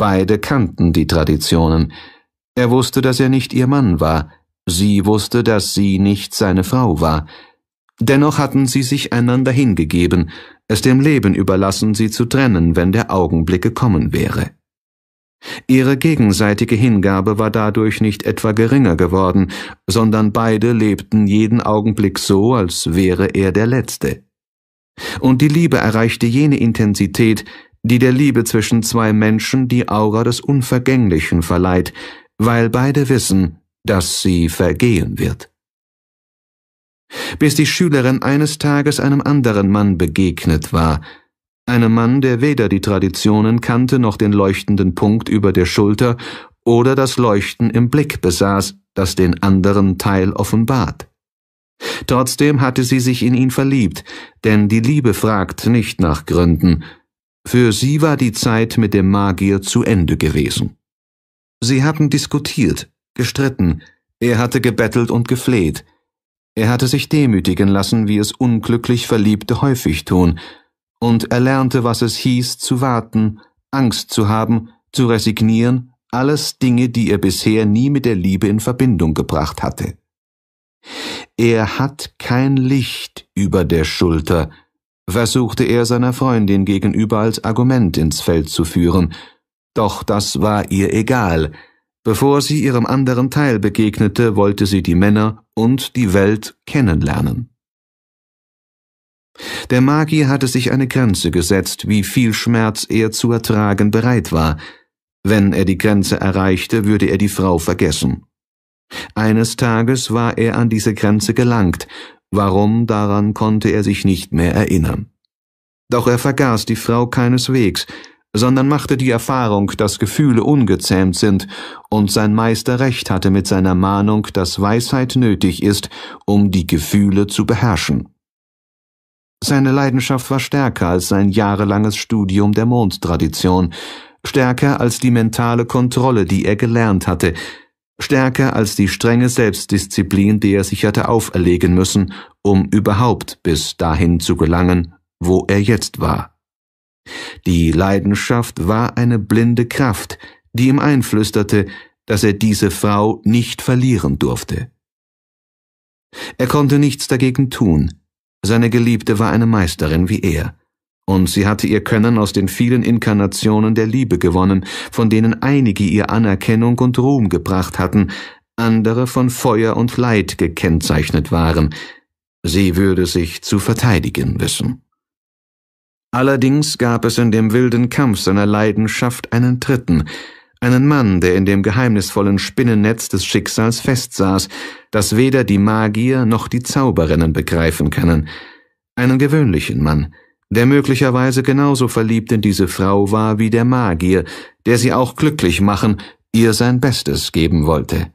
Beide kannten die Traditionen. Er wusste, dass er nicht ihr Mann war, sie wusste, dass sie nicht seine Frau war. Dennoch hatten sie sich einander hingegeben, es dem Leben überlassen, sie zu trennen, wenn der Augenblick gekommen wäre. Ihre gegenseitige Hingabe war dadurch nicht etwa geringer geworden, sondern beide lebten jeden Augenblick so, als wäre er der letzte. Und die Liebe erreichte jene Intensität, die der Liebe zwischen zwei Menschen die Aura des Unvergänglichen verleiht, weil beide wissen, dass sie vergehen wird. Bis die Schülerin eines Tages einem anderen Mann begegnet war, einem Mann, der weder die Traditionen kannte noch den leuchtenden Punkt über der Schulter oder das Leuchten im Blick besaß, das den anderen Teil offenbart. Trotzdem hatte sie sich in ihn verliebt, denn die Liebe fragt nicht nach Gründen, für sie war die Zeit mit dem Magier zu Ende gewesen. Sie hatten diskutiert, gestritten, er hatte gebettelt und gefleht, er hatte sich demütigen lassen, wie es unglücklich Verliebte häufig tun, und er lernte, was es hieß, zu warten, Angst zu haben, zu resignieren, alles Dinge, die er bisher nie mit der Liebe in Verbindung gebracht hatte. Er hat kein Licht über der Schulter, versuchte er seiner Freundin gegenüber als Argument ins Feld zu führen, doch das war ihr egal. Bevor sie ihrem anderen Teil begegnete, wollte sie die Männer und die Welt kennenlernen. Der Magier hatte sich eine Grenze gesetzt, wie viel Schmerz er zu ertragen bereit war. Wenn er die Grenze erreichte, würde er die Frau vergessen. Eines Tages war er an diese Grenze gelangt, Warum, daran konnte er sich nicht mehr erinnern. Doch er vergaß die Frau keineswegs, sondern machte die Erfahrung, dass Gefühle ungezähmt sind und sein Meister recht hatte mit seiner Mahnung, dass Weisheit nötig ist, um die Gefühle zu beherrschen. Seine Leidenschaft war stärker als sein jahrelanges Studium der Mondtradition, stärker als die mentale Kontrolle, die er gelernt hatte, stärker als die strenge Selbstdisziplin, die er sich hatte auferlegen müssen, um überhaupt bis dahin zu gelangen, wo er jetzt war. Die Leidenschaft war eine blinde Kraft, die ihm einflüsterte, dass er diese Frau nicht verlieren durfte. Er konnte nichts dagegen tun, seine Geliebte war eine Meisterin wie er, und sie hatte ihr Können aus den vielen Inkarnationen der Liebe gewonnen, von denen einige ihr Anerkennung und Ruhm gebracht hatten, andere von Feuer und Leid gekennzeichnet waren. Sie würde sich zu verteidigen wissen. Allerdings gab es in dem wilden Kampf seiner Leidenschaft einen Dritten, einen Mann, der in dem geheimnisvollen Spinnennetz des Schicksals festsaß, das weder die Magier noch die Zauberinnen begreifen können, einen gewöhnlichen Mann, der möglicherweise genauso verliebt in diese Frau war wie der Magier, der sie auch glücklich machen, ihr sein Bestes geben wollte.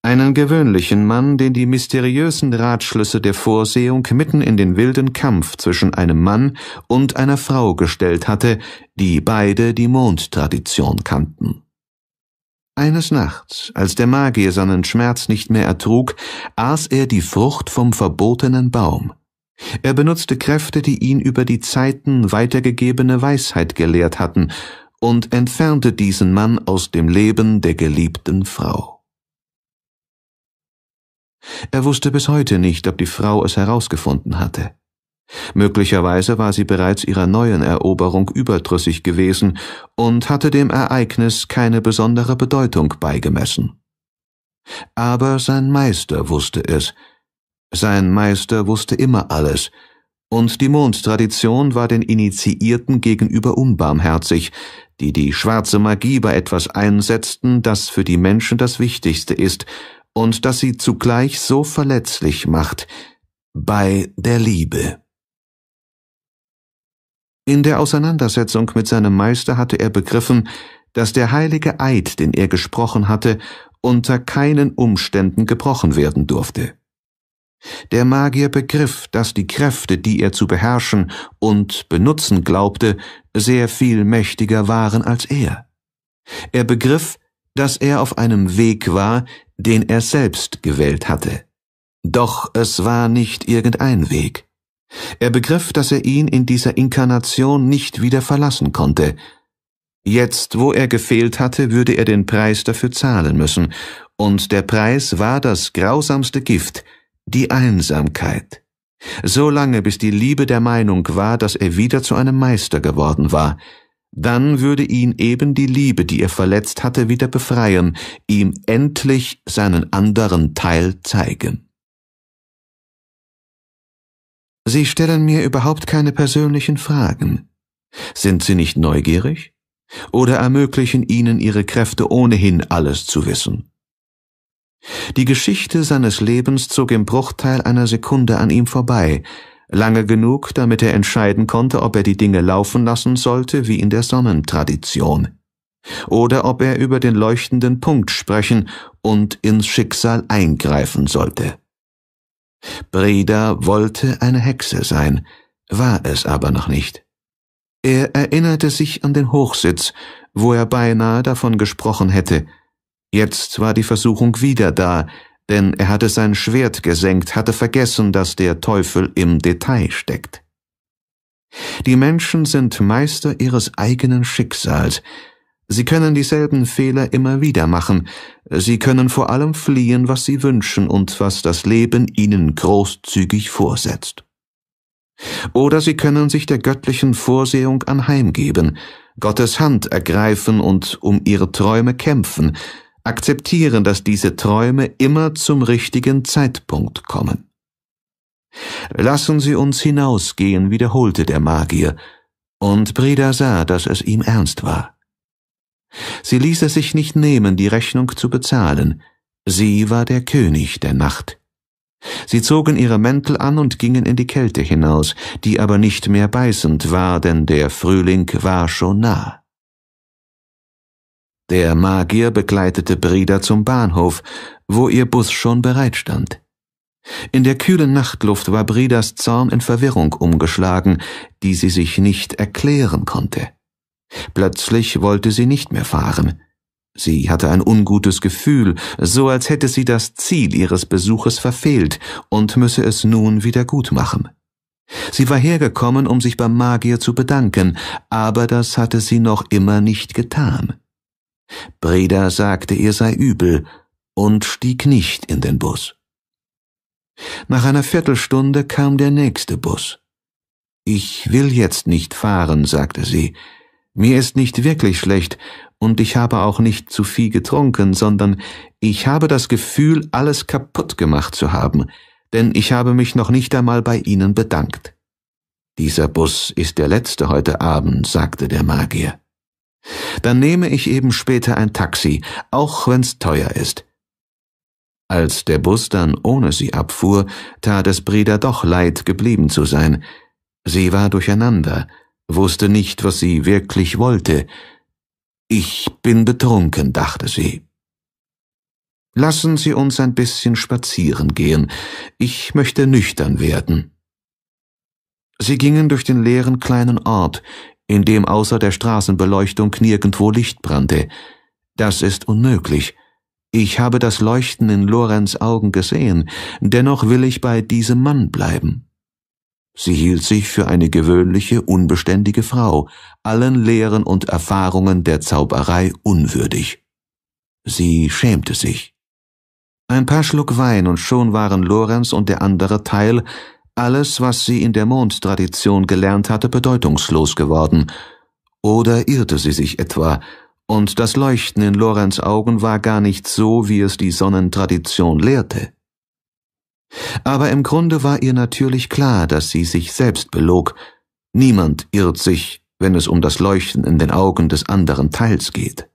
Einen gewöhnlichen Mann, den die mysteriösen Ratschlüsse der Vorsehung mitten in den wilden Kampf zwischen einem Mann und einer Frau gestellt hatte, die beide die Mondtradition kannten. Eines Nachts, als der Magier seinen Schmerz nicht mehr ertrug, aß er die Frucht vom verbotenen Baum – er benutzte Kräfte, die ihn über die Zeiten weitergegebene Weisheit gelehrt hatten, und entfernte diesen Mann aus dem Leben der geliebten Frau. Er wusste bis heute nicht, ob die Frau es herausgefunden hatte. Möglicherweise war sie bereits ihrer neuen Eroberung überdrüssig gewesen und hatte dem Ereignis keine besondere Bedeutung beigemessen. Aber sein Meister wusste es, sein Meister wusste immer alles, und die Mondtradition war den Initiierten gegenüber unbarmherzig, die die schwarze Magie bei etwas einsetzten, das für die Menschen das Wichtigste ist und das sie zugleich so verletzlich macht, bei der Liebe. In der Auseinandersetzung mit seinem Meister hatte er begriffen, dass der heilige Eid, den er gesprochen hatte, unter keinen Umständen gebrochen werden durfte. Der Magier begriff, dass die Kräfte, die er zu beherrschen und benutzen glaubte, sehr viel mächtiger waren als er. Er begriff, dass er auf einem Weg war, den er selbst gewählt hatte. Doch es war nicht irgendein Weg. Er begriff, dass er ihn in dieser Inkarnation nicht wieder verlassen konnte. Jetzt, wo er gefehlt hatte, würde er den Preis dafür zahlen müssen, und der Preis war das grausamste Gift, die Einsamkeit. So lange, bis die Liebe der Meinung war, dass er wieder zu einem Meister geworden war, dann würde ihn eben die Liebe, die er verletzt hatte, wieder befreien, ihm endlich seinen anderen Teil zeigen. Sie stellen mir überhaupt keine persönlichen Fragen. Sind Sie nicht neugierig? Oder ermöglichen Ihnen Ihre Kräfte ohnehin alles zu wissen? Die Geschichte seines Lebens zog im Bruchteil einer Sekunde an ihm vorbei, lange genug, damit er entscheiden konnte, ob er die Dinge laufen lassen sollte wie in der Sonnentradition, oder ob er über den leuchtenden Punkt sprechen und ins Schicksal eingreifen sollte. Breda wollte eine Hexe sein, war es aber noch nicht. Er erinnerte sich an den Hochsitz, wo er beinahe davon gesprochen hätte, Jetzt war die Versuchung wieder da, denn er hatte sein Schwert gesenkt, hatte vergessen, dass der Teufel im Detail steckt. Die Menschen sind Meister ihres eigenen Schicksals. Sie können dieselben Fehler immer wieder machen. Sie können vor allem fliehen, was sie wünschen und was das Leben ihnen großzügig vorsetzt. Oder sie können sich der göttlichen Vorsehung anheimgeben, Gottes Hand ergreifen und um ihre Träume kämpfen, akzeptieren, dass diese Träume immer zum richtigen Zeitpunkt kommen. Lassen Sie uns hinausgehen, wiederholte der Magier, und Breda sah, dass es ihm ernst war. Sie ließ es sich nicht nehmen, die Rechnung zu bezahlen, sie war der König der Nacht. Sie zogen ihre Mäntel an und gingen in die Kälte hinaus, die aber nicht mehr beißend war, denn der Frühling war schon nah. Der Magier begleitete Brida zum Bahnhof, wo ihr Bus schon bereit stand. In der kühlen Nachtluft war Bridas Zorn in Verwirrung umgeschlagen, die sie sich nicht erklären konnte. Plötzlich wollte sie nicht mehr fahren. Sie hatte ein ungutes Gefühl, so als hätte sie das Ziel ihres Besuches verfehlt und müsse es nun wieder gut machen. Sie war hergekommen, um sich beim Magier zu bedanken, aber das hatte sie noch immer nicht getan. Breda sagte, er sei übel und stieg nicht in den Bus. Nach einer Viertelstunde kam der nächste Bus. Ich will jetzt nicht fahren, sagte sie. Mir ist nicht wirklich schlecht und ich habe auch nicht zu viel getrunken, sondern ich habe das Gefühl, alles kaputt gemacht zu haben, denn ich habe mich noch nicht einmal bei Ihnen bedankt. Dieser Bus ist der letzte heute Abend, sagte der Magier. Dann nehme ich eben später ein Taxi, auch wenn's teuer ist. Als der Bus dann ohne sie abfuhr, tat es Breda doch leid, geblieben zu sein. Sie war durcheinander, wusste nicht, was sie wirklich wollte. Ich bin betrunken, dachte sie. Lassen Sie uns ein bisschen spazieren gehen. Ich möchte nüchtern werden. Sie gingen durch den leeren kleinen Ort, in dem außer der Straßenbeleuchtung nirgendwo Licht brannte. Das ist unmöglich. Ich habe das Leuchten in Lorenz Augen gesehen, dennoch will ich bei diesem Mann bleiben. Sie hielt sich für eine gewöhnliche, unbeständige Frau, allen Lehren und Erfahrungen der Zauberei unwürdig. Sie schämte sich. Ein paar Schluck Wein und schon waren Lorenz und der andere Teil alles, was sie in der Mondtradition gelernt hatte, bedeutungslos geworden. Oder irrte sie sich etwa, und das Leuchten in Lorenz Augen war gar nicht so, wie es die Sonnentradition lehrte. Aber im Grunde war ihr natürlich klar, dass sie sich selbst belog. Niemand irrt sich, wenn es um das Leuchten in den Augen des anderen Teils geht.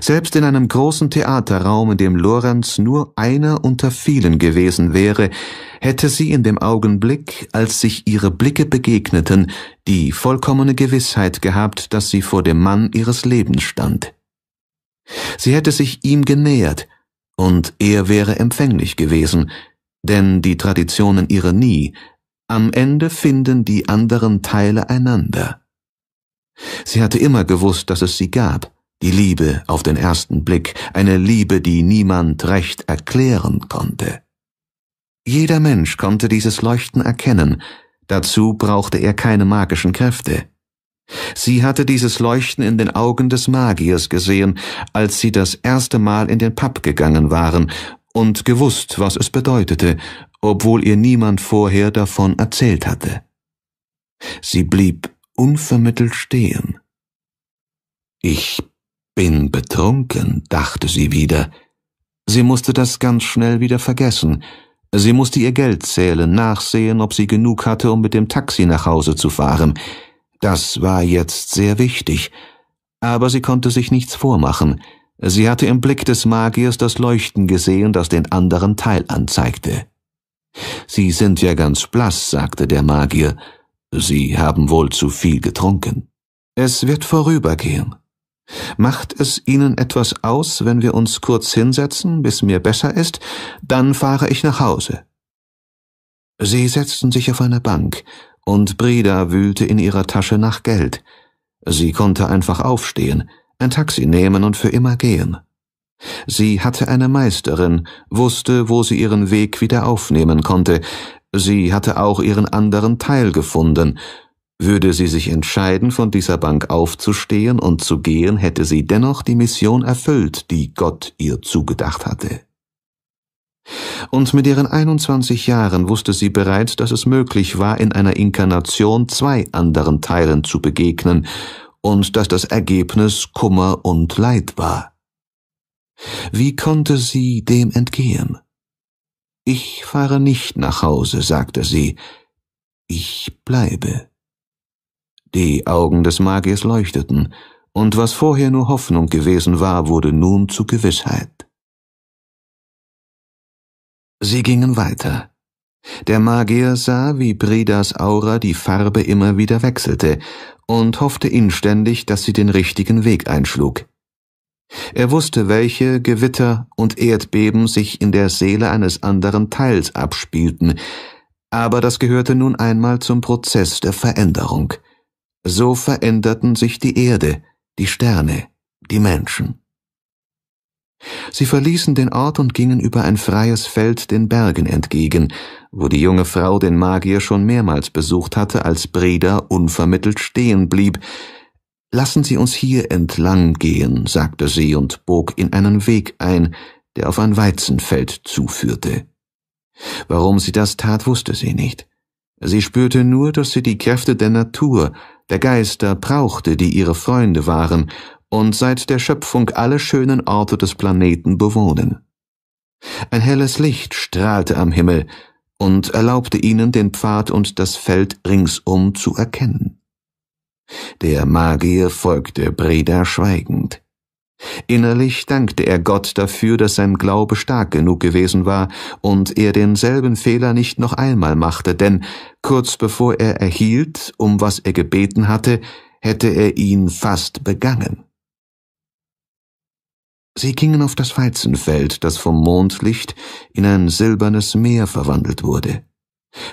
Selbst in einem großen Theaterraum, in dem Lorenz nur einer unter vielen gewesen wäre, hätte sie in dem Augenblick, als sich ihre Blicke begegneten, die vollkommene Gewissheit gehabt, dass sie vor dem Mann ihres Lebens stand. Sie hätte sich ihm genähert, und er wäre empfänglich gewesen, denn die Traditionen irre nie, am Ende finden die anderen Teile einander. Sie hatte immer gewusst, dass es sie gab, die Liebe auf den ersten Blick, eine Liebe, die niemand recht erklären konnte. Jeder Mensch konnte dieses Leuchten erkennen, dazu brauchte er keine magischen Kräfte. Sie hatte dieses Leuchten in den Augen des Magiers gesehen, als sie das erste Mal in den Pub gegangen waren und gewusst, was es bedeutete, obwohl ihr niemand vorher davon erzählt hatte. Sie blieb unvermittelt stehen. Ich bin betrunken, dachte sie wieder. Sie musste das ganz schnell wieder vergessen. Sie musste ihr Geld zählen, nachsehen, ob sie genug hatte, um mit dem Taxi nach Hause zu fahren. Das war jetzt sehr wichtig. Aber sie konnte sich nichts vormachen. Sie hatte im Blick des Magiers das Leuchten gesehen, das den anderen Teil anzeigte. Sie sind ja ganz blass, sagte der Magier. Sie haben wohl zu viel getrunken. Es wird vorübergehen. Macht es Ihnen etwas aus, wenn wir uns kurz hinsetzen, bis mir besser ist, dann fahre ich nach Hause. Sie setzten sich auf eine Bank, und Breda wühlte in ihrer Tasche nach Geld. Sie konnte einfach aufstehen, ein Taxi nehmen und für immer gehen. Sie hatte eine Meisterin, wusste, wo sie ihren Weg wieder aufnehmen konnte. Sie hatte auch ihren anderen Teil gefunden, würde sie sich entscheiden, von dieser Bank aufzustehen und zu gehen, hätte sie dennoch die Mission erfüllt, die Gott ihr zugedacht hatte. Und mit ihren 21 Jahren wusste sie bereits, dass es möglich war, in einer Inkarnation zwei anderen Teilen zu begegnen und dass das Ergebnis Kummer und Leid war. Wie konnte sie dem entgehen? Ich fahre nicht nach Hause, sagte sie, ich bleibe. Die Augen des Magiers leuchteten, und was vorher nur Hoffnung gewesen war, wurde nun zu Gewissheit. Sie gingen weiter. Der Magier sah, wie Bredas Aura die Farbe immer wieder wechselte und hoffte inständig, dass sie den richtigen Weg einschlug. Er wusste, welche Gewitter und Erdbeben sich in der Seele eines anderen Teils abspielten, aber das gehörte nun einmal zum Prozess der Veränderung. So veränderten sich die Erde, die Sterne, die Menschen. Sie verließen den Ort und gingen über ein freies Feld den Bergen entgegen, wo die junge Frau den Magier schon mehrmals besucht hatte, als Breda unvermittelt stehen blieb. Lassen Sie uns hier entlang gehen, sagte sie und bog in einen Weg ein, der auf ein Weizenfeld zuführte. Warum sie das tat, wusste sie nicht. Sie spürte nur, dass sie die Kräfte der Natur der Geister brauchte, die ihre Freunde waren und seit der Schöpfung alle schönen Orte des Planeten bewohnen. Ein helles Licht strahlte am Himmel und erlaubte ihnen, den Pfad und das Feld ringsum zu erkennen. Der Magier folgte Breda schweigend. Innerlich dankte er Gott dafür, dass sein Glaube stark genug gewesen war und er denselben Fehler nicht noch einmal machte, denn kurz bevor er erhielt, um was er gebeten hatte, hätte er ihn fast begangen. Sie gingen auf das Weizenfeld, das vom Mondlicht in ein silbernes Meer verwandelt wurde.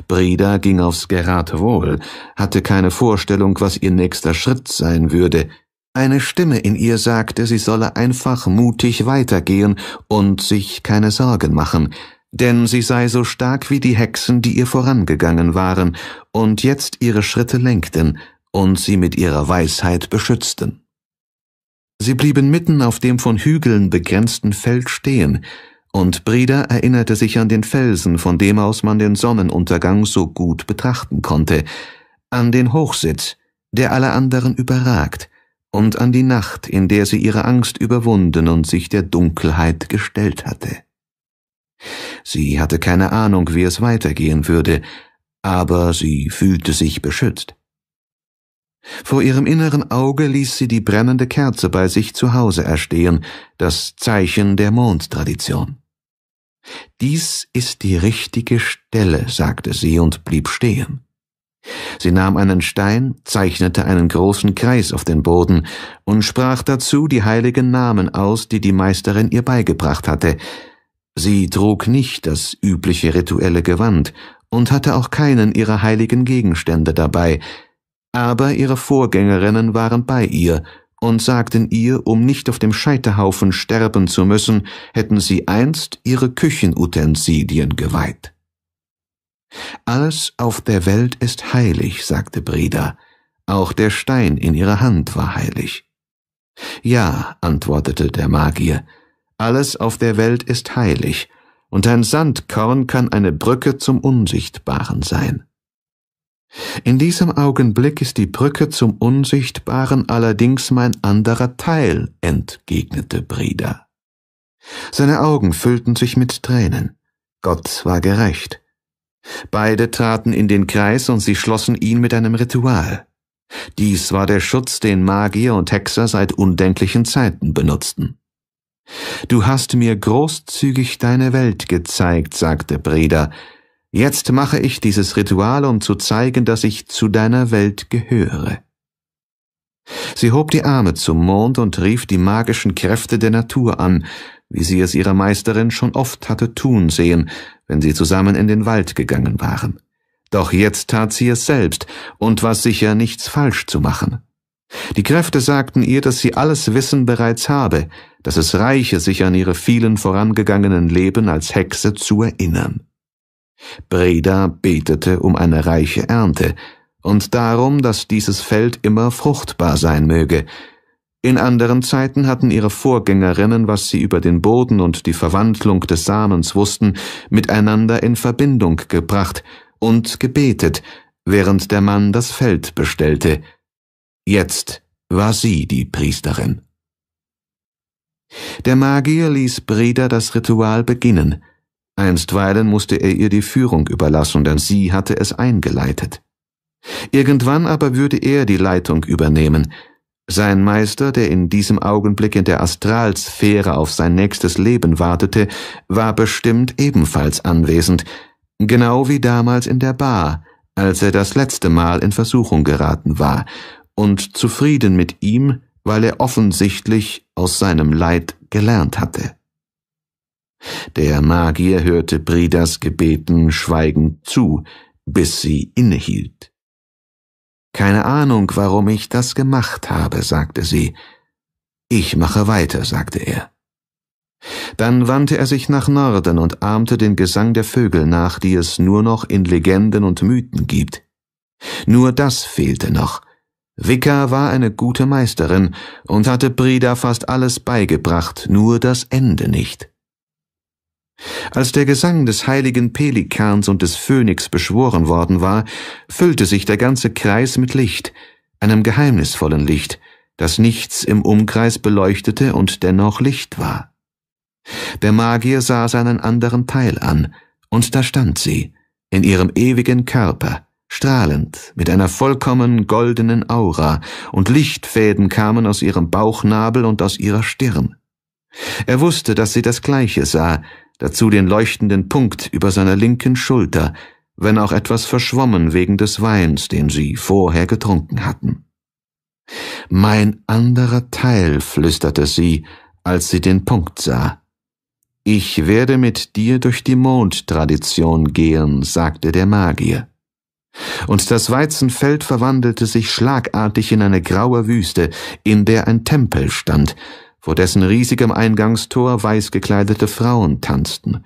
Brida ging aufs Geratewohl, hatte keine Vorstellung, was ihr nächster Schritt sein würde – eine Stimme in ihr sagte, sie solle einfach mutig weitergehen und sich keine Sorgen machen, denn sie sei so stark wie die Hexen, die ihr vorangegangen waren und jetzt ihre Schritte lenkten und sie mit ihrer Weisheit beschützten. Sie blieben mitten auf dem von Hügeln begrenzten Feld stehen, und Brida erinnerte sich an den Felsen, von dem aus man den Sonnenuntergang so gut betrachten konnte, an den Hochsitz, der alle anderen überragt, und an die Nacht, in der sie ihre Angst überwunden und sich der Dunkelheit gestellt hatte. Sie hatte keine Ahnung, wie es weitergehen würde, aber sie fühlte sich beschützt. Vor ihrem inneren Auge ließ sie die brennende Kerze bei sich zu Hause erstehen, das Zeichen der Mondtradition. Dies ist die richtige Stelle, sagte sie und blieb stehen. Sie nahm einen Stein, zeichnete einen großen Kreis auf den Boden und sprach dazu die heiligen Namen aus, die die Meisterin ihr beigebracht hatte. Sie trug nicht das übliche rituelle Gewand und hatte auch keinen ihrer heiligen Gegenstände dabei, aber ihre Vorgängerinnen waren bei ihr und sagten ihr, um nicht auf dem Scheiterhaufen sterben zu müssen, hätten sie einst ihre Küchenutensilien geweiht. Alles auf der Welt ist heilig, sagte Brida, auch der Stein in ihrer Hand war heilig. Ja, antwortete der Magier, alles auf der Welt ist heilig, und ein Sandkorn kann eine Brücke zum Unsichtbaren sein. In diesem Augenblick ist die Brücke zum Unsichtbaren allerdings mein anderer Teil, entgegnete Brida. Seine Augen füllten sich mit Tränen. Gott war gerecht. Beide traten in den Kreis und sie schlossen ihn mit einem Ritual. Dies war der Schutz, den Magier und Hexer seit undenklichen Zeiten benutzten. Du hast mir großzügig deine Welt gezeigt, sagte Breda. Jetzt mache ich dieses Ritual, um zu zeigen, dass ich zu deiner Welt gehöre. Sie hob die Arme zum Mond und rief die magischen Kräfte der Natur an, wie sie es ihre Meisterin schon oft hatte tun sehen, wenn sie zusammen in den Wald gegangen waren. Doch jetzt tat sie es selbst, und war sicher nichts falsch zu machen. Die Kräfte sagten ihr, dass sie alles Wissen bereits habe, dass es reiche, sich an ihre vielen vorangegangenen Leben als Hexe zu erinnern. Breda betete um eine reiche Ernte und darum, dass dieses Feld immer fruchtbar sein möge, in anderen Zeiten hatten ihre Vorgängerinnen, was sie über den Boden und die Verwandlung des Samens wussten, miteinander in Verbindung gebracht und gebetet, während der Mann das Feld bestellte. Jetzt war sie die Priesterin. Der Magier ließ Breda das Ritual beginnen. Einstweilen musste er ihr die Führung überlassen, denn sie hatte es eingeleitet. Irgendwann aber würde er die Leitung übernehmen – sein Meister, der in diesem Augenblick in der Astralsphäre auf sein nächstes Leben wartete, war bestimmt ebenfalls anwesend, genau wie damals in der Bar, als er das letzte Mal in Versuchung geraten war, und zufrieden mit ihm, weil er offensichtlich aus seinem Leid gelernt hatte. Der Magier hörte Bridas Gebeten schweigend zu, bis sie innehielt. Keine Ahnung, warum ich das gemacht habe, sagte sie. Ich mache weiter, sagte er. Dann wandte er sich nach Norden und ahmte den Gesang der Vögel nach, die es nur noch in Legenden und Mythen gibt. Nur das fehlte noch. Wicca war eine gute Meisterin und hatte Brida fast alles beigebracht, nur das Ende nicht. Als der Gesang des heiligen Pelikans und des Phönix beschworen worden war, füllte sich der ganze Kreis mit Licht, einem geheimnisvollen Licht, das nichts im Umkreis beleuchtete und dennoch Licht war. Der Magier sah seinen anderen Teil an, und da stand sie, in ihrem ewigen Körper, strahlend, mit einer vollkommen goldenen Aura, und Lichtfäden kamen aus ihrem Bauchnabel und aus ihrer Stirn. Er wusste, dass sie das Gleiche sah, dazu den leuchtenden Punkt über seiner linken Schulter, wenn auch etwas verschwommen wegen des Weins, den sie vorher getrunken hatten. Mein anderer Teil, flüsterte sie, als sie den Punkt sah. Ich werde mit dir durch die Mondtradition gehen, sagte der Magier. Und das Weizenfeld verwandelte sich schlagartig in eine graue Wüste, in der ein Tempel stand, vor dessen riesigem Eingangstor weiß gekleidete Frauen tanzten.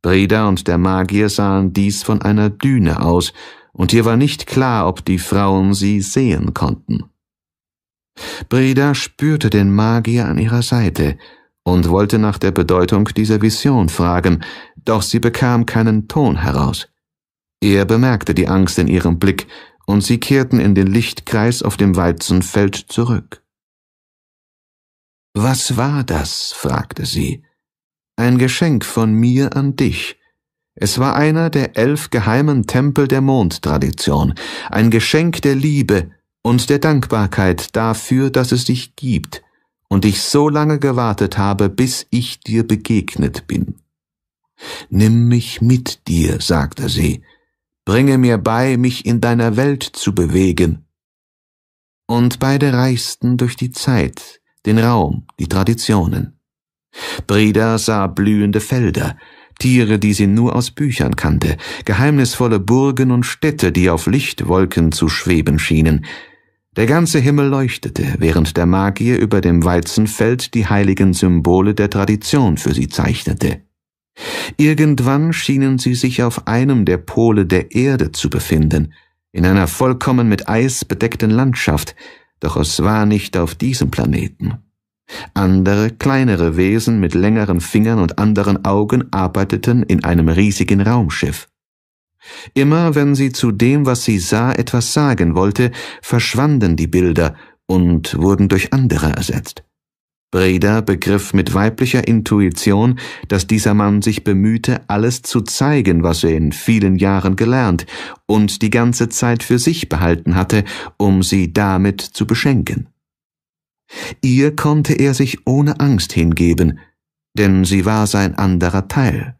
Breda und der Magier sahen dies von einer Düne aus, und hier war nicht klar, ob die Frauen sie sehen konnten. Breda spürte den Magier an ihrer Seite und wollte nach der Bedeutung dieser Vision fragen, doch sie bekam keinen Ton heraus. Er bemerkte die Angst in ihrem Blick, und sie kehrten in den Lichtkreis auf dem Weizenfeld zurück. Was war das? fragte sie. Ein Geschenk von mir an dich. Es war einer der elf geheimen Tempel der Mondtradition, ein Geschenk der Liebe und der Dankbarkeit dafür, dass es dich gibt und ich so lange gewartet habe, bis ich dir begegnet bin. Nimm mich mit dir, sagte sie, bringe mir bei, mich in deiner Welt zu bewegen. Und beide reisten durch die Zeit, den Raum, die Traditionen. Brida sah blühende Felder, Tiere, die sie nur aus Büchern kannte, geheimnisvolle Burgen und Städte, die auf Lichtwolken zu schweben schienen. Der ganze Himmel leuchtete, während der Magier über dem Weizenfeld die heiligen Symbole der Tradition für sie zeichnete. Irgendwann schienen sie sich auf einem der Pole der Erde zu befinden, in einer vollkommen mit Eis bedeckten Landschaft, doch es war nicht auf diesem Planeten. Andere, kleinere Wesen mit längeren Fingern und anderen Augen arbeiteten in einem riesigen Raumschiff. Immer wenn sie zu dem, was sie sah, etwas sagen wollte, verschwanden die Bilder und wurden durch andere ersetzt. Breda begriff mit weiblicher Intuition, dass dieser Mann sich bemühte, alles zu zeigen, was er in vielen Jahren gelernt und die ganze Zeit für sich behalten hatte, um sie damit zu beschenken. Ihr konnte er sich ohne Angst hingeben, denn sie war sein anderer Teil.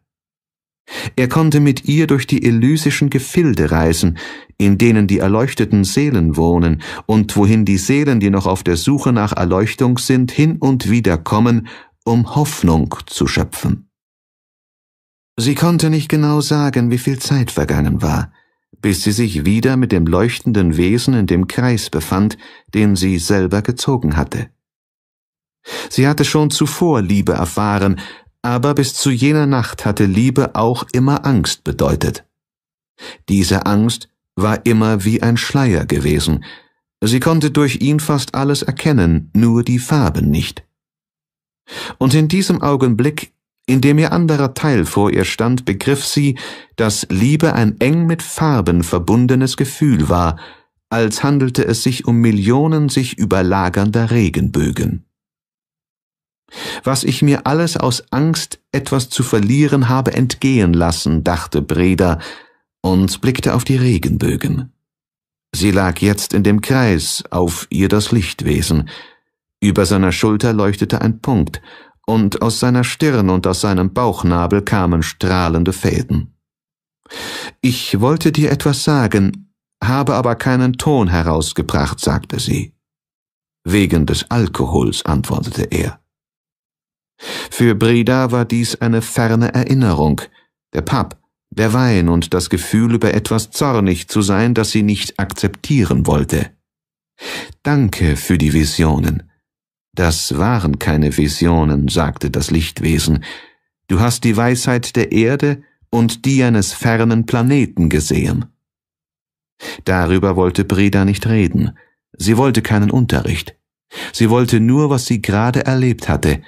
Er konnte mit ihr durch die elysischen Gefilde reisen, in denen die erleuchteten Seelen wohnen und wohin die Seelen, die noch auf der Suche nach Erleuchtung sind, hin und wieder kommen, um Hoffnung zu schöpfen. Sie konnte nicht genau sagen, wie viel Zeit vergangen war, bis sie sich wieder mit dem leuchtenden Wesen in dem Kreis befand, den sie selber gezogen hatte. Sie hatte schon zuvor Liebe erfahren, aber bis zu jener Nacht hatte Liebe auch immer Angst bedeutet. Diese Angst war immer wie ein Schleier gewesen. Sie konnte durch ihn fast alles erkennen, nur die Farben nicht. Und in diesem Augenblick, in dem ihr anderer Teil vor ihr stand, begriff sie, dass Liebe ein eng mit Farben verbundenes Gefühl war, als handelte es sich um Millionen sich überlagernder Regenbögen. Was ich mir alles aus Angst, etwas zu verlieren habe entgehen lassen, dachte Breda und blickte auf die Regenbögen. Sie lag jetzt in dem Kreis, auf ihr das Lichtwesen. Über seiner Schulter leuchtete ein Punkt, und aus seiner Stirn und aus seinem Bauchnabel kamen strahlende Fäden. Ich wollte dir etwas sagen, habe aber keinen Ton herausgebracht, sagte sie. Wegen des Alkohols, antwortete er. Für Breda war dies eine ferne Erinnerung. Der Pub, der Wein und das Gefühl, über etwas zornig zu sein, das sie nicht akzeptieren wollte. Danke für die Visionen. Das waren keine Visionen, sagte das Lichtwesen. Du hast die Weisheit der Erde und die eines fernen Planeten gesehen. Darüber wollte Breda nicht reden. Sie wollte keinen Unterricht. Sie wollte nur, was sie gerade erlebt hatte,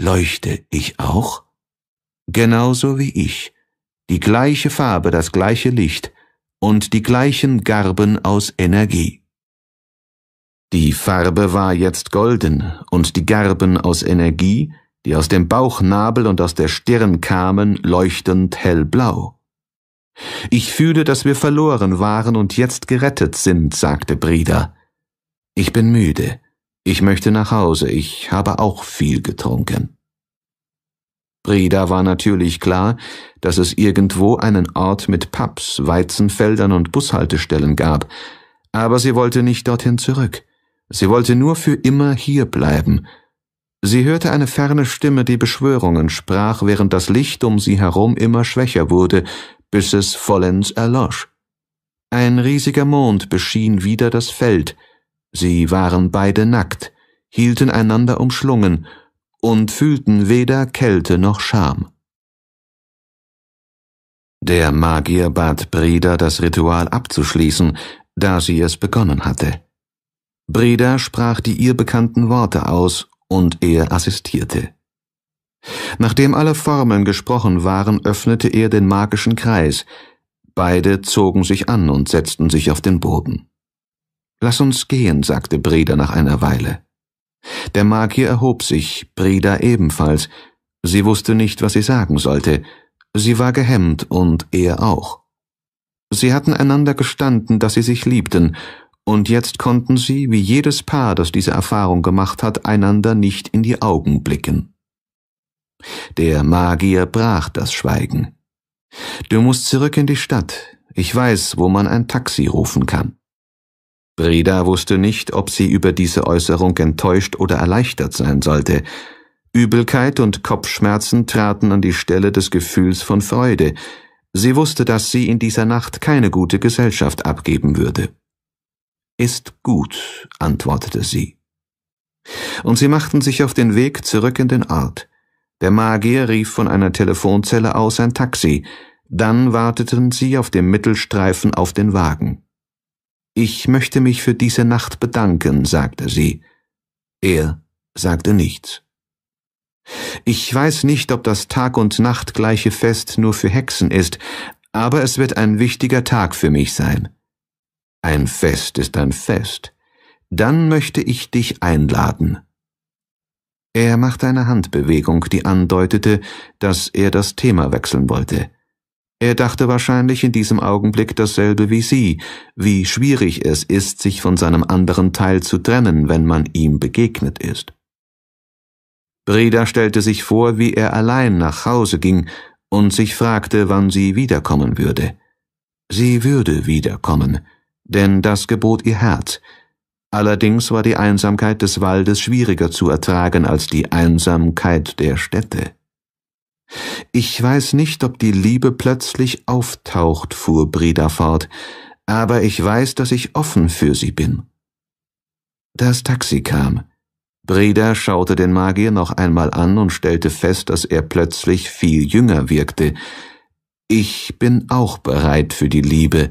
Leuchte ich auch? Genauso wie ich. Die gleiche Farbe, das gleiche Licht und die gleichen Garben aus Energie. Die Farbe war jetzt golden und die Garben aus Energie, die aus dem Bauchnabel und aus der Stirn kamen, leuchtend hellblau. Ich fühle, dass wir verloren waren und jetzt gerettet sind, sagte Brida. Ich bin müde. Ich möchte nach Hause, ich habe auch viel getrunken. Brida war natürlich klar, dass es irgendwo einen Ort mit Pubs, Weizenfeldern und Bushaltestellen gab, aber sie wollte nicht dorthin zurück. Sie wollte nur für immer hier bleiben. Sie hörte eine ferne Stimme, die Beschwörungen sprach, während das Licht um sie herum immer schwächer wurde, bis es vollends erlosch. Ein riesiger Mond beschien wieder das Feld, Sie waren beide nackt, hielten einander umschlungen und fühlten weder Kälte noch Scham. Der Magier bat Breda, das Ritual abzuschließen, da sie es begonnen hatte. Breda sprach die ihr bekannten Worte aus und er assistierte. Nachdem alle Formeln gesprochen waren, öffnete er den magischen Kreis. Beide zogen sich an und setzten sich auf den Boden. Lass uns gehen, sagte Breda nach einer Weile. Der Magier erhob sich, Breda ebenfalls. Sie wusste nicht, was sie sagen sollte. Sie war gehemmt und er auch. Sie hatten einander gestanden, dass sie sich liebten, und jetzt konnten sie, wie jedes Paar, das diese Erfahrung gemacht hat, einander nicht in die Augen blicken. Der Magier brach das Schweigen. Du musst zurück in die Stadt. Ich weiß, wo man ein Taxi rufen kann. Breda wusste nicht, ob sie über diese Äußerung enttäuscht oder erleichtert sein sollte. Übelkeit und Kopfschmerzen traten an die Stelle des Gefühls von Freude. Sie wusste, dass sie in dieser Nacht keine gute Gesellschaft abgeben würde. Ist gut, antwortete sie. Und sie machten sich auf den Weg zurück in den Ort. Der Magier rief von einer Telefonzelle aus ein Taxi, dann warteten sie auf dem Mittelstreifen auf den Wagen. Ich möchte mich für diese Nacht bedanken, sagte sie. Er sagte nichts. Ich weiß nicht, ob das Tag und Nacht gleiche Fest nur für Hexen ist, aber es wird ein wichtiger Tag für mich sein. Ein Fest ist ein Fest. Dann möchte ich dich einladen. Er machte eine Handbewegung, die andeutete, dass er das Thema wechseln wollte. Er dachte wahrscheinlich in diesem Augenblick dasselbe wie sie, wie schwierig es ist, sich von seinem anderen Teil zu trennen, wenn man ihm begegnet ist. Breda stellte sich vor, wie er allein nach Hause ging und sich fragte, wann sie wiederkommen würde. Sie würde wiederkommen, denn das gebot ihr Herz. Allerdings war die Einsamkeit des Waldes schwieriger zu ertragen als die Einsamkeit der Städte. Ich weiß nicht, ob die Liebe plötzlich auftaucht, fuhr Breda fort, aber ich weiß, dass ich offen für sie bin. Das Taxi kam. Breda schaute den Magier noch einmal an und stellte fest, dass er plötzlich viel jünger wirkte. Ich bin auch bereit für die Liebe,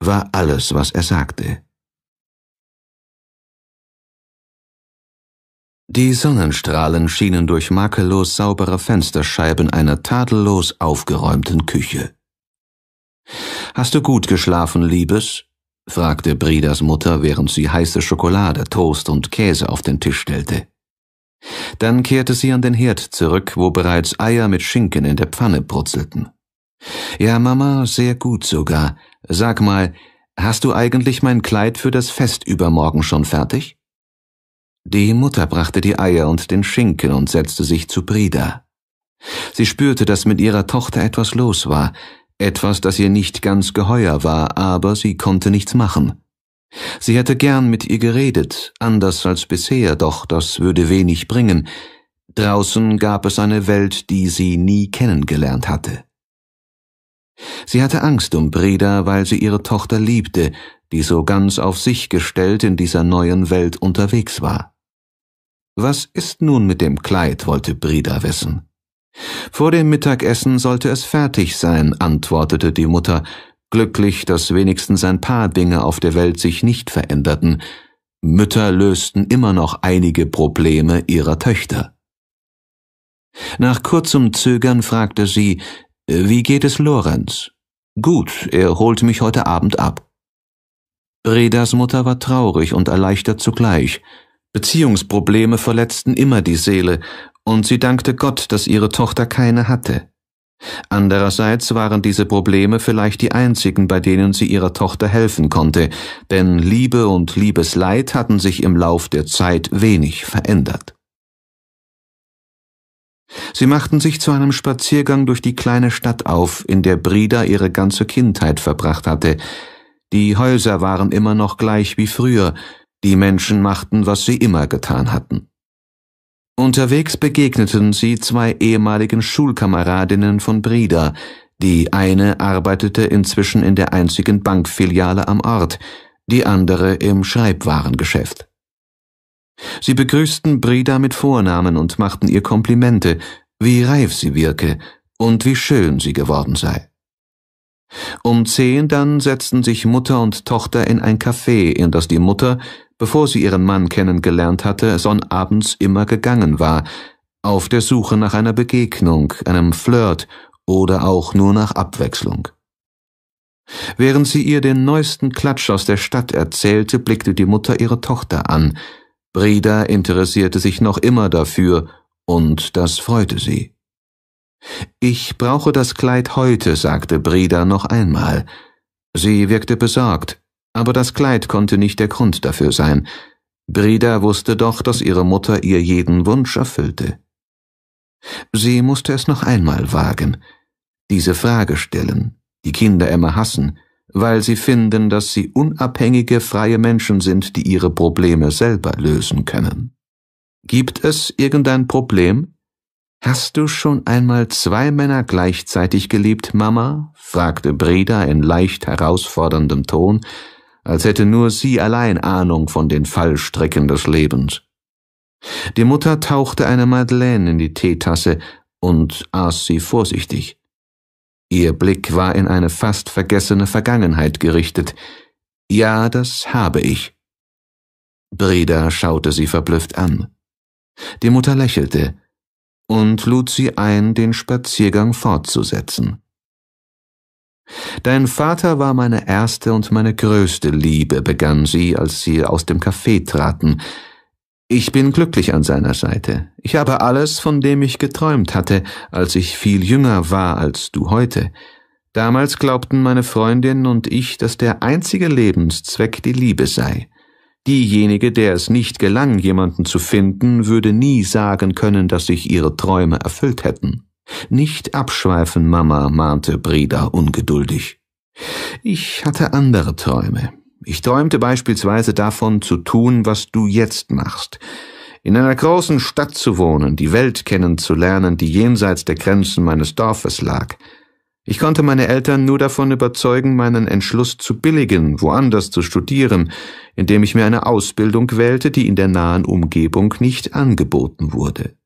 war alles, was er sagte. Die Sonnenstrahlen schienen durch makellos saubere Fensterscheiben einer tadellos aufgeräumten Küche. Hast du gut geschlafen, Liebes? fragte Bridas Mutter, während sie heiße Schokolade, Toast und Käse auf den Tisch stellte. Dann kehrte sie an den Herd zurück, wo bereits Eier mit Schinken in der Pfanne brutzelten. Ja, Mama, sehr gut sogar. Sag mal, hast du eigentlich mein Kleid für das Fest übermorgen schon fertig? Die Mutter brachte die Eier und den Schinken und setzte sich zu Brida. Sie spürte, dass mit ihrer Tochter etwas los war, etwas, das ihr nicht ganz geheuer war, aber sie konnte nichts machen. Sie hätte gern mit ihr geredet, anders als bisher, doch das würde wenig bringen. Draußen gab es eine Welt, die sie nie kennengelernt hatte. Sie hatte Angst um Breda, weil sie ihre Tochter liebte, die so ganz auf sich gestellt in dieser neuen Welt unterwegs war. Was ist nun mit dem Kleid, wollte Brida wissen. Vor dem Mittagessen sollte es fertig sein, antwortete die Mutter, glücklich, dass wenigstens ein paar Dinge auf der Welt sich nicht veränderten. Mütter lösten immer noch einige Probleme ihrer Töchter. Nach kurzem Zögern fragte sie, wie geht es Lorenz? Gut, er holt mich heute Abend ab. Bredas Mutter war traurig und erleichtert zugleich. Beziehungsprobleme verletzten immer die Seele, und sie dankte Gott, dass ihre Tochter keine hatte. Andererseits waren diese Probleme vielleicht die einzigen, bei denen sie ihrer Tochter helfen konnte, denn Liebe und Liebesleid hatten sich im Lauf der Zeit wenig verändert. Sie machten sich zu einem Spaziergang durch die kleine Stadt auf, in der Brida ihre ganze Kindheit verbracht hatte. Die Häuser waren immer noch gleich wie früher, die Menschen machten, was sie immer getan hatten. Unterwegs begegneten sie zwei ehemaligen Schulkameradinnen von Brida, die eine arbeitete inzwischen in der einzigen Bankfiliale am Ort, die andere im Schreibwarengeschäft. Sie begrüßten Brida mit Vornamen und machten ihr Komplimente, wie reif sie wirke und wie schön sie geworden sei. Um zehn dann setzten sich Mutter und Tochter in ein Café, in das die Mutter, bevor sie ihren Mann kennengelernt hatte, sonnabends immer gegangen war, auf der Suche nach einer Begegnung, einem Flirt oder auch nur nach Abwechslung. Während sie ihr den neuesten Klatsch aus der Stadt erzählte, blickte die Mutter ihre Tochter an. Breda interessierte sich noch immer dafür, und das freute sie. Ich brauche das Kleid heute, sagte Breda noch einmal. Sie wirkte besorgt, aber das Kleid konnte nicht der Grund dafür sein. Breda wusste doch, dass ihre Mutter ihr jeden Wunsch erfüllte. Sie musste es noch einmal wagen, diese Frage stellen, die Kinder immer hassen, weil sie finden, dass sie unabhängige, freie Menschen sind, die ihre Probleme selber lösen können. Gibt es irgendein Problem? Hast du schon einmal zwei Männer gleichzeitig geliebt, Mama? fragte Breda in leicht herausforderndem Ton, als hätte nur sie allein Ahnung von den Fallstrecken des Lebens. Die Mutter tauchte eine Madeleine in die Teetasse und aß sie vorsichtig. Ihr Blick war in eine fast vergessene Vergangenheit gerichtet. Ja, das habe ich. Breda schaute sie verblüfft an. Die Mutter lächelte, und lud sie ein, den Spaziergang fortzusetzen. Dein Vater war meine erste und meine größte Liebe, begann sie, als sie aus dem Café traten. Ich bin glücklich an seiner Seite. Ich habe alles, von dem ich geträumt hatte, als ich viel jünger war als du heute. Damals glaubten meine Freundin und ich, dass der einzige Lebenszweck die Liebe sei. Diejenige, der es nicht gelang, jemanden zu finden, würde nie sagen können, dass sich ihre Träume erfüllt hätten. Nicht abschweifen, Mama, mahnte Breda ungeduldig. Ich hatte andere Träume. Ich träumte beispielsweise davon zu tun, was du jetzt machst. In einer großen Stadt zu wohnen, die Welt kennenzulernen, die jenseits der Grenzen meines Dorfes lag. Ich konnte meine Eltern nur davon überzeugen, meinen Entschluss zu billigen, woanders zu studieren, indem ich mir eine Ausbildung wählte, die in der nahen Umgebung nicht angeboten wurde.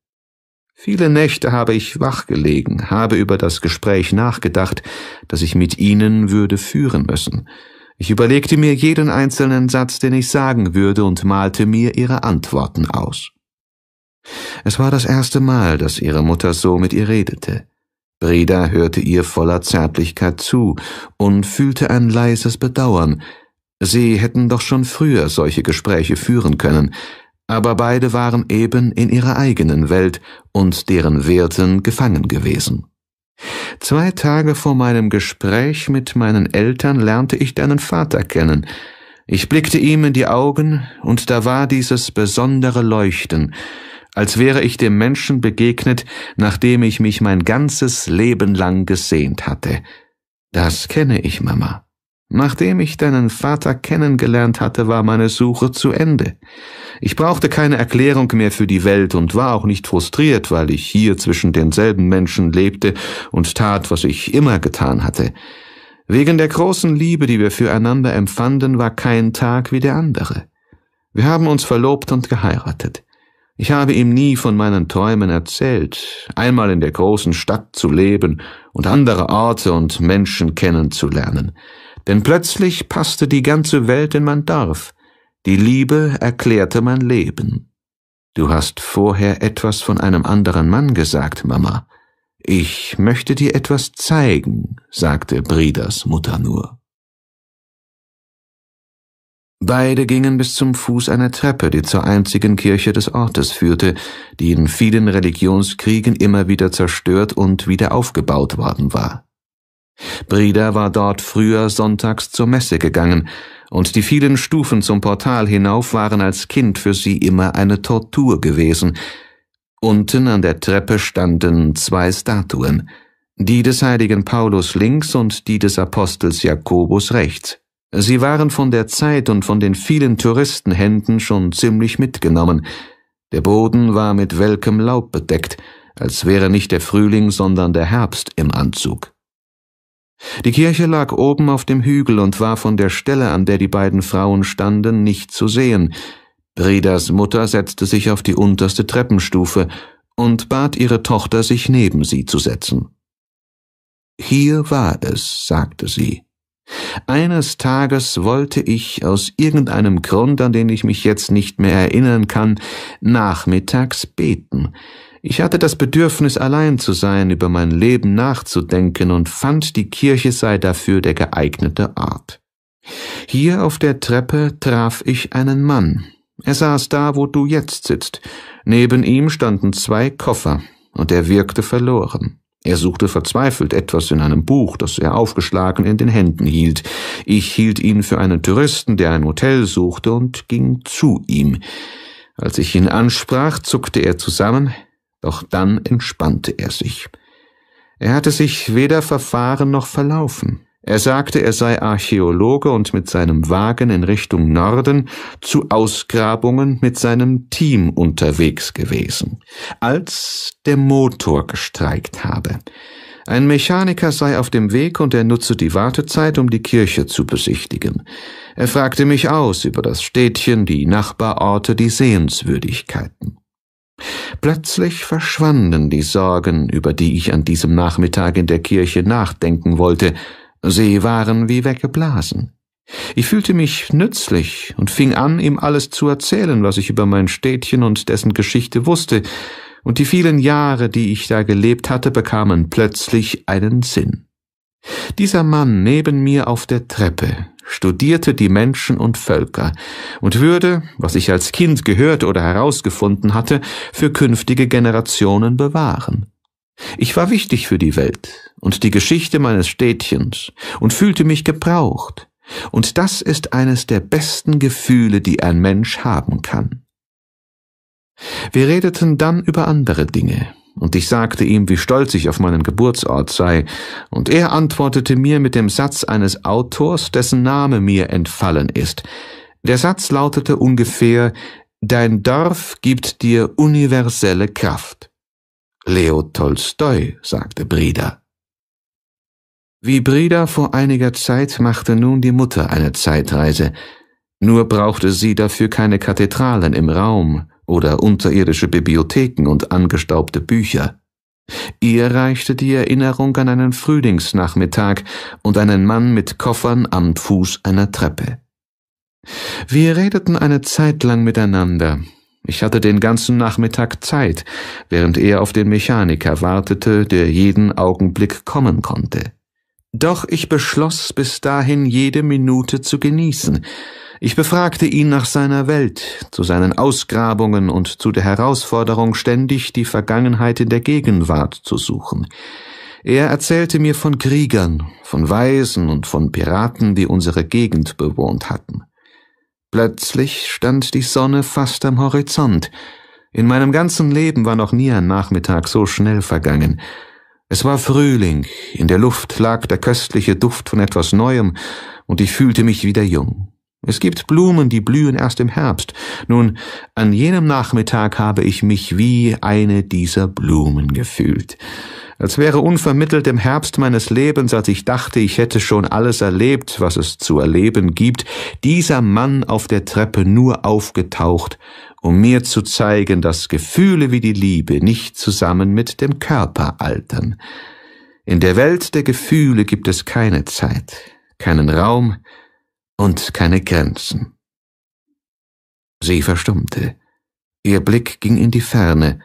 Viele Nächte habe ich wachgelegen, habe über das Gespräch nachgedacht, das ich mit ihnen würde führen müssen. Ich überlegte mir jeden einzelnen Satz, den ich sagen würde, und malte mir ihre Antworten aus. Es war das erste Mal, dass ihre Mutter so mit ihr redete. Breda hörte ihr voller Zärtlichkeit zu und fühlte ein leises Bedauern. Sie hätten doch schon früher solche Gespräche führen können, aber beide waren eben in ihrer eigenen Welt und deren Werten gefangen gewesen. Zwei Tage vor meinem Gespräch mit meinen Eltern lernte ich deinen Vater kennen. Ich blickte ihm in die Augen, und da war dieses besondere Leuchten, als wäre ich dem Menschen begegnet, nachdem ich mich mein ganzes Leben lang gesehnt hatte. Das kenne ich, Mama. Nachdem ich deinen Vater kennengelernt hatte, war meine Suche zu Ende. Ich brauchte keine Erklärung mehr für die Welt und war auch nicht frustriert, weil ich hier zwischen denselben Menschen lebte und tat, was ich immer getan hatte. Wegen der großen Liebe, die wir füreinander empfanden, war kein Tag wie der andere. Wir haben uns verlobt und geheiratet. Ich habe ihm nie von meinen Träumen erzählt, einmal in der großen Stadt zu leben und andere Orte und Menschen kennenzulernen. Denn plötzlich passte die ganze Welt in mein Dorf. Die Liebe erklärte mein Leben. Du hast vorher etwas von einem anderen Mann gesagt, Mama. Ich möchte dir etwas zeigen, sagte Bridas Mutter nur. Beide gingen bis zum Fuß einer Treppe, die zur einzigen Kirche des Ortes führte, die in vielen Religionskriegen immer wieder zerstört und wieder aufgebaut worden war. Brida war dort früher sonntags zur Messe gegangen, und die vielen Stufen zum Portal hinauf waren als Kind für sie immer eine Tortur gewesen. Unten an der Treppe standen zwei Statuen, die des heiligen Paulus links und die des Apostels Jakobus rechts. Sie waren von der Zeit und von den vielen Touristenhänden schon ziemlich mitgenommen. Der Boden war mit welkem Laub bedeckt, als wäre nicht der Frühling, sondern der Herbst im Anzug. Die Kirche lag oben auf dem Hügel und war von der Stelle, an der die beiden Frauen standen, nicht zu sehen. Bridas Mutter setzte sich auf die unterste Treppenstufe und bat ihre Tochter, sich neben sie zu setzen. Hier war es, sagte sie. Eines Tages wollte ich aus irgendeinem Grund, an den ich mich jetzt nicht mehr erinnern kann, nachmittags beten. Ich hatte das Bedürfnis, allein zu sein, über mein Leben nachzudenken und fand, die Kirche sei dafür der geeignete Ort. Hier auf der Treppe traf ich einen Mann. Er saß da, wo du jetzt sitzt. Neben ihm standen zwei Koffer, und er wirkte verloren. Er suchte verzweifelt etwas in einem Buch, das er aufgeschlagen in den Händen hielt. Ich hielt ihn für einen Touristen, der ein Hotel suchte, und ging zu ihm. Als ich ihn ansprach, zuckte er zusammen, doch dann entspannte er sich. Er hatte sich weder verfahren noch verlaufen. Er sagte, er sei Archäologe und mit seinem Wagen in Richtung Norden zu Ausgrabungen mit seinem Team unterwegs gewesen, als der Motor gestreikt habe. Ein Mechaniker sei auf dem Weg und er nutze die Wartezeit, um die Kirche zu besichtigen. Er fragte mich aus über das Städtchen, die Nachbarorte, die Sehenswürdigkeiten. Plötzlich verschwanden die Sorgen, über die ich an diesem Nachmittag in der Kirche nachdenken wollte, Sie waren wie weggeblasen. Ich fühlte mich nützlich und fing an, ihm alles zu erzählen, was ich über mein Städtchen und dessen Geschichte wusste, und die vielen Jahre, die ich da gelebt hatte, bekamen plötzlich einen Sinn. Dieser Mann neben mir auf der Treppe studierte die Menschen und Völker und würde, was ich als Kind gehört oder herausgefunden hatte, für künftige Generationen bewahren. Ich war wichtig für die Welt und die Geschichte meines Städtchens und fühlte mich gebraucht. Und das ist eines der besten Gefühle, die ein Mensch haben kann. Wir redeten dann über andere Dinge, und ich sagte ihm, wie stolz ich auf meinen Geburtsort sei, und er antwortete mir mit dem Satz eines Autors, dessen Name mir entfallen ist. Der Satz lautete ungefähr Dein Dorf gibt dir universelle Kraft. Leo Tolstoi, sagte Breda. Wie Breda vor einiger Zeit machte nun die Mutter eine Zeitreise, nur brauchte sie dafür keine Kathedralen im Raum oder unterirdische Bibliotheken und angestaubte Bücher. Ihr reichte die Erinnerung an einen Frühlingsnachmittag und einen Mann mit Koffern am Fuß einer Treppe. Wir redeten eine Zeit lang miteinander, ich hatte den ganzen Nachmittag Zeit, während er auf den Mechaniker wartete, der jeden Augenblick kommen konnte. Doch ich beschloss bis dahin jede Minute zu genießen. Ich befragte ihn nach seiner Welt, zu seinen Ausgrabungen und zu der Herausforderung, ständig die Vergangenheit in der Gegenwart zu suchen. Er erzählte mir von Kriegern, von Weisen und von Piraten, die unsere Gegend bewohnt hatten. Plötzlich stand die Sonne fast am Horizont. In meinem ganzen Leben war noch nie ein Nachmittag so schnell vergangen. Es war Frühling, in der Luft lag der köstliche Duft von etwas Neuem, und ich fühlte mich wieder jung. Es gibt Blumen, die blühen erst im Herbst. Nun, an jenem Nachmittag habe ich mich wie eine dieser Blumen gefühlt als wäre unvermittelt im Herbst meines Lebens, als ich dachte, ich hätte schon alles erlebt, was es zu erleben gibt, dieser Mann auf der Treppe nur aufgetaucht, um mir zu zeigen, dass Gefühle wie die Liebe nicht zusammen mit dem Körper altern. In der Welt der Gefühle gibt es keine Zeit, keinen Raum und keine Grenzen. Sie verstummte. Ihr Blick ging in die Ferne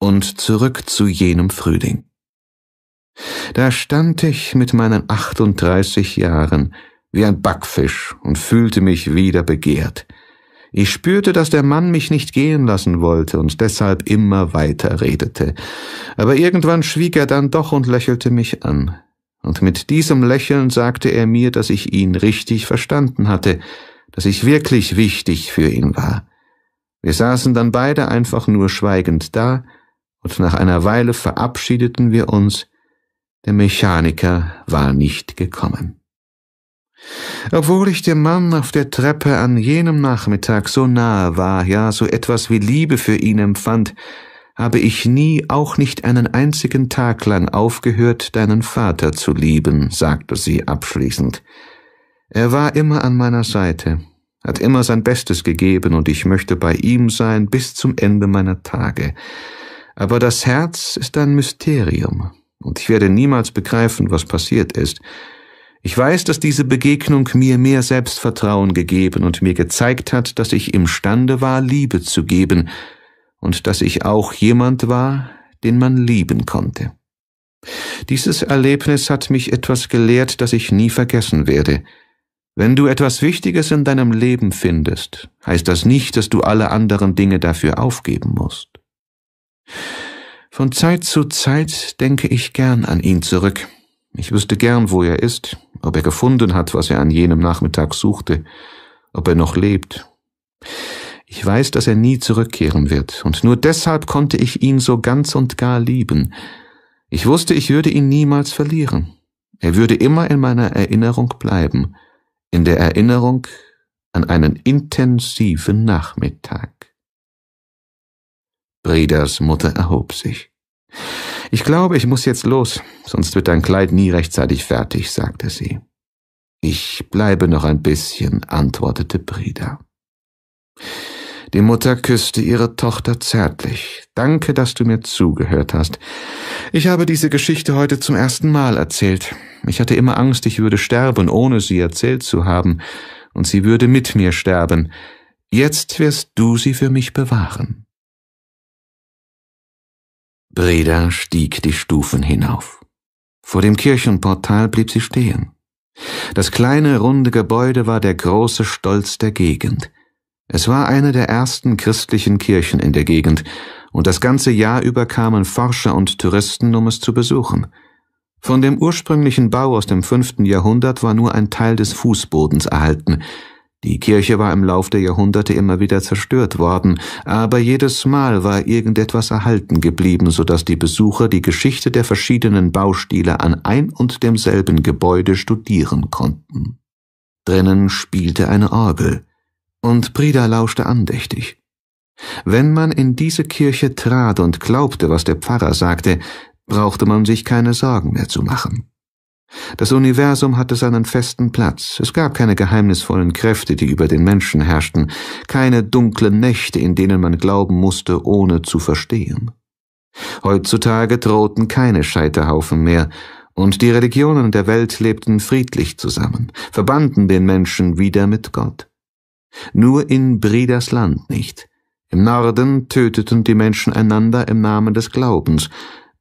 und zurück zu jenem Frühling. Da stand ich mit meinen 38 Jahren wie ein Backfisch und fühlte mich wieder begehrt. Ich spürte, dass der Mann mich nicht gehen lassen wollte und deshalb immer weiter redete. Aber irgendwann schwieg er dann doch und lächelte mich an. Und mit diesem Lächeln sagte er mir, dass ich ihn richtig verstanden hatte, dass ich wirklich wichtig für ihn war. Wir saßen dann beide einfach nur schweigend da, und nach einer Weile verabschiedeten wir uns, der Mechaniker war nicht gekommen. Obwohl ich dem Mann auf der Treppe an jenem Nachmittag so nahe war, ja so etwas wie Liebe für ihn empfand, habe ich nie, auch nicht einen einzigen Tag lang aufgehört, deinen Vater zu lieben, sagte sie abschließend. Er war immer an meiner Seite, hat immer sein Bestes gegeben, und ich möchte bei ihm sein bis zum Ende meiner Tage. Aber das Herz ist ein Mysterium und ich werde niemals begreifen, was passiert ist. Ich weiß, dass diese Begegnung mir mehr Selbstvertrauen gegeben und mir gezeigt hat, dass ich imstande war, Liebe zu geben und dass ich auch jemand war, den man lieben konnte. Dieses Erlebnis hat mich etwas gelehrt, das ich nie vergessen werde. Wenn du etwas Wichtiges in deinem Leben findest, heißt das nicht, dass du alle anderen Dinge dafür aufgeben musst. Von Zeit zu Zeit denke ich gern an ihn zurück. Ich wüsste gern, wo er ist, ob er gefunden hat, was er an jenem Nachmittag suchte, ob er noch lebt. Ich weiß, dass er nie zurückkehren wird, und nur deshalb konnte ich ihn so ganz und gar lieben. Ich wusste, ich würde ihn niemals verlieren. Er würde immer in meiner Erinnerung bleiben, in der Erinnerung an einen intensiven Nachmittag. Bridas Mutter erhob sich. Ich glaube, ich muss jetzt los, sonst wird dein Kleid nie rechtzeitig fertig, sagte sie. Ich bleibe noch ein bisschen, antwortete Brida. Die Mutter küsste ihre Tochter zärtlich. Danke, dass du mir zugehört hast. Ich habe diese Geschichte heute zum ersten Mal erzählt. Ich hatte immer Angst, ich würde sterben, ohne sie erzählt zu haben, und sie würde mit mir sterben. Jetzt wirst du sie für mich bewahren. Breda stieg die Stufen hinauf. Vor dem Kirchenportal blieb sie stehen. Das kleine, runde Gebäude war der große Stolz der Gegend. Es war eine der ersten christlichen Kirchen in der Gegend, und das ganze Jahr über kamen Forscher und Touristen, um es zu besuchen. Von dem ursprünglichen Bau aus dem fünften Jahrhundert war nur ein Teil des Fußbodens erhalten, die Kirche war im Lauf der Jahrhunderte immer wieder zerstört worden, aber jedes Mal war irgendetwas erhalten geblieben, so dass die Besucher die Geschichte der verschiedenen Baustile an ein und demselben Gebäude studieren konnten. Drinnen spielte eine Orgel, und Brida lauschte andächtig. Wenn man in diese Kirche trat und glaubte, was der Pfarrer sagte, brauchte man sich keine Sorgen mehr zu machen. Das Universum hatte seinen festen Platz, es gab keine geheimnisvollen Kräfte, die über den Menschen herrschten, keine dunklen Nächte, in denen man glauben musste, ohne zu verstehen. Heutzutage drohten keine Scheiterhaufen mehr, und die Religionen der Welt lebten friedlich zusammen, verbanden den Menschen wieder mit Gott. Nur in Bridas Land nicht. Im Norden töteten die Menschen einander im Namen des Glaubens,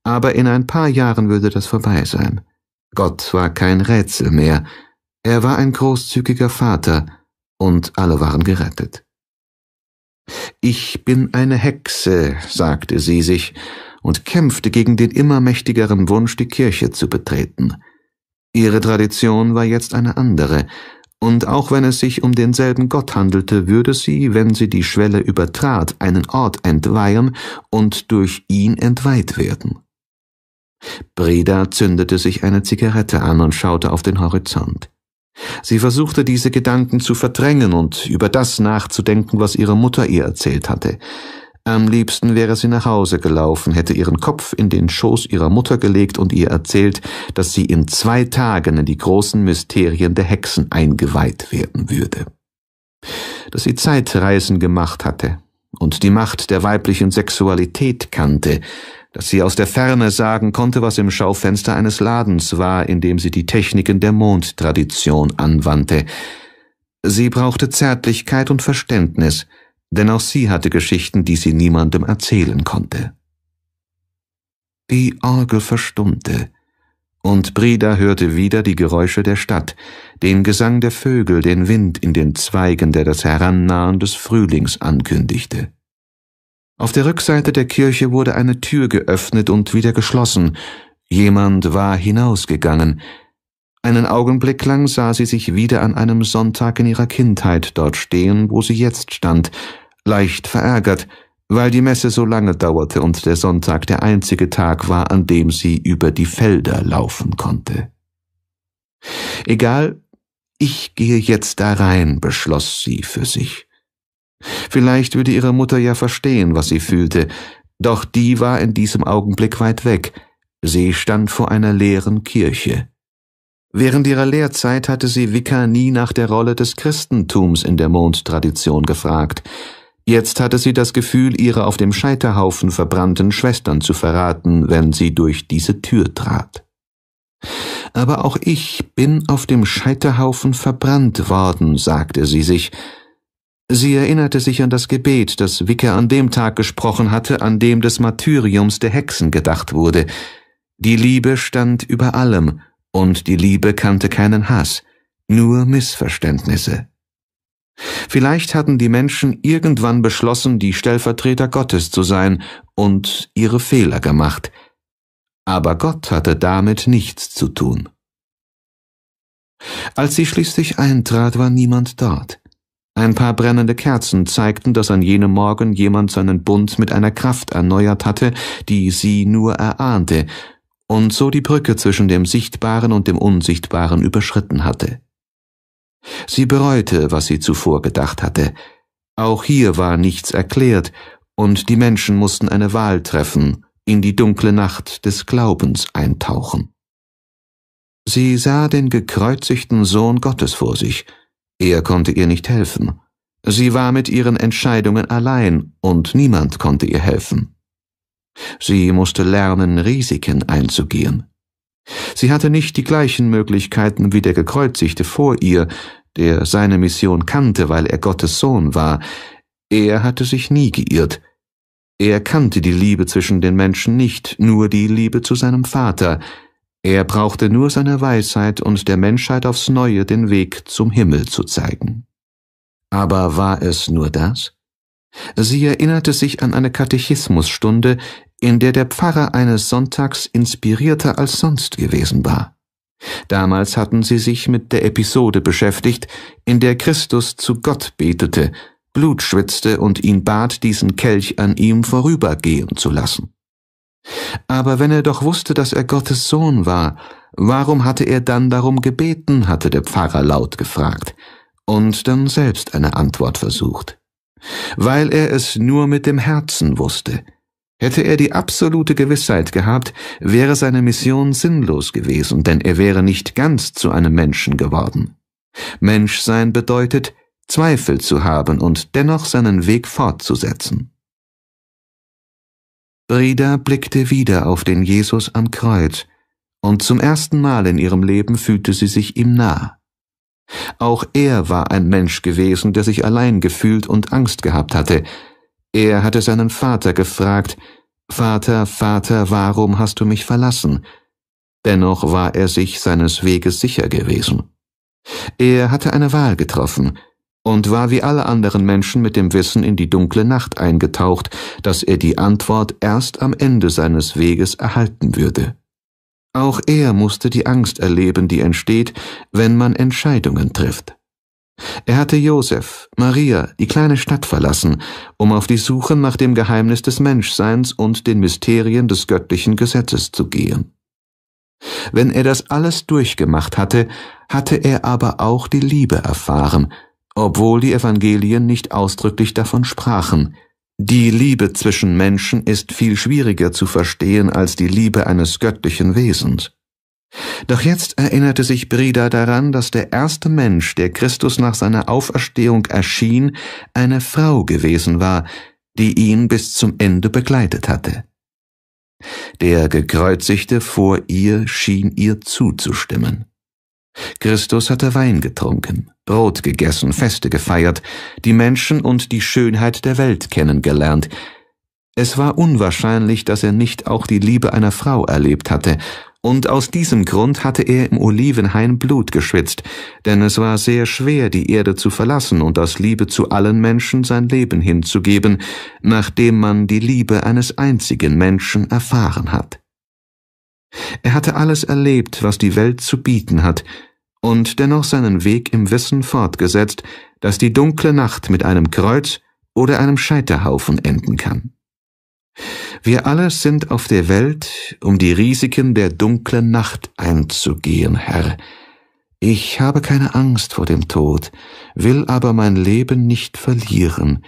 aber in ein paar Jahren würde das vorbei sein. Gott war kein Rätsel mehr, er war ein großzügiger Vater, und alle waren gerettet. Ich bin eine Hexe, sagte sie sich und kämpfte gegen den immer mächtigeren Wunsch, die Kirche zu betreten. Ihre Tradition war jetzt eine andere, und auch wenn es sich um denselben Gott handelte, würde sie, wenn sie die Schwelle übertrat, einen Ort entweihen und durch ihn entweiht werden. Breda zündete sich eine Zigarette an und schaute auf den Horizont. Sie versuchte diese Gedanken zu verdrängen und über das nachzudenken, was ihre Mutter ihr erzählt hatte. Am liebsten wäre sie nach Hause gelaufen, hätte ihren Kopf in den Schoß ihrer Mutter gelegt und ihr erzählt, dass sie in zwei Tagen in die großen Mysterien der Hexen eingeweiht werden würde. Dass sie Zeitreisen gemacht hatte und die Macht der weiblichen Sexualität kannte, dass sie aus der Ferne sagen konnte, was im Schaufenster eines Ladens war, in dem sie die Techniken der Mondtradition anwandte. Sie brauchte Zärtlichkeit und Verständnis, denn auch sie hatte Geschichten, die sie niemandem erzählen konnte. Die Orgel verstummte, und Brida hörte wieder die Geräusche der Stadt, den Gesang der Vögel, den Wind in den Zweigen, der das Herannahen des Frühlings ankündigte. Auf der Rückseite der Kirche wurde eine Tür geöffnet und wieder geschlossen. Jemand war hinausgegangen. Einen Augenblick lang sah sie sich wieder an einem Sonntag in ihrer Kindheit dort stehen, wo sie jetzt stand, leicht verärgert, weil die Messe so lange dauerte und der Sonntag der einzige Tag war, an dem sie über die Felder laufen konnte. Egal, ich gehe jetzt da rein, beschloss sie für sich. Vielleicht würde ihre Mutter ja verstehen, was sie fühlte, doch die war in diesem Augenblick weit weg, sie stand vor einer leeren Kirche. Während ihrer Lehrzeit hatte sie Wicker nie nach der Rolle des Christentums in der Mondtradition gefragt, Jetzt hatte sie das Gefühl, ihre auf dem Scheiterhaufen verbrannten Schwestern zu verraten, wenn sie durch diese Tür trat. Aber auch ich bin auf dem Scheiterhaufen verbrannt worden, sagte sie sich, Sie erinnerte sich an das Gebet, das Wicker an dem Tag gesprochen hatte, an dem des Martyriums der Hexen gedacht wurde. Die Liebe stand über allem, und die Liebe kannte keinen Hass, nur Missverständnisse. Vielleicht hatten die Menschen irgendwann beschlossen, die Stellvertreter Gottes zu sein und ihre Fehler gemacht. Aber Gott hatte damit nichts zu tun. Als sie schließlich eintrat, war niemand dort. Ein paar brennende Kerzen zeigten, dass an jenem Morgen jemand seinen Bund mit einer Kraft erneuert hatte, die sie nur erahnte, und so die Brücke zwischen dem Sichtbaren und dem Unsichtbaren überschritten hatte. Sie bereute, was sie zuvor gedacht hatte. Auch hier war nichts erklärt, und die Menschen mussten eine Wahl treffen, in die dunkle Nacht des Glaubens eintauchen. Sie sah den gekreuzigten Sohn Gottes vor sich, er konnte ihr nicht helfen. Sie war mit ihren Entscheidungen allein und niemand konnte ihr helfen. Sie musste lernen, Risiken einzugehen. Sie hatte nicht die gleichen Möglichkeiten wie der Gekreuzigte vor ihr, der seine Mission kannte, weil er Gottes Sohn war. Er hatte sich nie geirrt. Er kannte die Liebe zwischen den Menschen nicht, nur die Liebe zu seinem Vater, er brauchte nur seine Weisheit und der Menschheit aufs neue den Weg zum Himmel zu zeigen. Aber war es nur das? Sie erinnerte sich an eine Katechismusstunde, in der der Pfarrer eines Sonntags inspirierter als sonst gewesen war. Damals hatten sie sich mit der Episode beschäftigt, in der Christus zu Gott betete, Blut schwitzte und ihn bat, diesen Kelch an ihm vorübergehen zu lassen. Aber wenn er doch wusste, dass er Gottes Sohn war, warum hatte er dann darum gebeten, hatte der Pfarrer laut gefragt, und dann selbst eine Antwort versucht. Weil er es nur mit dem Herzen wusste. Hätte er die absolute Gewissheit gehabt, wäre seine Mission sinnlos gewesen, denn er wäre nicht ganz zu einem Menschen geworden. Menschsein bedeutet, Zweifel zu haben und dennoch seinen Weg fortzusetzen. Breda blickte wieder auf den Jesus am Kreuz, und zum ersten Mal in ihrem Leben fühlte sie sich ihm nah. Auch er war ein Mensch gewesen, der sich allein gefühlt und Angst gehabt hatte. Er hatte seinen Vater gefragt, Vater, Vater, warum hast du mich verlassen? Dennoch war er sich seines Weges sicher gewesen. Er hatte eine Wahl getroffen, und war wie alle anderen Menschen mit dem Wissen in die dunkle Nacht eingetaucht, dass er die Antwort erst am Ende seines Weges erhalten würde. Auch er musste die Angst erleben, die entsteht, wenn man Entscheidungen trifft. Er hatte Josef, Maria, die kleine Stadt verlassen, um auf die Suche nach dem Geheimnis des Menschseins und den Mysterien des göttlichen Gesetzes zu gehen. Wenn er das alles durchgemacht hatte, hatte er aber auch die Liebe erfahren, obwohl die Evangelien nicht ausdrücklich davon sprachen. Die Liebe zwischen Menschen ist viel schwieriger zu verstehen als die Liebe eines göttlichen Wesens. Doch jetzt erinnerte sich Brida daran, dass der erste Mensch, der Christus nach seiner Auferstehung erschien, eine Frau gewesen war, die ihn bis zum Ende begleitet hatte. Der Gekreuzigte vor ihr schien ihr zuzustimmen. Christus hatte Wein getrunken. Brot gegessen, Feste gefeiert, die Menschen und die Schönheit der Welt kennengelernt. Es war unwahrscheinlich, dass er nicht auch die Liebe einer Frau erlebt hatte, und aus diesem Grund hatte er im Olivenhain Blut geschwitzt, denn es war sehr schwer, die Erde zu verlassen und aus Liebe zu allen Menschen sein Leben hinzugeben, nachdem man die Liebe eines einzigen Menschen erfahren hat. Er hatte alles erlebt, was die Welt zu bieten hat, und dennoch seinen Weg im Wissen fortgesetzt, dass die dunkle Nacht mit einem Kreuz oder einem Scheiterhaufen enden kann. Wir alle sind auf der Welt, um die Risiken der dunklen Nacht einzugehen, Herr. Ich habe keine Angst vor dem Tod, will aber mein Leben nicht verlieren.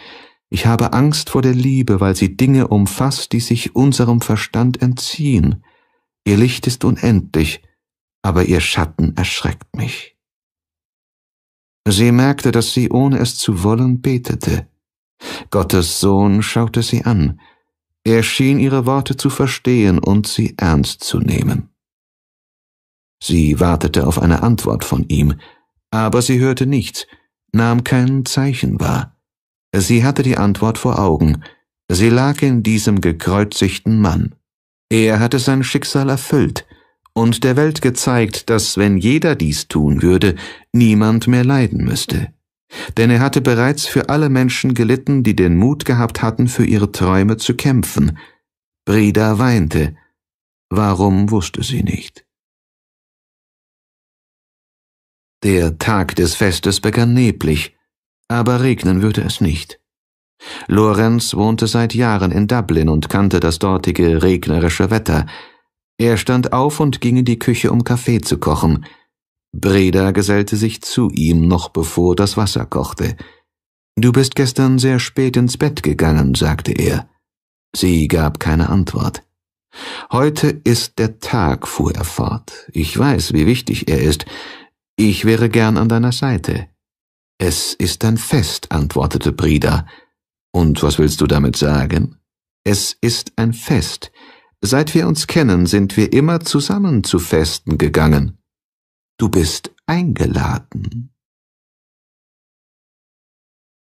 Ich habe Angst vor der Liebe, weil sie Dinge umfasst, die sich unserem Verstand entziehen. Ihr Licht ist unendlich, aber ihr Schatten erschreckt mich. Sie merkte, dass sie, ohne es zu wollen, betete. Gottes Sohn schaute sie an. Er schien ihre Worte zu verstehen und sie ernst zu nehmen. Sie wartete auf eine Antwort von ihm, aber sie hörte nichts, nahm kein Zeichen wahr. Sie hatte die Antwort vor Augen. Sie lag in diesem gekreuzigten Mann. Er hatte sein Schicksal erfüllt und der Welt gezeigt, dass wenn jeder dies tun würde, niemand mehr leiden müsste. Denn er hatte bereits für alle Menschen gelitten, die den Mut gehabt hatten, für ihre Träume zu kämpfen. Brida weinte. Warum wusste sie nicht? Der Tag des Festes begann neblig, aber regnen würde es nicht. Lorenz wohnte seit Jahren in Dublin und kannte das dortige regnerische Wetter, er stand auf und ging in die Küche, um Kaffee zu kochen. Breda gesellte sich zu ihm, noch bevor das Wasser kochte. Du bist gestern sehr spät ins Bett gegangen, sagte er. Sie gab keine Antwort. Heute ist der Tag, fuhr er fort. Ich weiß, wie wichtig er ist. Ich wäre gern an deiner Seite. Es ist ein Fest, antwortete Brida. Und was willst du damit sagen? Es ist ein Fest. Seit wir uns kennen, sind wir immer zusammen zu Festen gegangen. Du bist eingeladen.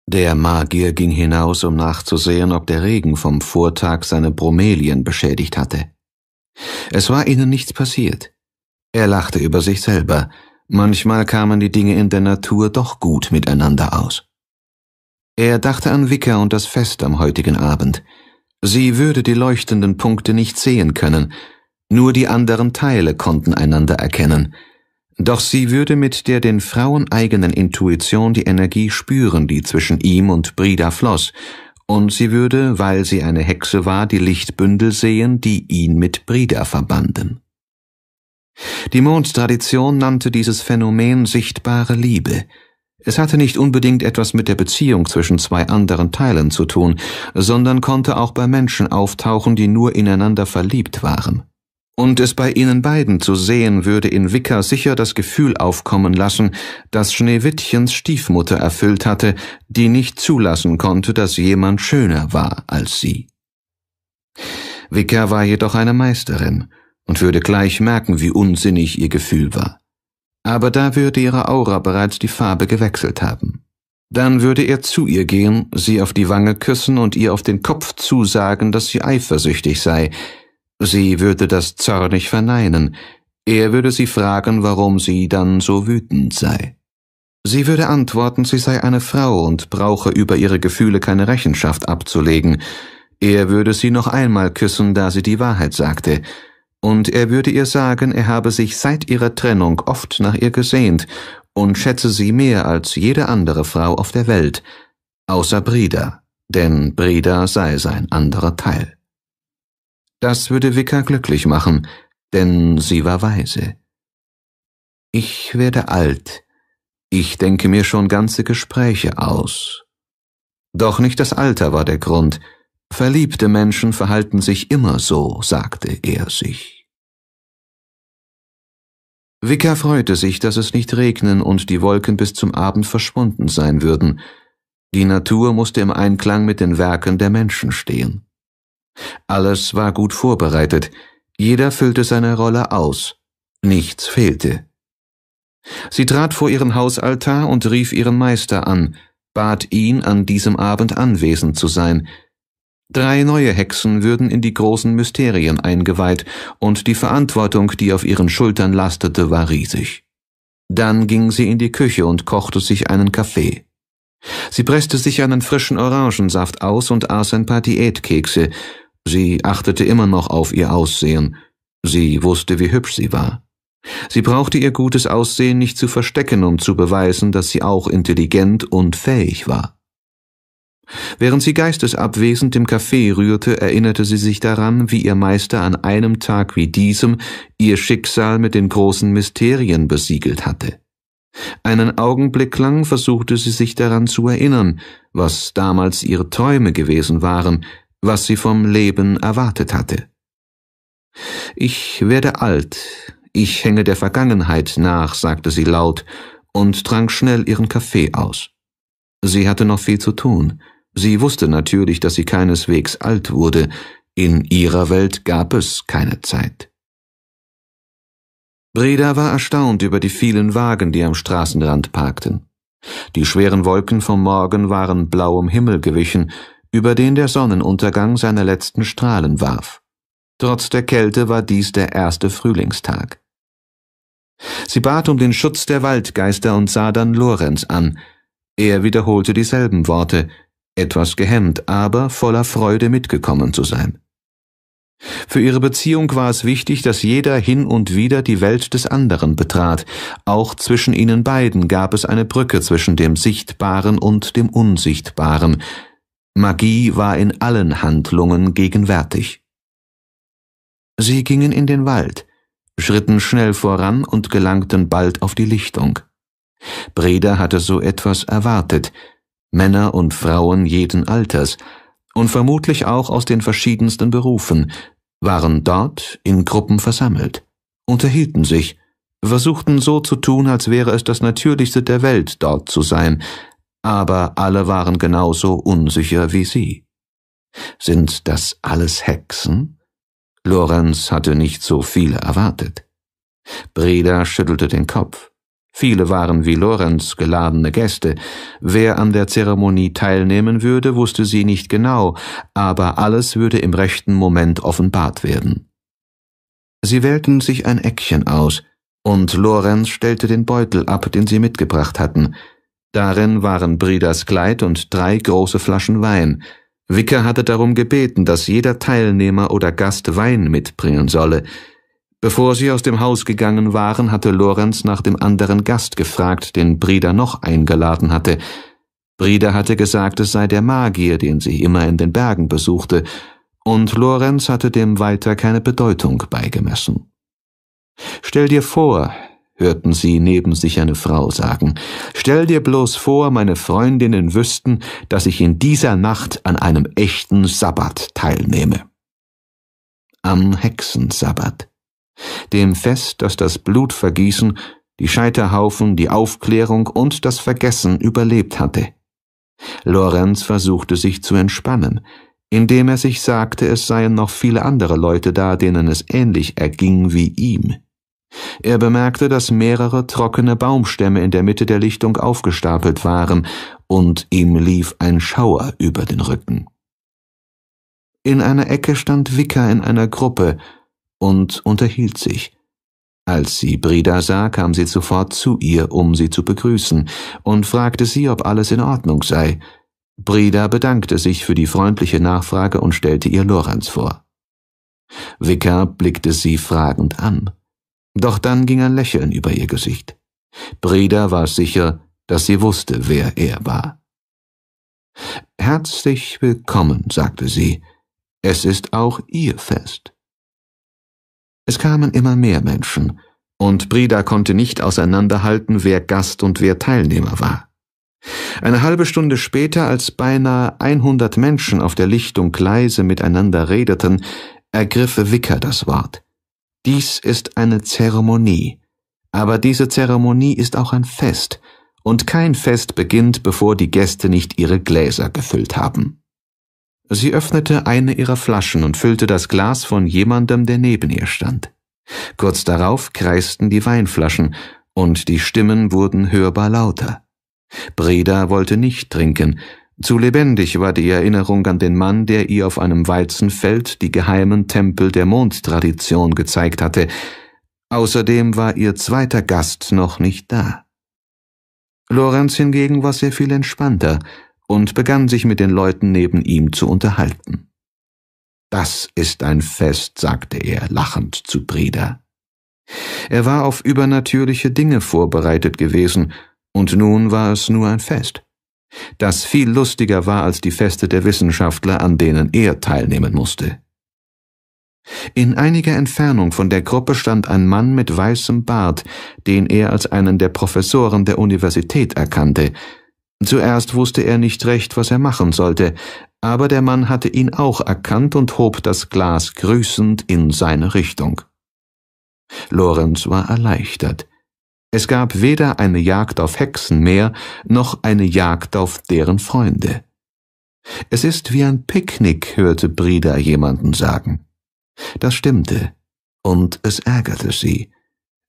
Der Magier ging hinaus, um nachzusehen, ob der Regen vom Vortag seine Bromelien beschädigt hatte. Es war ihnen nichts passiert. Er lachte über sich selber. Manchmal kamen die Dinge in der Natur doch gut miteinander aus. Er dachte an Wicker und das Fest am heutigen Abend – Sie würde die leuchtenden Punkte nicht sehen können, nur die anderen Teile konnten einander erkennen, doch sie würde mit der den Frauen eigenen Intuition die Energie spüren, die zwischen ihm und Brida floss, und sie würde, weil sie eine Hexe war, die Lichtbündel sehen, die ihn mit Brida verbanden. Die Mondtradition nannte dieses Phänomen sichtbare Liebe, es hatte nicht unbedingt etwas mit der Beziehung zwischen zwei anderen Teilen zu tun, sondern konnte auch bei Menschen auftauchen, die nur ineinander verliebt waren. Und es bei ihnen beiden zu sehen, würde in Wicker sicher das Gefühl aufkommen lassen, das Schneewittchens Stiefmutter erfüllt hatte, die nicht zulassen konnte, dass jemand schöner war als sie. Wicker war jedoch eine Meisterin und würde gleich merken, wie unsinnig ihr Gefühl war aber da würde ihre Aura bereits die Farbe gewechselt haben. Dann würde er zu ihr gehen, sie auf die Wange küssen und ihr auf den Kopf zusagen, dass sie eifersüchtig sei. Sie würde das zornig verneinen. Er würde sie fragen, warum sie dann so wütend sei. Sie würde antworten, sie sei eine Frau und brauche über ihre Gefühle keine Rechenschaft abzulegen. Er würde sie noch einmal küssen, da sie die Wahrheit sagte und er würde ihr sagen, er habe sich seit ihrer Trennung oft nach ihr gesehnt und schätze sie mehr als jede andere Frau auf der Welt, außer Brida, denn Brida sei sein anderer Teil. Das würde Vika glücklich machen, denn sie war weise. Ich werde alt, ich denke mir schon ganze Gespräche aus. Doch nicht das Alter war der Grund, Verliebte Menschen verhalten sich immer so, sagte er sich. Vicar freute sich, dass es nicht regnen und die Wolken bis zum Abend verschwunden sein würden. Die Natur musste im Einklang mit den Werken der Menschen stehen. Alles war gut vorbereitet, jeder füllte seine Rolle aus, nichts fehlte. Sie trat vor ihren Hausaltar und rief ihren Meister an, bat ihn, an diesem Abend anwesend zu sein, Drei neue Hexen würden in die großen Mysterien eingeweiht, und die Verantwortung, die auf ihren Schultern lastete, war riesig. Dann ging sie in die Küche und kochte sich einen Kaffee. Sie presste sich einen frischen Orangensaft aus und aß ein paar Diätkekse. Sie achtete immer noch auf ihr Aussehen. Sie wusste, wie hübsch sie war. Sie brauchte ihr gutes Aussehen nicht zu verstecken, um zu beweisen, dass sie auch intelligent und fähig war. Während sie geistesabwesend im Café rührte, erinnerte sie sich daran, wie ihr Meister an einem Tag wie diesem ihr Schicksal mit den großen Mysterien besiegelt hatte. Einen Augenblick lang versuchte sie sich daran zu erinnern, was damals ihre Träume gewesen waren, was sie vom Leben erwartet hatte. Ich werde alt, ich hänge der Vergangenheit nach, sagte sie laut und trank schnell ihren Kaffee aus. Sie hatte noch viel zu tun. Sie wusste natürlich, dass sie keineswegs alt wurde, in ihrer Welt gab es keine Zeit. Breda war erstaunt über die vielen Wagen, die am Straßenrand parkten. Die schweren Wolken vom Morgen waren blauem Himmel gewichen, über den der Sonnenuntergang seine letzten Strahlen warf. Trotz der Kälte war dies der erste Frühlingstag. Sie bat um den Schutz der Waldgeister und sah dann Lorenz an. Er wiederholte dieselben Worte, etwas gehemmt, aber voller Freude mitgekommen zu sein. Für ihre Beziehung war es wichtig, dass jeder hin und wieder die Welt des anderen betrat. Auch zwischen ihnen beiden gab es eine Brücke zwischen dem Sichtbaren und dem Unsichtbaren. Magie war in allen Handlungen gegenwärtig. Sie gingen in den Wald, schritten schnell voran und gelangten bald auf die Lichtung. Breda hatte so etwas erwartet, Männer und Frauen jeden Alters und vermutlich auch aus den verschiedensten Berufen, waren dort in Gruppen versammelt, unterhielten sich, versuchten so zu tun, als wäre es das Natürlichste der Welt, dort zu sein, aber alle waren genauso unsicher wie sie. Sind das alles Hexen? Lorenz hatte nicht so viele erwartet. Breda schüttelte den Kopf. Viele waren wie Lorenz geladene Gäste. Wer an der Zeremonie teilnehmen würde, wusste sie nicht genau, aber alles würde im rechten Moment offenbart werden. Sie wählten sich ein Eckchen aus, und Lorenz stellte den Beutel ab, den sie mitgebracht hatten. Darin waren Bridas Kleid und drei große Flaschen Wein. Wicker hatte darum gebeten, dass jeder Teilnehmer oder Gast Wein mitbringen solle. Bevor sie aus dem Haus gegangen waren, hatte Lorenz nach dem anderen Gast gefragt, den Brida noch eingeladen hatte. Brida hatte gesagt, es sei der Magier, den sie immer in den Bergen besuchte, und Lorenz hatte dem weiter keine Bedeutung beigemessen. Stell dir vor, hörten sie neben sich eine Frau sagen, stell dir bloß vor, meine Freundinnen wüssten, dass ich in dieser Nacht an einem echten Sabbat teilnehme. Am Hexensabbat dem Fest, das das Blutvergießen, die Scheiterhaufen, die Aufklärung und das Vergessen überlebt hatte. Lorenz versuchte sich zu entspannen, indem er sich sagte, es seien noch viele andere Leute da, denen es ähnlich erging wie ihm. Er bemerkte, dass mehrere trockene Baumstämme in der Mitte der Lichtung aufgestapelt waren, und ihm lief ein Schauer über den Rücken. In einer Ecke stand Wicker in einer Gruppe, und unterhielt sich. Als sie Brida sah, kam sie sofort zu ihr, um sie zu begrüßen, und fragte sie, ob alles in Ordnung sei. Brida bedankte sich für die freundliche Nachfrage und stellte ihr Lorenz vor. Vicar blickte sie fragend an. Doch dann ging ein Lächeln über ihr Gesicht. Brida war sicher, dass sie wusste, wer er war. Herzlich willkommen, sagte sie. Es ist auch ihr Fest. Es kamen immer mehr Menschen, und Brida konnte nicht auseinanderhalten, wer Gast und wer Teilnehmer war. Eine halbe Stunde später, als beinahe 100 Menschen auf der Lichtung leise miteinander redeten, ergriff Wicker das Wort. Dies ist eine Zeremonie. Aber diese Zeremonie ist auch ein Fest, und kein Fest beginnt, bevor die Gäste nicht ihre Gläser gefüllt haben. Sie öffnete eine ihrer Flaschen und füllte das Glas von jemandem, der neben ihr stand. Kurz darauf kreisten die Weinflaschen, und die Stimmen wurden hörbar lauter. Breda wollte nicht trinken, zu lebendig war die Erinnerung an den Mann, der ihr auf einem Weizenfeld die geheimen Tempel der Mondtradition gezeigt hatte. Außerdem war ihr zweiter Gast noch nicht da. Lorenz hingegen war sehr viel entspannter, und begann sich mit den Leuten neben ihm zu unterhalten. Das ist ein Fest, sagte er lachend zu Breda. Er war auf übernatürliche Dinge vorbereitet gewesen, und nun war es nur ein Fest, das viel lustiger war als die Feste der Wissenschaftler, an denen er teilnehmen musste. In einiger Entfernung von der Gruppe stand ein Mann mit weißem Bart, den er als einen der Professoren der Universität erkannte, Zuerst wusste er nicht recht, was er machen sollte, aber der Mann hatte ihn auch erkannt und hob das Glas grüßend in seine Richtung. Lorenz war erleichtert. Es gab weder eine Jagd auf Hexen mehr, noch eine Jagd auf deren Freunde. Es ist wie ein Picknick, hörte Brida jemanden sagen. Das stimmte, und es ärgerte sie.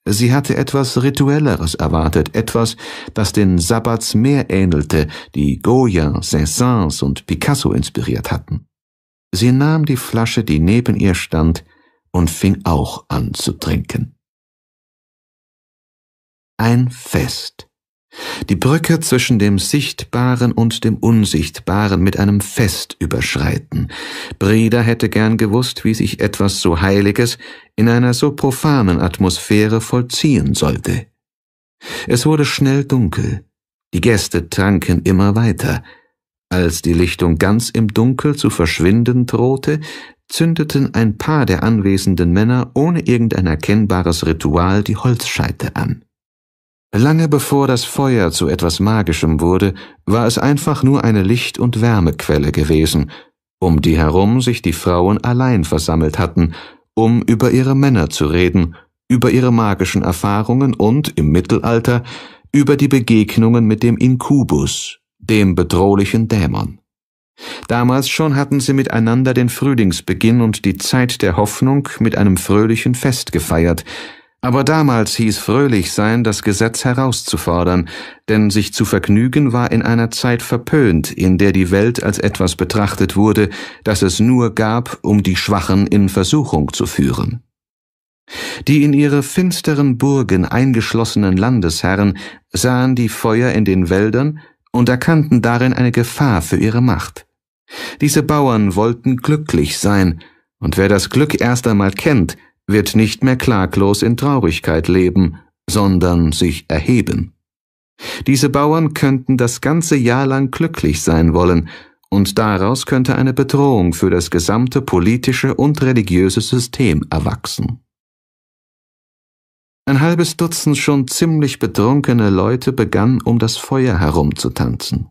Sie hatte etwas Rituelleres erwartet, etwas, das den Sabbats mehr ähnelte, die Goya, Saint-Saëns und Picasso inspiriert hatten. Sie nahm die Flasche, die neben ihr stand, und fing auch an zu trinken. Ein Fest die Brücke zwischen dem Sichtbaren und dem Unsichtbaren mit einem Fest überschreiten. Breda hätte gern gewusst, wie sich etwas so Heiliges in einer so profanen Atmosphäre vollziehen sollte. Es wurde schnell dunkel, die Gäste tranken immer weiter. Als die Lichtung ganz im Dunkel zu verschwinden drohte, zündeten ein paar der anwesenden Männer ohne irgendein erkennbares Ritual die Holzscheite an. Lange bevor das Feuer zu etwas Magischem wurde, war es einfach nur eine Licht- und Wärmequelle gewesen, um die herum sich die Frauen allein versammelt hatten, um über ihre Männer zu reden, über ihre magischen Erfahrungen und, im Mittelalter, über die Begegnungen mit dem Inkubus, dem bedrohlichen Dämon. Damals schon hatten sie miteinander den Frühlingsbeginn und die Zeit der Hoffnung mit einem fröhlichen Fest gefeiert, aber damals hieß fröhlich sein, das Gesetz herauszufordern, denn sich zu vergnügen war in einer Zeit verpönt, in der die Welt als etwas betrachtet wurde, das es nur gab, um die Schwachen in Versuchung zu führen. Die in ihre finsteren Burgen eingeschlossenen Landesherren sahen die Feuer in den Wäldern und erkannten darin eine Gefahr für ihre Macht. Diese Bauern wollten glücklich sein, und wer das Glück erst einmal kennt, wird nicht mehr klaglos in Traurigkeit leben, sondern sich erheben. Diese Bauern könnten das ganze Jahr lang glücklich sein wollen, und daraus könnte eine Bedrohung für das gesamte politische und religiöse System erwachsen. Ein halbes Dutzend schon ziemlich betrunkene Leute begannen, um das Feuer herumzutanzen.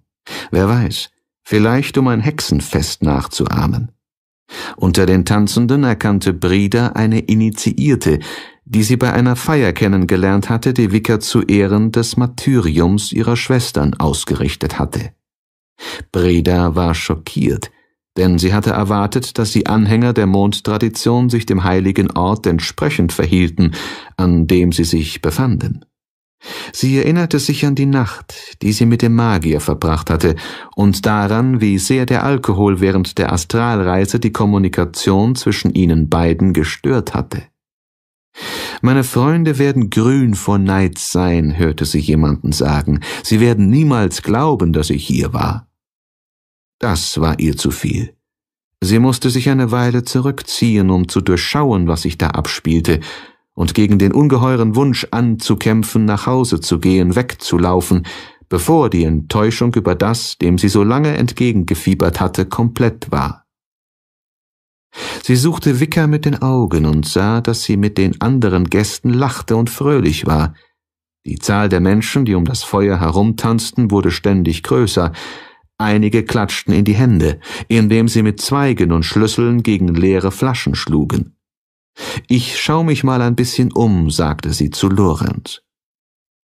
Wer weiß, vielleicht um ein Hexenfest nachzuahmen. Unter den Tanzenden erkannte Breda eine Initiierte, die sie bei einer Feier kennengelernt hatte, die Wicker zu Ehren des Martyriums ihrer Schwestern ausgerichtet hatte. Breda war schockiert, denn sie hatte erwartet, dass die Anhänger der Mondtradition sich dem heiligen Ort entsprechend verhielten, an dem sie sich befanden. Sie erinnerte sich an die Nacht, die sie mit dem Magier verbracht hatte, und daran, wie sehr der Alkohol während der Astralreise die Kommunikation zwischen ihnen beiden gestört hatte. Meine Freunde werden grün vor Neid sein, hörte sie jemanden sagen. Sie werden niemals glauben, dass ich hier war. Das war ihr zu viel. Sie musste sich eine Weile zurückziehen, um zu durchschauen, was sich da abspielte, und gegen den ungeheuren Wunsch anzukämpfen, nach Hause zu gehen, wegzulaufen, bevor die Enttäuschung über das, dem sie so lange entgegengefiebert hatte, komplett war. Sie suchte Wicker mit den Augen und sah, dass sie mit den anderen Gästen lachte und fröhlich war. Die Zahl der Menschen, die um das Feuer herumtanzten, wurde ständig größer. Einige klatschten in die Hände, indem sie mit Zweigen und Schlüsseln gegen leere Flaschen schlugen. Ich schau mich mal ein bisschen um, sagte sie zu Lorenz.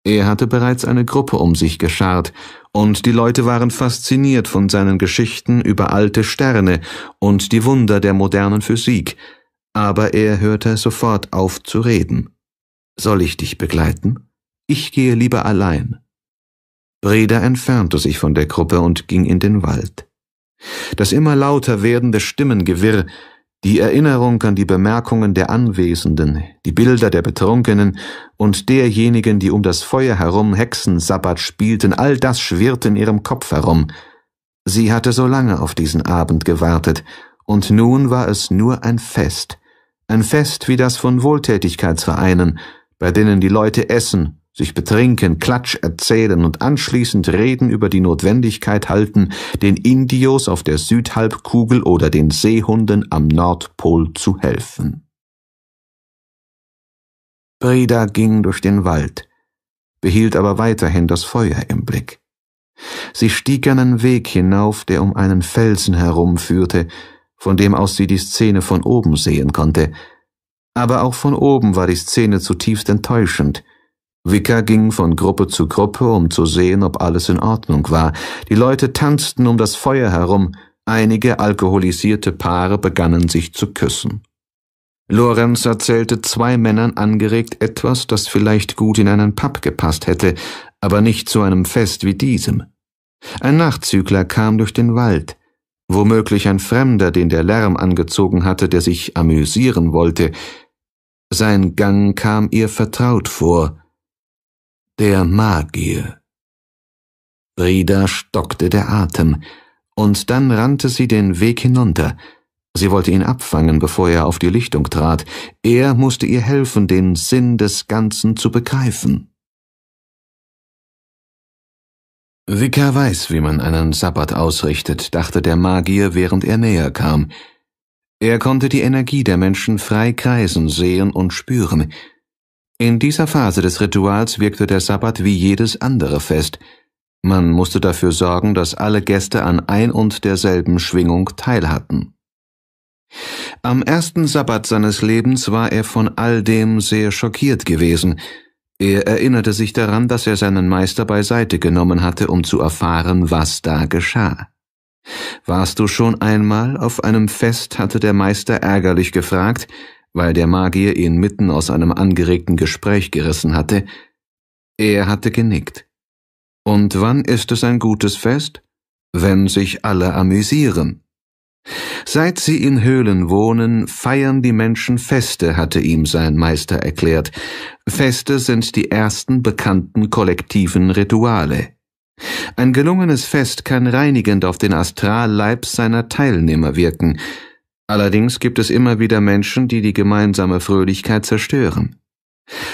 Er hatte bereits eine Gruppe um sich geschart, und die Leute waren fasziniert von seinen Geschichten über alte Sterne und die Wunder der modernen Physik, aber er hörte sofort auf zu reden. Soll ich dich begleiten? Ich gehe lieber allein. Breda entfernte sich von der Gruppe und ging in den Wald. Das immer lauter werdende Stimmengewirr die Erinnerung an die Bemerkungen der Anwesenden, die Bilder der Betrunkenen und derjenigen, die um das Feuer herum Hexensabbat spielten, all das schwirrte in ihrem Kopf herum. Sie hatte so lange auf diesen Abend gewartet, und nun war es nur ein Fest, ein Fest wie das von Wohltätigkeitsvereinen, bei denen die Leute essen sich betrinken, Klatsch erzählen und anschließend Reden über die Notwendigkeit halten, den Indios auf der Südhalbkugel oder den Seehunden am Nordpol zu helfen. Brida ging durch den Wald, behielt aber weiterhin das Feuer im Blick. Sie stieg einen Weg hinauf, der um einen Felsen herumführte, von dem aus sie die Szene von oben sehen konnte, aber auch von oben war die Szene zutiefst enttäuschend, Wicker ging von Gruppe zu Gruppe, um zu sehen, ob alles in Ordnung war. Die Leute tanzten um das Feuer herum, einige alkoholisierte Paare begannen sich zu küssen. Lorenz erzählte zwei Männern angeregt etwas, das vielleicht gut in einen Pub gepasst hätte, aber nicht zu einem Fest wie diesem. Ein Nachzügler kam durch den Wald, womöglich ein Fremder, den der Lärm angezogen hatte, der sich amüsieren wollte. Sein Gang kam ihr vertraut vor, der Magier. Rida stockte der Atem, und dann rannte sie den Weg hinunter. Sie wollte ihn abfangen, bevor er auf die Lichtung trat. Er musste ihr helfen, den Sinn des Ganzen zu begreifen. Vicar weiß, wie man einen Sabbat ausrichtet, dachte der Magier, während er näher kam. Er konnte die Energie der Menschen frei kreisen sehen und spüren. In dieser Phase des Rituals wirkte der Sabbat wie jedes andere Fest. Man musste dafür sorgen, dass alle Gäste an ein und derselben Schwingung teilhatten. Am ersten Sabbat seines Lebens war er von all dem sehr schockiert gewesen. Er erinnerte sich daran, dass er seinen Meister beiseite genommen hatte, um zu erfahren, was da geschah. Warst du schon einmal auf einem Fest, hatte der Meister ärgerlich gefragt, weil der Magier ihn mitten aus einem angeregten Gespräch gerissen hatte, er hatte genickt. Und wann ist es ein gutes Fest? Wenn sich alle amüsieren. Seit sie in Höhlen wohnen, feiern die Menschen Feste, hatte ihm sein Meister erklärt. Feste sind die ersten bekannten kollektiven Rituale. Ein gelungenes Fest kann reinigend auf den Astralleib seiner Teilnehmer wirken, Allerdings gibt es immer wieder Menschen, die die gemeinsame Fröhlichkeit zerstören.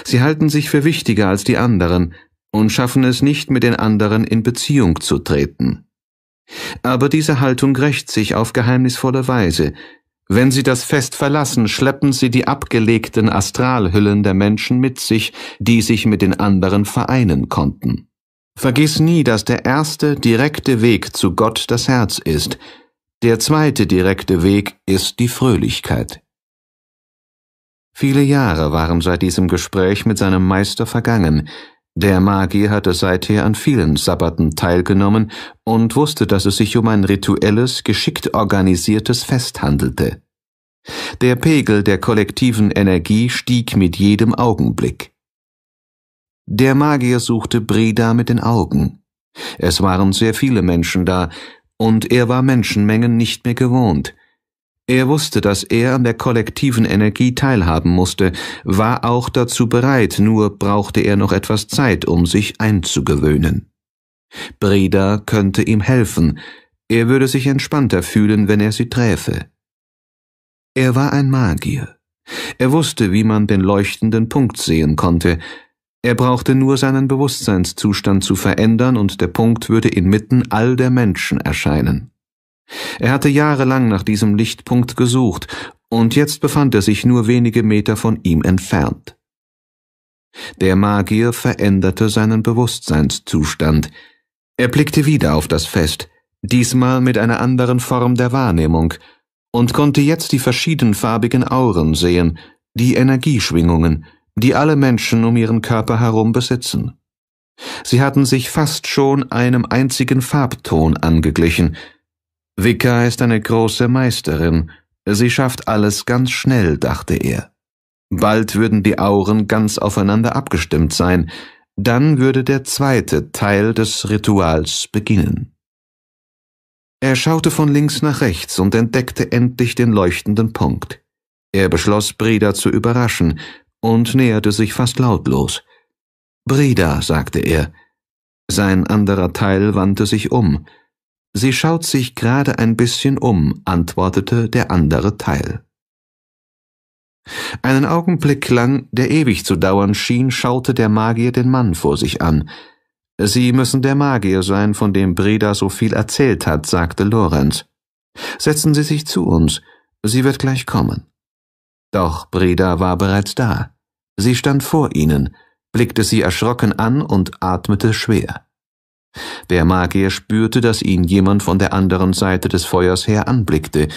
Sie halten sich für wichtiger als die anderen und schaffen es nicht, mit den anderen in Beziehung zu treten. Aber diese Haltung rächt sich auf geheimnisvolle Weise. Wenn sie das Fest verlassen, schleppen sie die abgelegten Astralhüllen der Menschen mit sich, die sich mit den anderen vereinen konnten. Vergiss nie, dass der erste direkte Weg zu Gott das Herz ist, der zweite direkte Weg ist die Fröhlichkeit. Viele Jahre waren seit diesem Gespräch mit seinem Meister vergangen. Der Magier hatte seither an vielen Sabbaten teilgenommen und wusste, dass es sich um ein rituelles, geschickt organisiertes Fest handelte. Der Pegel der kollektiven Energie stieg mit jedem Augenblick. Der Magier suchte Breda mit den Augen. Es waren sehr viele Menschen da, und er war Menschenmengen nicht mehr gewohnt. Er wusste, dass er an der kollektiven Energie teilhaben musste, war auch dazu bereit, nur brauchte er noch etwas Zeit, um sich einzugewöhnen. Breda könnte ihm helfen, er würde sich entspannter fühlen, wenn er sie träfe. Er war ein Magier. Er wusste, wie man den leuchtenden Punkt sehen konnte, er brauchte nur seinen Bewusstseinszustand zu verändern und der Punkt würde inmitten all der Menschen erscheinen. Er hatte jahrelang nach diesem Lichtpunkt gesucht und jetzt befand er sich nur wenige Meter von ihm entfernt. Der Magier veränderte seinen Bewusstseinszustand. Er blickte wieder auf das Fest, diesmal mit einer anderen Form der Wahrnehmung, und konnte jetzt die verschiedenfarbigen Auren sehen, die Energieschwingungen, die alle Menschen um ihren Körper herum besitzen. Sie hatten sich fast schon einem einzigen Farbton angeglichen. Vika ist eine große Meisterin, sie schafft alles ganz schnell, dachte er. Bald würden die Auren ganz aufeinander abgestimmt sein, dann würde der zweite Teil des Rituals beginnen. Er schaute von links nach rechts und entdeckte endlich den leuchtenden Punkt. Er beschloss, Breda zu überraschen, und näherte sich fast lautlos. Breda, sagte er. Sein anderer Teil wandte sich um. Sie schaut sich gerade ein bisschen um, antwortete der andere Teil. Einen Augenblick lang, der ewig zu dauern schien, schaute der Magier den Mann vor sich an. Sie müssen der Magier sein, von dem Breda so viel erzählt hat, sagte Lorenz. Setzen Sie sich zu uns, sie wird gleich kommen. Doch Breda war bereits da. Sie stand vor ihnen, blickte sie erschrocken an und atmete schwer. Der Magier spürte, dass ihn jemand von der anderen Seite des Feuers her anblickte.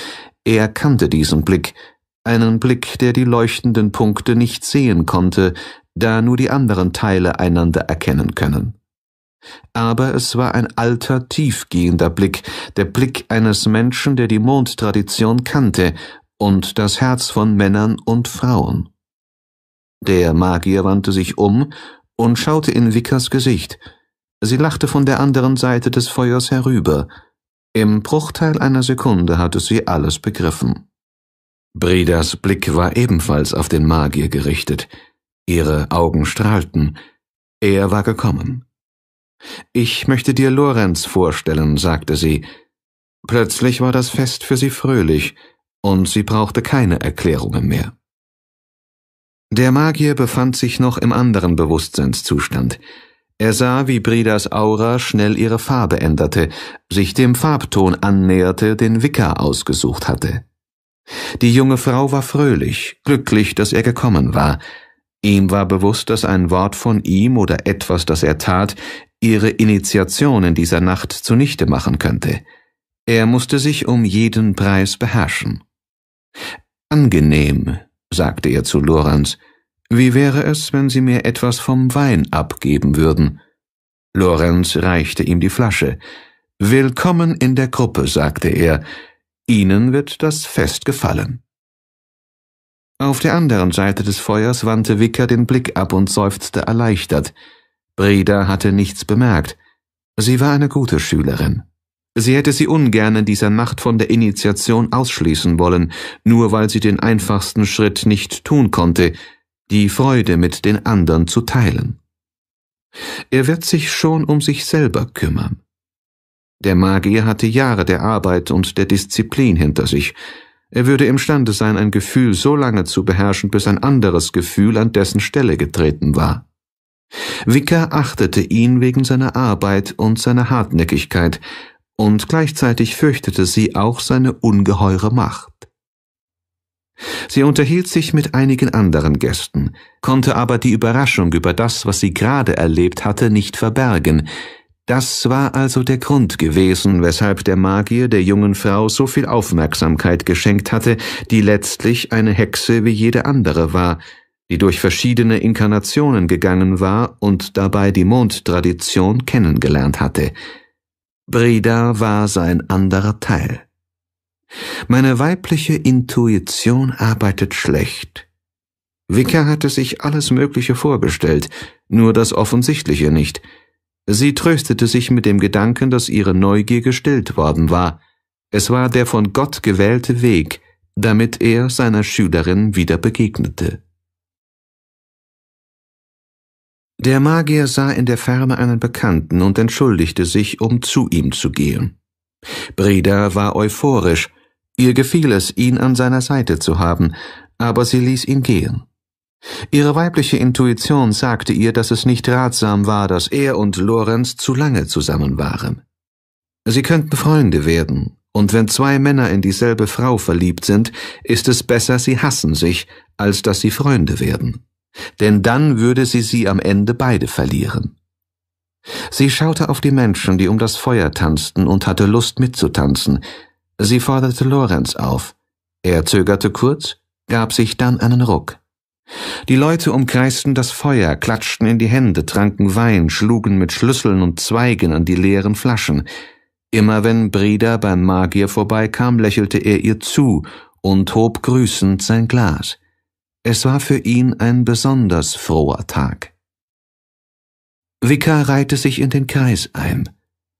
Er kannte diesen Blick, einen Blick, der die leuchtenden Punkte nicht sehen konnte, da nur die anderen Teile einander erkennen können. Aber es war ein alter, tiefgehender Blick, der Blick eines Menschen, der die Mondtradition kannte und das Herz von Männern und Frauen. Der Magier wandte sich um und schaute in Vickers Gesicht. Sie lachte von der anderen Seite des Feuers herüber. Im Bruchteil einer Sekunde hatte sie alles begriffen. Bridas Blick war ebenfalls auf den Magier gerichtet. Ihre Augen strahlten. Er war gekommen. Ich möchte dir Lorenz vorstellen, sagte sie. Plötzlich war das Fest für sie fröhlich, und sie brauchte keine Erklärungen mehr. Der Magier befand sich noch im anderen Bewusstseinszustand. Er sah, wie Bridas Aura schnell ihre Farbe änderte, sich dem Farbton annäherte, den Wicker ausgesucht hatte. Die junge Frau war fröhlich, glücklich, dass er gekommen war. Ihm war bewusst, dass ein Wort von ihm oder etwas, das er tat, ihre Initiation in dieser Nacht zunichte machen könnte. Er musste sich um jeden Preis beherrschen. Angenehm, sagte er zu Lorenz, wie wäre es, wenn Sie mir etwas vom Wein abgeben würden? Lorenz reichte ihm die Flasche. Willkommen in der Gruppe, sagte er, Ihnen wird das Fest gefallen. Auf der anderen Seite des Feuers wandte Wicker den Blick ab und seufzte erleichtert. Breda hatte nichts bemerkt. Sie war eine gute Schülerin. Sie hätte sie ungern in dieser Nacht von der Initiation ausschließen wollen, nur weil sie den einfachsten Schritt nicht tun konnte, die Freude mit den anderen zu teilen. Er wird sich schon um sich selber kümmern. Der Magier hatte Jahre der Arbeit und der Disziplin hinter sich. Er würde imstande sein, ein Gefühl so lange zu beherrschen, bis ein anderes Gefühl an dessen Stelle getreten war. Wicker achtete ihn wegen seiner Arbeit und seiner Hartnäckigkeit, und gleichzeitig fürchtete sie auch seine ungeheure Macht. Sie unterhielt sich mit einigen anderen Gästen, konnte aber die Überraschung über das, was sie gerade erlebt hatte, nicht verbergen. Das war also der Grund gewesen, weshalb der Magier der jungen Frau so viel Aufmerksamkeit geschenkt hatte, die letztlich eine Hexe wie jede andere war, die durch verschiedene Inkarnationen gegangen war und dabei die Mondtradition kennengelernt hatte. Breda war sein anderer Teil. Meine weibliche Intuition arbeitet schlecht. Vicker hatte sich alles Mögliche vorgestellt, nur das Offensichtliche nicht. Sie tröstete sich mit dem Gedanken, dass ihre Neugier gestillt worden war. Es war der von Gott gewählte Weg, damit er seiner Schülerin wieder begegnete. Der Magier sah in der Ferne einen Bekannten und entschuldigte sich, um zu ihm zu gehen. Breda war euphorisch, ihr gefiel es, ihn an seiner Seite zu haben, aber sie ließ ihn gehen. Ihre weibliche Intuition sagte ihr, dass es nicht ratsam war, dass er und Lorenz zu lange zusammen waren. Sie könnten Freunde werden, und wenn zwei Männer in dieselbe Frau verliebt sind, ist es besser, sie hassen sich, als dass sie Freunde werden denn dann würde sie sie am Ende beide verlieren. Sie schaute auf die Menschen, die um das Feuer tanzten, und hatte Lust mitzutanzen. Sie forderte Lorenz auf. Er zögerte kurz, gab sich dann einen Ruck. Die Leute umkreisten das Feuer, klatschten in die Hände, tranken Wein, schlugen mit Schlüsseln und Zweigen an die leeren Flaschen. Immer wenn Brida beim Magier vorbeikam, lächelte er ihr zu und hob grüßend sein Glas. Es war für ihn ein besonders froher Tag. Vicar reihte sich in den Kreis ein.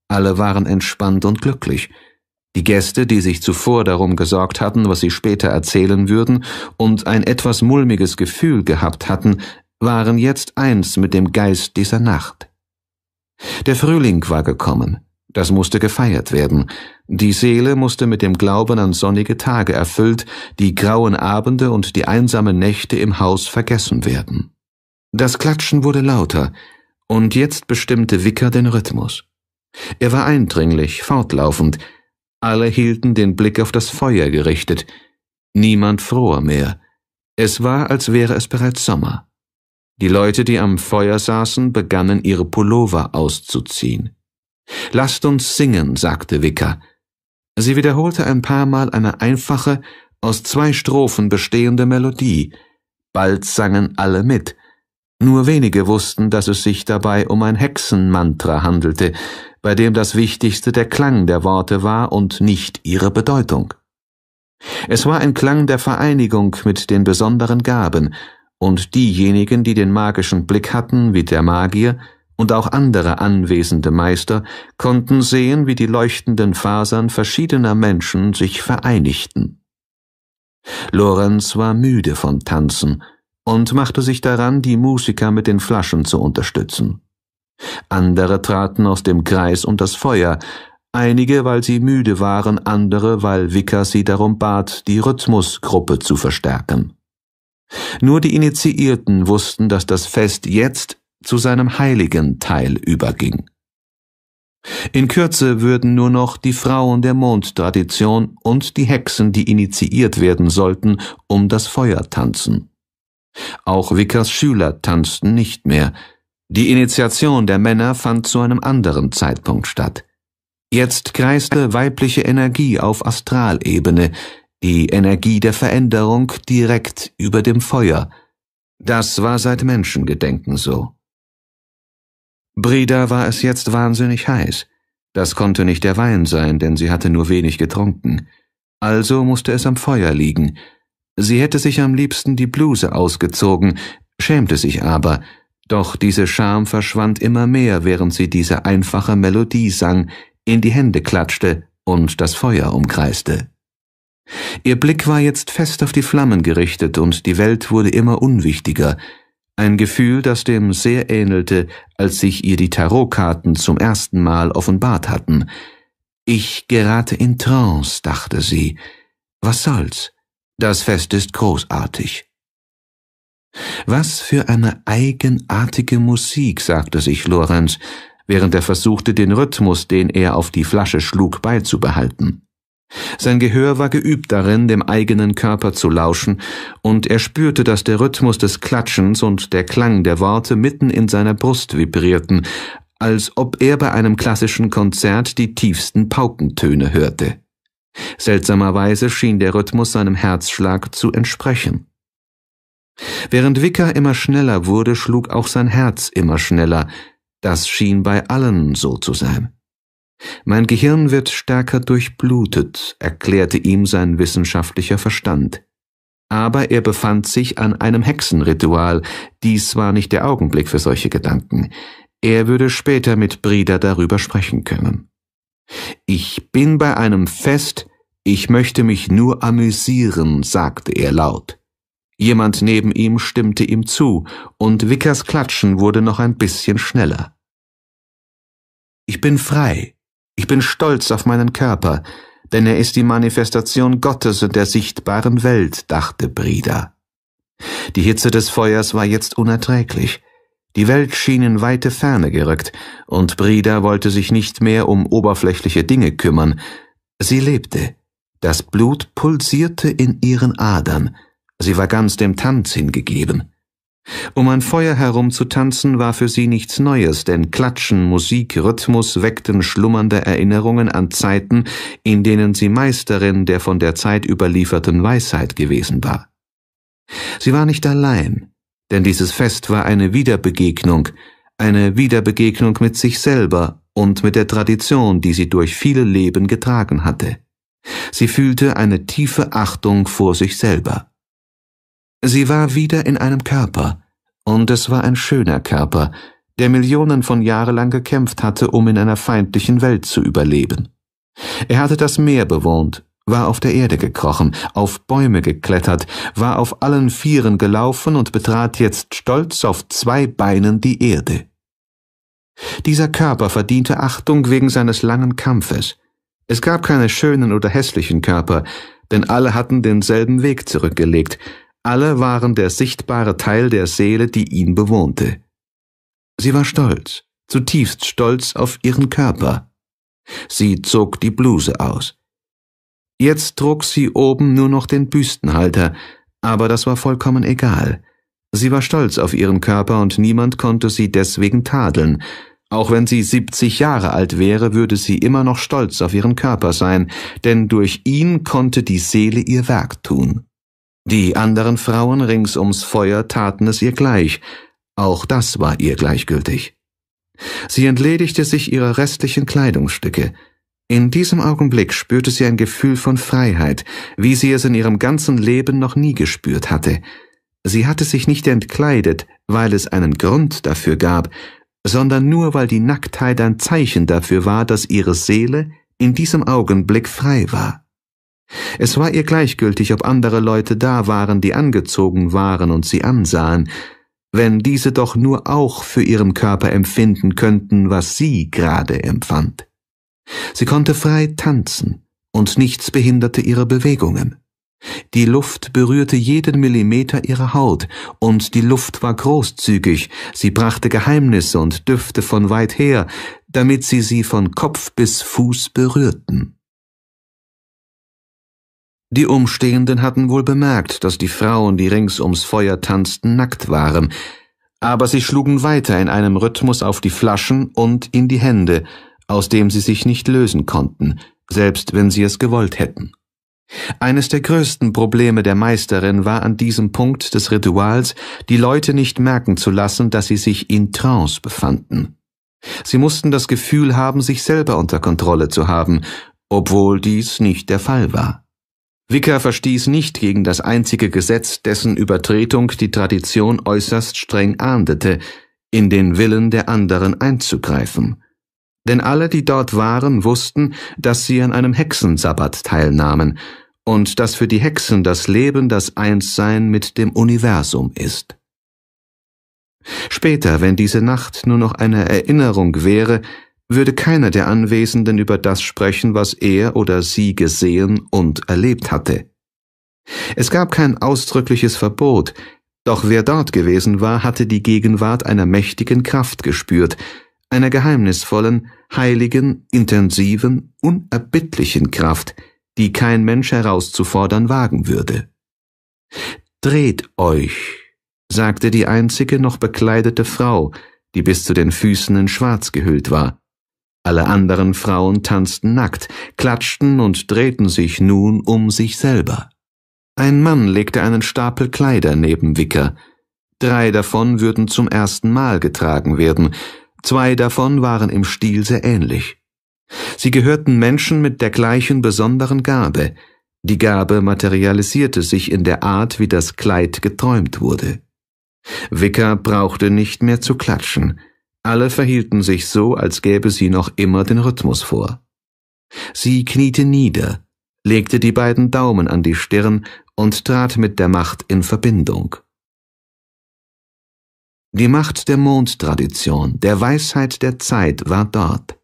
Alle waren entspannt und glücklich. Die Gäste, die sich zuvor darum gesorgt hatten, was sie später erzählen würden, und ein etwas mulmiges Gefühl gehabt hatten, waren jetzt eins mit dem Geist dieser Nacht. Der Frühling war gekommen. Das musste gefeiert werden. Die Seele musste mit dem Glauben an sonnige Tage erfüllt, die grauen Abende und die einsamen Nächte im Haus vergessen werden. Das Klatschen wurde lauter, und jetzt bestimmte Wicker den Rhythmus. Er war eindringlich, fortlaufend, alle hielten den Blick auf das Feuer gerichtet, niemand fror mehr, es war, als wäre es bereits Sommer. Die Leute, die am Feuer saßen, begannen ihre Pullover auszuziehen. Lasst uns singen, sagte Wicker. Sie wiederholte ein paar Mal eine einfache, aus zwei Strophen bestehende Melodie. Bald sangen alle mit. Nur wenige wussten, dass es sich dabei um ein Hexenmantra handelte, bei dem das Wichtigste der Klang der Worte war und nicht ihre Bedeutung. Es war ein Klang der Vereinigung mit den besonderen Gaben, und diejenigen, die den magischen Blick hatten, wie der Magier, und auch andere anwesende Meister konnten sehen, wie die leuchtenden Fasern verschiedener Menschen sich vereinigten. Lorenz war müde von Tanzen und machte sich daran, die Musiker mit den Flaschen zu unterstützen. Andere traten aus dem Kreis um das Feuer, einige, weil sie müde waren, andere, weil Vicker sie darum bat, die Rhythmusgruppe zu verstärken. Nur die Initiierten wussten, dass das Fest jetzt zu seinem heiligen Teil überging. In Kürze würden nur noch die Frauen der Mondtradition und die Hexen, die initiiert werden sollten, um das Feuer tanzen. Auch Vickers Schüler tanzten nicht mehr. Die Initiation der Männer fand zu einem anderen Zeitpunkt statt. Jetzt kreiste weibliche Energie auf Astralebene, die Energie der Veränderung direkt über dem Feuer. Das war seit Menschengedenken so. Breda war es jetzt wahnsinnig heiß. Das konnte nicht der Wein sein, denn sie hatte nur wenig getrunken. Also musste es am Feuer liegen. Sie hätte sich am liebsten die Bluse ausgezogen, schämte sich aber, doch diese Scham verschwand immer mehr, während sie diese einfache Melodie sang, in die Hände klatschte und das Feuer umkreiste. Ihr Blick war jetzt fest auf die Flammen gerichtet, und die Welt wurde immer unwichtiger, ein Gefühl, das dem sehr ähnelte, als sich ihr die Tarotkarten zum ersten Mal offenbart hatten. Ich gerate in Trance, dachte sie. Was soll's? Das Fest ist großartig. Was für eine eigenartige Musik, sagte sich Lorenz, während er versuchte, den Rhythmus, den er auf die Flasche schlug, beizubehalten. Sein Gehör war geübt darin, dem eigenen Körper zu lauschen, und er spürte, dass der Rhythmus des Klatschens und der Klang der Worte mitten in seiner Brust vibrierten, als ob er bei einem klassischen Konzert die tiefsten Paukentöne hörte. Seltsamerweise schien der Rhythmus seinem Herzschlag zu entsprechen. Während Wicker immer schneller wurde, schlug auch sein Herz immer schneller. Das schien bei allen so zu sein. Mein Gehirn wird stärker durchblutet, erklärte ihm sein wissenschaftlicher Verstand. Aber er befand sich an einem Hexenritual, dies war nicht der Augenblick für solche Gedanken. Er würde später mit Brida darüber sprechen können. Ich bin bei einem Fest, ich möchte mich nur amüsieren, sagte er laut. Jemand neben ihm stimmte ihm zu, und Vickers Klatschen wurde noch ein bisschen schneller. Ich bin frei, ich bin stolz auf meinen Körper, denn er ist die Manifestation Gottes und der sichtbaren Welt, dachte Brida. Die Hitze des Feuers war jetzt unerträglich. Die Welt schien in weite Ferne gerückt, und Brida wollte sich nicht mehr um oberflächliche Dinge kümmern. Sie lebte. Das Blut pulsierte in ihren Adern. Sie war ganz dem Tanz hingegeben. Um ein Feuer herum zu tanzen war für sie nichts Neues, denn Klatschen, Musik, Rhythmus weckten schlummernde Erinnerungen an Zeiten, in denen sie Meisterin der von der Zeit überlieferten Weisheit gewesen war. Sie war nicht allein, denn dieses Fest war eine Wiederbegegnung, eine Wiederbegegnung mit sich selber und mit der Tradition, die sie durch viele Leben getragen hatte. Sie fühlte eine tiefe Achtung vor sich selber. Sie war wieder in einem Körper, und es war ein schöner Körper, der Millionen von Jahren lang gekämpft hatte, um in einer feindlichen Welt zu überleben. Er hatte das Meer bewohnt, war auf der Erde gekrochen, auf Bäume geklettert, war auf allen Vieren gelaufen und betrat jetzt stolz auf zwei Beinen die Erde. Dieser Körper verdiente Achtung wegen seines langen Kampfes. Es gab keine schönen oder hässlichen Körper, denn alle hatten denselben Weg zurückgelegt, alle waren der sichtbare Teil der Seele, die ihn bewohnte. Sie war stolz, zutiefst stolz auf ihren Körper. Sie zog die Bluse aus. Jetzt trug sie oben nur noch den Büstenhalter, aber das war vollkommen egal. Sie war stolz auf ihren Körper und niemand konnte sie deswegen tadeln. Auch wenn sie siebzig Jahre alt wäre, würde sie immer noch stolz auf ihren Körper sein, denn durch ihn konnte die Seele ihr Werk tun. Die anderen Frauen rings ums Feuer taten es ihr gleich, auch das war ihr gleichgültig. Sie entledigte sich ihrer restlichen Kleidungsstücke. In diesem Augenblick spürte sie ein Gefühl von Freiheit, wie sie es in ihrem ganzen Leben noch nie gespürt hatte. Sie hatte sich nicht entkleidet, weil es einen Grund dafür gab, sondern nur weil die Nacktheit ein Zeichen dafür war, dass ihre Seele in diesem Augenblick frei war. Es war ihr gleichgültig, ob andere Leute da waren, die angezogen waren und sie ansahen, wenn diese doch nur auch für ihren Körper empfinden könnten, was sie gerade empfand. Sie konnte frei tanzen, und nichts behinderte ihre Bewegungen. Die Luft berührte jeden Millimeter ihrer Haut, und die Luft war großzügig, sie brachte Geheimnisse und Düfte von weit her, damit sie sie von Kopf bis Fuß berührten. Die Umstehenden hatten wohl bemerkt, dass die Frauen, die rings ums Feuer tanzten, nackt waren, aber sie schlugen weiter in einem Rhythmus auf die Flaschen und in die Hände, aus dem sie sich nicht lösen konnten, selbst wenn sie es gewollt hätten. Eines der größten Probleme der Meisterin war an diesem Punkt des Rituals, die Leute nicht merken zu lassen, dass sie sich in Trance befanden. Sie mussten das Gefühl haben, sich selber unter Kontrolle zu haben, obwohl dies nicht der Fall war. Wicker verstieß nicht gegen das einzige Gesetz, dessen Übertretung die Tradition äußerst streng ahndete, in den Willen der anderen einzugreifen. Denn alle, die dort waren, wussten, dass sie an einem Hexensabbat teilnahmen und dass für die Hexen das Leben das Einssein mit dem Universum ist. Später, wenn diese Nacht nur noch eine Erinnerung wäre, würde keiner der Anwesenden über das sprechen, was er oder sie gesehen und erlebt hatte. Es gab kein ausdrückliches Verbot, doch wer dort gewesen war, hatte die Gegenwart einer mächtigen Kraft gespürt, einer geheimnisvollen, heiligen, intensiven, unerbittlichen Kraft, die kein Mensch herauszufordern wagen würde. Dreht euch, sagte die einzige noch bekleidete Frau, die bis zu den Füßen in Schwarz gehüllt war. Alle anderen Frauen tanzten nackt, klatschten und drehten sich nun um sich selber. Ein Mann legte einen Stapel Kleider neben Wicker. Drei davon würden zum ersten Mal getragen werden, zwei davon waren im Stil sehr ähnlich. Sie gehörten Menschen mit der gleichen besonderen Gabe, die Gabe materialisierte sich in der Art, wie das Kleid geträumt wurde. Wicker brauchte nicht mehr zu klatschen, alle verhielten sich so, als gäbe sie noch immer den Rhythmus vor. Sie kniete nieder, legte die beiden Daumen an die Stirn und trat mit der Macht in Verbindung. Die Macht der Mondtradition, der Weisheit der Zeit war dort.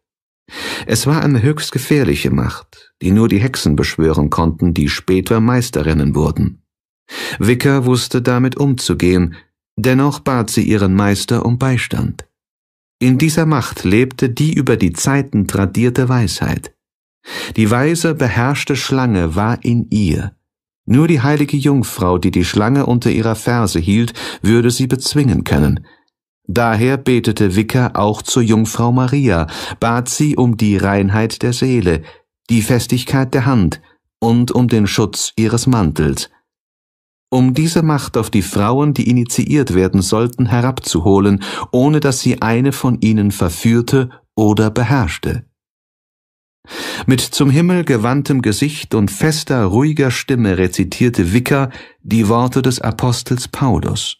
Es war eine höchst gefährliche Macht, die nur die Hexen beschwören konnten, die später Meisterinnen wurden. Wicker wusste damit umzugehen, dennoch bat sie ihren Meister um Beistand. In dieser Macht lebte die über die Zeiten tradierte Weisheit. Die weise, beherrschte Schlange war in ihr. Nur die heilige Jungfrau, die die Schlange unter ihrer Ferse hielt, würde sie bezwingen können. Daher betete Wicker auch zur Jungfrau Maria, bat sie um die Reinheit der Seele, die Festigkeit der Hand und um den Schutz ihres Mantels – um diese Macht auf die Frauen, die initiiert werden sollten, herabzuholen, ohne dass sie eine von ihnen verführte oder beherrschte. Mit zum Himmel gewandtem Gesicht und fester, ruhiger Stimme rezitierte Vicker die Worte des Apostels Paulus.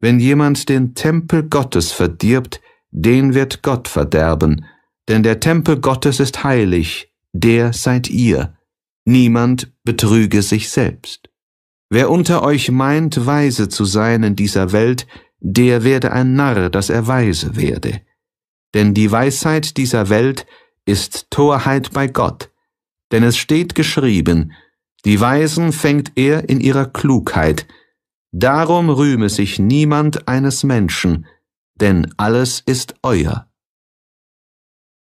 Wenn jemand den Tempel Gottes verdirbt, den wird Gott verderben, denn der Tempel Gottes ist heilig, der seid ihr. Niemand betrüge sich selbst. Wer unter euch meint, weise zu sein in dieser Welt, der werde ein Narr, dass er weise werde. Denn die Weisheit dieser Welt ist Torheit bei Gott, denn es steht geschrieben, die Weisen fängt er in ihrer Klugheit, darum rühme sich niemand eines Menschen, denn alles ist euer.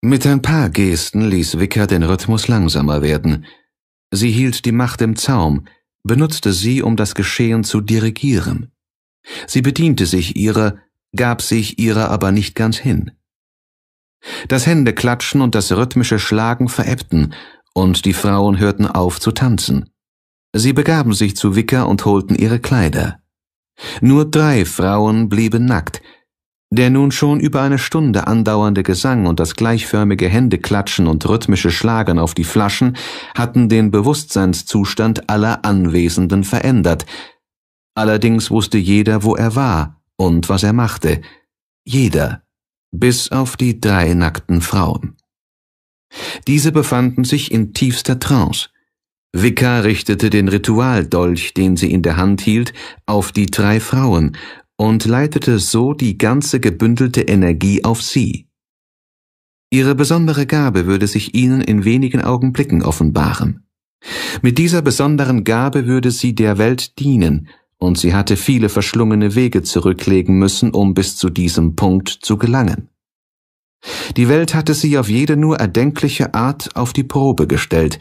Mit ein paar Gesten ließ Wicker den Rhythmus langsamer werden. Sie hielt die Macht im Zaum, benutzte sie, um das Geschehen zu dirigieren. Sie bediente sich ihrer, gab sich ihrer aber nicht ganz hin. Das Händeklatschen und das rhythmische Schlagen verebbten, und die Frauen hörten auf zu tanzen. Sie begaben sich zu Wicker und holten ihre Kleider. Nur drei Frauen blieben nackt, der nun schon über eine Stunde andauernde Gesang und das gleichförmige Händeklatschen und rhythmische Schlagern auf die Flaschen hatten den Bewusstseinszustand aller Anwesenden verändert. Allerdings wusste jeder, wo er war und was er machte. Jeder, bis auf die drei nackten Frauen. Diese befanden sich in tiefster Trance. Vika richtete den Ritualdolch, den sie in der Hand hielt, auf die drei Frauen und leitete so die ganze gebündelte Energie auf sie. Ihre besondere Gabe würde sich ihnen in wenigen Augenblicken offenbaren. Mit dieser besonderen Gabe würde sie der Welt dienen, und sie hatte viele verschlungene Wege zurücklegen müssen, um bis zu diesem Punkt zu gelangen. Die Welt hatte sie auf jede nur erdenkliche Art auf die Probe gestellt,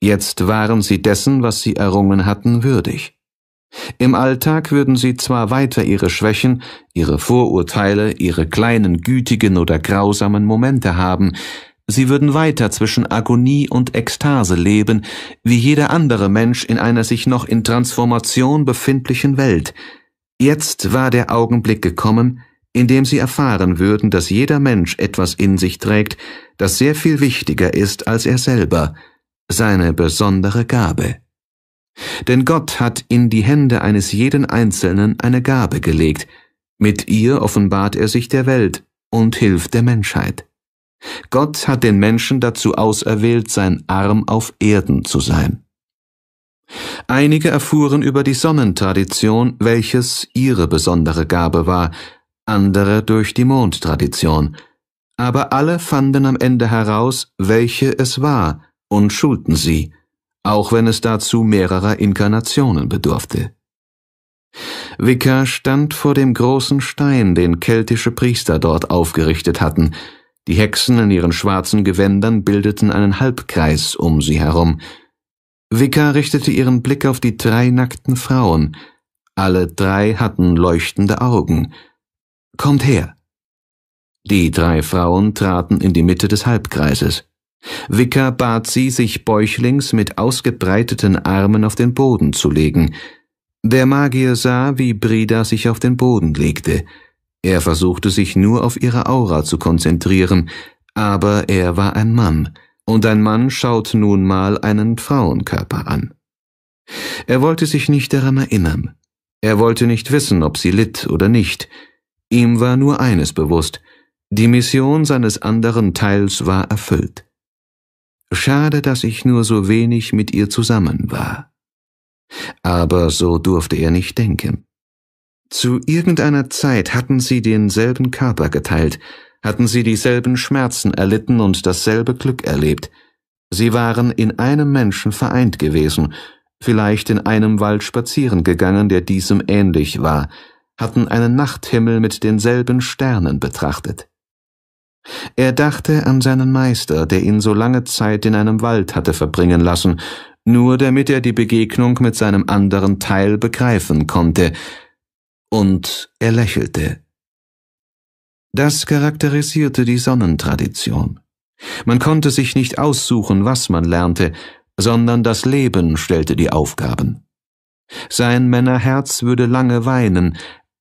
jetzt waren sie dessen, was sie errungen hatten, würdig. Im Alltag würden sie zwar weiter ihre Schwächen, ihre Vorurteile, ihre kleinen gütigen oder grausamen Momente haben, sie würden weiter zwischen Agonie und Ekstase leben, wie jeder andere Mensch in einer sich noch in Transformation befindlichen Welt. Jetzt war der Augenblick gekommen, in dem sie erfahren würden, dass jeder Mensch etwas in sich trägt, das sehr viel wichtiger ist als er selber, seine besondere Gabe. Denn Gott hat in die Hände eines jeden Einzelnen eine Gabe gelegt, mit ihr offenbart er sich der Welt und hilft der Menschheit. Gott hat den Menschen dazu auserwählt, sein Arm auf Erden zu sein. Einige erfuhren über die Sonnentradition, welches ihre besondere Gabe war, andere durch die Mondtradition, aber alle fanden am Ende heraus, welche es war, und schulten sie, auch wenn es dazu mehrerer Inkarnationen bedurfte. Vicar stand vor dem großen Stein, den keltische Priester dort aufgerichtet hatten. Die Hexen in ihren schwarzen Gewändern bildeten einen Halbkreis um sie herum. Vicar richtete ihren Blick auf die drei nackten Frauen. Alle drei hatten leuchtende Augen. Kommt her. Die drei Frauen traten in die Mitte des Halbkreises. Wicker bat sie, sich bäuchlings mit ausgebreiteten Armen auf den Boden zu legen. Der Magier sah, wie Brida sich auf den Boden legte. Er versuchte sich nur auf ihre Aura zu konzentrieren, aber er war ein Mann, und ein Mann schaut nun mal einen Frauenkörper an. Er wollte sich nicht daran erinnern. Er wollte nicht wissen, ob sie litt oder nicht. Ihm war nur eines bewusst, die Mission seines anderen Teils war erfüllt. Schade, dass ich nur so wenig mit ihr zusammen war. Aber so durfte er nicht denken. Zu irgendeiner Zeit hatten sie denselben Körper geteilt, hatten sie dieselben Schmerzen erlitten und dasselbe Glück erlebt. Sie waren in einem Menschen vereint gewesen, vielleicht in einem Wald spazieren gegangen, der diesem ähnlich war, hatten einen Nachthimmel mit denselben Sternen betrachtet. Er dachte an seinen Meister, der ihn so lange Zeit in einem Wald hatte verbringen lassen, nur damit er die Begegnung mit seinem anderen Teil begreifen konnte, und er lächelte. Das charakterisierte die Sonnentradition. Man konnte sich nicht aussuchen, was man lernte, sondern das Leben stellte die Aufgaben. Sein Männerherz würde lange weinen,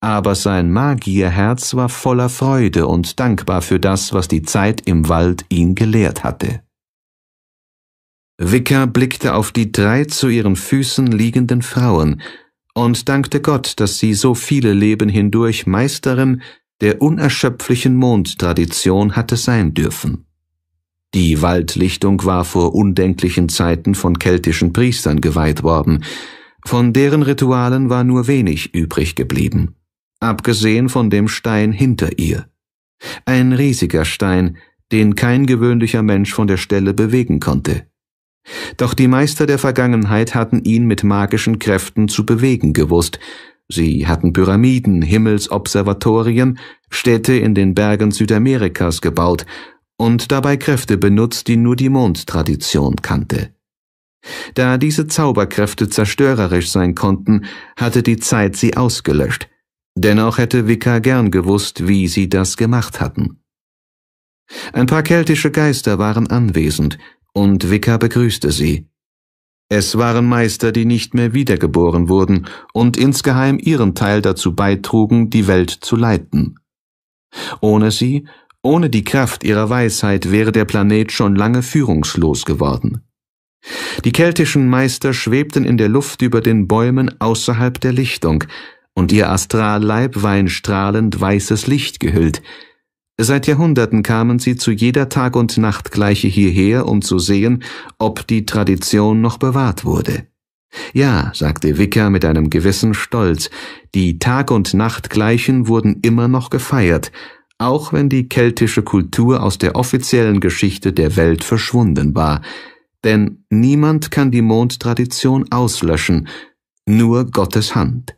aber sein Magierherz war voller Freude und dankbar für das, was die Zeit im Wald ihn gelehrt hatte. Wicker blickte auf die drei zu ihren Füßen liegenden Frauen und dankte Gott, dass sie so viele Leben hindurch Meisterin der unerschöpflichen Mondtradition hatte sein dürfen. Die Waldlichtung war vor undenklichen Zeiten von keltischen Priestern geweiht worden, von deren Ritualen war nur wenig übrig geblieben abgesehen von dem Stein hinter ihr. Ein riesiger Stein, den kein gewöhnlicher Mensch von der Stelle bewegen konnte. Doch die Meister der Vergangenheit hatten ihn mit magischen Kräften zu bewegen gewusst, Sie hatten Pyramiden, Himmelsobservatorien, Städte in den Bergen Südamerikas gebaut und dabei Kräfte benutzt, die nur die Mondtradition kannte. Da diese Zauberkräfte zerstörerisch sein konnten, hatte die Zeit sie ausgelöscht. Dennoch hätte Vicar gern gewusst, wie sie das gemacht hatten. Ein paar keltische Geister waren anwesend, und Vicar begrüßte sie. Es waren Meister, die nicht mehr wiedergeboren wurden und insgeheim ihren Teil dazu beitrugen, die Welt zu leiten. Ohne sie, ohne die Kraft ihrer Weisheit wäre der Planet schon lange führungslos geworden. Die keltischen Meister schwebten in der Luft über den Bäumen außerhalb der Lichtung, und ihr Astralleib war in strahlend weißes Licht gehüllt. Seit Jahrhunderten kamen sie zu jeder Tag- und Nachtgleiche hierher, um zu sehen, ob die Tradition noch bewahrt wurde. Ja, sagte Wicker mit einem gewissen Stolz, die Tag- und Nachtgleichen wurden immer noch gefeiert, auch wenn die keltische Kultur aus der offiziellen Geschichte der Welt verschwunden war. Denn niemand kann die Mondtradition auslöschen, nur Gottes Hand.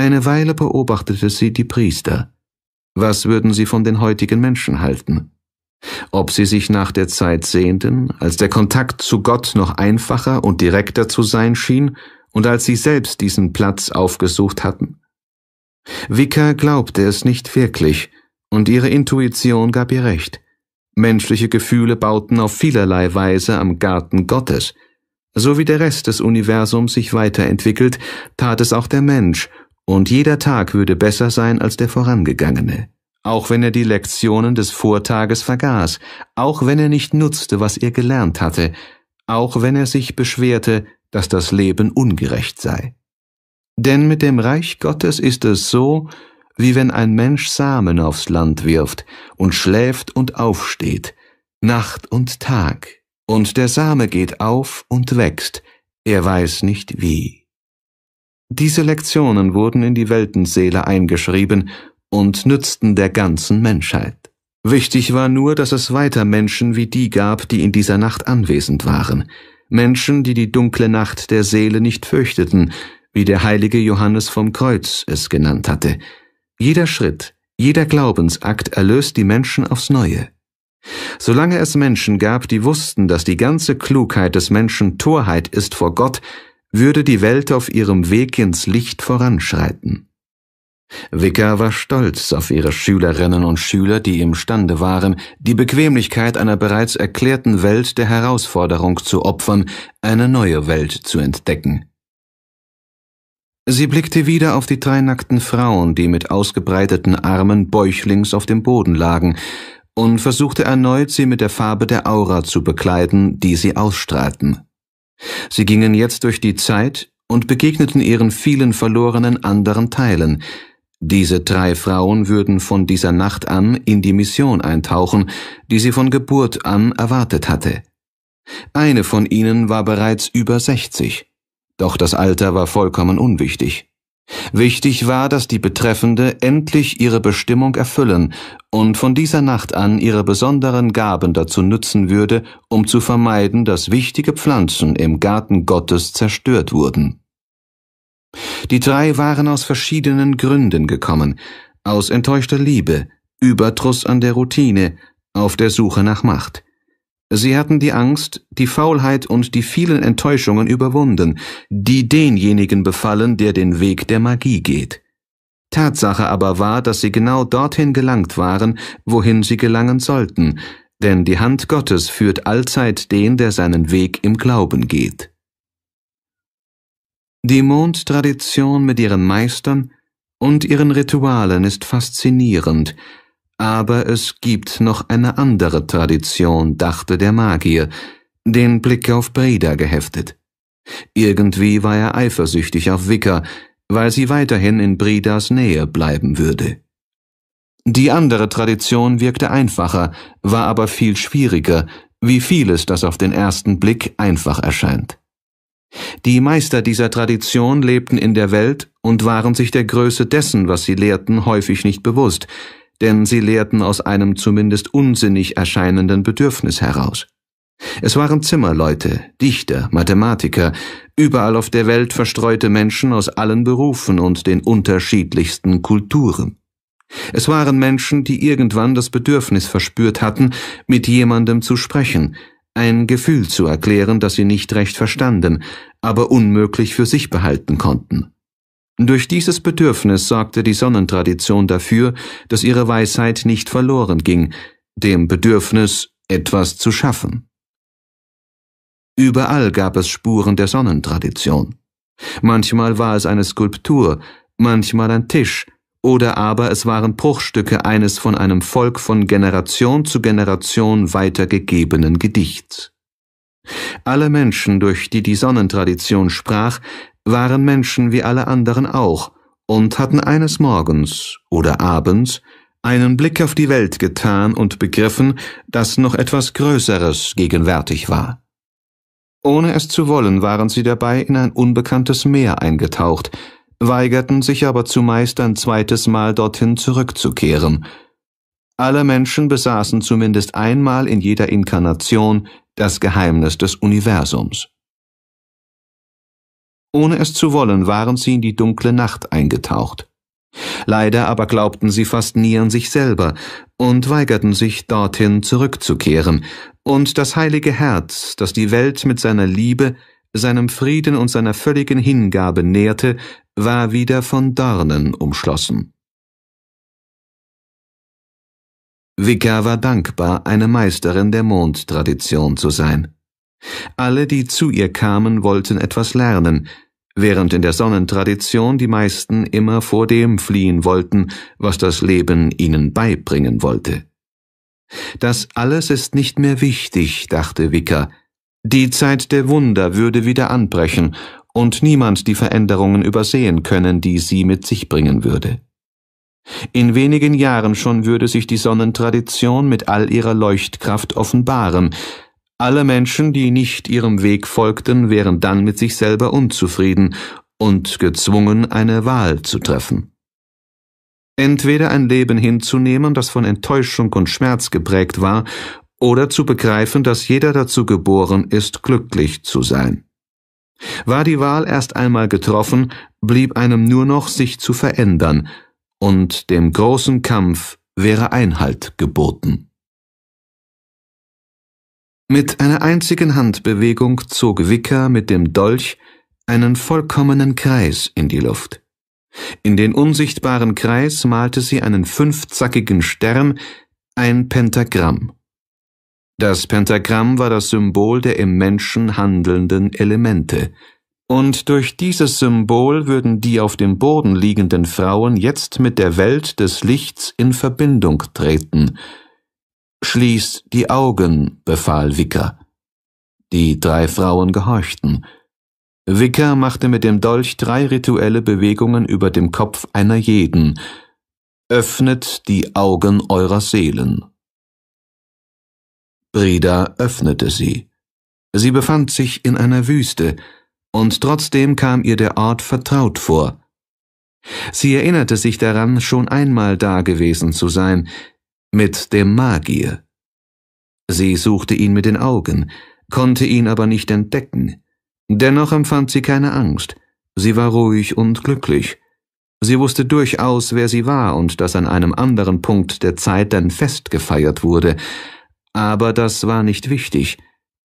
Eine Weile beobachtete sie die Priester. Was würden sie von den heutigen Menschen halten? Ob sie sich nach der Zeit sehnten, als der Kontakt zu Gott noch einfacher und direkter zu sein schien und als sie selbst diesen Platz aufgesucht hatten? Vika glaubte es nicht wirklich, und ihre Intuition gab ihr recht. Menschliche Gefühle bauten auf vielerlei Weise am Garten Gottes. So wie der Rest des Universums sich weiterentwickelt, tat es auch der Mensch, und jeder Tag würde besser sein als der vorangegangene, auch wenn er die Lektionen des Vortages vergaß, auch wenn er nicht nutzte, was er gelernt hatte, auch wenn er sich beschwerte, dass das Leben ungerecht sei. Denn mit dem Reich Gottes ist es so, wie wenn ein Mensch Samen aufs Land wirft und schläft und aufsteht, Nacht und Tag, und der Same geht auf und wächst, er weiß nicht wie. Diese Lektionen wurden in die Weltenseele eingeschrieben und nützten der ganzen Menschheit. Wichtig war nur, dass es weiter Menschen wie die gab, die in dieser Nacht anwesend waren, Menschen, die die dunkle Nacht der Seele nicht fürchteten, wie der heilige Johannes vom Kreuz es genannt hatte. Jeder Schritt, jeder Glaubensakt erlöst die Menschen aufs Neue. Solange es Menschen gab, die wussten, dass die ganze Klugheit des Menschen Torheit ist vor Gott, würde die Welt auf ihrem Weg ins Licht voranschreiten. Wicker war stolz auf ihre Schülerinnen und Schüler, die imstande waren, die Bequemlichkeit einer bereits erklärten Welt der Herausforderung zu opfern, eine neue Welt zu entdecken. Sie blickte wieder auf die drei nackten Frauen, die mit ausgebreiteten Armen bäuchlings auf dem Boden lagen, und versuchte erneut, sie mit der Farbe der Aura zu bekleiden, die sie ausstrahlten. Sie gingen jetzt durch die Zeit und begegneten ihren vielen verlorenen anderen Teilen. Diese drei Frauen würden von dieser Nacht an in die Mission eintauchen, die sie von Geburt an erwartet hatte. Eine von ihnen war bereits über sechzig, Doch das Alter war vollkommen unwichtig. Wichtig war, dass die Betreffende endlich ihre Bestimmung erfüllen und von dieser Nacht an ihre besonderen Gaben dazu nützen würde, um zu vermeiden, dass wichtige Pflanzen im Garten Gottes zerstört wurden. Die drei waren aus verschiedenen Gründen gekommen, aus enttäuschter Liebe, Überdruss an der Routine, auf der Suche nach Macht. Sie hatten die Angst, die Faulheit und die vielen Enttäuschungen überwunden, die denjenigen befallen, der den Weg der Magie geht. Tatsache aber war, dass sie genau dorthin gelangt waren, wohin sie gelangen sollten, denn die Hand Gottes führt allzeit den, der seinen Weg im Glauben geht. Die Mondtradition mit ihren Meistern und ihren Ritualen ist faszinierend, aber es gibt noch eine andere Tradition, dachte der Magier, den Blick auf Breda geheftet. Irgendwie war er eifersüchtig auf Wicker, weil sie weiterhin in Bredas Nähe bleiben würde. Die andere Tradition wirkte einfacher, war aber viel schwieriger, wie vieles, das auf den ersten Blick einfach erscheint. Die Meister dieser Tradition lebten in der Welt und waren sich der Größe dessen, was sie lehrten, häufig nicht bewusst, denn sie lehrten aus einem zumindest unsinnig erscheinenden Bedürfnis heraus. Es waren Zimmerleute, Dichter, Mathematiker, überall auf der Welt verstreute Menschen aus allen Berufen und den unterschiedlichsten Kulturen. Es waren Menschen, die irgendwann das Bedürfnis verspürt hatten, mit jemandem zu sprechen, ein Gefühl zu erklären, das sie nicht recht verstanden, aber unmöglich für sich behalten konnten. Durch dieses Bedürfnis sorgte die Sonnentradition dafür, dass ihre Weisheit nicht verloren ging, dem Bedürfnis, etwas zu schaffen. Überall gab es Spuren der Sonnentradition. Manchmal war es eine Skulptur, manchmal ein Tisch, oder aber es waren Bruchstücke eines von einem Volk von Generation zu Generation weitergegebenen Gedichts. Alle Menschen, durch die die Sonnentradition sprach, waren Menschen wie alle anderen auch und hatten eines Morgens oder Abends einen Blick auf die Welt getan und begriffen, dass noch etwas Größeres gegenwärtig war. Ohne es zu wollen, waren sie dabei in ein unbekanntes Meer eingetaucht, weigerten sich aber zumeist ein zweites Mal dorthin zurückzukehren. Alle Menschen besaßen zumindest einmal in jeder Inkarnation das Geheimnis des Universums. Ohne es zu wollen, waren sie in die dunkle Nacht eingetaucht. Leider aber glaubten sie fast nie an sich selber und weigerten sich, dorthin zurückzukehren, und das heilige Herz, das die Welt mit seiner Liebe, seinem Frieden und seiner völligen Hingabe nährte, war wieder von Dornen umschlossen. Wicca war dankbar, eine Meisterin der Mondtradition zu sein. Alle, die zu ihr kamen, wollten etwas lernen, während in der Sonnentradition die meisten immer vor dem fliehen wollten, was das Leben ihnen beibringen wollte. Das alles ist nicht mehr wichtig, dachte Wicker. Die Zeit der Wunder würde wieder anbrechen und niemand die Veränderungen übersehen können, die sie mit sich bringen würde. In wenigen Jahren schon würde sich die Sonnentradition mit all ihrer Leuchtkraft offenbaren, alle Menschen, die nicht ihrem Weg folgten, wären dann mit sich selber unzufrieden und gezwungen, eine Wahl zu treffen. Entweder ein Leben hinzunehmen, das von Enttäuschung und Schmerz geprägt war, oder zu begreifen, dass jeder dazu geboren ist, glücklich zu sein. War die Wahl erst einmal getroffen, blieb einem nur noch, sich zu verändern, und dem großen Kampf wäre Einhalt geboten. Mit einer einzigen Handbewegung zog Wicker mit dem Dolch einen vollkommenen Kreis in die Luft. In den unsichtbaren Kreis malte sie einen fünfzackigen Stern, ein Pentagramm. Das Pentagramm war das Symbol der im Menschen handelnden Elemente, und durch dieses Symbol würden die auf dem Boden liegenden Frauen jetzt mit der Welt des Lichts in Verbindung treten, Schließt die Augen, befahl Wicker. Die drei Frauen gehorchten. Wicker machte mit dem Dolch drei rituelle Bewegungen über dem Kopf einer jeden. Öffnet die Augen eurer Seelen. Brida öffnete sie. Sie befand sich in einer Wüste, und trotzdem kam ihr der Ort vertraut vor. Sie erinnerte sich daran, schon einmal dagewesen zu sein, mit dem Magier. Sie suchte ihn mit den Augen, konnte ihn aber nicht entdecken. Dennoch empfand sie keine Angst. Sie war ruhig und glücklich. Sie wusste durchaus, wer sie war und dass an einem anderen Punkt der Zeit ein Fest gefeiert wurde. Aber das war nicht wichtig,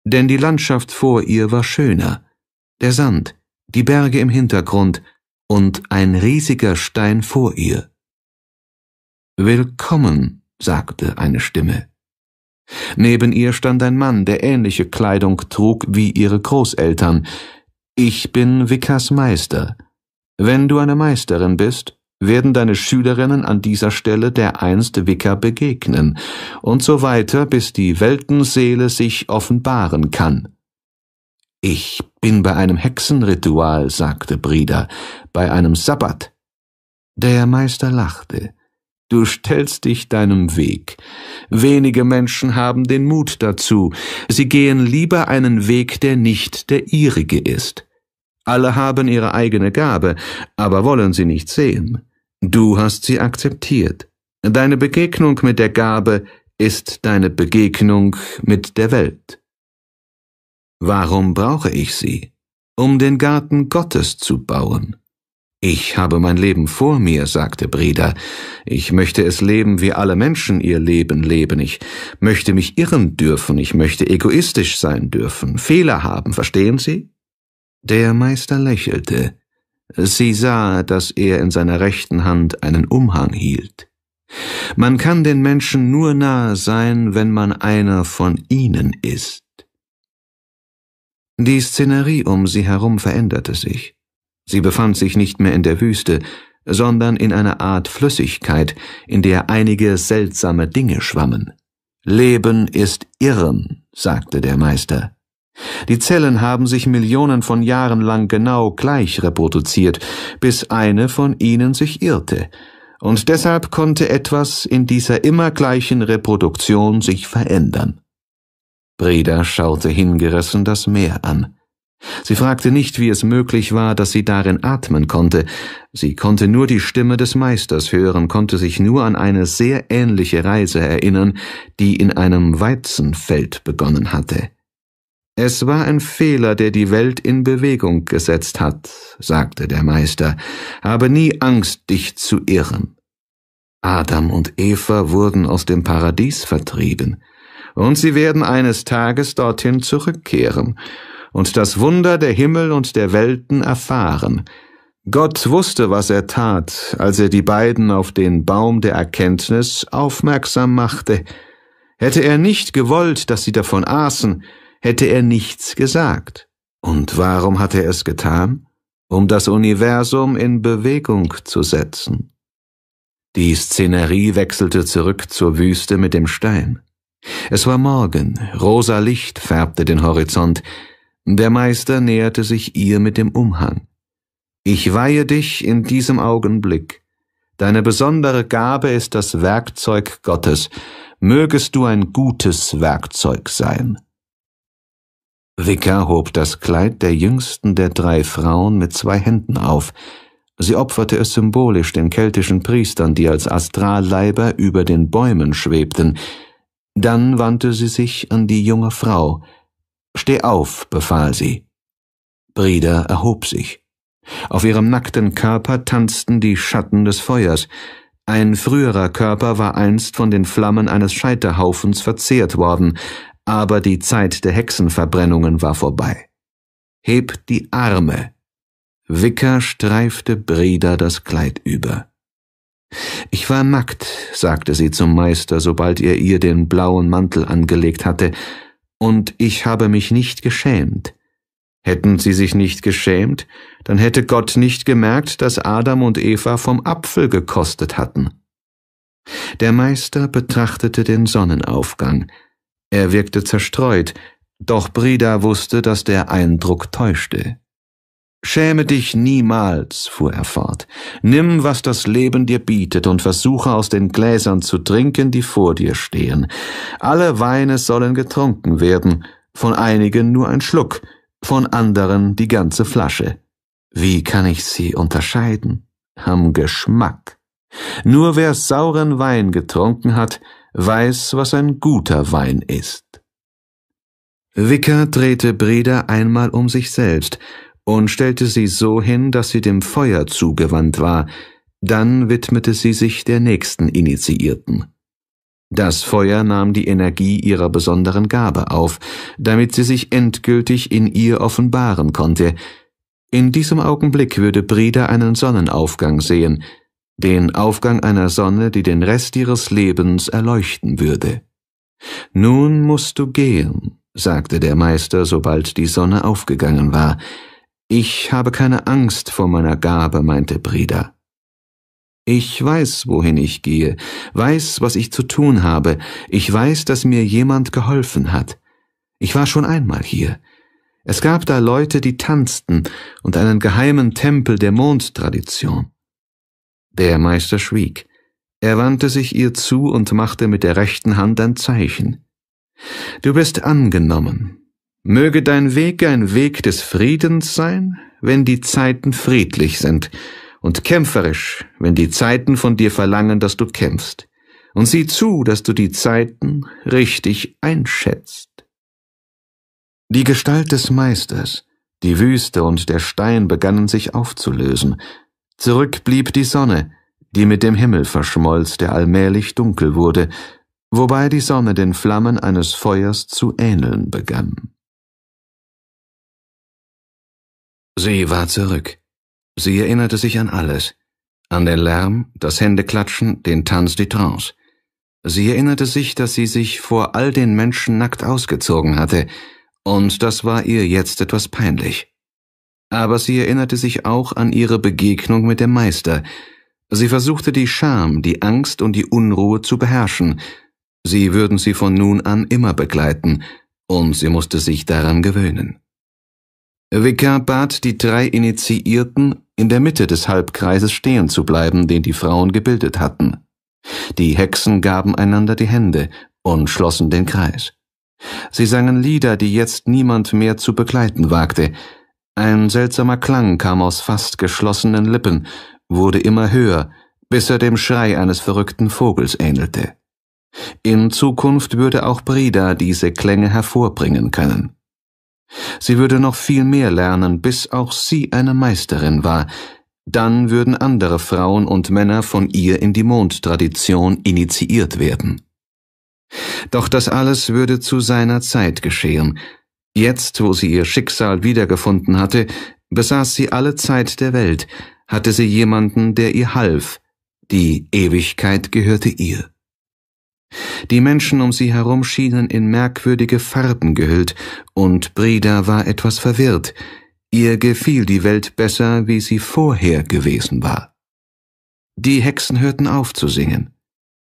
denn die Landschaft vor ihr war schöner. Der Sand, die Berge im Hintergrund und ein riesiger Stein vor ihr. Willkommen, sagte eine Stimme. Neben ihr stand ein Mann, der ähnliche Kleidung trug wie ihre Großeltern. Ich bin Vickers Meister. Wenn du eine Meisterin bist, werden deine Schülerinnen an dieser Stelle der einst Wicker begegnen, und so weiter, bis die Weltenseele sich offenbaren kann. Ich bin bei einem Hexenritual, sagte Brida, bei einem Sabbat. Der Meister lachte. Du stellst dich deinem Weg. Wenige Menschen haben den Mut dazu. Sie gehen lieber einen Weg, der nicht der ihrige ist. Alle haben ihre eigene Gabe, aber wollen sie nicht sehen. Du hast sie akzeptiert. Deine Begegnung mit der Gabe ist deine Begegnung mit der Welt. Warum brauche ich sie? Um den Garten Gottes zu bauen. Ich habe mein Leben vor mir, sagte Breda. Ich möchte es leben, wie alle Menschen ihr Leben leben. Ich möchte mich irren dürfen. Ich möchte egoistisch sein dürfen, Fehler haben, verstehen Sie? Der Meister lächelte. Sie sah, dass er in seiner rechten Hand einen Umhang hielt. Man kann den Menschen nur nahe sein, wenn man einer von ihnen ist. Die Szenerie um sie herum veränderte sich. Sie befand sich nicht mehr in der Wüste, sondern in einer Art Flüssigkeit, in der einige seltsame Dinge schwammen. Leben ist Irren, sagte der Meister. Die Zellen haben sich Millionen von Jahren lang genau gleich reproduziert, bis eine von ihnen sich irrte, und deshalb konnte etwas in dieser immer gleichen Reproduktion sich verändern. Breda schaute hingerissen das Meer an. Sie fragte nicht, wie es möglich war, dass sie darin atmen konnte. Sie konnte nur die Stimme des Meisters hören, konnte sich nur an eine sehr ähnliche Reise erinnern, die in einem Weizenfeld begonnen hatte. Es war ein Fehler, der die Welt in Bewegung gesetzt hat, sagte der Meister, habe nie Angst, dich zu irren. Adam und Eva wurden aus dem Paradies vertrieben, und sie werden eines Tages dorthin zurückkehren, und das Wunder der Himmel und der Welten erfahren. Gott wusste, was er tat, als er die beiden auf den Baum der Erkenntnis aufmerksam machte. Hätte er nicht gewollt, dass sie davon aßen, hätte er nichts gesagt. Und warum hat er es getan? Um das Universum in Bewegung zu setzen. Die Szenerie wechselte zurück zur Wüste mit dem Stein. Es war Morgen, rosa Licht färbte den Horizont, der Meister näherte sich ihr mit dem Umhang. Ich weihe dich in diesem Augenblick. Deine besondere Gabe ist das Werkzeug Gottes. Mögest du ein gutes Werkzeug sein. Vicar hob das Kleid der jüngsten der drei Frauen mit zwei Händen auf. Sie opferte es symbolisch den keltischen Priestern, die als Astralleiber über den Bäumen schwebten. Dann wandte sie sich an die junge Frau – Steh auf, befahl sie. Brida erhob sich. Auf ihrem nackten Körper tanzten die Schatten des Feuers. Ein früherer Körper war einst von den Flammen eines Scheiterhaufens verzehrt worden, aber die Zeit der Hexenverbrennungen war vorbei. Heb die Arme. Wicker streifte Breda das Kleid über. Ich war nackt, sagte sie zum Meister, sobald er ihr den blauen Mantel angelegt hatte, und ich habe mich nicht geschämt. Hätten sie sich nicht geschämt, dann hätte Gott nicht gemerkt, dass Adam und Eva vom Apfel gekostet hatten. Der Meister betrachtete den Sonnenaufgang. Er wirkte zerstreut, doch Brida wusste, dass der Eindruck täuschte. Schäme dich niemals, fuhr er fort. Nimm, was das Leben dir bietet, und versuche aus den Gläsern zu trinken, die vor dir stehen. Alle Weine sollen getrunken werden, von einigen nur ein Schluck, von anderen die ganze Flasche. Wie kann ich sie unterscheiden? Am Geschmack. Nur wer sauren Wein getrunken hat, weiß, was ein guter Wein ist. Wicker drehte Breda einmal um sich selbst und stellte sie so hin, dass sie dem Feuer zugewandt war, dann widmete sie sich der nächsten Initiierten. Das Feuer nahm die Energie ihrer besonderen Gabe auf, damit sie sich endgültig in ihr offenbaren konnte. In diesem Augenblick würde Brida einen Sonnenaufgang sehen, den Aufgang einer Sonne, die den Rest ihres Lebens erleuchten würde. Nun musst du gehen, sagte der Meister, sobald die Sonne aufgegangen war, ich habe keine Angst vor meiner Gabe, meinte Breda. Ich weiß, wohin ich gehe, weiß, was ich zu tun habe, ich weiß, dass mir jemand geholfen hat. Ich war schon einmal hier. Es gab da Leute, die tanzten und einen geheimen Tempel der Mondtradition. Der Meister schwieg. Er wandte sich ihr zu und machte mit der rechten Hand ein Zeichen. Du bist angenommen, Möge dein Weg ein Weg des Friedens sein, wenn die Zeiten friedlich sind, und kämpferisch, wenn die Zeiten von dir verlangen, dass du kämpfst. Und sieh zu, dass du die Zeiten richtig einschätzt. Die Gestalt des Meisters, die Wüste und der Stein begannen sich aufzulösen. Zurück blieb die Sonne, die mit dem Himmel verschmolz, der allmählich dunkel wurde, wobei die Sonne den Flammen eines Feuers zu ähneln begann. Sie war zurück. Sie erinnerte sich an alles. An den Lärm, das Händeklatschen, den Tanz, die Trance. Sie erinnerte sich, dass sie sich vor all den Menschen nackt ausgezogen hatte, und das war ihr jetzt etwas peinlich. Aber sie erinnerte sich auch an ihre Begegnung mit dem Meister. Sie versuchte die Scham, die Angst und die Unruhe zu beherrschen. Sie würden sie von nun an immer begleiten, und sie musste sich daran gewöhnen. Vicar bat die drei Initiierten, in der Mitte des Halbkreises stehen zu bleiben, den die Frauen gebildet hatten. Die Hexen gaben einander die Hände und schlossen den Kreis. Sie sangen Lieder, die jetzt niemand mehr zu begleiten wagte. Ein seltsamer Klang kam aus fast geschlossenen Lippen, wurde immer höher, bis er dem Schrei eines verrückten Vogels ähnelte. In Zukunft würde auch Brida diese Klänge hervorbringen können. Sie würde noch viel mehr lernen, bis auch sie eine Meisterin war, dann würden andere Frauen und Männer von ihr in die Mondtradition initiiert werden. Doch das alles würde zu seiner Zeit geschehen. Jetzt, wo sie ihr Schicksal wiedergefunden hatte, besaß sie alle Zeit der Welt, hatte sie jemanden, der ihr half, die Ewigkeit gehörte ihr. Die Menschen um sie herum schienen in merkwürdige Farben gehüllt, und Breda war etwas verwirrt. Ihr gefiel die Welt besser, wie sie vorher gewesen war. Die Hexen hörten auf zu singen.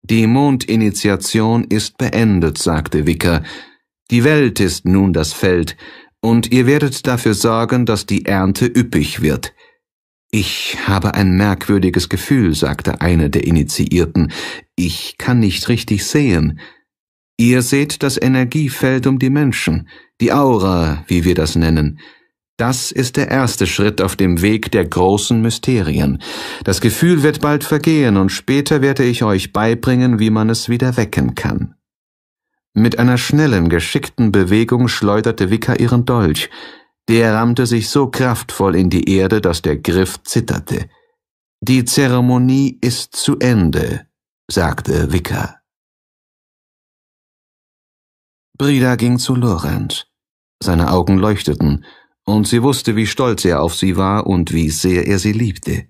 Die Mondinitiation ist beendet, sagte Wicker. Die Welt ist nun das Feld, und ihr werdet dafür sorgen, dass die Ernte üppig wird. Ich habe ein merkwürdiges Gefühl, sagte eine der Initiierten. Ich kann nicht richtig sehen. Ihr seht das Energiefeld um die Menschen, die Aura, wie wir das nennen. Das ist der erste Schritt auf dem Weg der großen Mysterien. Das Gefühl wird bald vergehen und später werde ich euch beibringen, wie man es wieder wecken kann. Mit einer schnellen, geschickten Bewegung schleuderte Wicker ihren Dolch. Der rammte sich so kraftvoll in die Erde, dass der Griff zitterte. Die Zeremonie ist zu Ende, sagte Wicker. Äh, Brida ging zu Lorenz. Seine Augen leuchteten, und sie wusste, wie stolz er auf sie war und wie sehr er sie liebte.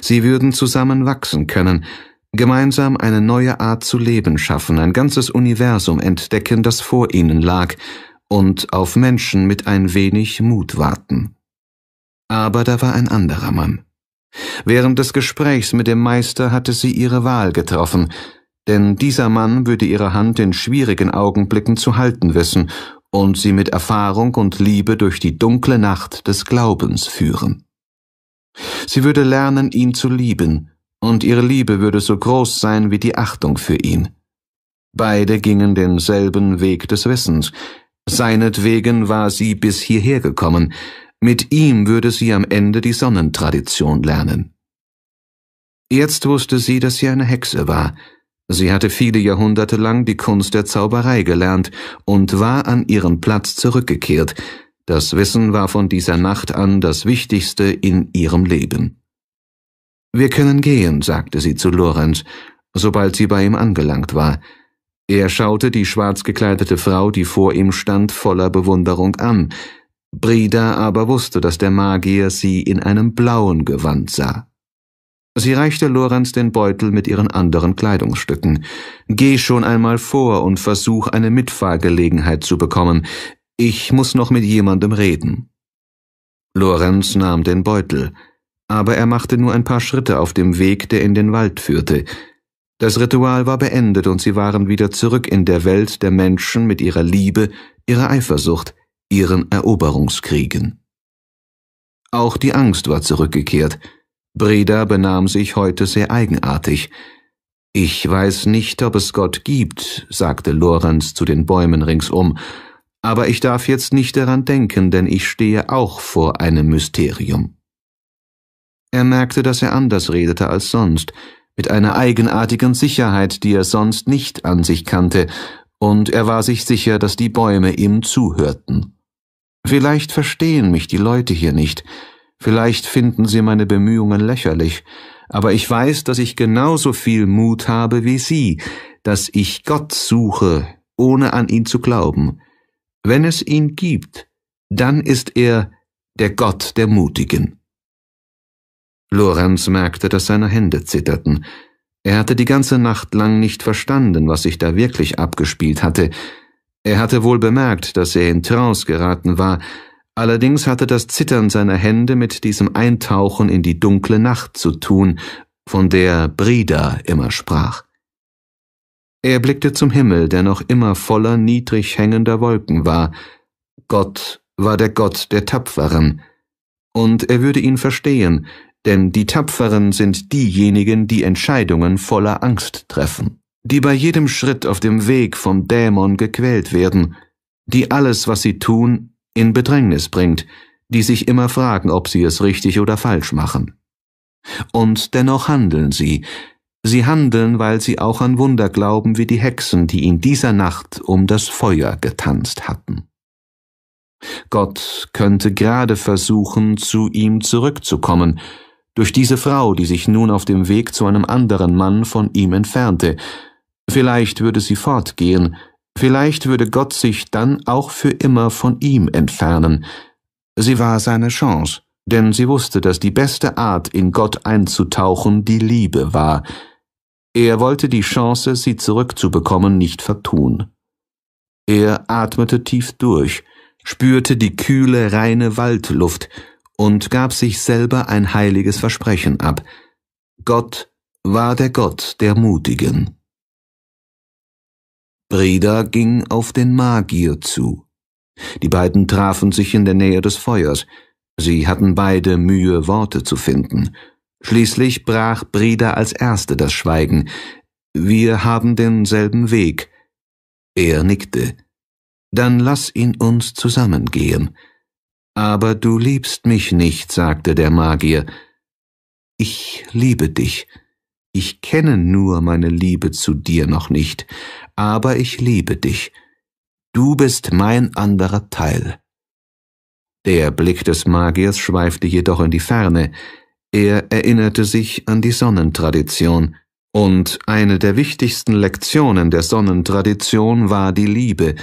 Sie würden zusammen wachsen können, gemeinsam eine neue Art zu leben schaffen, ein ganzes Universum entdecken, das vor ihnen lag, und auf Menschen mit ein wenig Mut warten. Aber da war ein anderer Mann. Während des Gesprächs mit dem Meister hatte sie ihre Wahl getroffen, denn dieser Mann würde ihre Hand in schwierigen Augenblicken zu halten wissen und sie mit Erfahrung und Liebe durch die dunkle Nacht des Glaubens führen. Sie würde lernen, ihn zu lieben, und ihre Liebe würde so groß sein wie die Achtung für ihn. Beide gingen denselben Weg des Wissens. Seinetwegen war sie bis hierher gekommen, mit ihm würde sie am Ende die Sonnentradition lernen. Jetzt wusste sie, dass sie eine Hexe war. Sie hatte viele Jahrhunderte lang die Kunst der Zauberei gelernt und war an ihren Platz zurückgekehrt. Das Wissen war von dieser Nacht an das Wichtigste in ihrem Leben. Wir können gehen, sagte sie zu Lorenz, sobald sie bei ihm angelangt war. Er schaute die schwarz gekleidete Frau, die vor ihm stand, voller Bewunderung an. Brida aber wusste, dass der Magier sie in einem blauen Gewand sah. Sie reichte Lorenz den Beutel mit ihren anderen Kleidungsstücken. Geh schon einmal vor und versuch eine Mitfahrgelegenheit zu bekommen. Ich muss noch mit jemandem reden. Lorenz nahm den Beutel, aber er machte nur ein paar Schritte auf dem Weg, der in den Wald führte. Das Ritual war beendet und sie waren wieder zurück in der Welt der Menschen mit ihrer Liebe, ihrer Eifersucht, ihren Eroberungskriegen. Auch die Angst war zurückgekehrt. Breda benahm sich heute sehr eigenartig. Ich weiß nicht, ob es Gott gibt, sagte Lorenz zu den Bäumen ringsum, aber ich darf jetzt nicht daran denken, denn ich stehe auch vor einem Mysterium. Er merkte, dass er anders redete als sonst, mit einer eigenartigen Sicherheit, die er sonst nicht an sich kannte, und er war sich sicher, dass die Bäume ihm zuhörten. Vielleicht verstehen mich die Leute hier nicht, vielleicht finden sie meine Bemühungen lächerlich, aber ich weiß, dass ich genauso viel Mut habe wie sie, dass ich Gott suche, ohne an ihn zu glauben. Wenn es ihn gibt, dann ist er der Gott der Mutigen. Lorenz merkte, dass seine Hände zitterten. Er hatte die ganze Nacht lang nicht verstanden, was sich da wirklich abgespielt hatte, er hatte wohl bemerkt, dass er in Trance geraten war, allerdings hatte das Zittern seiner Hände mit diesem Eintauchen in die dunkle Nacht zu tun, von der Brida immer sprach. Er blickte zum Himmel, der noch immer voller niedrig hängender Wolken war. Gott war der Gott der Tapferen. Und er würde ihn verstehen, denn die Tapferen sind diejenigen, die Entscheidungen voller Angst treffen die bei jedem Schritt auf dem Weg vom Dämon gequält werden, die alles, was sie tun, in Bedrängnis bringt, die sich immer fragen, ob sie es richtig oder falsch machen. Und dennoch handeln sie, sie handeln, weil sie auch an Wunder glauben wie die Hexen, die in dieser Nacht um das Feuer getanzt hatten. Gott könnte gerade versuchen, zu ihm zurückzukommen, durch diese Frau, die sich nun auf dem Weg zu einem anderen Mann von ihm entfernte, Vielleicht würde sie fortgehen, vielleicht würde Gott sich dann auch für immer von ihm entfernen. Sie war seine Chance, denn sie wusste, dass die beste Art, in Gott einzutauchen, die Liebe war. Er wollte die Chance, sie zurückzubekommen, nicht vertun. Er atmete tief durch, spürte die kühle, reine Waldluft und gab sich selber ein heiliges Versprechen ab. Gott war der Gott der Mutigen. Breda ging auf den Magier zu. Die beiden trafen sich in der Nähe des Feuers. Sie hatten beide Mühe, Worte zu finden. Schließlich brach Breda als Erste das Schweigen. Wir haben denselben Weg. Er nickte. Dann lass ihn uns zusammengehen. Aber du liebst mich nicht, sagte der Magier. Ich liebe dich. Ich kenne nur meine Liebe zu dir noch nicht, aber ich liebe dich. Du bist mein anderer Teil. Der Blick des Magiers schweifte jedoch in die Ferne. Er erinnerte sich an die Sonnentradition. Und eine der wichtigsten Lektionen der Sonnentradition war die Liebe.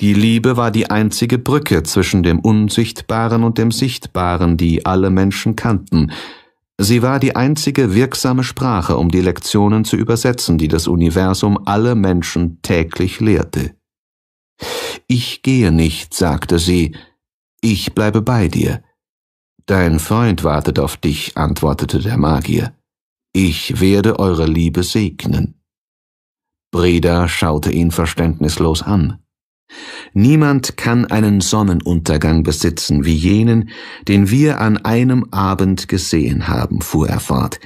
Die Liebe war die einzige Brücke zwischen dem Unsichtbaren und dem Sichtbaren, die alle Menschen kannten. Sie war die einzige wirksame Sprache, um die Lektionen zu übersetzen, die das Universum alle Menschen täglich lehrte. Ich gehe nicht, sagte sie, ich bleibe bei dir. Dein Freund wartet auf dich, antwortete der Magier. Ich werde eure Liebe segnen. Breda schaute ihn verständnislos an. Niemand kann einen Sonnenuntergang besitzen wie jenen, den wir an einem Abend gesehen haben, fuhr er fort,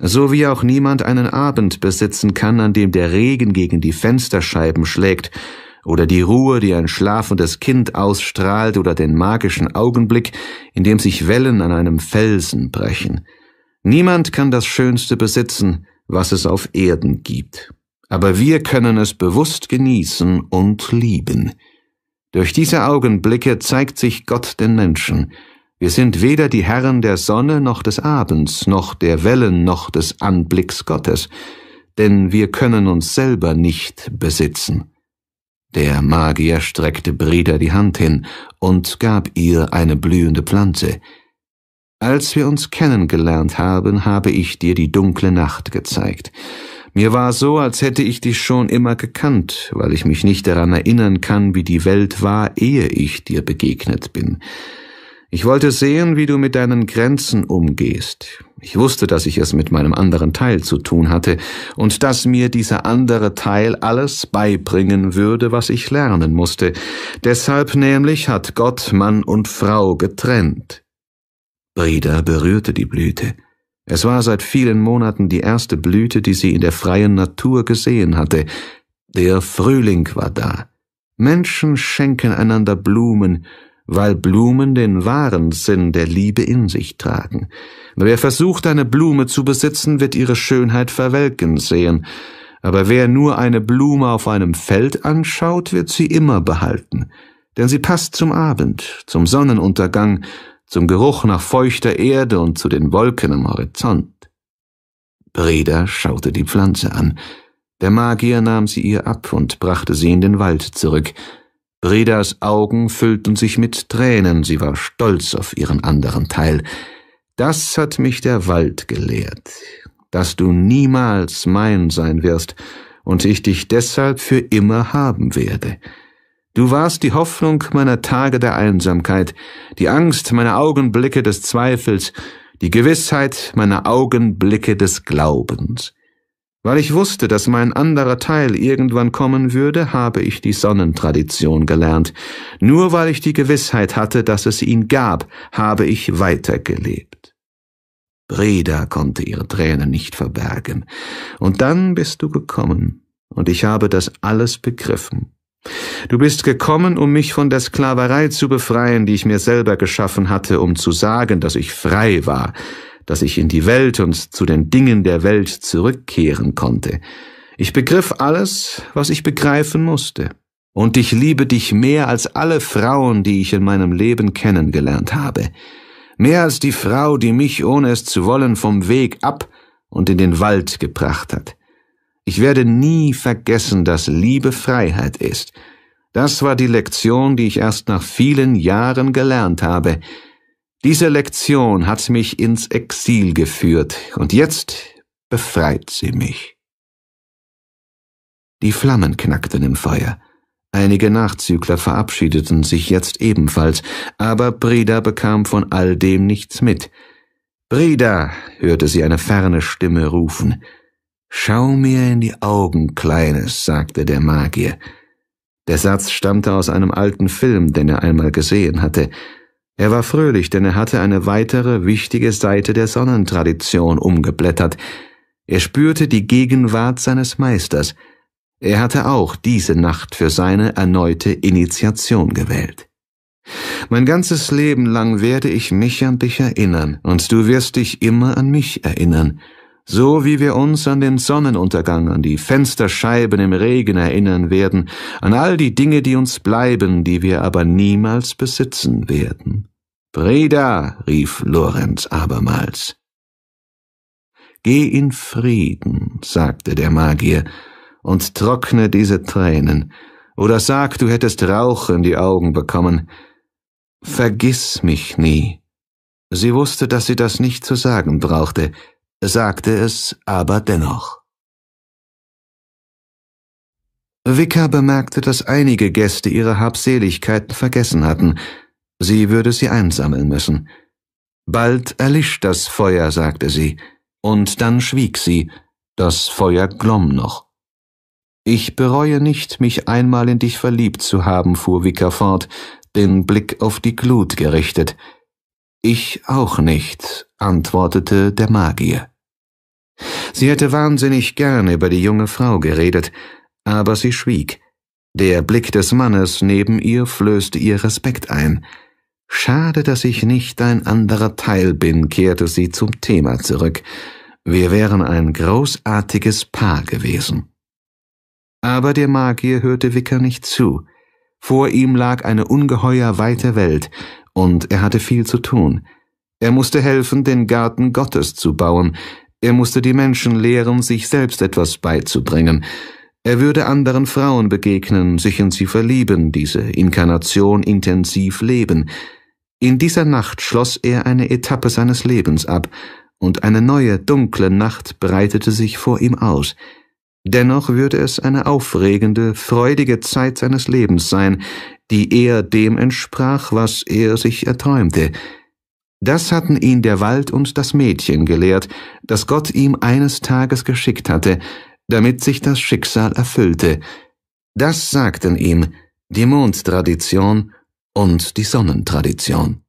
so wie auch niemand einen Abend besitzen kann, an dem der Regen gegen die Fensterscheiben schlägt, oder die Ruhe, die ein schlafendes Kind ausstrahlt, oder den magischen Augenblick, in dem sich Wellen an einem Felsen brechen. Niemand kann das Schönste besitzen, was es auf Erden gibt aber wir können es bewusst genießen und lieben. Durch diese Augenblicke zeigt sich Gott den Menschen. Wir sind weder die Herren der Sonne noch des Abends, noch der Wellen noch des Anblicks Gottes, denn wir können uns selber nicht besitzen. Der Magier streckte Breda die Hand hin und gab ihr eine blühende Pflanze. Als wir uns kennengelernt haben, habe ich dir die dunkle Nacht gezeigt. Mir war so, als hätte ich dich schon immer gekannt, weil ich mich nicht daran erinnern kann, wie die Welt war, ehe ich dir begegnet bin. Ich wollte sehen, wie du mit deinen Grenzen umgehst. Ich wusste, dass ich es mit meinem anderen Teil zu tun hatte und dass mir dieser andere Teil alles beibringen würde, was ich lernen musste. Deshalb nämlich hat Gott Mann und Frau getrennt. Brida berührte die Blüte. Es war seit vielen Monaten die erste Blüte, die sie in der freien Natur gesehen hatte. Der Frühling war da. Menschen schenken einander Blumen, weil Blumen den wahren Sinn der Liebe in sich tragen. Wer versucht, eine Blume zu besitzen, wird ihre Schönheit verwelken sehen, aber wer nur eine Blume auf einem Feld anschaut, wird sie immer behalten, denn sie passt zum Abend, zum Sonnenuntergang, zum Geruch nach feuchter Erde und zu den Wolken am Horizont. Breda schaute die Pflanze an. Der Magier nahm sie ihr ab und brachte sie in den Wald zurück. Bredas Augen füllten sich mit Tränen, sie war stolz auf ihren anderen Teil. Das hat mich der Wald gelehrt, dass du niemals mein sein wirst und ich dich deshalb für immer haben werde. Du warst die Hoffnung meiner Tage der Einsamkeit, die Angst meiner Augenblicke des Zweifels, die Gewissheit meiner Augenblicke des Glaubens. Weil ich wusste, dass mein anderer Teil irgendwann kommen würde, habe ich die Sonnentradition gelernt. Nur weil ich die Gewissheit hatte, dass es ihn gab, habe ich weitergelebt. Breda konnte ihre Tränen nicht verbergen. Und dann bist du gekommen, und ich habe das alles begriffen. Du bist gekommen, um mich von der Sklaverei zu befreien, die ich mir selber geschaffen hatte, um zu sagen, dass ich frei war, dass ich in die Welt und zu den Dingen der Welt zurückkehren konnte. Ich begriff alles, was ich begreifen musste. Und ich liebe dich mehr als alle Frauen, die ich in meinem Leben kennengelernt habe. Mehr als die Frau, die mich, ohne es zu wollen, vom Weg ab und in den Wald gebracht hat. Ich werde nie vergessen, dass Liebe Freiheit ist. Das war die Lektion, die ich erst nach vielen Jahren gelernt habe. Diese Lektion hat mich ins Exil geführt, und jetzt befreit sie mich. Die Flammen knackten im Feuer. Einige Nachzügler verabschiedeten sich jetzt ebenfalls, aber Breda bekam von all dem nichts mit. Breda, hörte sie eine ferne Stimme rufen. Schau mir in die Augen, Kleines, sagte der Magier. Der Satz stammte aus einem alten Film, den er einmal gesehen hatte. Er war fröhlich, denn er hatte eine weitere wichtige Seite der Sonnentradition umgeblättert. Er spürte die Gegenwart seines Meisters. Er hatte auch diese Nacht für seine erneute Initiation gewählt. Mein ganzes Leben lang werde ich mich an dich erinnern, und du wirst dich immer an mich erinnern, so wie wir uns an den Sonnenuntergang, an die Fensterscheiben im Regen erinnern werden, an all die Dinge, die uns bleiben, die wir aber niemals besitzen werden. Breda, rief Lorenz abermals. Geh in Frieden, sagte der Magier, und trockne diese Tränen, oder sag, du hättest Rauch in die Augen bekommen. Vergiss mich nie. Sie wusste, dass sie das nicht zu sagen brauchte, sagte es aber dennoch. Vicar bemerkte, dass einige Gäste ihre Habseligkeiten vergessen hatten. Sie würde sie einsammeln müssen. Bald erlischt das Feuer, sagte sie, und dann schwieg sie, das Feuer glomm noch. Ich bereue nicht, mich einmal in dich verliebt zu haben, fuhr Vicar fort, den Blick auf die Glut gerichtet, ich auch nicht, antwortete der Magier. Sie hätte wahnsinnig gern über die junge Frau geredet, aber sie schwieg. Der Blick des Mannes neben ihr flößte ihr Respekt ein. Schade, dass ich nicht ein anderer Teil bin, kehrte sie zum Thema zurück. Wir wären ein großartiges Paar gewesen. Aber der Magier hörte Wicker nicht zu. Vor ihm lag eine ungeheuer weite Welt, und er hatte viel zu tun. Er musste helfen, den Garten Gottes zu bauen, er musste die Menschen lehren, sich selbst etwas beizubringen, er würde anderen Frauen begegnen, sich in sie verlieben, diese Inkarnation intensiv leben. In dieser Nacht schloss er eine Etappe seines Lebens ab, und eine neue, dunkle Nacht breitete sich vor ihm aus. Dennoch würde es eine aufregende, freudige Zeit seines Lebens sein, die eher dem entsprach, was er sich erträumte. Das hatten ihn der Wald und das Mädchen gelehrt, das Gott ihm eines Tages geschickt hatte, damit sich das Schicksal erfüllte. Das sagten ihm die Mondtradition und die Sonnentradition.